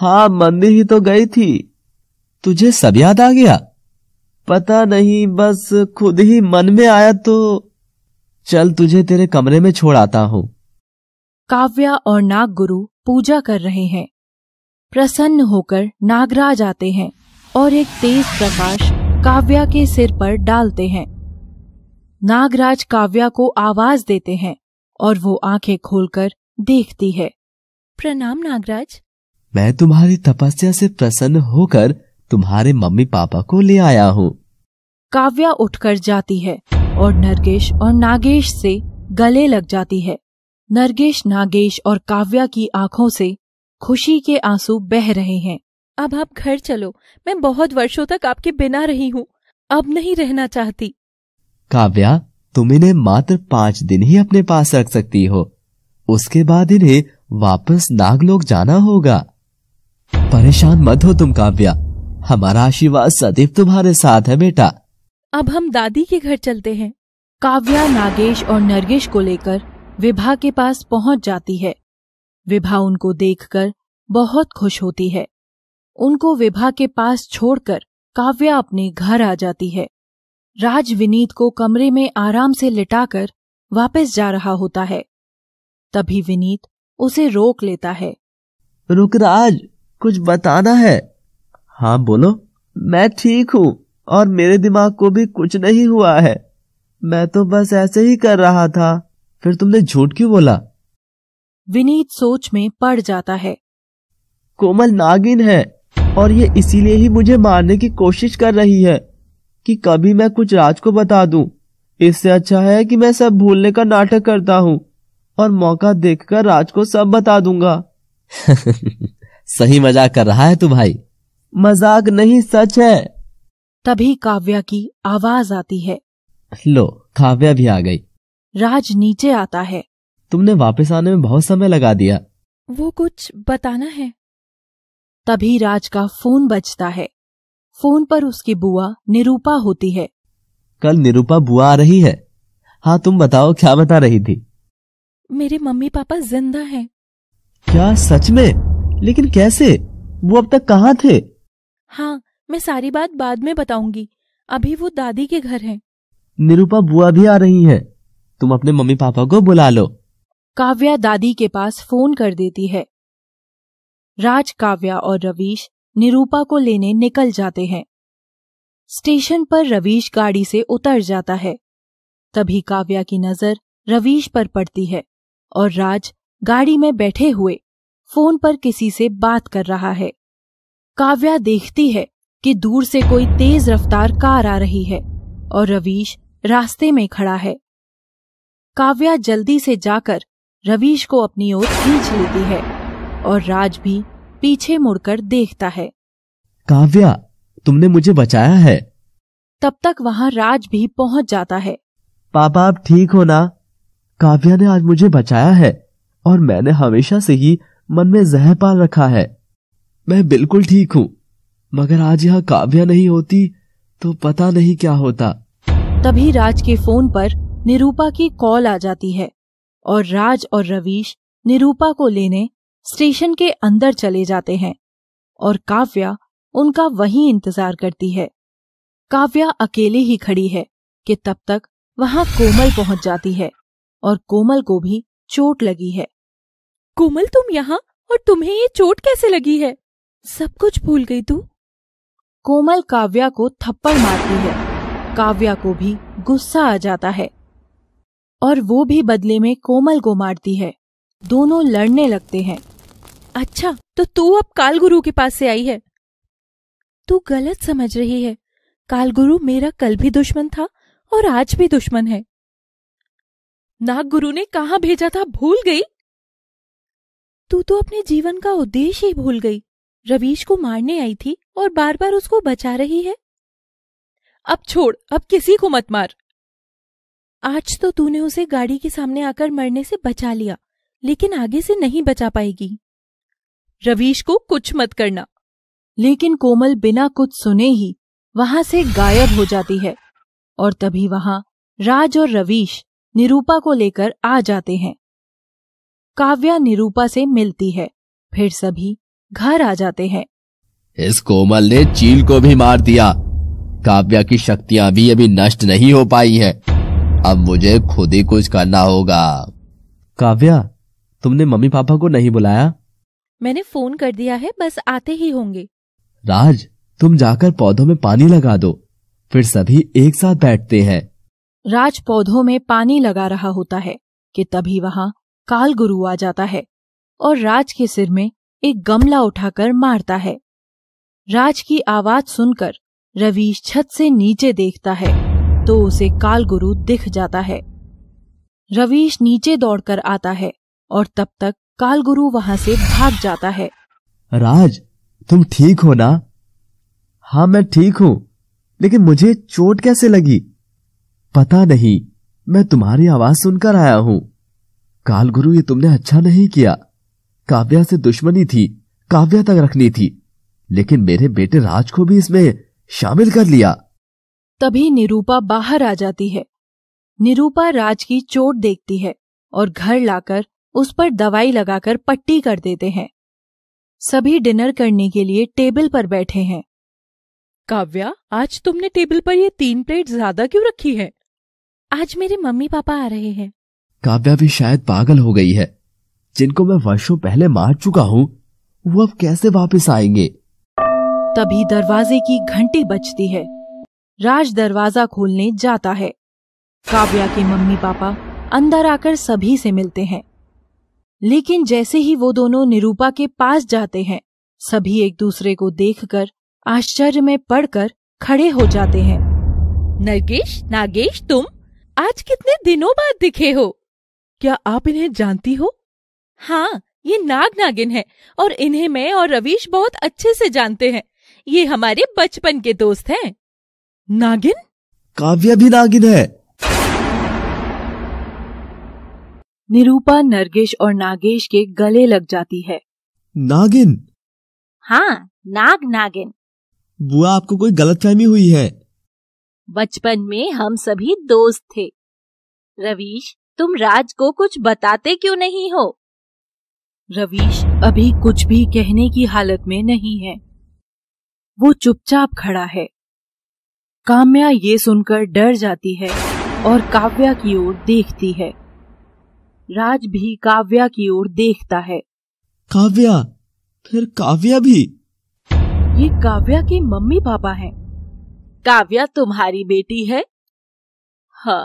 हाँ मंदिर ही तो गई थी तुझे सब याद आ गया पता नहीं बस खुद ही मन में आया तो चल तुझे तेरे कमरे में छोड़ आता हूँ काव्या और नाग गुरु पूजा कर रहे हैं प्रसन्न होकर नागराज आते हैं और एक तेज प्रकाश काव्या के सिर पर डालते हैं नागराज काव्या को आवाज देते हैं और वो आंखें खोलकर देखती है प्रणाम नागराज मैं तुम्हारी तपस्या से प्रसन्न होकर तुम्हारे मम्मी पापा को ले आया हूँ काव्या उठकर जाती है और नरगेश और नागेश से गले लग जाती है नरगेश नागेश और काव्या की आंखों से खुशी के आंसू बह रहे हैं अब आप घर चलो मैं बहुत वर्षों तक आपके बिना रही हूँ अब नहीं रहना चाहती काव्या तुम इन्हें मात्र पाँच दिन ही अपने पास रख सकती हो उसके बाद इन्हें वापस नागलोक जाना होगा परेशान मत हो तुम काव्या हमारा आशीर्वाद सदैव तुम्हारे साथ है बेटा अब हम दादी के घर चलते हैं काव्या नागेश और नरगेश को लेकर विभा के पास पहुंच जाती है विभा उनको देखकर बहुत खुश होती है उनको विभा के पास छोड़कर काव्या अपने घर आ जाती है राज विनीत को कमरे में आराम से लिटाकर वापस जा रहा होता है तभी विनीत उसे रोक लेता है रुकराज कुछ बताना है हाँ बोलो मैं ठीक हूँ और मेरे दिमाग को भी कुछ नहीं हुआ है मैं तो बस ऐसे ही कर रहा था फिर तुमने झूठ क्यों बोला विनीत सोच में पड़ जाता है कोमल नागिन है और ये इसीलिए ही मुझे मारने की कोशिश कर रही है कि कभी मैं कुछ राज को बता दूं। इससे अच्छा है कि मैं सब भूलने का नाटक करता हूँ और मौका देखकर राज को सब बता दूंगा सही मजाक कर रहा है तू भाई मजाक नहीं सच है तभी काव्या की आवाज आती है लो काव्या भी आ गई राज नीचे आता है तुमने वापस आने में बहुत समय लगा दिया वो कुछ बताना है तभी राज का फोन बजता है फोन पर उसकी बुआ निरूपा होती है कल निरूपा बुआ आ रही है हाँ तुम बताओ क्या बता रही थी मेरे मम्मी पापा जिंदा हैं। क्या सच में लेकिन कैसे वो अब तक कहाँ थे हाँ मैं सारी बात बाद में बताऊंगी अभी वो दादी के घर हैं। निरूपा बुआ भी आ रही है तुम अपने मम्मी पापा को बुला लो काव्या दादी के पास फोन कर देती है राज काव्या और रवीश निरूपा को लेने निकल जाते हैं स्टेशन पर रवीश गाड़ी से उतर जाता है तभी काव्या की नजर रवीश पर पड़ती है और राज गाड़ी में बैठे हुए फोन पर किसी से बात कर रहा है काव्या देखती है कि दूर से कोई तेज रफ्तार कार आ रही है और रवीश रास्ते में खड़ा है काव्या जल्दी से जाकर रवीश को अपनी ओर खींच लेती है और राज भी पीछे मुड़कर देखता है काव्या तुमने मुझे बचाया है तब तक वहाँ राज भी पहुँच जाता है पापा आप ठीक हो ना काव्या ने आज मुझे बचाया है और मैंने हमेशा से ही मन में जहर पाल रखा है मैं बिल्कुल ठीक हूँ मगर आज यहाँ काव्या नहीं होती तो पता नहीं क्या होता तभी राज के फोन पर निरूपा की कॉल आ जाती है और राज और रवीश निरूपा को लेने स्टेशन के अंदर चले जाते हैं और काव्या उनका वहीं इंतजार करती है काव्या अकेले ही खड़ी है कि तब तक वहां कोमल पहुंच जाती है और कोमल को भी चोट लगी है कोमल तुम यहाँ और तुम्हें ये चोट कैसे लगी है सब कुछ भूल गई तू कोमल काव्या को थप्पड़ मारती है काव्या को भी गुस्सा आ जाता है और वो भी बदले में कोमल को मारती है दोनों लड़ने लगते हैं अच्छा तो तू अब कालगुरु के पास से आई है तू गलत समझ रही है कालगुरु मेरा कल भी दुश्मन था और आज भी दुश्मन है नाग गुरु ने कहा भेजा था भूल गई तू तो अपने जीवन का उद्देश्य ही भूल गई रवीश को मारने आई थी और बार बार उसको बचा रही है अब छोड़ अब किसी को मत मार आज तो तूने उसे गाड़ी के सामने आकर मरने से बचा लिया लेकिन आगे से नहीं बचा पाएगी रवीश को कुछ मत करना लेकिन कोमल बिना कुछ सुने ही वहां से गायब हो जाती है और तभी वहां राज और रवीश निरूपा को लेकर आ जाते हैं काव्या निरूपा से मिलती है फिर सभी घर आ जाते हैं इस कोमल ने चील को भी मार दिया काव्या की शक्तियाँ भी अभी नष्ट नहीं हो पाई है अब मुझे खुद ही कुछ करना होगा काव्या तुमने मम्मी पापा को नहीं बुलाया मैंने फोन कर दिया है बस आते ही होंगे राज तुम जाकर पौधों में पानी लगा दो फिर सभी एक साथ बैठते हैं राज पौधों में पानी लगा रहा होता है कि तभी वहां कालगुरु आ जाता है और राज के सिर में एक गमला उठाकर मारता है राज की आवाज सुनकर रवीश छत से नीचे देखता है तो उसे कालगुरु दिख जाता है रवीश नीचे दौड़कर आता है और तब तक कालगुरु वहां से भाग जाता है राज तुम ठीक हो ना हाँ मैं ठीक हूँ लेकिन मुझे चोट कैसे लगी पता नहीं मैं तुम्हारी आवाज सुनकर आया हूँ काल गुरु ये तुमने अच्छा नहीं किया काव्या से दुश्मनी थी काव्या तक रखनी थी लेकिन मेरे बेटे राज को भी इसमें शामिल कर लिया तभी निरूपा बाहर आ जाती है निरूपा राज की चोट देखती है और घर लाकर उस पर दवाई लगाकर पट्टी कर देते हैं सभी डिनर करने के लिए टेबल पर बैठे हैं काव्या आज तुमने टेबल पर ये तीन प्लेट ज्यादा क्यों रखी है आज मेरे मम्मी पापा आ रहे हैं काव्या भी शायद पागल हो गई है जिनको मैं वर्षों पहले मार चुका हूँ वो अब कैसे वापस आएंगे तभी दरवाजे की घंटी बजती है राज दरवाजा खोलने जाता है काव्या के मम्मी पापा अंदर आकर सभी से मिलते हैं लेकिन जैसे ही वो दोनों निरूपा के पास जाते हैं सभी एक दूसरे को देखकर आश्चर्य में पड़कर खड़े हो जाते हैं नरगेश नागेश तुम आज कितने दिनों बाद दिखे हो क्या आप इन्हें जानती हो हाँ ये नाग नागिन है और इन्हें मैं और रवीश बहुत अच्छे से जानते हैं ये हमारे बचपन के दोस्त हैं नागिन काव्या भी नागिन है निरूपा नरगेश और नागेश के गले लग जाती है नागिन हाँ नाग नागिन बुआ आपको कोई गलतफहमी हुई है बचपन में हम सभी दोस्त थे रवीश तुम राज को कुछ बताते क्यों नहीं हो रवीश अभी कुछ भी कहने की हालत में नहीं है वो चुपचाप खड़ा है काम्या ये सुनकर डर जाती है और काव्या की ओर देखती है राज भी काव्या की ओर देखता है काव्या फिर काव्या भी ये काव्या के मम्मी पापा हैं। काव्या तुम्हारी बेटी है हाँ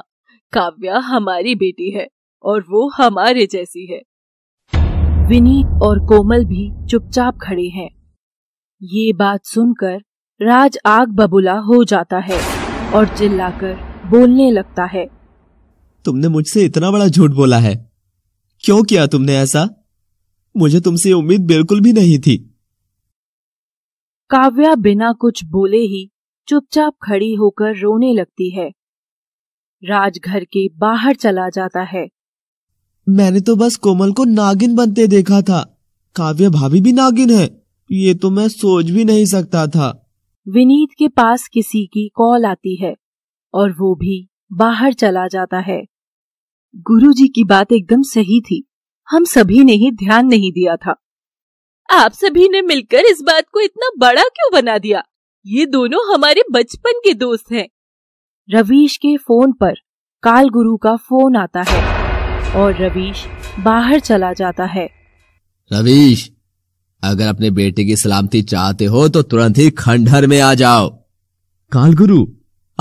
काव्या हमारी बेटी है और वो हमारे जैसी है विनीत और कोमल भी चुपचाप खड़े हैं ये बात सुनकर राज आग बबुला हो जाता है और चिल्लाकर बोलने लगता है तुमने मुझसे इतना बड़ा झूठ बोला है क्यों किया तुमने ऐसा मुझे तुमसे उम्मीद बिल्कुल भी नहीं थी काव्या बिना कुछ बोले ही चुपचाप खड़ी होकर रोने लगती है राज घर के बाहर चला जाता है मैंने तो बस कोमल को नागिन बनते देखा था काव्य भाभी भी नागिन है ये तो मैं सोच भी नहीं सकता था विनीत के पास किसी की कॉल आती है और वो भी बाहर चला जाता है गुरुजी की बात एकदम सही थी हम सभी ने ही ध्यान नहीं दिया था आप सभी ने मिलकर इस बात को इतना बड़ा क्यों बना दिया ये दोनों हमारे बचपन के दोस्त हैं। रवीश के फोन पर काल गुरु का फोन आता है और रवीश बाहर चला जाता है रवीश अगर अपने बेटे की सलामती चाहते हो तो तुरंत ही खंडहर में आ जाओ काल गुरु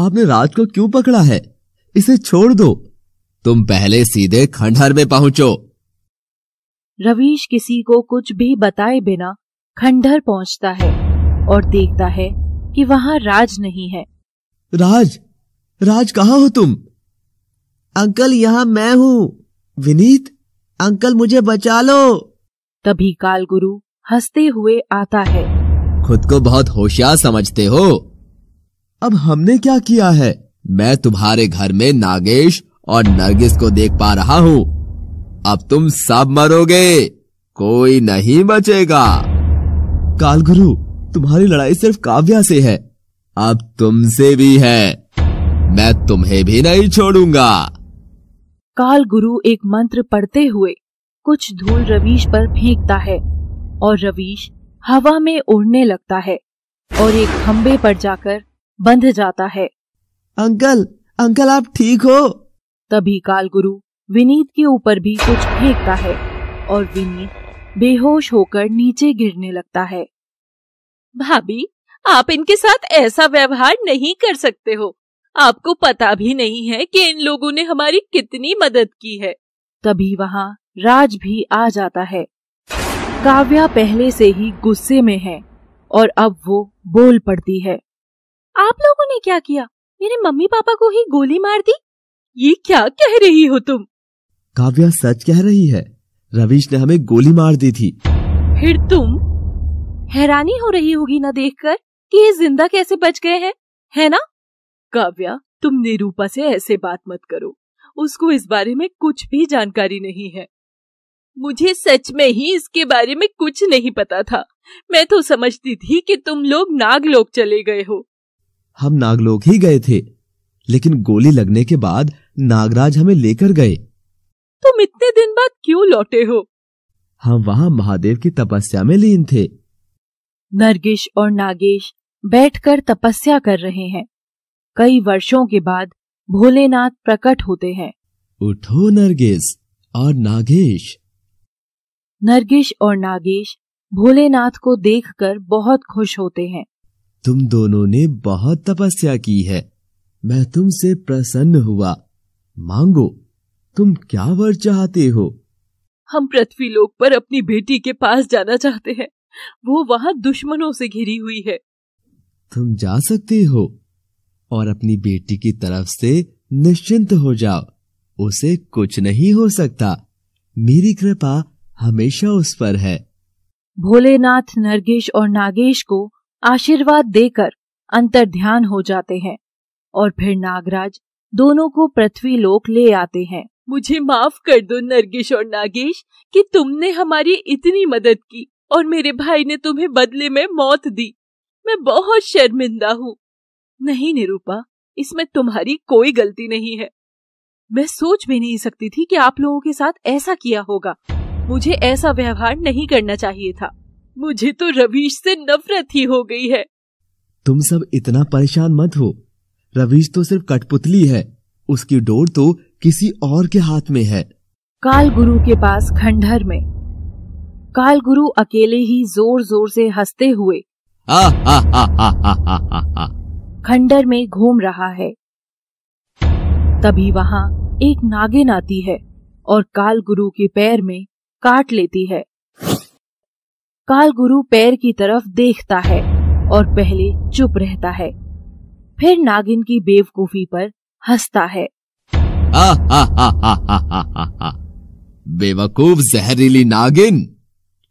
आपने राज को क्यों पकड़ा है इसे छोड़ दो तुम पहले सीधे खंडहर में पहुंचो रवीश किसी को कुछ भी बताए बिना खंडहर पहुंचता है और देखता है कि वहाँ राज नहीं है राज राज कहाँ हो तुम अंकल यहाँ मैं हूँ विनीत अंकल मुझे बचा लो तभी काल गुरु हंसते हुए आता है खुद को बहुत होशियार समझते हो अब हमने क्या किया है मैं तुम्हारे घर में नागेश और नरगिस को देख पा रहा हूँ अब तुम सब मरोगे कोई नहीं बचेगा काल गुरु तुम्हारी लड़ाई सिर्फ काव्या से है अब तुमसे भी है मैं तुम्हें भी नहीं छोड़ूंगा काल गुरु एक मंत्र पढ़ते हुए कुछ धूल रवीश पर फेंकता है और रवीश हवा में उड़ने लगता है और एक खम्बे पर जाकर बंध जाता है अंकल अंकल आप ठीक हो तभी काल गुरु विनीत के ऊपर भी कुछ फेंकता है और विनीत बेहोश होकर नीचे गिरने लगता है भाभी आप इनके साथ ऐसा व्यवहार नहीं कर सकते हो आपको पता भी नहीं है कि इन लोगों ने हमारी कितनी मदद की है तभी वहाँ राज भी आ जाता है काव्या पहले से ही गुस्से में है और अब वो बोल पड़ती है आप लोगों ने क्या किया मेरे मम्मी पापा को ही गोली मार दी ये क्या कह रही हो तुम काव्या सच कह रही है रवीश ने हमें गोली मार दी थी फिर तुम हैरानी हो रही होगी ना देखकर कि ये जिंदा कैसे बच गए हैं है ना काव्या तुम निरूपा से ऐसे बात मत करो उसको इस बारे में कुछ भी जानकारी नहीं है मुझे सच में ही इसके बारे में कुछ नहीं पता था मैं तो समझती थी कि तुम लोग नागलोक चले गए हो हम नागलोक ही गए थे लेकिन गोली लगने के बाद नागराज हमें लेकर गए तुम इतने दिन बाद क्यों लौटे हो हम वहाँ महादेव की तपस्या में लीन थे नरगिश और नागेश बैठकर तपस्या कर रहे हैं कई वर्षों के बाद भोलेनाथ प्रकट होते हैं उठो नरगिश और नागेश नरगिश और नागेश भोलेनाथ को देखकर बहुत खुश होते हैं तुम दोनों ने बहुत तपस्या की है मैं तुमसे प्रसन्न हुआ मांगो तुम क्या वर चाहते हो हम पृथ्वी लोक पर अपनी बेटी के पास जाना चाहते हैं वो वहाँ दुश्मनों से घिरी हुई है तुम जा सकते हो और अपनी बेटी की तरफ से निश्चिंत हो जाओ उसे कुछ नहीं हो सकता मेरी कृपा हमेशा उस पर है भोलेनाथ नरगेश और नागेश को आशीर्वाद देकर अंतर ध्यान हो जाते हैं और फिर नागराज दोनों को पृथ्वी लोक ले आते हैं मुझे माफ कर दो नरगेश और नागेश कि तुमने हमारी इतनी मदद की और मेरे भाई ने तुम्हें बदले में मौत दी मैं बहुत शर्मिंदा हूँ नहीं निरूपा इसमें तुम्हारी कोई गलती नहीं है मैं सोच भी नहीं सकती थी कि आप लोगों के साथ ऐसा किया होगा मुझे ऐसा व्यवहार नहीं करना चाहिए था मुझे तो रवीश से नफरत ही हो गई है तुम सब इतना परेशान मत हो रवीश तो सिर्फ कठपुतली है उसकी डोर तो किसी और के हाथ में है काल गुरु के पास खंडहर में काल गुरु अकेले ही जोर जोर से हंसते हुए खंडर में घूम रहा है तभी वहाँ एक नागिन आती है और काल गुरु के पैर में काट लेती है काल गुरु पैर की तरफ देखता है और पहले चुप रहता है फिर नागिन की बेवकूफी पर हंसता है बेवकूफ जहरीली नागिन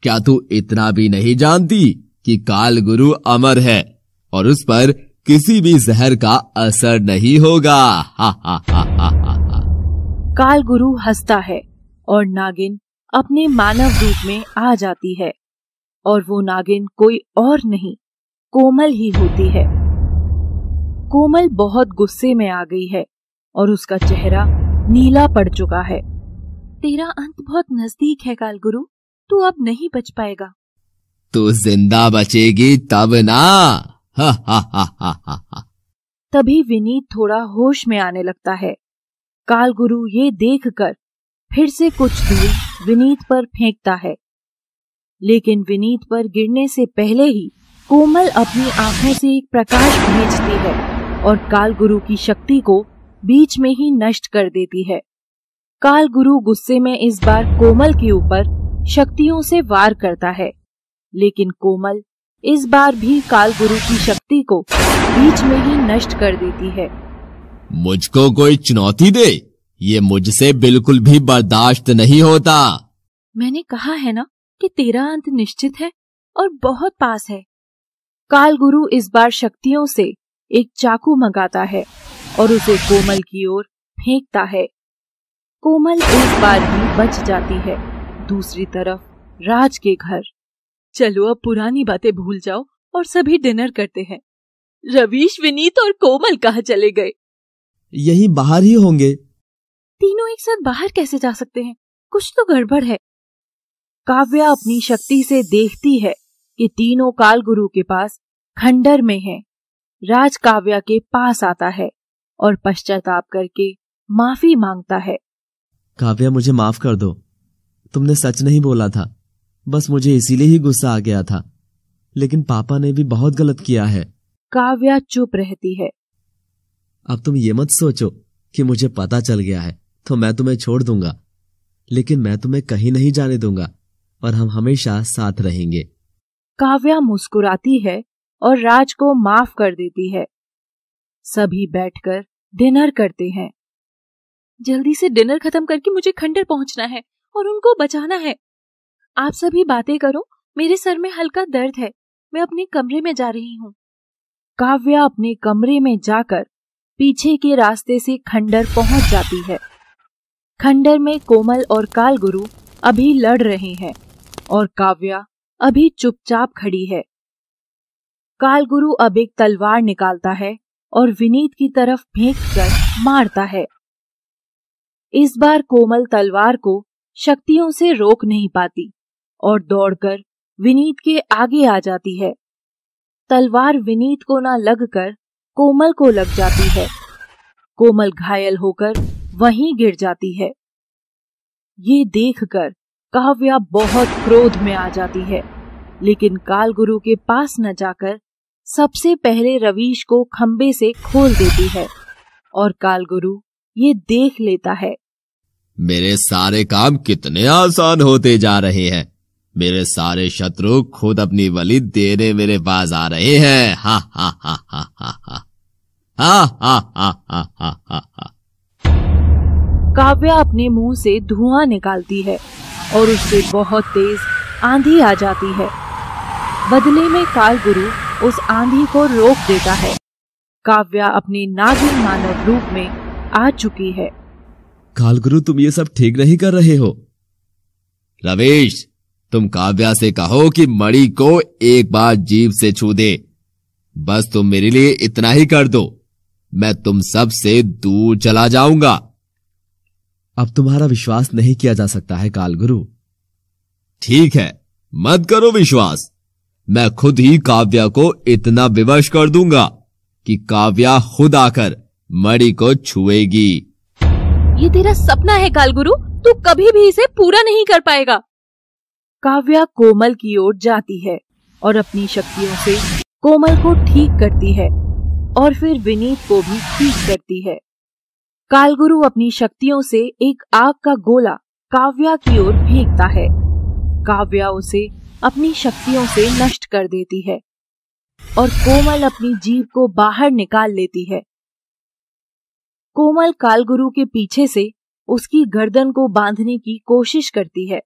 क्या तू इतना भी नहीं जानती कि काल गुरु अमर है और उस पर किसी भी जहर का असर नहीं होगा हा, हा, हा, हा, हा। काल गुरु हंसता है और नागिन अपने मानव रूप में आ जाती है और वो नागिन कोई और नहीं कोमल ही होती है कोमल बहुत गुस्से में आ गई है और उसका चेहरा नीला पड़ चुका है तेरा अंत बहुत नजदीक है कालगुरु तू अब नहीं बच पाएगा तू जिंदा बचेगी तब ना हा हा हा तभी विनीत थोड़ा होश में आने लगता है काल गुरु ये देखकर फिर से कुछ दूर विनीत पर फेंकता है लेकिन विनीत पर गिरने से पहले ही कोमल अपनी आंखों से एक प्रकाश भेजती है और काल गुरु की शक्ति को बीच में ही नष्ट कर देती है काल गुरु गुस्से में इस बार कोमल के ऊपर शक्तियों से वार करता है लेकिन कोमल इस बार भी काल गुरु की शक्ति को बीच में ही नष्ट कर देती है मुझको कोई चुनौती दे ये मुझसे बिल्कुल भी बर्दाश्त नहीं होता मैंने कहा है ना कि तेरा अंत निश्चित है और बहुत पास है काल गुरु इस बार शक्तियों से एक चाकू मंगाता है और उसे कोमल की ओर फेंकता है कोमल एक बार भी बच जाती है दूसरी तरफ राज के घर चलो अब पुरानी बातें भूल जाओ और सभी डिनर करते हैं रवीश विनीत और कोमल कहा चले गए यही बाहर ही होंगे तीनों एक साथ बाहर कैसे जा सकते हैं कुछ तो गड़बड़ है काव्या अपनी शक्ति से देखती है कि तीनों काल गुरु के पास खंडर में है राज काव्या के पास आता है और पश्चाताप करके माफी मांगता है काव्या मुझे माफ कर दो तुमने सच नहीं बोला था बस मुझे इसीलिए ही गुस्सा आ गया था लेकिन पापा ने भी बहुत गलत किया है काव्या चुप रहती है अब तुम ये मत सोचो कि मुझे पता चल गया है तो मैं तुम्हें छोड़ दूंगा लेकिन मैं तुम्हें कहीं नहीं जाने दूंगा और हम हमेशा साथ रहेंगे काव्या मुस्कुराती है और राज को माफ कर देती है सभी बैठकर डिनर करते हैं जल्दी से डिनर खत्म करके मुझे खंडर पहुंचना है और उनको बचाना है आप सभी बातें करो मेरे सर में हल्का दर्द है मैं अपने कमरे में जा रही हूँ काव्या अपने कमरे में जाकर पीछे के रास्ते से खंडर पहुंच जाती है खंडर में कोमल और कालगुरु अभी लड़ रहे हैं और काव्या अभी चुपचाप खड़ी है कालगुरु अब एक तलवार निकालता है और विनीत की तरफ फेंक कर मारता है इस बार कोमल तलवार को शक्तियों से रोक नहीं पाती और दौड़कर विनीत के आगे आ जाती है तलवार विनीत को ना लगकर कोमल को लग जाती है कोमल घायल होकर वहीं गिर जाती है ये देखकर काव्या बहुत क्रोध में आ जाती है लेकिन कालगुरु के पास न जाकर सबसे पहले रवीश को खंबे से खोल देती है और कालगुरु ये देख लेता है मेरे सारे काम कितने आसान होते जा रहे हैं मेरे सारे शत्रु खुद अपनी वली देने मेरे पास आ रहे हैं हा हा हा हा हा हा हा हा हा हा हा काव्या अपने मुंह से धुआं निकालती है और उससे बहुत तेज आंधी आ जाती है बदले में काल गुरु उस आंधी को रोक देता है काव्या अपने नागिन मानव रूप में आ चुकी है कालगुरु तुम ये सब ठीक नहीं कर रहे हो रवेश तुम काव्या से कहो कि मणि को एक बार जीव से छू दे बस तुम मेरे लिए इतना ही कर दो मैं तुम सब से दूर चला जाऊंगा अब तुम्हारा विश्वास नहीं किया जा सकता है कालगुरु ठीक है मत करो विश्वास मैं खुद ही काव्या को इतना विवश कर दूंगा कि काव्या खुद आकर मणि को छुएगी ये तेरा सपना है कालगुरु तू कभी भी इसे पूरा नहीं कर पाएगा काव्या कोमल की ओर जाती है और अपनी शक्तियों से कोमल को ठीक करती है और फिर विनीत को भी ठीक करती है कालगुरु अपनी शक्तियों से एक आग का गोला काव्या की ओर फेंकता है काव्या उसे अपनी शक्तियों से नष्ट कर देती है और कोमल अपनी जीव को बाहर निकाल लेती है कोमल कालगुरु के पीछे से उसकी गर्दन को बांधने की कोशिश करती है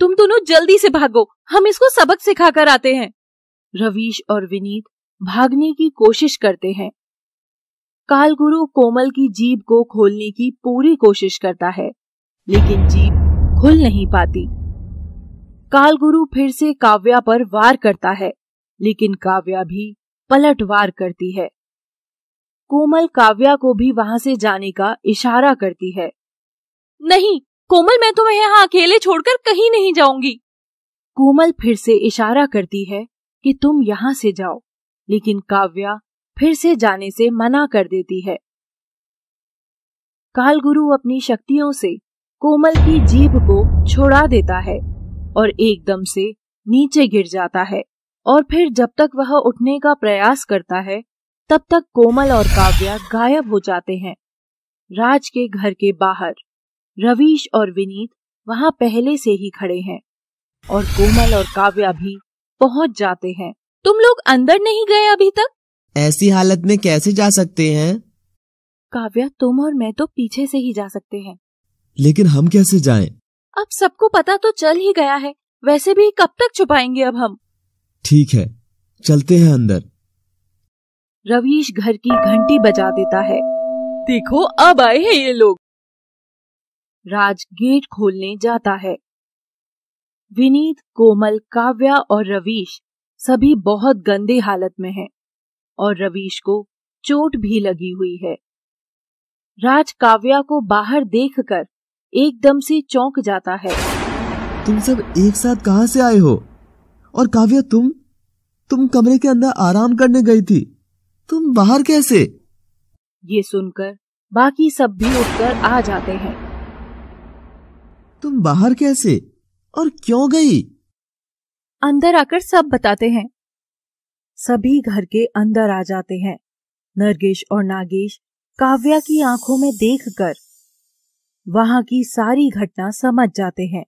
तुम दोनों जल्दी से भागो हम इसको सबक सिखा कर आते हैं रवीश और विनीत भागने की कोशिश करते हैं कालगुरु कोमल की जीभ को खोलने की पूरी कोशिश करता है लेकिन जीभ खुल नहीं पाती कालगुरु फिर से काव्या पर वार करता है लेकिन काव्या भी पलटवार करती है कोमल काव्या को भी वहां से जाने का इशारा करती है नहीं कोमल मैं तुम्हें यहाँ अकेले छोड़कर कहीं नहीं जाऊंगी कोमल फिर से इशारा करती है कि तुम यहाँ से जाओ लेकिन काव्या फिर से जाने से मना कर देती है कालगुरु अपनी शक्तियों से कोमल की जीभ को छोड़ा देता है और एकदम से नीचे गिर जाता है और फिर जब तक वह उठने का प्रयास करता है तब तक कोमल और काव्या गायब हो जाते हैं राज के घर के बाहर रवीश और विनीत वहां पहले से ही खड़े हैं और कोमल और काव्या भी पहुंच जाते हैं तुम लोग अंदर नहीं गए अभी तक ऐसी हालत में कैसे जा सकते हैं काव्या तुम और मैं तो पीछे से ही जा सकते हैं लेकिन हम कैसे जाएं? अब सबको पता तो चल ही गया है वैसे भी कब तक छुपाएंगे अब हम ठीक है चलते हैं अंदर रवीश घर की घंटी बजा देता है देखो अब आए हैं ये लोग राज गेट खोलने जाता है विनीत कोमल काव्या और रवीश सभी बहुत गंदे हालत में हैं और रवीश को चोट भी लगी हुई है राज काव्या को बाहर देखकर एकदम से चौंक जाता है तुम सब एक साथ कहाँ से आए हो और काव्या तुम तुम कमरे के अंदर आराम करने गई थी तुम बाहर कैसे ये सुनकर बाकी सब भी उठकर आ जाते हैं तुम बाहर कैसे और क्यों गई अंदर आकर सब बताते हैं सभी घर के अंदर आ जाते हैं नरगेश और नागेश काव्या की आंखों में देखकर वहां की सारी घटना समझ जाते हैं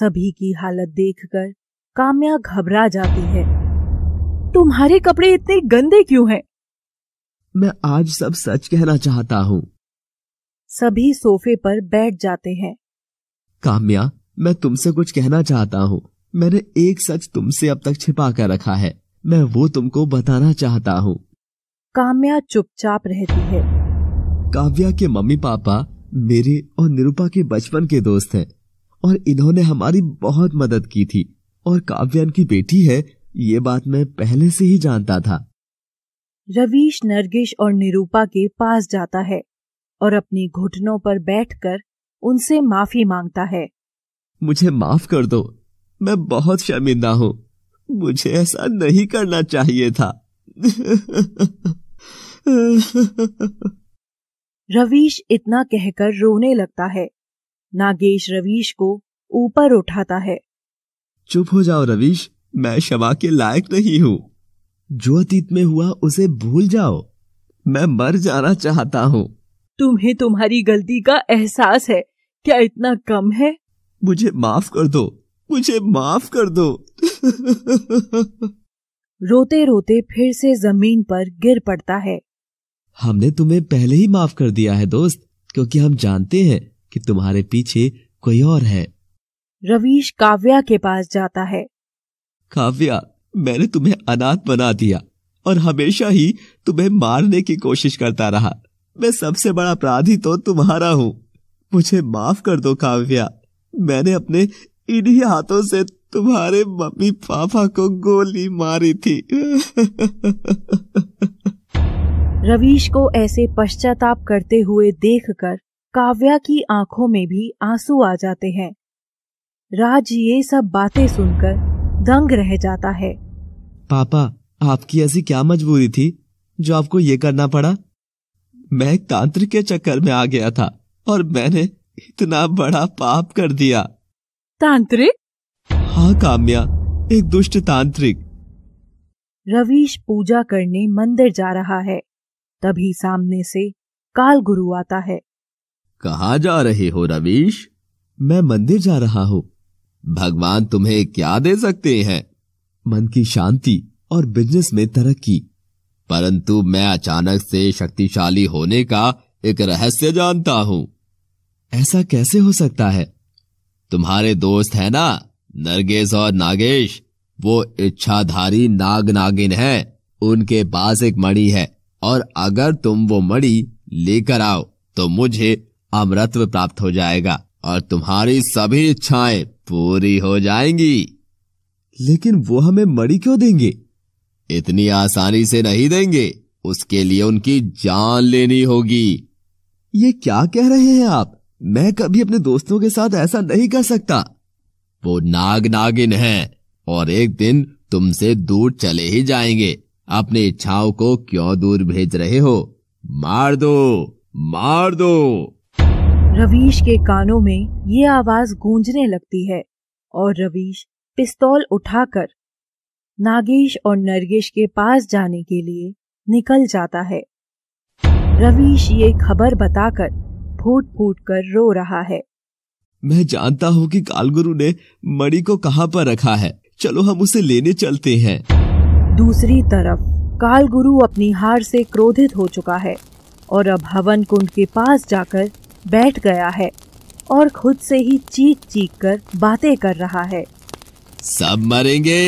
सभी की हालत देखकर काम्या घबरा जाती है तुम्हारे कपड़े इतने गंदे क्यों हैं? मैं आज सब सच कहना चाहता हूँ सभी सोफे पर बैठ जाते हैं काम्या मैं तुमसे कुछ कहना चाहता हूँ मैंने एक सच तुमसे अब तक छिपा कर रखा है मैं वो तुमको बताना चाहता हूँ काम्या चुपचाप रहती है काव्या के मम्मी पापा मेरे और निरूपा के बचपन के दोस्त हैं और इन्होंने हमारी बहुत मदद की थी और काव्यान की बेटी है ये बात मैं पहले से ही जानता था रवीश नरगिश और निरूपा के पास जाता है और अपने घुटनों पर बैठकर उनसे माफी मांगता है मुझे माफ कर दो मैं बहुत शर्मिंदा हूँ मुझे ऐसा नहीं करना चाहिए था रवीश इतना कहकर रोने लगता है नागेश रवीश को ऊपर उठाता है चुप हो जाओ रवीश मैं क्षमा के लायक नहीं हूँ जो अतीत में हुआ उसे भूल जाओ मैं मर जाना चाहता हूँ तुम्हें तुम्हारी गलती का एहसास है क्या इतना कम है मुझे माफ कर दो मुझे माफ कर दो रोते रोते फिर से जमीन पर गिर पड़ता है हमने तुम्हें पहले ही माफ कर दिया है दोस्त क्योंकि हम जानते हैं कि तुम्हारे पीछे कोई और है रवीश काव्या के पास जाता है काव्या मैंने तुम्हें अनाथ बना दिया और हमेशा ही तुम्हें मारने की कोशिश करता रहा मैं सबसे बड़ा अपराधी तो तुम्हारा हूं मुझे माफ कर दो काव्या मैंने अपने इन्हीं हाथों से तुम्हारे मम्मी पापा को गोली मारी थी रवीश को ऐसे पश्चाताप करते हुए देखकर काव्या की आंखों में भी आंसू आ जाते हैं राज ये सब बातें सुनकर दंग रह जाता है पापा आपकी ऐसी क्या मजबूरी थी जो आपको ये करना पड़ा मैं तांत्रिक के चक्कर में आ गया था और मैंने इतना बड़ा पाप कर दिया तांत्रिक हाँ काम्या एक दुष्ट तांत्रिक रवीश पूजा करने मंदिर जा रहा है तभी सामने से काल गुरु आता है कहा जा रहे हो रवीश मैं मंदिर जा रहा हूँ भगवान तुम्हें क्या दे सकते हैं मन की शांति और बिजनेस में तरक्की परंतु मैं अचानक से शक्तिशाली होने का एक रहस्य जानता हूं ऐसा कैसे हो सकता है तुम्हारे दोस्त है ना नरगेश और नागेश वो इच्छाधारी नाग नागिन है उनके पास एक मणि है और अगर तुम वो मणि लेकर आओ तो मुझे अमृत प्राप्त हो जाएगा और तुम्हारी सभी इच्छाएं पूरी हो जाएंगी लेकिन वो हमें मड़ी क्यों देंगे इतनी आसानी से नहीं देंगे उसके लिए उनकी जान लेनी होगी ये क्या कह रहे हैं आप मैं कभी अपने दोस्तों के साथ ऐसा नहीं कर सकता वो नाग नागिन है और एक दिन तुमसे दूर चले ही जाएंगे अपनी इच्छाओं को क्यों दूर भेज रहे हो मार दो मार दो रवीश के कानों में ये आवाज गूंजने लगती है और रवीश पिस्तौल उठाकर नागेश और नरगेश के पास जाने के लिए निकल जाता है रवीश ये खबर बताकर फूट फूट कर रो रहा है मैं जानता हूँ कि कालगुरु ने मणि को कहाँ पर रखा है चलो हम उसे लेने चलते हैं दूसरी तरफ कालगुरु अपनी हार से क्रोधित हो चुका है और अब हवन कुंड के पास जाकर बैठ गया है और खुद से ही चीख चीख कर बातें कर रहा है सब मरेंगे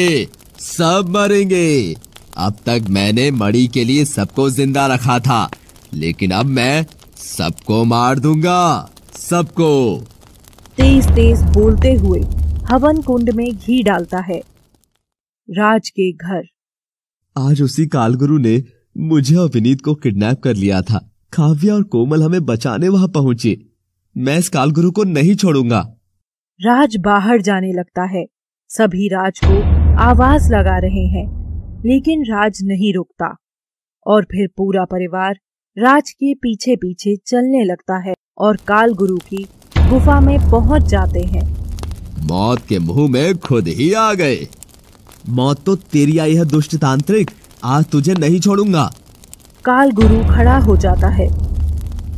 सब मरेंगे अब तक मैंने मड़ी के लिए सबको जिंदा रखा था लेकिन अब मैं सबको मार दूंगा सबको तेज तेज बोलते हुए हवन कुंड में घी डालता है राज के घर आज उसी कालगुरु ने मुझे और विनीत को किडनैप कर लिया था काव्या और कोमल हमें बचाने वहां पहुंचे मैं इस कालगुरु को नहीं छोड़ूंगा राज बाहर जाने लगता है सभी राज को आवाज लगा रहे हैं लेकिन राज नहीं रुकता और फिर पूरा परिवार राज के पीछे पीछे चलने लगता है और काल गुरु की गुफा में पहुंच जाते हैं मौत के मुंह में खुद ही आ गए मौत तो तेरी आई है दुष्ट तांत्रिक आज तुझे नहीं छोड़ूंगा काल गुरु खड़ा हो जाता है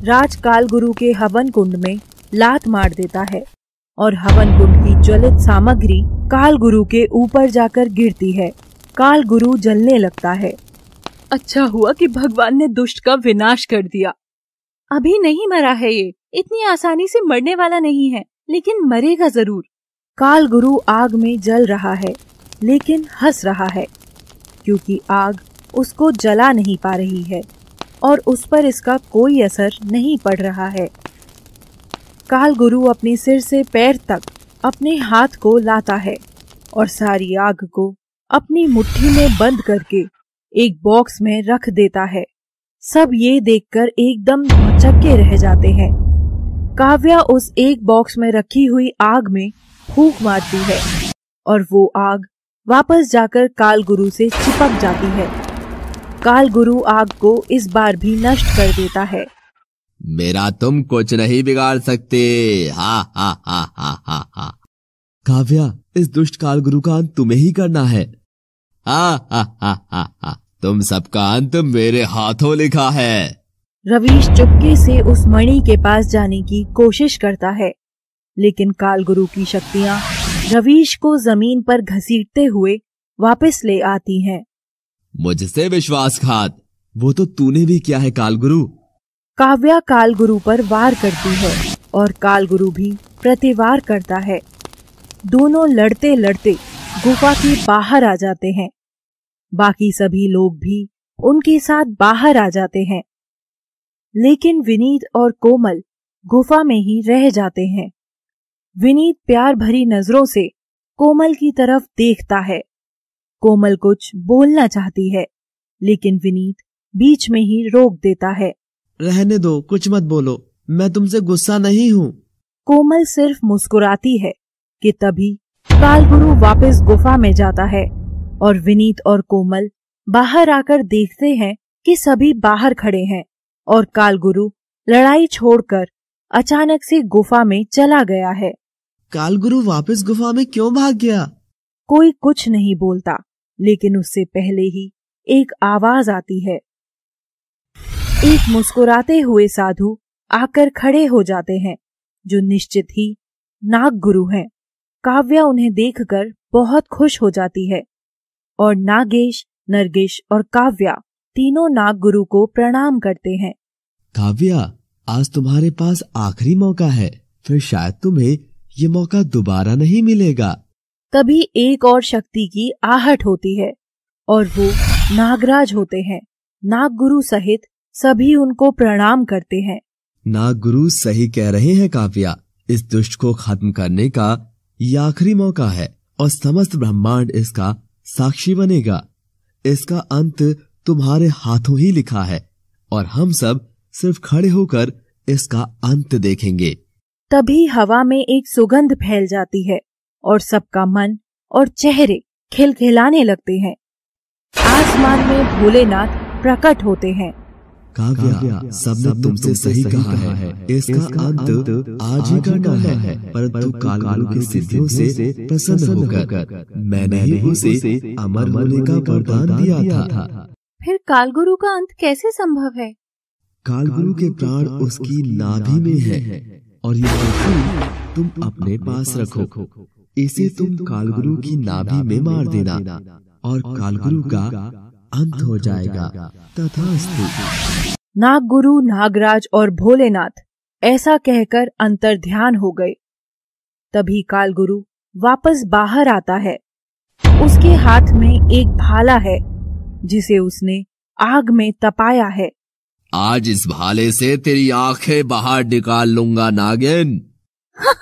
राज काल गुरु के हवन कुंड में लात मार देता है और हवन कुंड की ज्वलित सामग्री काल गुरु के ऊपर जाकर गिरती है काल गुरु जलने लगता है अच्छा हुआ कि भगवान ने दुष्ट का विनाश कर दिया अभी नहीं मरा है ये इतनी आसानी से मरने वाला नहीं है लेकिन मरेगा जरूर काल गुरु आग में जल रहा है लेकिन हंस रहा है क्योंकि आग उसको जला नहीं पा रही है और उस पर इसका कोई असर नहीं पड़ रहा है काल गुरु अपने सिर से पैर तक अपने हाथ को लाता है और सारी आग को अपनी मुट्ठी में बंद करके एक बॉक्स में रख देता है सब ये देखकर एकदम चक्के रह जाते हैं काव्या उस एक बॉक्स में रखी हुई आग में फूक मारती है और वो आग वापस जाकर काल गुरु से चिपक जाती है काल गुरु आग को इस बार भी नष्ट कर देता है मेरा तुम कुछ नहीं बिगाड़ सकते हा हा हा हा हा हा काव्या इस दुष्ट काल गुरु का अंत तुम्हें ही करना है हा हा हा हा हा तुम सबका अंत मेरे हाथों लिखा है रवीश चुपके से उस मणि के पास जाने की कोशिश करता है लेकिन काल गुरु की शक्तियाँ रवीश को जमीन पर घसीटते हुए वापस ले आती हैं। मुझसे विश्वासघात वो तो तूने भी किया है कालगुरु काव्या कालगुरु पर वार करती है और कालगुरु भी प्रतिवार करता है दोनों लड़ते लड़ते गुफा के बाहर आ जाते हैं बाकी सभी लोग भी उनके साथ बाहर आ जाते हैं लेकिन विनीत और कोमल गुफा में ही रह जाते हैं विनीत प्यार भरी नजरों से कोमल की तरफ देखता है कोमल कुछ बोलना चाहती है लेकिन विनीत बीच में ही रोक देता है रहने दो कुछ मत बोलो मैं तुमसे गुस्सा नहीं हूँ कोमल सिर्फ मुस्कुराती है कि तभी कालगुरु वापस गुफा में जाता है और विनीत और कोमल बाहर आकर देखते हैं कि सभी बाहर खड़े हैं और कालगुरु लड़ाई छोड़कर अचानक से गुफा में चला गया है कालगुरु वापस गुफा में क्यों भाग गया कोई कुछ नहीं बोलता लेकिन उससे पहले ही एक आवाज आती है एक मुस्कुराते हुए साधु आकर खड़े हो जाते हैं जो निश्चित ही नाग गुरु हैं। काव्या उन्हें देखकर बहुत खुश हो जाती है और नागेश नरगेश और काव्या तीनों नाग गुरु को प्रणाम करते हैं काव्या आज तुम्हारे पास आखिरी मौका है फिर शायद तुम्हें ये मौका दोबारा नहीं मिलेगा तभी एक और शक्ति की आहट होती है और वो नागराज होते हैं नाग गुरु सहित सभी उनको प्रणाम करते हैं नाग गुरु सही कह रहे हैं काव्या इस दुष्ट को खत्म करने का ये आखिरी मौका है और समस्त ब्रह्मांड इसका साक्षी बनेगा इसका अंत तुम्हारे हाथों ही लिखा है और हम सब सिर्फ खड़े होकर इसका अंत देखेंगे तभी हवा में एक सुगंध फैल जाती है और सबका मन और चेहरे खिलखिलाने लगते हैं आसमान में भोलेनाथ प्रकट होते हैं गया सब ने तुमसे सही कहा है इसका अंत आज ही करना है है। परंतु काल की सिद्धियों से प्रसन्न होकर मैंने ही उसे अमर होने का वरदान दिया था फिर कालगुरु का अंत कैसे संभव है कालगुरु के प्राण उसकी नाभि में है और ये तुम अपने पास रखो इसे तुम कालगुरु की नाभि में मार देना और कालगुरु का अंत हो जाएगा तथा गुरु नागराज और भोलेनाथ ऐसा कहकर अंतर ध्यान हो गए तभी कालगुरु वापस बाहर आता है उसके हाथ में एक भाला है जिसे उसने आग में तपाया है आज इस भाले से तेरी आंखें बाहर निकाल लूंगा नागिन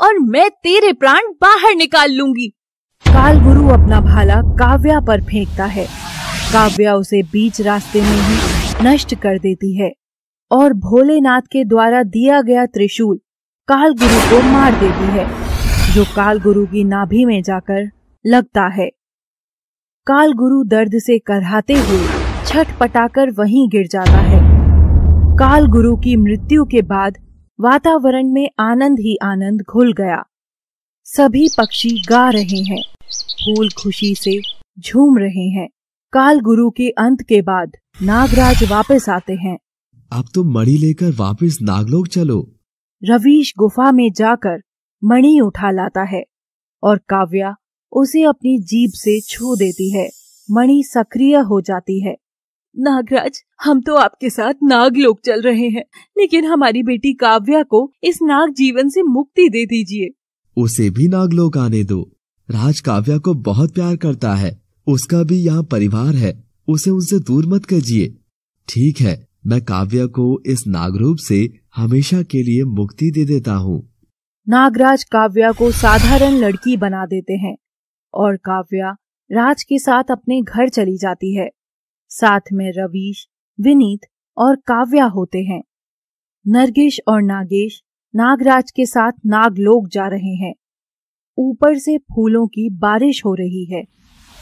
और मैं तेरे प्राण बाहर निकाल लूंगी काल गुरु अपना भाला काव्या पर फेंकता है काव्या उसे बीच रास्ते में ही नष्ट कर देती है और भोलेनाथ के द्वारा दिया गया त्रिशूल काल गुरु को मार देती है जो काल गुरु की नाभि में जाकर लगता है काल गुरु दर्द से करहाते हुए छठ पटाकर वहीं गिर जाता है काल गुरु की मृत्यु के बाद वातावरण में आनंद ही आनंद घुल गया सभी पक्षी गा रहे हैं फूल खुशी से झूम रहे हैं काल गुरु के अंत के बाद नागराज वापस आते हैं अब तुम तो मणि लेकर वापस नागलोक चलो रवीश गुफा में जाकर मणि उठा लाता है और काव्या उसे अपनी जीभ से छू देती है मणि सक्रिय हो जाती है नागराज हम तो आपके साथ नाग लोग चल रहे हैं लेकिन हमारी बेटी काव्या को इस नाग जीवन से मुक्ति दे दीजिए उसे भी नाग लोग आने दो राज काव्या को बहुत प्यार करता है उसका भी यहाँ परिवार है उसे उनसे दूर मत करिए ठीक है मैं काव्या को इस नागरूप से हमेशा के लिए मुक्ति दे देता हूँ नागराज काव्या को साधारण लड़की बना देते हैं और काव्या राज के साथ अपने घर चली जाती है साथ में रवीश विनीत और काव्या होते हैं नरगेश और नागेश नागराज के साथ नागलोक जा रहे हैं ऊपर से फूलों की बारिश हो रही है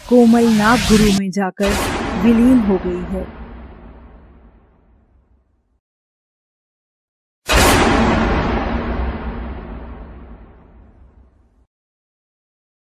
कोमल नाग गुरु में जाकर विलीन हो गई है